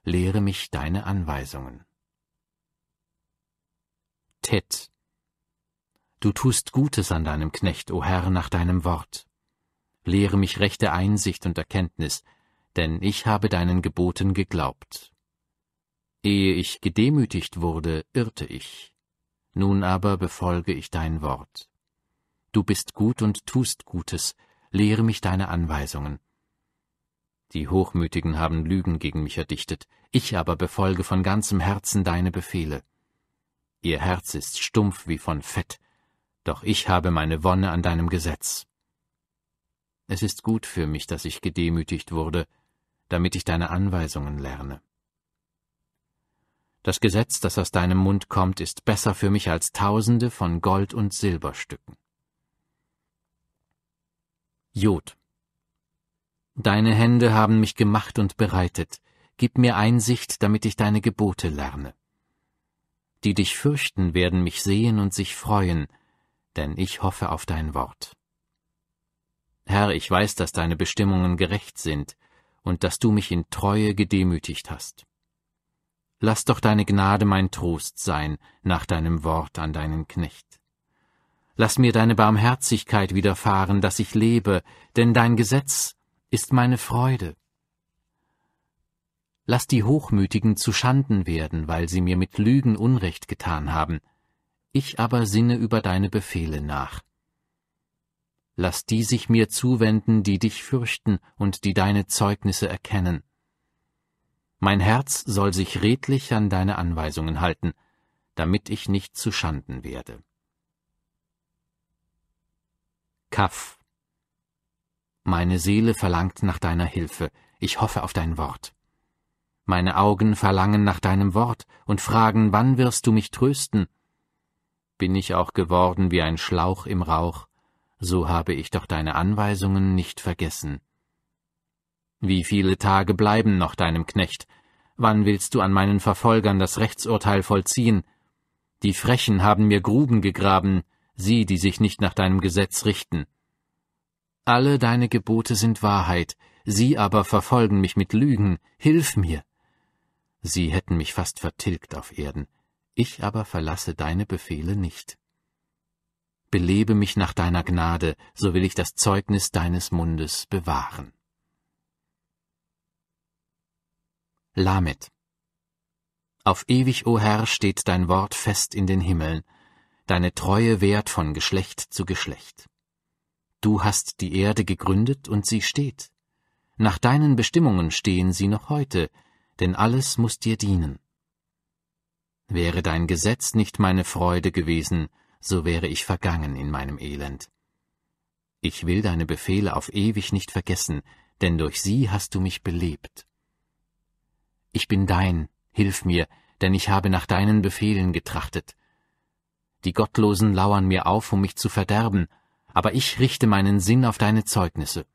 S1: lehre mich deine Anweisungen. Tet. Du tust Gutes an deinem Knecht, o Herr, nach deinem Wort. Lehre mich rechte Einsicht und Erkenntnis, denn ich habe deinen Geboten geglaubt. Ehe ich gedemütigt wurde, irrte ich. Nun aber befolge ich dein Wort. Du bist gut und tust Gutes, lehre mich deine Anweisungen. Die Hochmütigen haben Lügen gegen mich erdichtet, ich aber befolge von ganzem Herzen deine Befehle. Ihr Herz ist stumpf wie von Fett, doch ich habe meine Wonne an deinem Gesetz. Es ist gut für mich, dass ich gedemütigt wurde, damit ich deine Anweisungen lerne. Das Gesetz, das aus deinem Mund kommt, ist besser für mich als tausende von Gold- und Silberstücken. Jod. Deine Hände haben mich gemacht und bereitet. Gib mir Einsicht, damit ich deine Gebote lerne. Die dich fürchten, werden mich sehen und sich freuen, denn ich hoffe auf dein Wort. Herr, ich weiß, dass deine Bestimmungen gerecht sind, und dass du mich in Treue gedemütigt hast. Lass doch deine Gnade mein Trost sein nach deinem Wort an deinen Knecht. Lass mir deine Barmherzigkeit widerfahren, dass ich lebe, denn dein Gesetz ist meine Freude. Lass die Hochmütigen zu Schanden werden, weil sie mir mit Lügen Unrecht getan haben. Ich aber sinne über deine Befehle nach lass die sich mir zuwenden, die dich fürchten und die deine Zeugnisse erkennen. Mein Herz soll sich redlich an deine Anweisungen halten, damit ich nicht zu Schanden werde. Kaff. Meine Seele verlangt nach deiner Hilfe, ich hoffe auf dein Wort. Meine Augen verlangen nach deinem Wort und fragen, wann wirst du mich trösten? Bin ich auch geworden wie ein Schlauch im Rauch, so habe ich doch deine Anweisungen nicht vergessen. Wie viele Tage bleiben noch deinem Knecht? Wann willst du an meinen Verfolgern das Rechtsurteil vollziehen? Die Frechen haben mir Gruben gegraben, sie, die sich nicht nach deinem Gesetz richten. Alle deine Gebote sind Wahrheit, sie aber verfolgen mich mit Lügen, hilf mir. Sie hätten mich fast vertilgt auf Erden, ich aber verlasse deine Befehle nicht belebe mich nach deiner Gnade, so will ich das Zeugnis deines Mundes bewahren. Lamet. Auf ewig, o Herr, steht dein Wort fest in den Himmeln, deine Treue währt von Geschlecht zu Geschlecht. Du hast die Erde gegründet und sie steht. Nach deinen Bestimmungen stehen sie noch heute, denn alles muß dir dienen. Wäre dein Gesetz nicht meine Freude gewesen, so wäre ich vergangen in meinem Elend. Ich will deine Befehle auf ewig nicht vergessen, denn durch sie hast du mich belebt. Ich bin dein, hilf mir, denn ich habe nach deinen Befehlen getrachtet. Die Gottlosen lauern mir auf, um mich zu verderben, aber ich richte meinen Sinn auf deine Zeugnisse.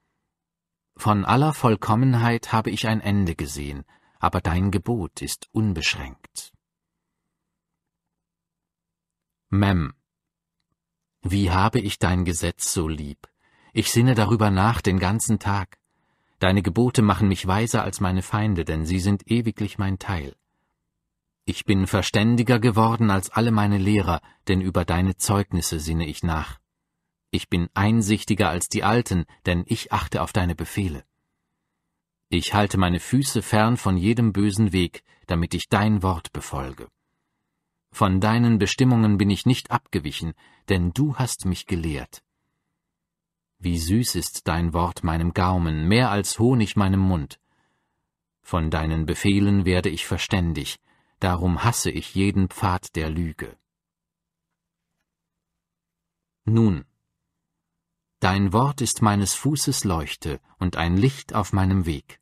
S1: Von aller Vollkommenheit habe ich ein Ende gesehen, aber dein Gebot ist unbeschränkt. Mem wie habe ich dein Gesetz so lieb? Ich sinne darüber nach den ganzen Tag. Deine Gebote machen mich weiser als meine Feinde, denn sie sind ewiglich mein Teil. Ich bin verständiger geworden als alle meine Lehrer, denn über deine Zeugnisse sinne ich nach. Ich bin einsichtiger als die Alten, denn ich achte auf deine Befehle. Ich halte meine Füße fern von jedem bösen Weg, damit ich dein Wort befolge. Von deinen Bestimmungen bin ich nicht abgewichen, denn du hast mich gelehrt. Wie süß ist dein Wort meinem Gaumen, mehr als Honig meinem Mund. Von deinen Befehlen werde ich verständig, darum hasse ich jeden Pfad der Lüge. Nun, dein Wort ist meines Fußes Leuchte und ein Licht auf meinem Weg.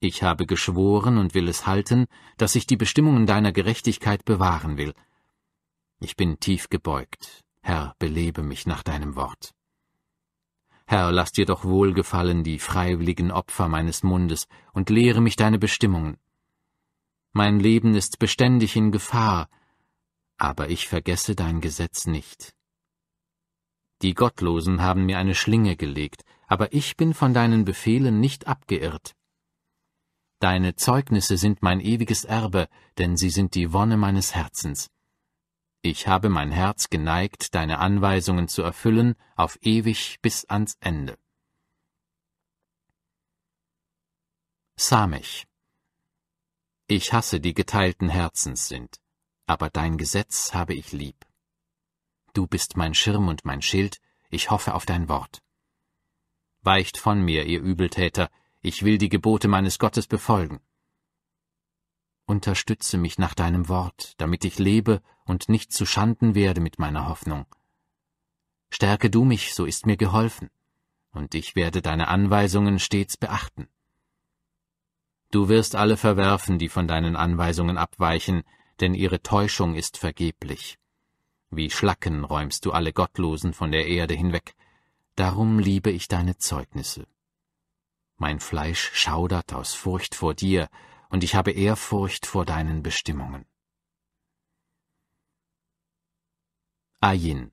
S1: Ich habe geschworen und will es halten, dass ich die Bestimmungen deiner Gerechtigkeit bewahren will, ich bin tief gebeugt. Herr, belebe mich nach deinem Wort. Herr, lass dir doch wohlgefallen die freiwilligen Opfer meines Mundes und lehre mich deine Bestimmungen. Mein Leben ist beständig in Gefahr, aber ich vergesse dein Gesetz nicht. Die Gottlosen haben mir eine Schlinge gelegt, aber ich bin von deinen Befehlen nicht abgeirrt. Deine Zeugnisse sind mein ewiges Erbe, denn sie sind die Wonne meines Herzens. Ich habe mein Herz geneigt, deine Anweisungen zu erfüllen, auf ewig bis ans Ende. Samech. Ich hasse die geteilten Herzens sind, aber dein Gesetz habe ich lieb. Du bist mein Schirm und mein Schild, ich hoffe auf dein Wort. Weicht von mir, ihr Übeltäter, ich will die Gebote meines Gottes befolgen. Unterstütze mich nach deinem Wort, damit ich lebe und nicht zu Schanden werde mit meiner Hoffnung. Stärke du mich, so ist mir geholfen, und ich werde deine Anweisungen stets beachten. Du wirst alle verwerfen, die von deinen Anweisungen abweichen, denn ihre Täuschung ist vergeblich. Wie Schlacken räumst du alle Gottlosen von der Erde hinweg, darum liebe ich deine Zeugnisse. Mein Fleisch schaudert aus Furcht vor dir, und ich habe Ehrfurcht vor deinen Bestimmungen. Ayin.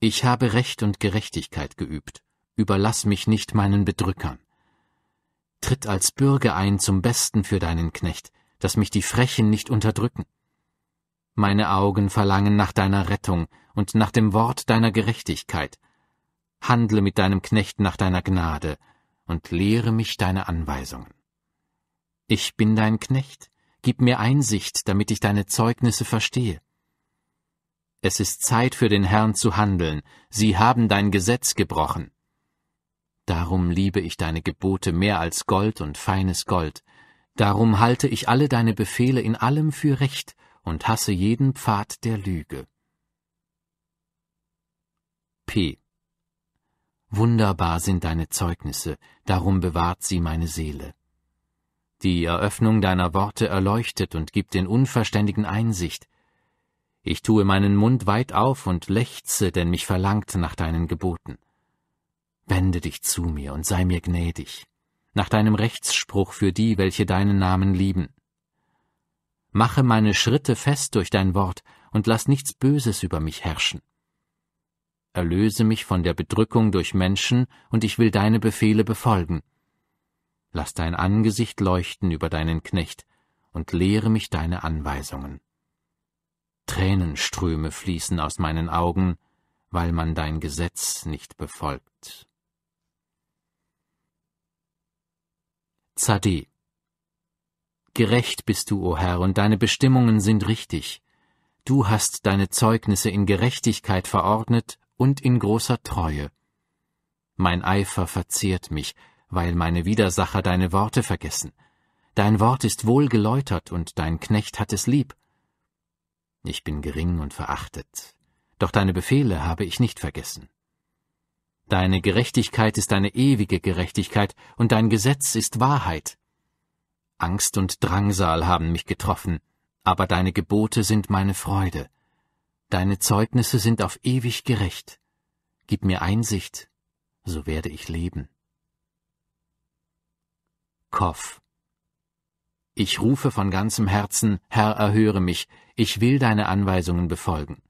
S1: Ich habe Recht und Gerechtigkeit geübt, überlass mich nicht meinen Bedrückern. Tritt als Bürger ein zum Besten für deinen Knecht, dass mich die Frechen nicht unterdrücken. Meine Augen verlangen nach deiner Rettung und nach dem Wort deiner Gerechtigkeit. Handle mit deinem Knecht nach deiner Gnade und lehre mich deine Anweisungen. Ich bin dein Knecht, gib mir Einsicht, damit ich deine Zeugnisse verstehe. Es ist Zeit für den Herrn zu handeln, sie haben dein Gesetz gebrochen. Darum liebe ich deine Gebote mehr als Gold und feines Gold, darum halte ich alle deine Befehle in allem für recht und hasse jeden Pfad der Lüge. P. Wunderbar sind deine Zeugnisse, darum bewahrt sie meine Seele. Die Eröffnung deiner Worte erleuchtet und gibt den Unverständigen Einsicht. Ich tue meinen Mund weit auf und lechze, denn mich verlangt nach deinen Geboten. Wende dich zu mir und sei mir gnädig, nach deinem Rechtsspruch für die, welche deinen Namen lieben. Mache meine Schritte fest durch dein Wort und lass nichts Böses über mich herrschen. Erlöse mich von der Bedrückung durch Menschen, und ich will deine Befehle befolgen. Lass dein Angesicht leuchten über deinen Knecht und lehre mich deine Anweisungen. Tränenströme fließen aus meinen Augen, weil man dein Gesetz nicht befolgt. Zadeh. Gerecht bist du, o Herr, und deine Bestimmungen sind richtig. Du hast deine Zeugnisse in Gerechtigkeit verordnet und in großer Treue. Mein Eifer verzehrt mich, weil meine Widersacher deine Worte vergessen. Dein Wort ist wohl geläutert, und dein Knecht hat es lieb. Ich bin gering und verachtet, doch deine Befehle habe ich nicht vergessen. Deine Gerechtigkeit ist eine ewige Gerechtigkeit, und dein Gesetz ist Wahrheit. Angst und Drangsal haben mich getroffen, aber deine Gebote sind meine Freude. Deine Zeugnisse sind auf ewig gerecht. Gib mir Einsicht, so werde ich leben. Koff. Ich rufe von ganzem Herzen, Herr, erhöre mich, ich will deine Anweisungen befolgen.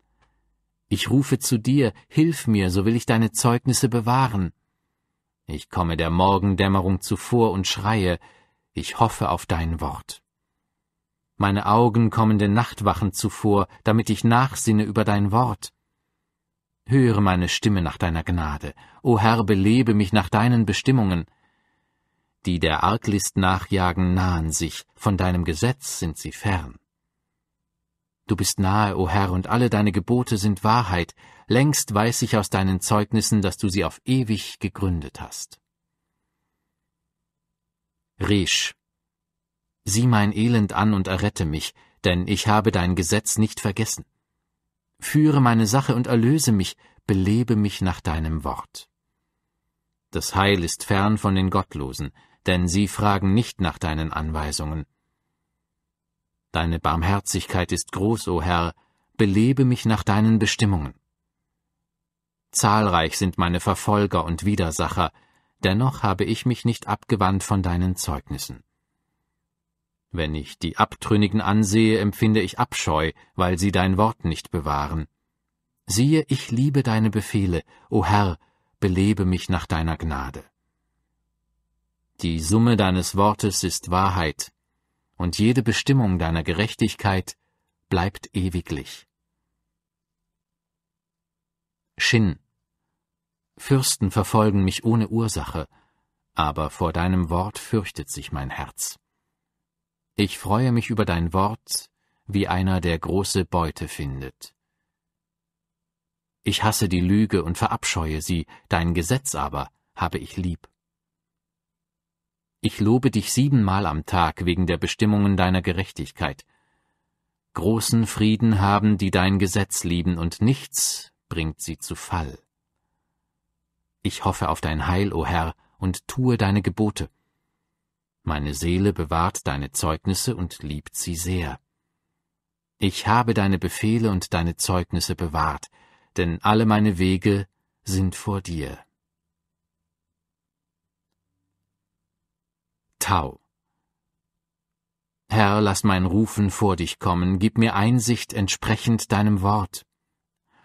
S1: Ich rufe zu dir, hilf mir, so will ich deine Zeugnisse bewahren. Ich komme der Morgendämmerung zuvor und schreie, ich hoffe auf dein Wort. Meine Augen kommen den Nachtwachen zuvor, damit ich nachsinne über dein Wort. Höre meine Stimme nach deiner Gnade, o Herr, belebe mich nach deinen Bestimmungen, die der Arglist nachjagen, nahen sich, von deinem Gesetz sind sie fern. Du bist nahe, o Herr, und alle deine Gebote sind Wahrheit, längst weiß ich aus deinen Zeugnissen, dass du sie auf ewig gegründet hast. Risch, Sieh mein Elend an und errette mich, denn ich habe dein Gesetz nicht vergessen. Führe meine Sache und erlöse mich, belebe mich nach deinem Wort. Das Heil ist fern von den Gottlosen, denn sie fragen nicht nach deinen Anweisungen. Deine Barmherzigkeit ist groß, o oh Herr, belebe mich nach deinen Bestimmungen. Zahlreich sind meine Verfolger und Widersacher, dennoch habe ich mich nicht abgewandt von deinen Zeugnissen. Wenn ich die Abtrünnigen ansehe, empfinde ich Abscheu, weil sie dein Wort nicht bewahren. Siehe, ich liebe deine Befehle, o Herr, belebe mich nach deiner Gnade die Summe deines Wortes ist Wahrheit, und jede Bestimmung deiner Gerechtigkeit bleibt ewiglich. Shin Fürsten verfolgen mich ohne Ursache, aber vor deinem Wort fürchtet sich mein Herz. Ich freue mich über dein Wort, wie einer, der große Beute findet. Ich hasse die Lüge und verabscheue sie, dein Gesetz aber habe ich lieb. Ich lobe dich siebenmal am Tag wegen der Bestimmungen deiner Gerechtigkeit. Großen Frieden haben, die dein Gesetz lieben, und nichts bringt sie zu Fall. Ich hoffe auf dein Heil, o Herr, und tue deine Gebote. Meine Seele bewahrt deine Zeugnisse und liebt sie sehr. Ich habe deine Befehle und deine Zeugnisse bewahrt, denn alle meine Wege sind vor dir. Tau. Herr, lass mein Rufen vor dich kommen, gib mir Einsicht entsprechend deinem Wort.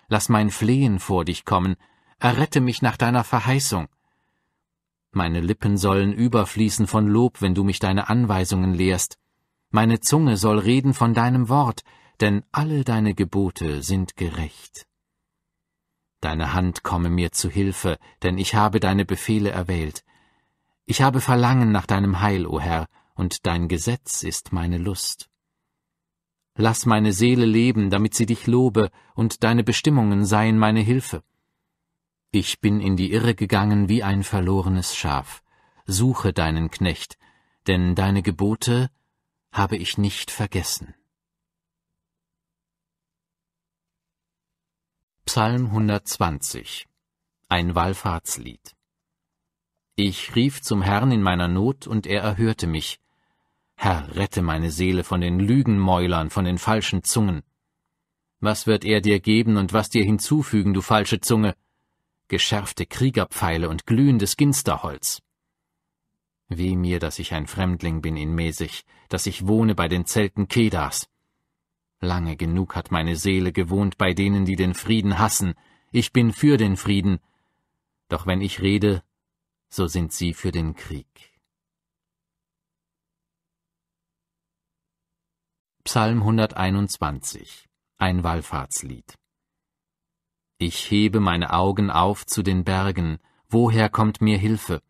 S1: Lass mein Flehen vor dich kommen, errette mich nach deiner Verheißung. Meine Lippen sollen überfließen von Lob, wenn du mich deine Anweisungen lehrst. Meine Zunge soll reden von deinem Wort, denn alle deine Gebote sind gerecht. Deine Hand komme mir zu Hilfe, denn ich habe deine Befehle erwählt. Ich habe Verlangen nach deinem Heil, o Herr, und dein Gesetz ist meine Lust. Lass meine Seele leben, damit sie dich lobe, und deine Bestimmungen seien meine Hilfe. Ich bin in die Irre gegangen wie ein verlorenes Schaf. Suche deinen Knecht, denn deine Gebote habe ich nicht vergessen. Psalm 120 Ein Wallfahrtslied ich rief zum Herrn in meiner Not, und er erhörte mich. Herr, rette meine Seele von den Lügenmäulern, von den falschen Zungen. Was wird er dir geben und was dir hinzufügen, du falsche Zunge? Geschärfte Kriegerpfeile und glühendes Ginsterholz. Weh mir, dass ich ein Fremdling bin in Mesig, dass ich wohne bei den Zelten Kedars. Lange genug hat meine Seele gewohnt bei denen, die den Frieden hassen. Ich bin für den Frieden. Doch wenn ich rede, so sind sie für den Krieg. Psalm 121 Ein Wallfahrtslied Ich hebe meine Augen auf zu den Bergen, woher kommt mir Hilfe?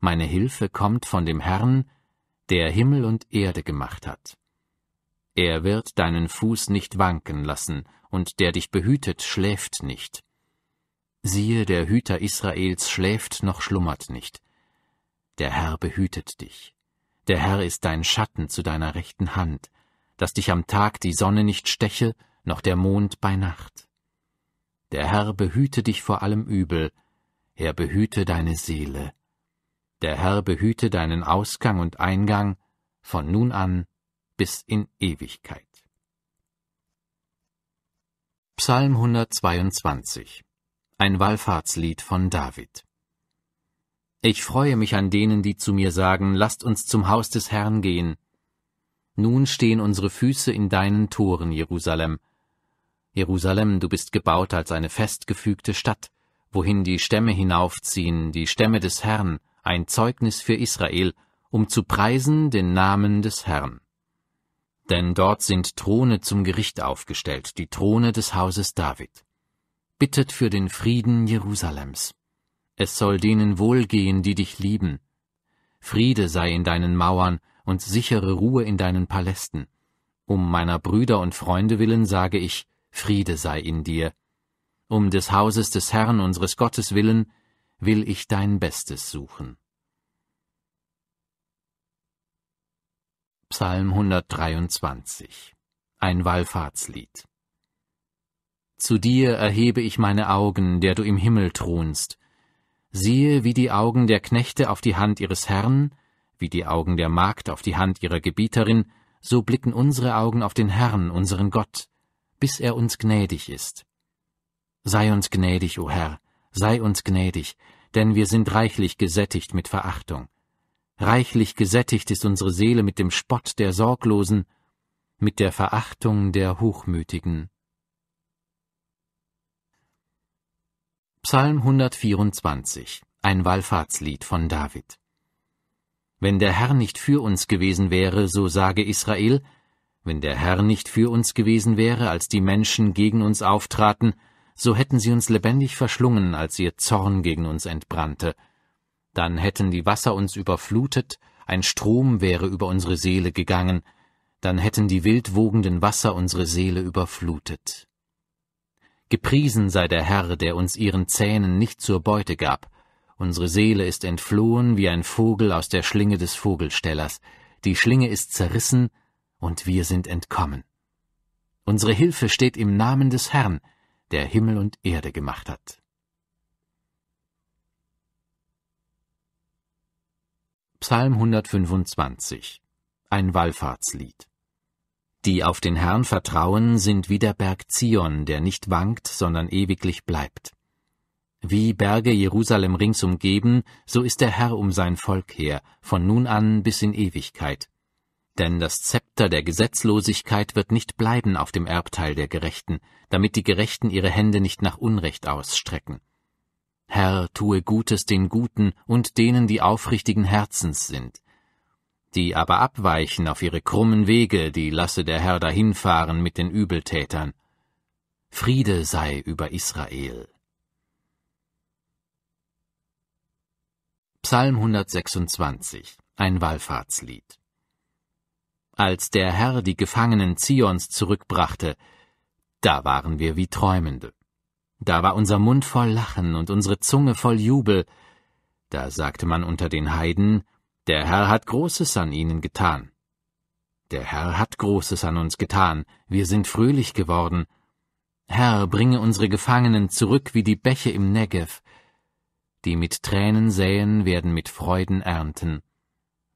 S1: Meine Hilfe kommt von dem Herrn, der Himmel und Erde gemacht hat. Er wird deinen Fuß nicht wanken lassen, und der dich behütet, schläft nicht siehe, der Hüter Israels schläft noch schlummert nicht. Der Herr behütet dich. Der Herr ist dein Schatten zu deiner rechten Hand, dass dich am Tag die Sonne nicht steche, noch der Mond bei Nacht. Der Herr behüte dich vor allem Übel, er behüte deine Seele. Der Herr behüte deinen Ausgang und Eingang von nun an bis in Ewigkeit. Psalm 122 ein Wallfahrtslied von David. Ich freue mich an denen, die zu mir sagen, lasst uns zum Haus des Herrn gehen. Nun stehen unsere Füße in deinen Toren, Jerusalem. Jerusalem, du bist gebaut als eine festgefügte Stadt, wohin die Stämme hinaufziehen, die Stämme des Herrn, ein Zeugnis für Israel, um zu preisen den Namen des Herrn. Denn dort sind Throne zum Gericht aufgestellt, die Throne des Hauses David bittet für den Frieden Jerusalems. Es soll denen wohlgehen, die dich lieben. Friede sei in deinen Mauern und sichere Ruhe in deinen Palästen. Um meiner Brüder und Freunde willen sage ich, Friede sei in dir. Um des Hauses des Herrn unseres Gottes willen will ich dein Bestes suchen. Psalm 123 Ein Wallfahrtslied zu dir erhebe ich meine Augen, der du im Himmel thronst. Siehe, wie die Augen der Knechte auf die Hand ihres Herrn, wie die Augen der Magd auf die Hand ihrer Gebieterin, so blicken unsere Augen auf den Herrn, unseren Gott, bis er uns gnädig ist. Sei uns gnädig, o Herr, sei uns gnädig, denn wir sind reichlich gesättigt mit Verachtung. Reichlich gesättigt ist unsere Seele mit dem Spott der Sorglosen, mit der Verachtung der Hochmütigen. Psalm 124, ein Wallfahrtslied von David. Wenn der Herr nicht für uns gewesen wäre, so sage Israel, wenn der Herr nicht für uns gewesen wäre, als die Menschen gegen uns auftraten, so hätten sie uns lebendig verschlungen, als ihr Zorn gegen uns entbrannte. Dann hätten die Wasser uns überflutet, ein Strom wäre über unsere Seele gegangen, dann hätten die wildwogenden Wasser unsere Seele überflutet. Gepriesen sei der Herr, der uns ihren Zähnen nicht zur Beute gab. Unsere Seele ist entflohen wie ein Vogel aus der Schlinge des Vogelstellers. Die Schlinge ist zerrissen und wir sind entkommen. Unsere Hilfe steht im Namen des Herrn, der Himmel und Erde gemacht hat. Psalm 125 Ein Wallfahrtslied die auf den Herrn vertrauen, sind wie der Berg Zion, der nicht wankt, sondern ewiglich bleibt. Wie Berge Jerusalem rings umgeben, so ist der Herr um sein Volk her, von nun an bis in Ewigkeit. Denn das Zepter der Gesetzlosigkeit wird nicht bleiben auf dem Erbteil der Gerechten, damit die Gerechten ihre Hände nicht nach Unrecht ausstrecken. Herr, tue Gutes den Guten und denen, die aufrichtigen Herzens sind die aber abweichen auf ihre krummen Wege, die lasse der Herr dahinfahren mit den Übeltätern. Friede sei über Israel. Psalm 126, ein Wallfahrtslied. Als der Herr die Gefangenen Zions zurückbrachte, da waren wir wie Träumende. Da war unser Mund voll Lachen und unsere Zunge voll Jubel. Da sagte man unter den Heiden, der Herr hat Großes an ihnen getan. Der Herr hat Großes an uns getan, wir sind fröhlich geworden. Herr, bringe unsere Gefangenen zurück wie die Bäche im Negev. Die mit Tränen säen, werden mit Freuden ernten.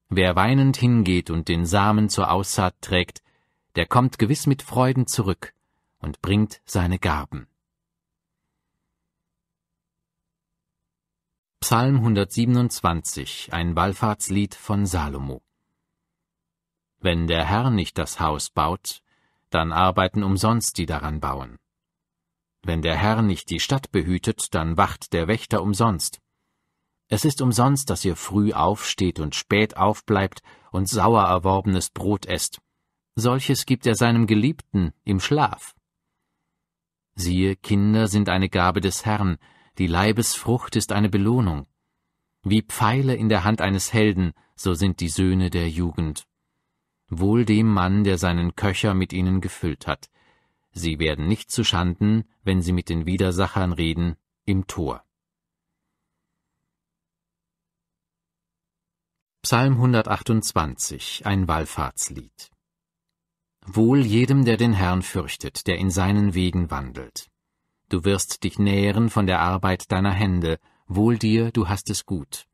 S1: Wer weinend hingeht und den Samen zur Aussaat trägt, der kommt gewiss mit Freuden zurück und bringt seine Garben. Psalm 127, ein Wallfahrtslied von Salomo. Wenn der Herr nicht das Haus baut, dann arbeiten umsonst die daran bauen. Wenn der Herr nicht die Stadt behütet, dann wacht der Wächter umsonst. Es ist umsonst, dass ihr früh aufsteht und spät aufbleibt und sauer erworbenes Brot esst. Solches gibt er seinem Geliebten im Schlaf. Siehe, Kinder sind eine Gabe des Herrn, die Leibesfrucht ist eine Belohnung. Wie Pfeile in der Hand eines Helden, so sind die Söhne der Jugend. Wohl dem Mann, der seinen Köcher mit ihnen gefüllt hat. Sie werden nicht zuschanden, wenn sie mit den Widersachern reden, im Tor. Psalm 128, ein Wallfahrtslied. Wohl jedem, der den Herrn fürchtet, der in seinen Wegen wandelt du wirst dich nähren von der Arbeit deiner Hände, wohl dir, du hast es gut.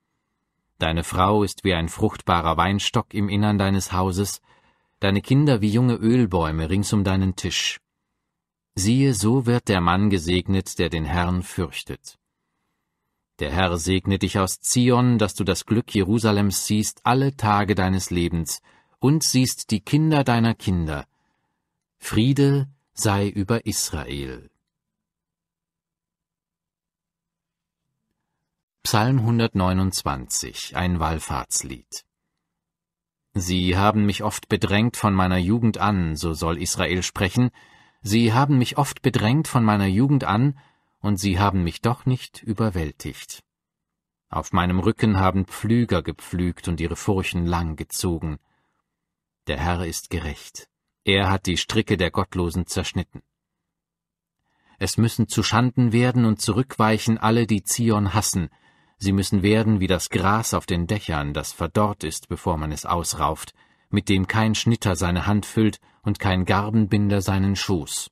S1: Deine Frau ist wie ein fruchtbarer Weinstock im Innern deines Hauses, deine Kinder wie junge Ölbäume rings um deinen Tisch. Siehe, so wird der Mann gesegnet, der den Herrn fürchtet. Der Herr segne dich aus Zion, dass du das Glück Jerusalems siehst alle Tage deines Lebens und siehst die Kinder deiner Kinder. Friede sei über Israel. Psalm 129, ein Wallfahrtslied. Sie haben mich oft bedrängt von meiner Jugend an, so soll Israel sprechen, sie haben mich oft bedrängt von meiner Jugend an, und sie haben mich doch nicht überwältigt. Auf meinem Rücken haben Pflüger gepflügt und ihre Furchen lang gezogen. Der Herr ist gerecht, er hat die Stricke der Gottlosen zerschnitten. Es müssen zu Schanden werden und zurückweichen alle, die Zion hassen, Sie müssen werden wie das Gras auf den Dächern, das verdorrt ist, bevor man es ausrauft, mit dem kein Schnitter seine Hand füllt und kein Garbenbinder seinen Schoß.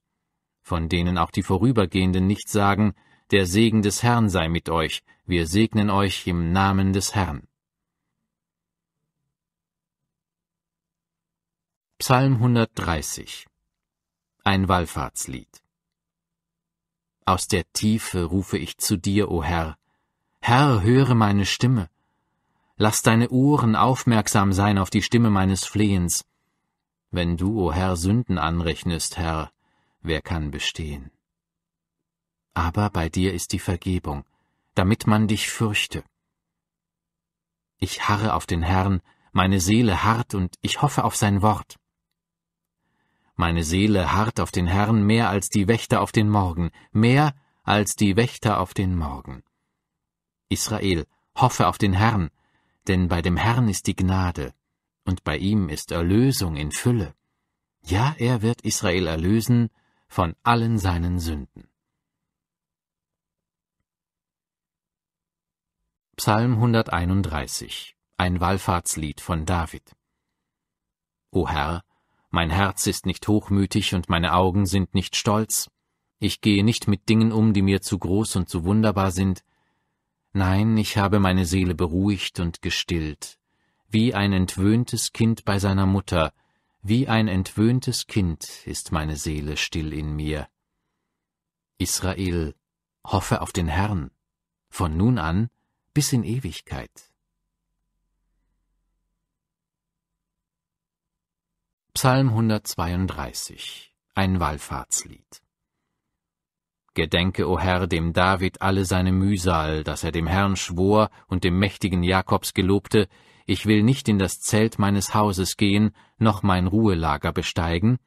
S1: Von denen auch die Vorübergehenden nicht sagen, der Segen des Herrn sei mit euch, wir segnen euch im Namen des Herrn. Psalm 130 Ein Wallfahrtslied Aus der Tiefe rufe ich zu dir, o Herr, Herr, höre meine Stimme. Lass deine Ohren aufmerksam sein auf die Stimme meines Flehens. Wenn du, o oh Herr, Sünden anrechnest, Herr, wer kann bestehen? Aber bei dir ist die Vergebung, damit man dich fürchte. Ich harre auf den Herrn, meine Seele harrt und ich hoffe auf sein Wort. Meine Seele harrt auf den Herrn mehr als die Wächter auf den Morgen, mehr als die Wächter auf den Morgen. Israel, hoffe auf den Herrn, denn bei dem Herrn ist die Gnade, und bei ihm ist Erlösung in Fülle. Ja, er wird Israel erlösen von allen seinen Sünden. Psalm 131 Ein Wallfahrtslied von David O Herr, mein Herz ist nicht hochmütig und meine Augen sind nicht stolz. Ich gehe nicht mit Dingen um, die mir zu groß und zu wunderbar sind, Nein, ich habe meine Seele beruhigt und gestillt, wie ein entwöhntes Kind bei seiner Mutter, wie ein entwöhntes Kind ist meine Seele still in mir. Israel, hoffe auf den Herrn, von nun an bis in Ewigkeit. Psalm 132, ein Wallfahrtslied. Gedenke, o Herr, dem David alle seine Mühsal, dass er dem Herrn schwor und dem mächtigen Jakobs gelobte, ich will nicht in das Zelt meines Hauses gehen, noch mein Ruhelager besteigen,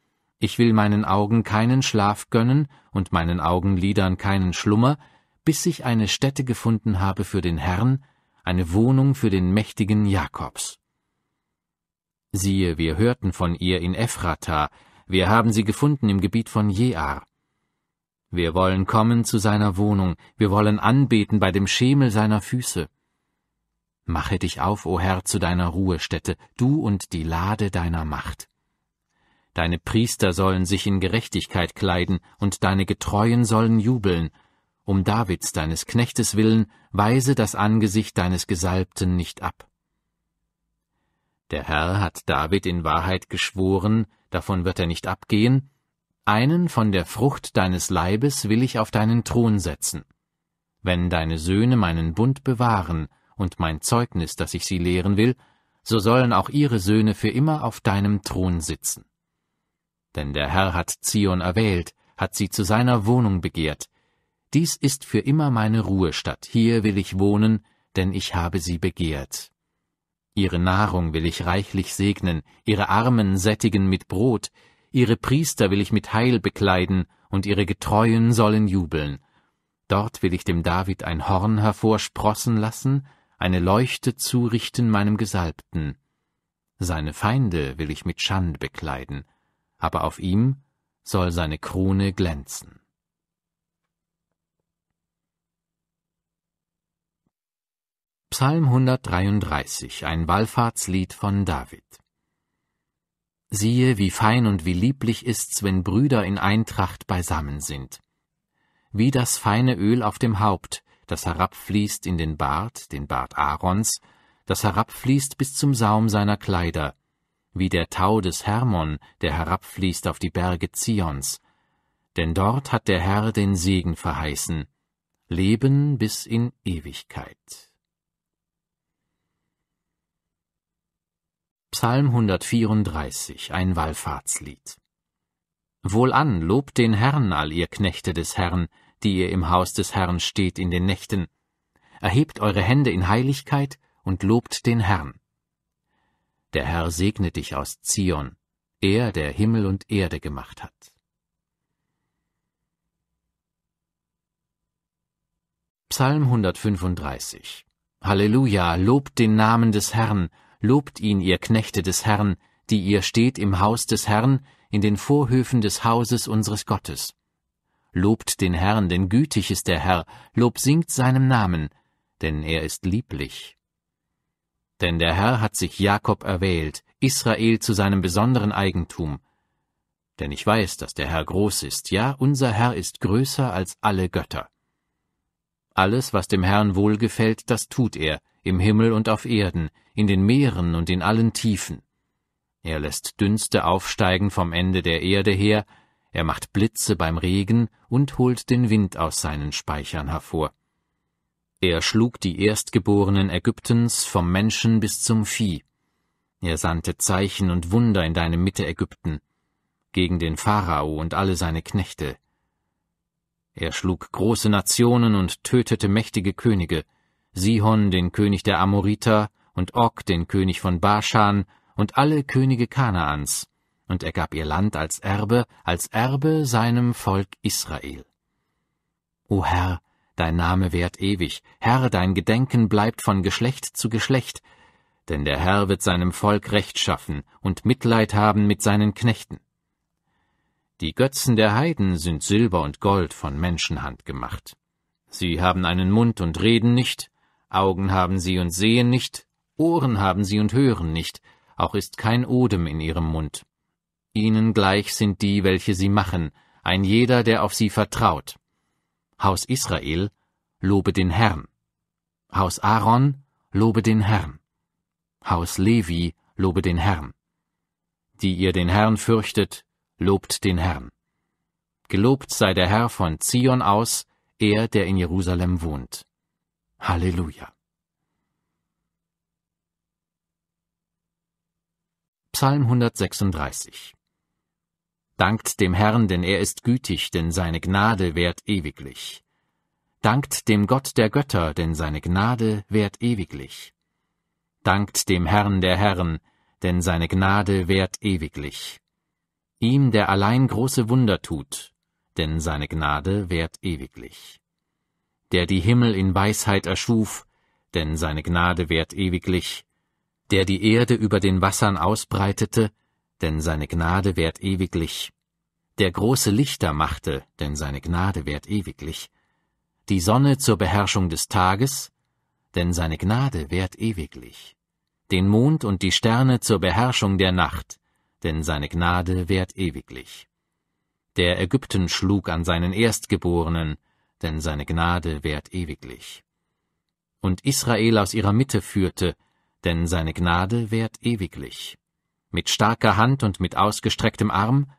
S1: ich will meinen Augen keinen Schlaf gönnen und meinen Augenlidern keinen Schlummer, bis ich eine Stätte gefunden habe für den Herrn, eine Wohnung für den mächtigen Jakobs. Siehe, wir hörten von ihr in Ephrata, wir haben sie gefunden im Gebiet von Jear, wir wollen kommen zu seiner Wohnung, wir wollen anbeten bei dem Schemel seiner Füße. Mache dich auf, o Herr, zu deiner Ruhestätte, du und die Lade deiner Macht. Deine Priester sollen sich in Gerechtigkeit kleiden, und deine Getreuen sollen jubeln. Um Davids, deines Knechtes willen, weise das Angesicht deines Gesalbten nicht ab. Der Herr hat David in Wahrheit geschworen, davon wird er nicht abgehen, einen von der Frucht deines Leibes will ich auf deinen Thron setzen. Wenn deine Söhne meinen Bund bewahren und mein Zeugnis, das ich sie lehren will, so sollen auch ihre Söhne für immer auf deinem Thron sitzen. Denn der Herr hat Zion erwählt, hat sie zu seiner Wohnung begehrt. Dies ist für immer meine Ruhestadt, hier will ich wohnen, denn ich habe sie begehrt. Ihre Nahrung will ich reichlich segnen, ihre Armen sättigen mit Brot, Ihre Priester will ich mit Heil bekleiden, und ihre Getreuen sollen jubeln. Dort will ich dem David ein Horn hervorsprossen lassen, eine Leuchte zurichten meinem Gesalbten. Seine Feinde will ich mit Schand bekleiden, aber auf ihm soll seine Krone glänzen. Psalm 133, ein Wallfahrtslied von David. Siehe, wie fein und wie lieblich ist's, wenn Brüder in Eintracht beisammen sind. Wie das feine Öl auf dem Haupt, das herabfließt in den Bart, den Bart Aarons, das herabfließt bis zum Saum seiner Kleider, wie der Tau des Hermon, der herabfließt auf die Berge Zions. Denn dort hat der Herr den Segen verheißen, Leben bis in Ewigkeit. Psalm 134, ein Wallfahrtslied. Wohlan, lobt den Herrn, all ihr Knechte des Herrn, die ihr im Haus des Herrn steht in den Nächten. Erhebt eure Hände in Heiligkeit und lobt den Herrn. Der Herr segne dich aus Zion, er, der Himmel und Erde gemacht hat. Psalm 135 Halleluja, lobt den Namen des Herrn, lobt ihn ihr Knechte des Herrn, die ihr steht im Haus des Herrn, in den Vorhöfen des Hauses unseres Gottes. Lobt den Herrn, denn gütig ist der Herr, Lob singt seinem Namen, denn er ist lieblich. Denn der Herr hat sich Jakob erwählt, Israel zu seinem besonderen Eigentum. Denn ich weiß, dass der Herr groß ist, ja, unser Herr ist größer als alle Götter. Alles, was dem Herrn wohlgefällt, das tut er, im Himmel und auf Erden, in den Meeren und in allen Tiefen. Er lässt Dünste aufsteigen vom Ende der Erde her, er macht Blitze beim Regen und holt den Wind aus seinen Speichern hervor. Er schlug die Erstgeborenen Ägyptens vom Menschen bis zum Vieh. Er sandte Zeichen und Wunder in deine Mitte Ägypten, gegen den Pharao und alle seine Knechte. Er schlug große Nationen und tötete mächtige Könige, Sihon den König der Amoriter und Og den König von Baschan und alle Könige Kanaans, und er gab ihr Land als Erbe, als Erbe seinem Volk Israel. O Herr, dein Name währt ewig, Herr, dein Gedenken bleibt von Geschlecht zu Geschlecht, denn der Herr wird seinem Volk Recht schaffen und Mitleid haben mit seinen Knechten. Die Götzen der Heiden sind Silber und Gold von Menschenhand gemacht. Sie haben einen Mund und reden nicht, Augen haben sie und sehen nicht, Ohren haben sie und hören nicht, auch ist kein Odem in ihrem Mund. Ihnen gleich sind die, welche sie machen, ein jeder, der auf sie vertraut. Haus Israel, lobe den Herrn. Haus Aaron, lobe den Herrn. Haus Levi, lobe den Herrn. Die ihr den Herrn fürchtet, lobt den Herrn. Gelobt sei der Herr von Zion aus, er, der in Jerusalem wohnt. Halleluja. Psalm 136 Dankt dem Herrn, denn er ist gütig, denn seine Gnade währt ewiglich. Dankt dem Gott der Götter, denn seine Gnade währt ewiglich. Dankt dem Herrn der Herren, denn seine Gnade währt ewiglich. Ihm, der allein große Wunder tut, denn seine Gnade währt ewiglich der die Himmel in Weisheit erschuf, denn seine Gnade währt ewiglich, der die Erde über den Wassern ausbreitete, denn seine Gnade währt ewiglich, der große Lichter machte, denn seine Gnade währt ewiglich, die Sonne zur Beherrschung des Tages, denn seine Gnade währt ewiglich, den Mond und die Sterne zur Beherrschung der Nacht, denn seine Gnade währt ewiglich. Der Ägypten schlug an seinen Erstgeborenen, denn seine Gnade währt ewiglich. Und Israel aus ihrer Mitte führte, denn seine Gnade währt ewiglich. Mit starker Hand und mit ausgestrecktem Arm,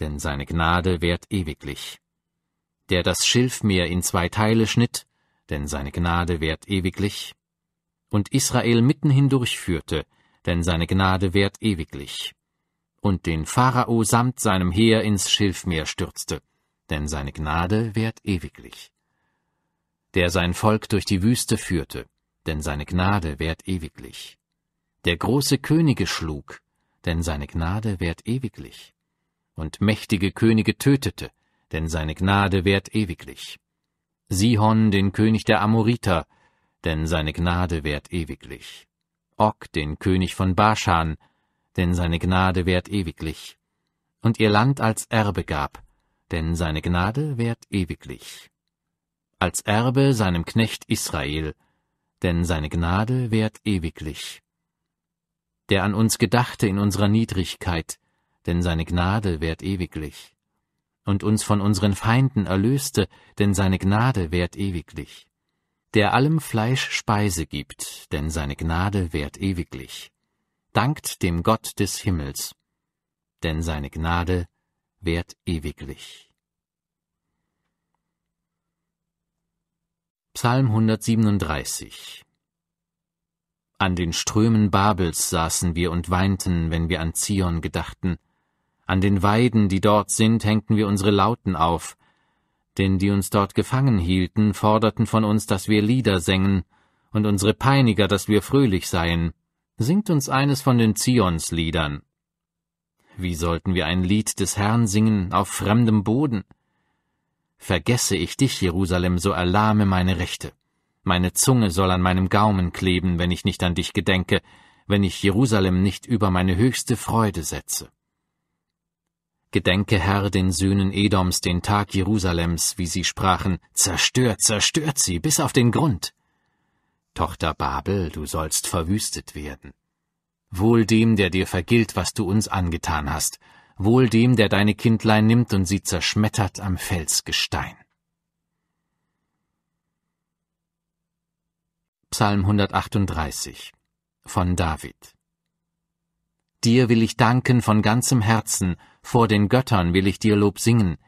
S1: denn seine Gnade währt ewiglich. Der das Schilfmeer in zwei Teile schnitt, denn seine Gnade währt ewiglich. Und Israel mitten hindurch führte, denn seine Gnade währt ewiglich. Und den Pharao samt seinem Heer ins Schilfmeer stürzte, denn seine Gnade währt ewiglich. Der sein Volk durch die Wüste führte, denn seine Gnade währt ewiglich. Der große Könige schlug, denn seine Gnade währt ewiglich. Und mächtige Könige tötete, denn seine Gnade währt ewiglich. Sihon, den König der Amoriter, denn seine Gnade währt ewiglich. Og, den König von Baschan, denn seine Gnade währt ewiglich. Und ihr Land als Erbe gab, denn seine Gnade währt ewiglich. Als Erbe seinem Knecht Israel, denn seine Gnade währt ewiglich. Der an uns Gedachte in unserer Niedrigkeit, denn seine Gnade währt ewiglich. Und uns von unseren Feinden erlöste, denn seine Gnade währt ewiglich. Der allem Fleisch Speise gibt, denn seine Gnade währt ewiglich. Dankt dem Gott des Himmels, denn seine Gnade währt ewiglich. Psalm 137 An den Strömen Babels saßen wir und weinten, wenn wir an Zion gedachten. An den Weiden, die dort sind, hängten wir unsere Lauten auf. Denn die uns dort gefangen hielten, forderten von uns, dass wir Lieder sängen, und unsere Peiniger, dass wir fröhlich seien. Singt uns eines von den Zionsliedern, wie sollten wir ein Lied des Herrn singen auf fremdem Boden? Vergesse ich dich, Jerusalem, so erlahme meine Rechte. Meine Zunge soll an meinem Gaumen kleben, wenn ich nicht an dich gedenke, wenn ich Jerusalem nicht über meine höchste Freude setze. Gedenke, Herr, den Söhnen Edoms den Tag Jerusalems, wie sie sprachen, zerstört, zerstört sie bis auf den Grund. Tochter Babel, du sollst verwüstet werden. Wohl dem, der dir vergilt, was du uns angetan hast, wohl dem, der deine Kindlein nimmt und sie zerschmettert am Felsgestein. Psalm 138 von David Dir will ich danken von ganzem Herzen, vor den Göttern will ich dir Lob singen.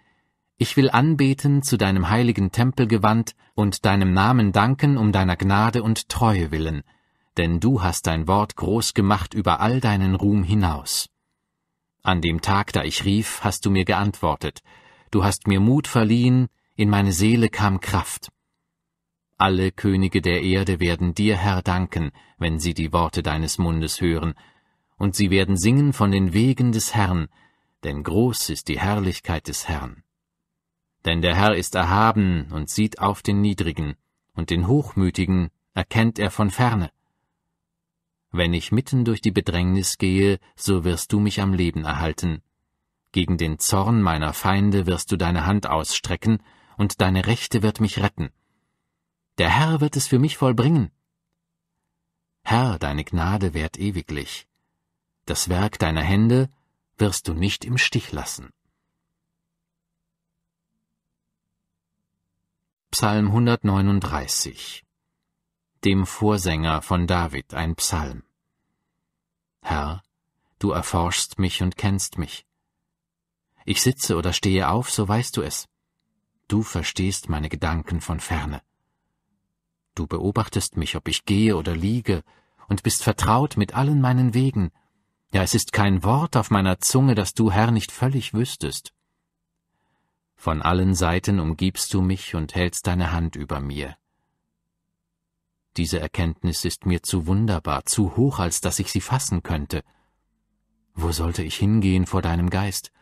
S1: Ich will anbeten zu deinem heiligen Tempel gewandt und deinem Namen danken um deiner Gnade und Treue willen denn du hast dein Wort groß gemacht über all deinen Ruhm hinaus. An dem Tag, da ich rief, hast du mir geantwortet, du hast mir Mut verliehen, in meine Seele kam Kraft. Alle Könige der Erde werden dir, Herr, danken, wenn sie die Worte deines Mundes hören, und sie werden singen von den Wegen des Herrn, denn groß ist die Herrlichkeit des Herrn. Denn der Herr ist erhaben und sieht auf den Niedrigen, und den Hochmütigen erkennt er von ferne. Wenn ich mitten durch die Bedrängnis gehe, so wirst du mich am Leben erhalten. Gegen den Zorn meiner Feinde wirst du deine Hand ausstrecken, und deine Rechte wird mich retten. Der Herr wird es für mich vollbringen. Herr, deine Gnade währt ewiglich. Das Werk deiner Hände wirst du nicht im Stich lassen. Psalm 139 dem Vorsänger von David ein Psalm. Herr, du erforschst mich und kennst mich. Ich sitze oder stehe auf, so weißt du es. Du verstehst meine Gedanken von ferne. Du beobachtest mich, ob ich gehe oder liege, und bist vertraut mit allen meinen Wegen. Ja, es ist kein Wort auf meiner Zunge, das du, Herr, nicht völlig wüsstest. Von allen Seiten umgibst du mich und hältst deine Hand über mir. Diese Erkenntnis ist mir zu wunderbar, zu hoch, als dass ich sie fassen könnte. Wo sollte ich hingehen vor deinem Geist?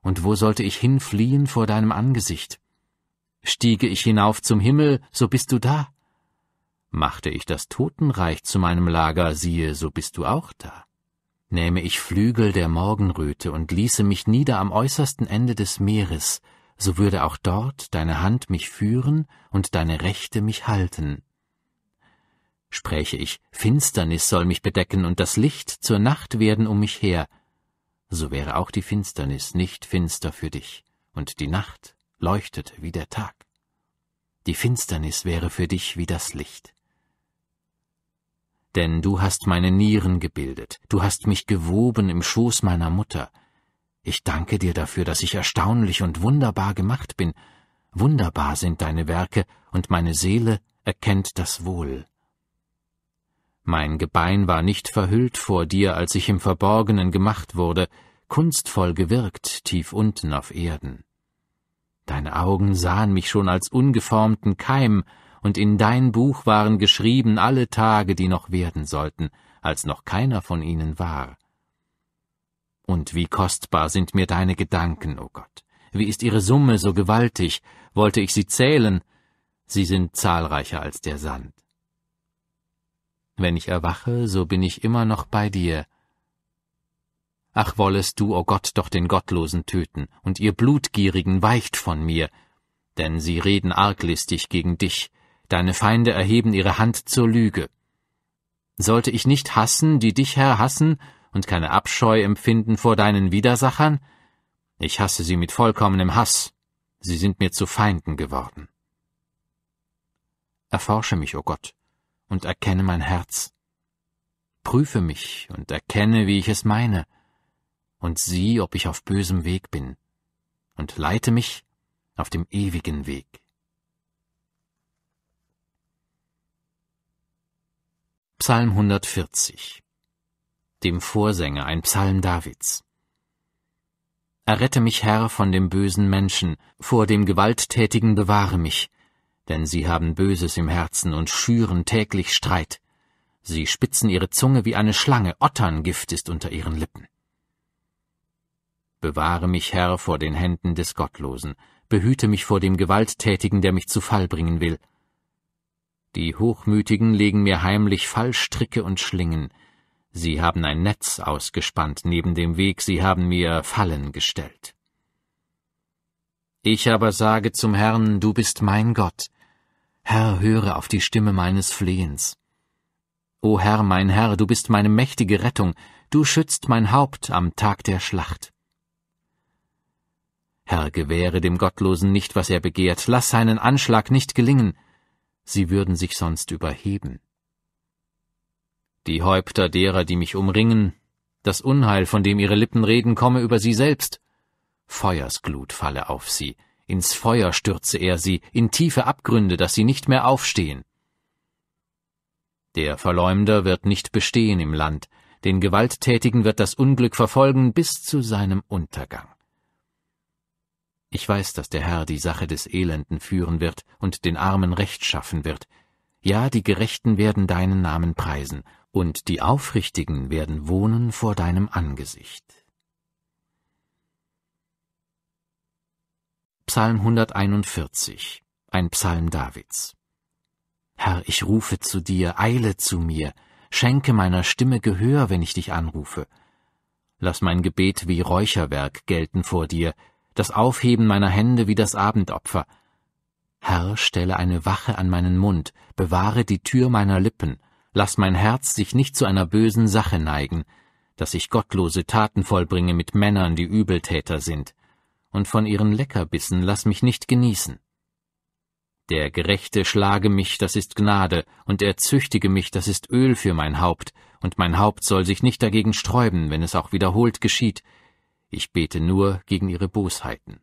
S1: Und wo sollte ich hinfliehen vor deinem Angesicht? Stiege ich hinauf zum Himmel, so bist du da. Machte ich das Totenreich zu meinem Lager, siehe, so bist du auch da. Nähme ich Flügel der Morgenröte und ließe mich nieder am äußersten Ende des Meeres, so würde auch dort deine Hand mich führen und deine Rechte mich halten spräche ich, Finsternis soll mich bedecken und das Licht zur Nacht werden um mich her, so wäre auch die Finsternis nicht finster für dich, und die Nacht leuchtet wie der Tag. Die Finsternis wäre für dich wie das Licht. Denn du hast meine Nieren gebildet, du hast mich gewoben im Schoß meiner Mutter. Ich danke dir dafür, dass ich erstaunlich und wunderbar gemacht bin. Wunderbar sind deine Werke, und meine Seele erkennt das Wohl. Mein Gebein war nicht verhüllt vor dir, als ich im Verborgenen gemacht wurde, kunstvoll gewirkt tief unten auf Erden. Deine Augen sahen mich schon als ungeformten Keim, und in dein Buch waren geschrieben alle Tage, die noch werden sollten, als noch keiner von ihnen war. Und wie kostbar sind mir deine Gedanken, o oh Gott. Wie ist ihre Summe so gewaltig, wollte ich sie zählen, sie sind zahlreicher als der Sand. Wenn ich erwache, so bin ich immer noch bei dir. Ach wollest du, o oh Gott, doch den Gottlosen töten, und ihr Blutgierigen weicht von mir, denn sie reden arglistig gegen dich, deine Feinde erheben ihre Hand zur Lüge. Sollte ich nicht hassen, die dich, Herr, hassen, und keine Abscheu empfinden vor deinen Widersachern? Ich hasse sie mit vollkommenem Hass, sie sind mir zu Feinden geworden. Erforsche mich, o oh Gott, und erkenne mein Herz. Prüfe mich und erkenne, wie ich es meine, und sieh, ob ich auf bösem Weg bin, und leite mich auf dem ewigen Weg. Psalm 140 Dem Vorsänger ein Psalm Davids Errette mich, Herr, von dem bösen Menschen, vor dem Gewalttätigen bewahre mich, denn sie haben Böses im Herzen und schüren täglich Streit. Sie spitzen ihre Zunge wie eine Schlange, Otterngift ist unter ihren Lippen. Bewahre mich, Herr, vor den Händen des Gottlosen, behüte mich vor dem Gewalttätigen, der mich zu Fall bringen will. Die Hochmütigen legen mir heimlich Fallstricke und Schlingen, sie haben ein Netz ausgespannt neben dem Weg, sie haben mir Fallen gestellt. Ich aber sage zum Herrn, du bist mein Gott, Herr, höre auf die Stimme meines Flehens. O Herr, mein Herr, du bist meine mächtige Rettung, du schützt mein Haupt am Tag der Schlacht. Herr, gewähre dem Gottlosen nicht, was er begehrt, lass seinen Anschlag nicht gelingen, sie würden sich sonst überheben. Die Häupter derer, die mich umringen, das Unheil, von dem ihre Lippen reden, komme über sie selbst, Feuersglut falle auf sie, ins Feuer stürze er sie, in tiefe Abgründe, dass sie nicht mehr aufstehen. Der Verleumder wird nicht bestehen im Land, den Gewalttätigen wird das Unglück verfolgen bis zu seinem Untergang. Ich weiß, dass der Herr die Sache des Elenden führen wird und den Armen Recht schaffen wird. Ja, die Gerechten werden deinen Namen preisen, und die Aufrichtigen werden wohnen vor deinem Angesicht. Psalm 141, ein Psalm Davids. Herr, ich rufe zu dir, eile zu mir, schenke meiner Stimme Gehör, wenn ich dich anrufe. Lass mein Gebet wie Räucherwerk gelten vor dir, das Aufheben meiner Hände wie das Abendopfer. Herr, stelle eine Wache an meinen Mund, bewahre die Tür meiner Lippen, lass mein Herz sich nicht zu einer bösen Sache neigen, dass ich gottlose Taten vollbringe mit Männern, die Übeltäter sind und von ihren Leckerbissen lass mich nicht genießen. Der Gerechte schlage mich, das ist Gnade, und er züchtige mich, das ist Öl für mein Haupt, und mein Haupt soll sich nicht dagegen sträuben, wenn es auch wiederholt geschieht. Ich bete nur gegen ihre Bosheiten.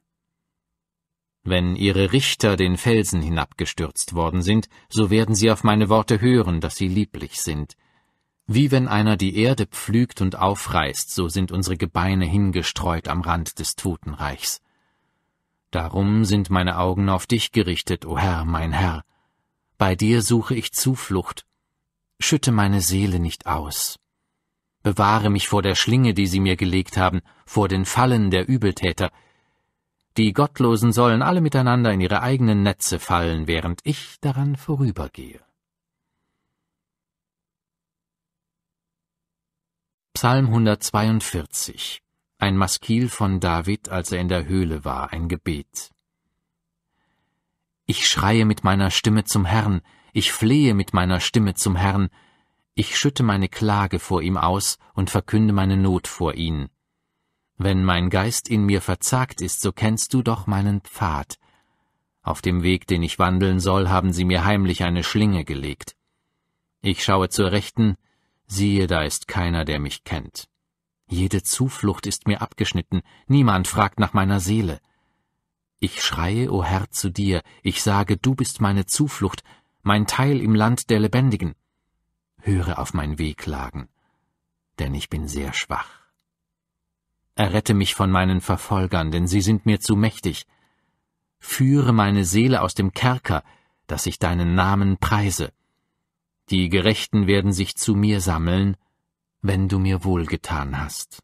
S1: Wenn ihre Richter den Felsen hinabgestürzt worden sind, so werden sie auf meine Worte hören, dass sie lieblich sind. Wie wenn einer die Erde pflügt und aufreißt, so sind unsere Gebeine hingestreut am Rand des Totenreichs. Darum sind meine Augen auf dich gerichtet, o Herr, mein Herr. Bei dir suche ich Zuflucht. Schütte meine Seele nicht aus. Bewahre mich vor der Schlinge, die sie mir gelegt haben, vor den Fallen der Übeltäter. Die Gottlosen sollen alle miteinander in ihre eigenen Netze fallen, während ich daran vorübergehe. Psalm 142 ein Maskil von David, als er in der Höhle war, ein Gebet. Ich schreie mit meiner Stimme zum Herrn, ich flehe mit meiner Stimme zum Herrn, ich schütte meine Klage vor ihm aus und verkünde meine Not vor ihn. Wenn mein Geist in mir verzagt ist, so kennst du doch meinen Pfad. Auf dem Weg, den ich wandeln soll, haben sie mir heimlich eine Schlinge gelegt. Ich schaue zur Rechten, siehe, da ist keiner, der mich kennt. Jede Zuflucht ist mir abgeschnitten, niemand fragt nach meiner Seele. Ich schreie, o oh Herr, zu dir, ich sage, du bist meine Zuflucht, mein Teil im Land der Lebendigen. Höre auf mein Wehklagen, denn ich bin sehr schwach. Errette mich von meinen Verfolgern, denn sie sind mir zu mächtig. Führe meine Seele aus dem Kerker, dass ich deinen Namen preise. Die Gerechten werden sich zu mir sammeln, wenn du mir wohlgetan hast.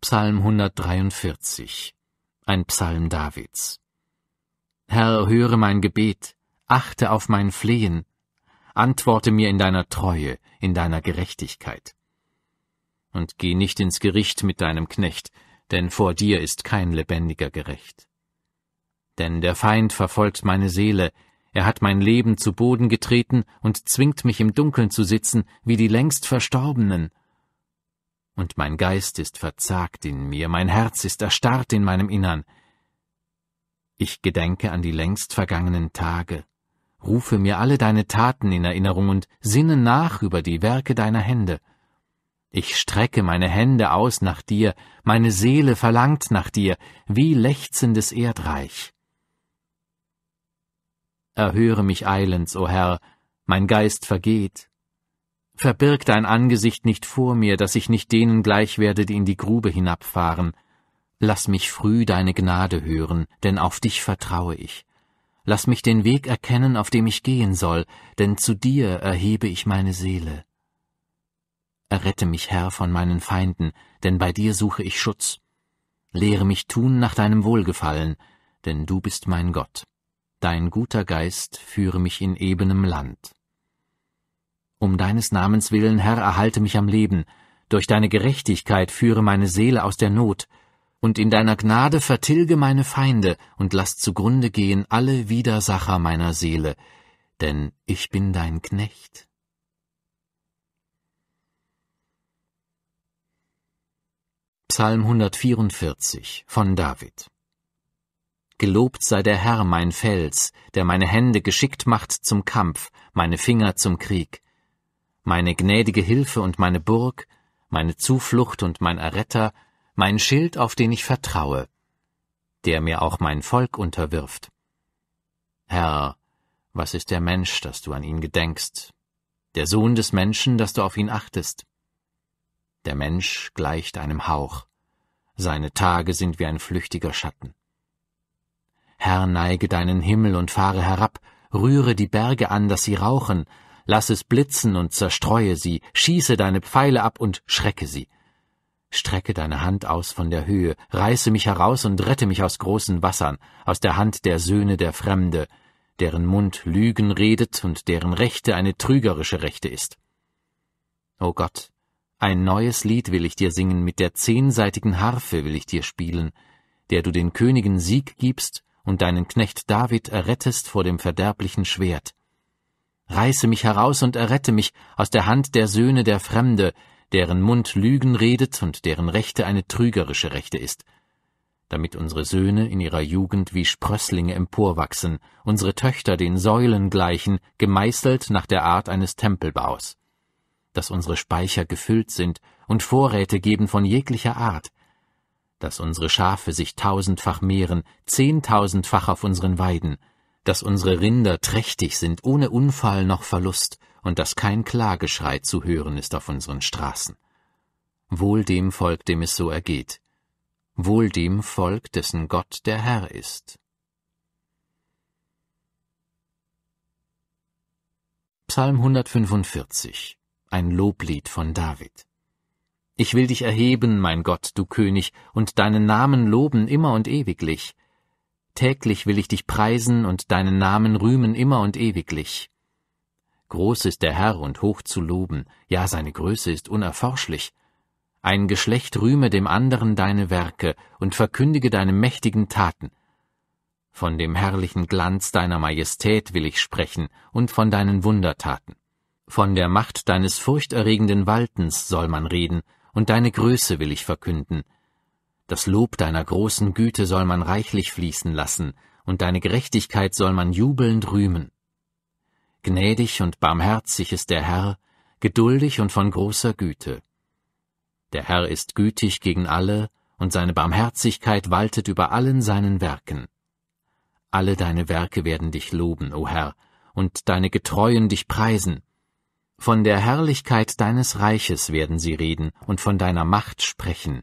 S1: Psalm 143 Ein Psalm Davids Herr, höre mein Gebet, achte auf mein Flehen, antworte mir in deiner Treue, in deiner Gerechtigkeit. Und geh nicht ins Gericht mit deinem Knecht, denn vor dir ist kein lebendiger gerecht. Denn der Feind verfolgt meine Seele, er hat mein Leben zu Boden getreten und zwingt mich im Dunkeln zu sitzen, wie die längst Verstorbenen. Und mein Geist ist verzagt in mir, mein Herz ist erstarrt in meinem Innern. Ich gedenke an die längst vergangenen Tage, rufe mir alle deine Taten in Erinnerung und sinne nach über die Werke deiner Hände. Ich strecke meine Hände aus nach dir, meine Seele verlangt nach dir, wie lechzendes Erdreich. Erhöre mich eilends, o oh Herr, mein Geist vergeht. Verbirg dein Angesicht nicht vor mir, dass ich nicht denen gleich werde, die in die Grube hinabfahren. Lass mich früh deine Gnade hören, denn auf dich vertraue ich. Lass mich den Weg erkennen, auf dem ich gehen soll, denn zu dir erhebe ich meine Seele. Errette mich, Herr, von meinen Feinden, denn bei dir suche ich Schutz. Lehre mich tun nach deinem Wohlgefallen, denn du bist mein Gott dein guter Geist führe mich in ebenem Land. Um deines Namens willen, Herr, erhalte mich am Leben, durch deine Gerechtigkeit führe meine Seele aus der Not, und in deiner Gnade vertilge meine Feinde und lass zugrunde gehen alle Widersacher meiner Seele, denn ich bin dein Knecht. Psalm 144 von David Gelobt sei der Herr mein Fels, der meine Hände geschickt macht zum Kampf, meine Finger zum Krieg. Meine gnädige Hilfe und meine Burg, meine Zuflucht und mein Erretter, mein Schild, auf den ich vertraue, der mir auch mein Volk unterwirft. Herr, was ist der Mensch, dass du an ihn gedenkst, der Sohn des Menschen, dass du auf ihn achtest? Der Mensch gleicht einem Hauch, seine Tage sind wie ein flüchtiger Schatten. Herr, neige deinen Himmel und fahre herab, rühre die Berge an, dass sie rauchen, lass es blitzen und zerstreue sie, schieße deine Pfeile ab und schrecke sie. Strecke deine Hand aus von der Höhe, reiße mich heraus und rette mich aus großen Wassern, aus der Hand der Söhne der Fremde, deren Mund Lügen redet und deren Rechte eine trügerische Rechte ist. O Gott, ein neues Lied will ich dir singen, mit der zehnseitigen Harfe will ich dir spielen, der du den Königen Sieg gibst und deinen Knecht David errettest vor dem verderblichen Schwert. Reiße mich heraus und errette mich aus der Hand der Söhne der Fremde, deren Mund Lügen redet und deren Rechte eine trügerische Rechte ist, damit unsere Söhne in ihrer Jugend wie Sprösslinge emporwachsen, unsere Töchter den Säulen gleichen, gemeißelt nach der Art eines Tempelbaus, dass unsere Speicher gefüllt sind und Vorräte geben von jeglicher Art, dass unsere Schafe sich tausendfach mehren, zehntausendfach auf unseren Weiden, dass unsere Rinder trächtig sind, ohne Unfall noch Verlust, und dass kein Klageschrei zu hören ist auf unseren Straßen. Wohl dem Volk, dem es so ergeht. Wohl dem Volk, dessen Gott der Herr ist. Psalm 145 Ein Loblied von David ich will dich erheben, mein Gott, du König, und deinen Namen loben immer und ewiglich. Täglich will ich dich preisen und deinen Namen rühmen immer und ewiglich. Groß ist der Herr und hoch zu loben, ja seine Größe ist unerforschlich. Ein Geschlecht rühme dem anderen deine Werke und verkündige deine mächtigen Taten. Von dem herrlichen Glanz deiner Majestät will ich sprechen und von deinen Wundertaten. Von der Macht deines furchterregenden Waltens soll man reden und deine Größe will ich verkünden. Das Lob deiner großen Güte soll man reichlich fließen lassen, und deine Gerechtigkeit soll man jubelnd rühmen. Gnädig und barmherzig ist der Herr, geduldig und von großer Güte. Der Herr ist gütig gegen alle, und seine Barmherzigkeit waltet über allen seinen Werken. Alle deine Werke werden dich loben, o Herr, und deine Getreuen dich preisen, von der Herrlichkeit deines Reiches werden sie reden und von deiner Macht sprechen,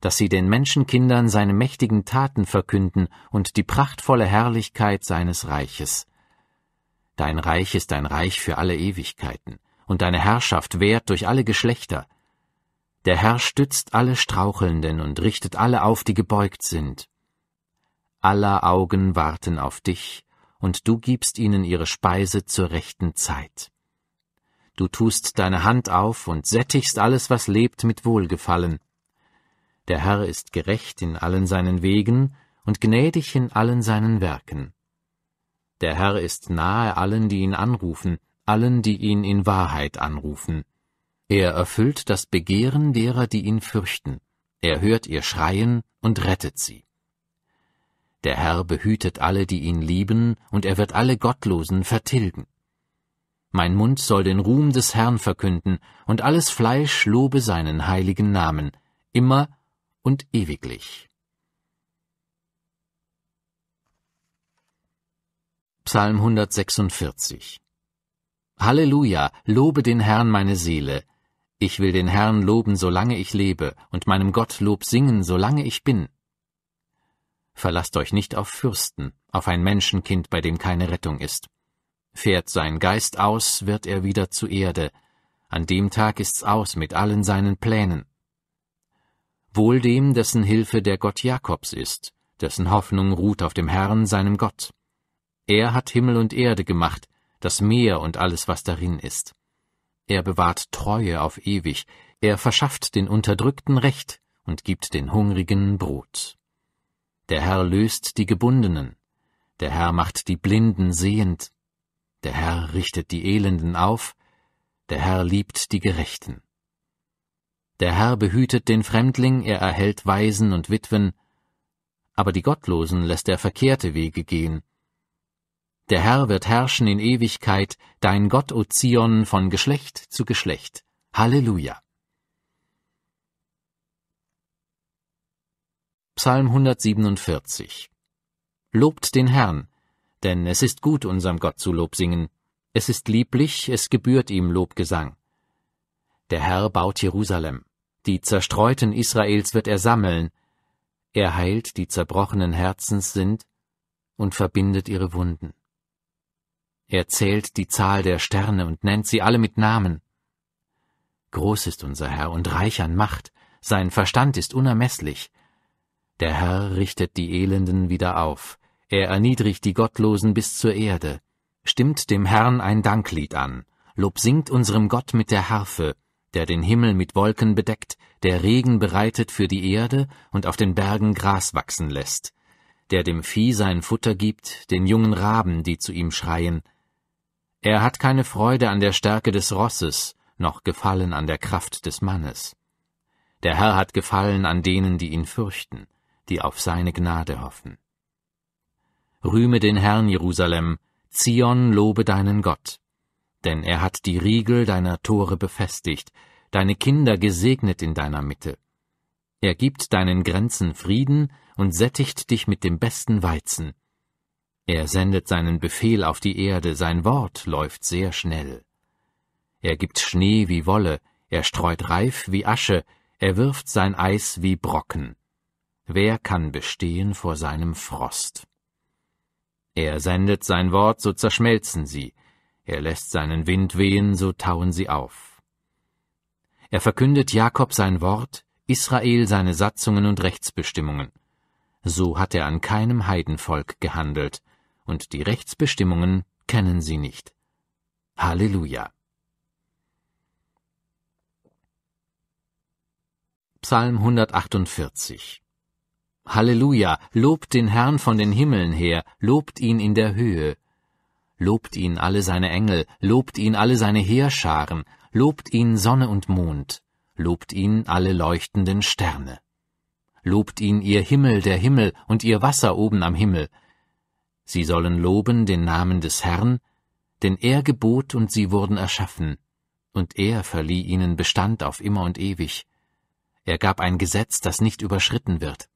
S1: dass sie den Menschenkindern seine mächtigen Taten verkünden und die prachtvolle Herrlichkeit seines Reiches. Dein Reich ist ein Reich für alle Ewigkeiten, und deine Herrschaft währt durch alle Geschlechter. Der Herr stützt alle Strauchelnden und richtet alle auf, die gebeugt sind. Aller Augen warten auf dich, und du gibst ihnen ihre Speise zur rechten Zeit du tust deine Hand auf und sättigst alles, was lebt, mit Wohlgefallen. Der Herr ist gerecht in allen seinen Wegen und gnädig in allen seinen Werken. Der Herr ist nahe allen, die ihn anrufen, allen, die ihn in Wahrheit anrufen. Er erfüllt das Begehren derer, die ihn fürchten. Er hört ihr Schreien und rettet sie. Der Herr behütet alle, die ihn lieben, und er wird alle Gottlosen vertilgen. Mein Mund soll den Ruhm des Herrn verkünden, und alles Fleisch lobe seinen heiligen Namen, immer und ewiglich. Psalm 146 Halleluja, lobe den Herrn meine Seele. Ich will den Herrn loben, solange ich lebe, und meinem Gott Lob singen, solange ich bin. Verlasst euch nicht auf Fürsten, auf ein Menschenkind, bei dem keine Rettung ist. Fährt sein Geist aus, wird er wieder zu Erde. An dem Tag ist's aus mit allen seinen Plänen. Wohl dem, dessen Hilfe der Gott Jakobs ist, dessen Hoffnung ruht auf dem Herrn, seinem Gott. Er hat Himmel und Erde gemacht, das Meer und alles, was darin ist. Er bewahrt Treue auf ewig, er verschafft den Unterdrückten Recht und gibt den Hungrigen Brot. Der Herr löst die Gebundenen, der Herr macht die Blinden sehend, der Herr richtet die Elenden auf, der Herr liebt die Gerechten. Der Herr behütet den Fremdling, er erhält Waisen und Witwen, aber die Gottlosen lässt er verkehrte Wege gehen. Der Herr wird herrschen in Ewigkeit, dein Gott, O Zion, von Geschlecht zu Geschlecht. Halleluja. Psalm 147 Lobt den Herrn, denn es ist gut, unserem Gott zu Lob singen. Es ist lieblich, es gebührt ihm Lobgesang. Der Herr baut Jerusalem. Die Zerstreuten Israels wird er sammeln. Er heilt die zerbrochenen Herzens sind und verbindet ihre Wunden. Er zählt die Zahl der Sterne und nennt sie alle mit Namen. Groß ist unser Herr und reich an Macht, sein Verstand ist unermesslich. Der Herr richtet die Elenden wieder auf, er erniedrigt die Gottlosen bis zur Erde. Stimmt dem Herrn ein Danklied an. Lob singt unserem Gott mit der Harfe, der den Himmel mit Wolken bedeckt, der Regen bereitet für die Erde und auf den Bergen Gras wachsen lässt, der dem Vieh sein Futter gibt, den jungen Raben, die zu ihm schreien. Er hat keine Freude an der Stärke des Rosses, noch Gefallen an der Kraft des Mannes. Der Herr hat Gefallen an denen, die ihn fürchten, die auf seine Gnade hoffen. Rühme den Herrn Jerusalem, Zion lobe deinen Gott. Denn er hat die Riegel deiner Tore befestigt, deine Kinder gesegnet in deiner Mitte. Er gibt deinen Grenzen Frieden und sättigt dich mit dem besten Weizen. Er sendet seinen Befehl auf die Erde, sein Wort läuft sehr schnell. Er gibt Schnee wie Wolle, er streut reif wie Asche, er wirft sein Eis wie Brocken. Wer kann bestehen vor seinem Frost? Er sendet sein Wort, so zerschmelzen sie, er lässt seinen Wind wehen, so tauen sie auf. Er verkündet Jakob sein Wort, Israel seine Satzungen und Rechtsbestimmungen. So hat er an keinem Heidenvolk gehandelt, und die Rechtsbestimmungen kennen sie nicht. Halleluja. Psalm 148 Halleluja, lobt den Herrn von den Himmeln her, lobt ihn in der Höhe. Lobt ihn alle seine Engel, lobt ihn alle seine Heerscharen, lobt ihn Sonne und Mond, lobt ihn alle leuchtenden Sterne. Lobt ihn ihr Himmel der Himmel und ihr Wasser oben am Himmel. Sie sollen loben den Namen des Herrn, denn er gebot und sie wurden erschaffen, und er verlieh ihnen Bestand auf immer und ewig. Er gab ein Gesetz, das nicht überschritten wird.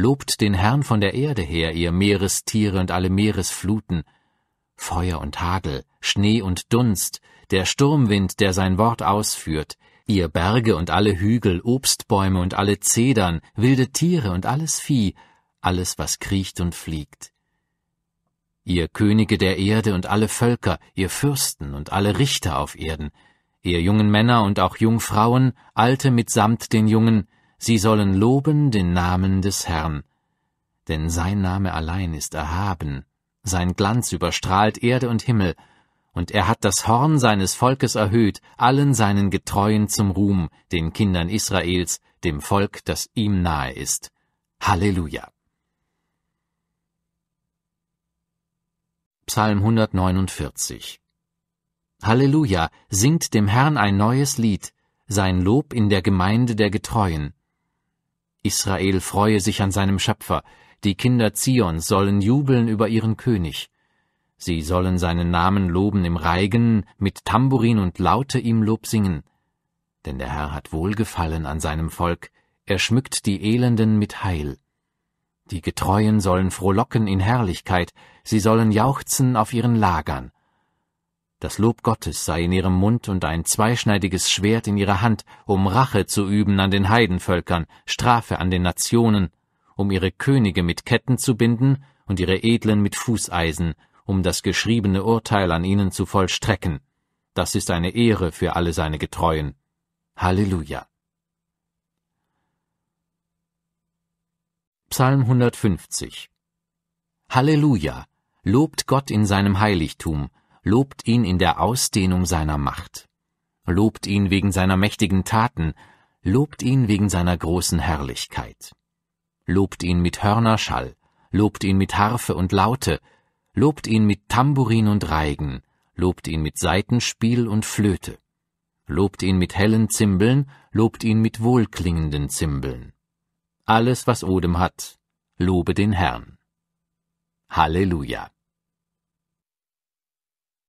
S1: Lobt den Herrn von der Erde her, ihr Meerestiere und alle Meeresfluten, Feuer und Hagel, Schnee und Dunst, der Sturmwind, der sein Wort ausführt, ihr Berge und alle Hügel, Obstbäume und alle Zedern, wilde Tiere und alles Vieh, alles, was kriecht und fliegt. Ihr Könige der Erde und alle Völker, ihr Fürsten und alle Richter auf Erden, ihr jungen Männer und auch Jungfrauen, Alte mitsamt den Jungen, Sie sollen loben den Namen des Herrn. Denn sein Name allein ist erhaben, sein Glanz überstrahlt Erde und Himmel, und er hat das Horn seines Volkes erhöht, allen seinen Getreuen zum Ruhm, den Kindern Israels, dem Volk, das ihm nahe ist. Halleluja. Psalm 149 Halleluja, singt dem Herrn ein neues Lied, sein Lob in der Gemeinde der Getreuen. Israel freue sich an seinem Schöpfer, die Kinder Zions sollen jubeln über ihren König. Sie sollen seinen Namen loben im Reigen, mit Tambourin und Laute ihm Lob singen. Denn der Herr hat Wohlgefallen an seinem Volk, er schmückt die Elenden mit Heil. Die Getreuen sollen frohlocken in Herrlichkeit, sie sollen jauchzen auf ihren Lagern. Das Lob Gottes sei in ihrem Mund und ein zweischneidiges Schwert in ihrer Hand, um Rache zu üben an den Heidenvölkern, Strafe an den Nationen, um ihre Könige mit Ketten zu binden und ihre Edlen mit Fußeisen, um das geschriebene Urteil an ihnen zu vollstrecken. Das ist eine Ehre für alle seine Getreuen. Halleluja. Psalm 150 Halleluja! Lobt Gott in seinem Heiligtum lobt ihn in der Ausdehnung seiner Macht, lobt ihn wegen seiner mächtigen Taten, lobt ihn wegen seiner großen Herrlichkeit. Lobt ihn mit Hörnerschall, lobt ihn mit Harfe und Laute, lobt ihn mit Tambourin und Reigen, lobt ihn mit Seitenspiel und Flöte, lobt ihn mit hellen Zimbeln, lobt ihn mit wohlklingenden Zimbeln. Alles, was Odem hat, lobe den Herrn. Halleluja.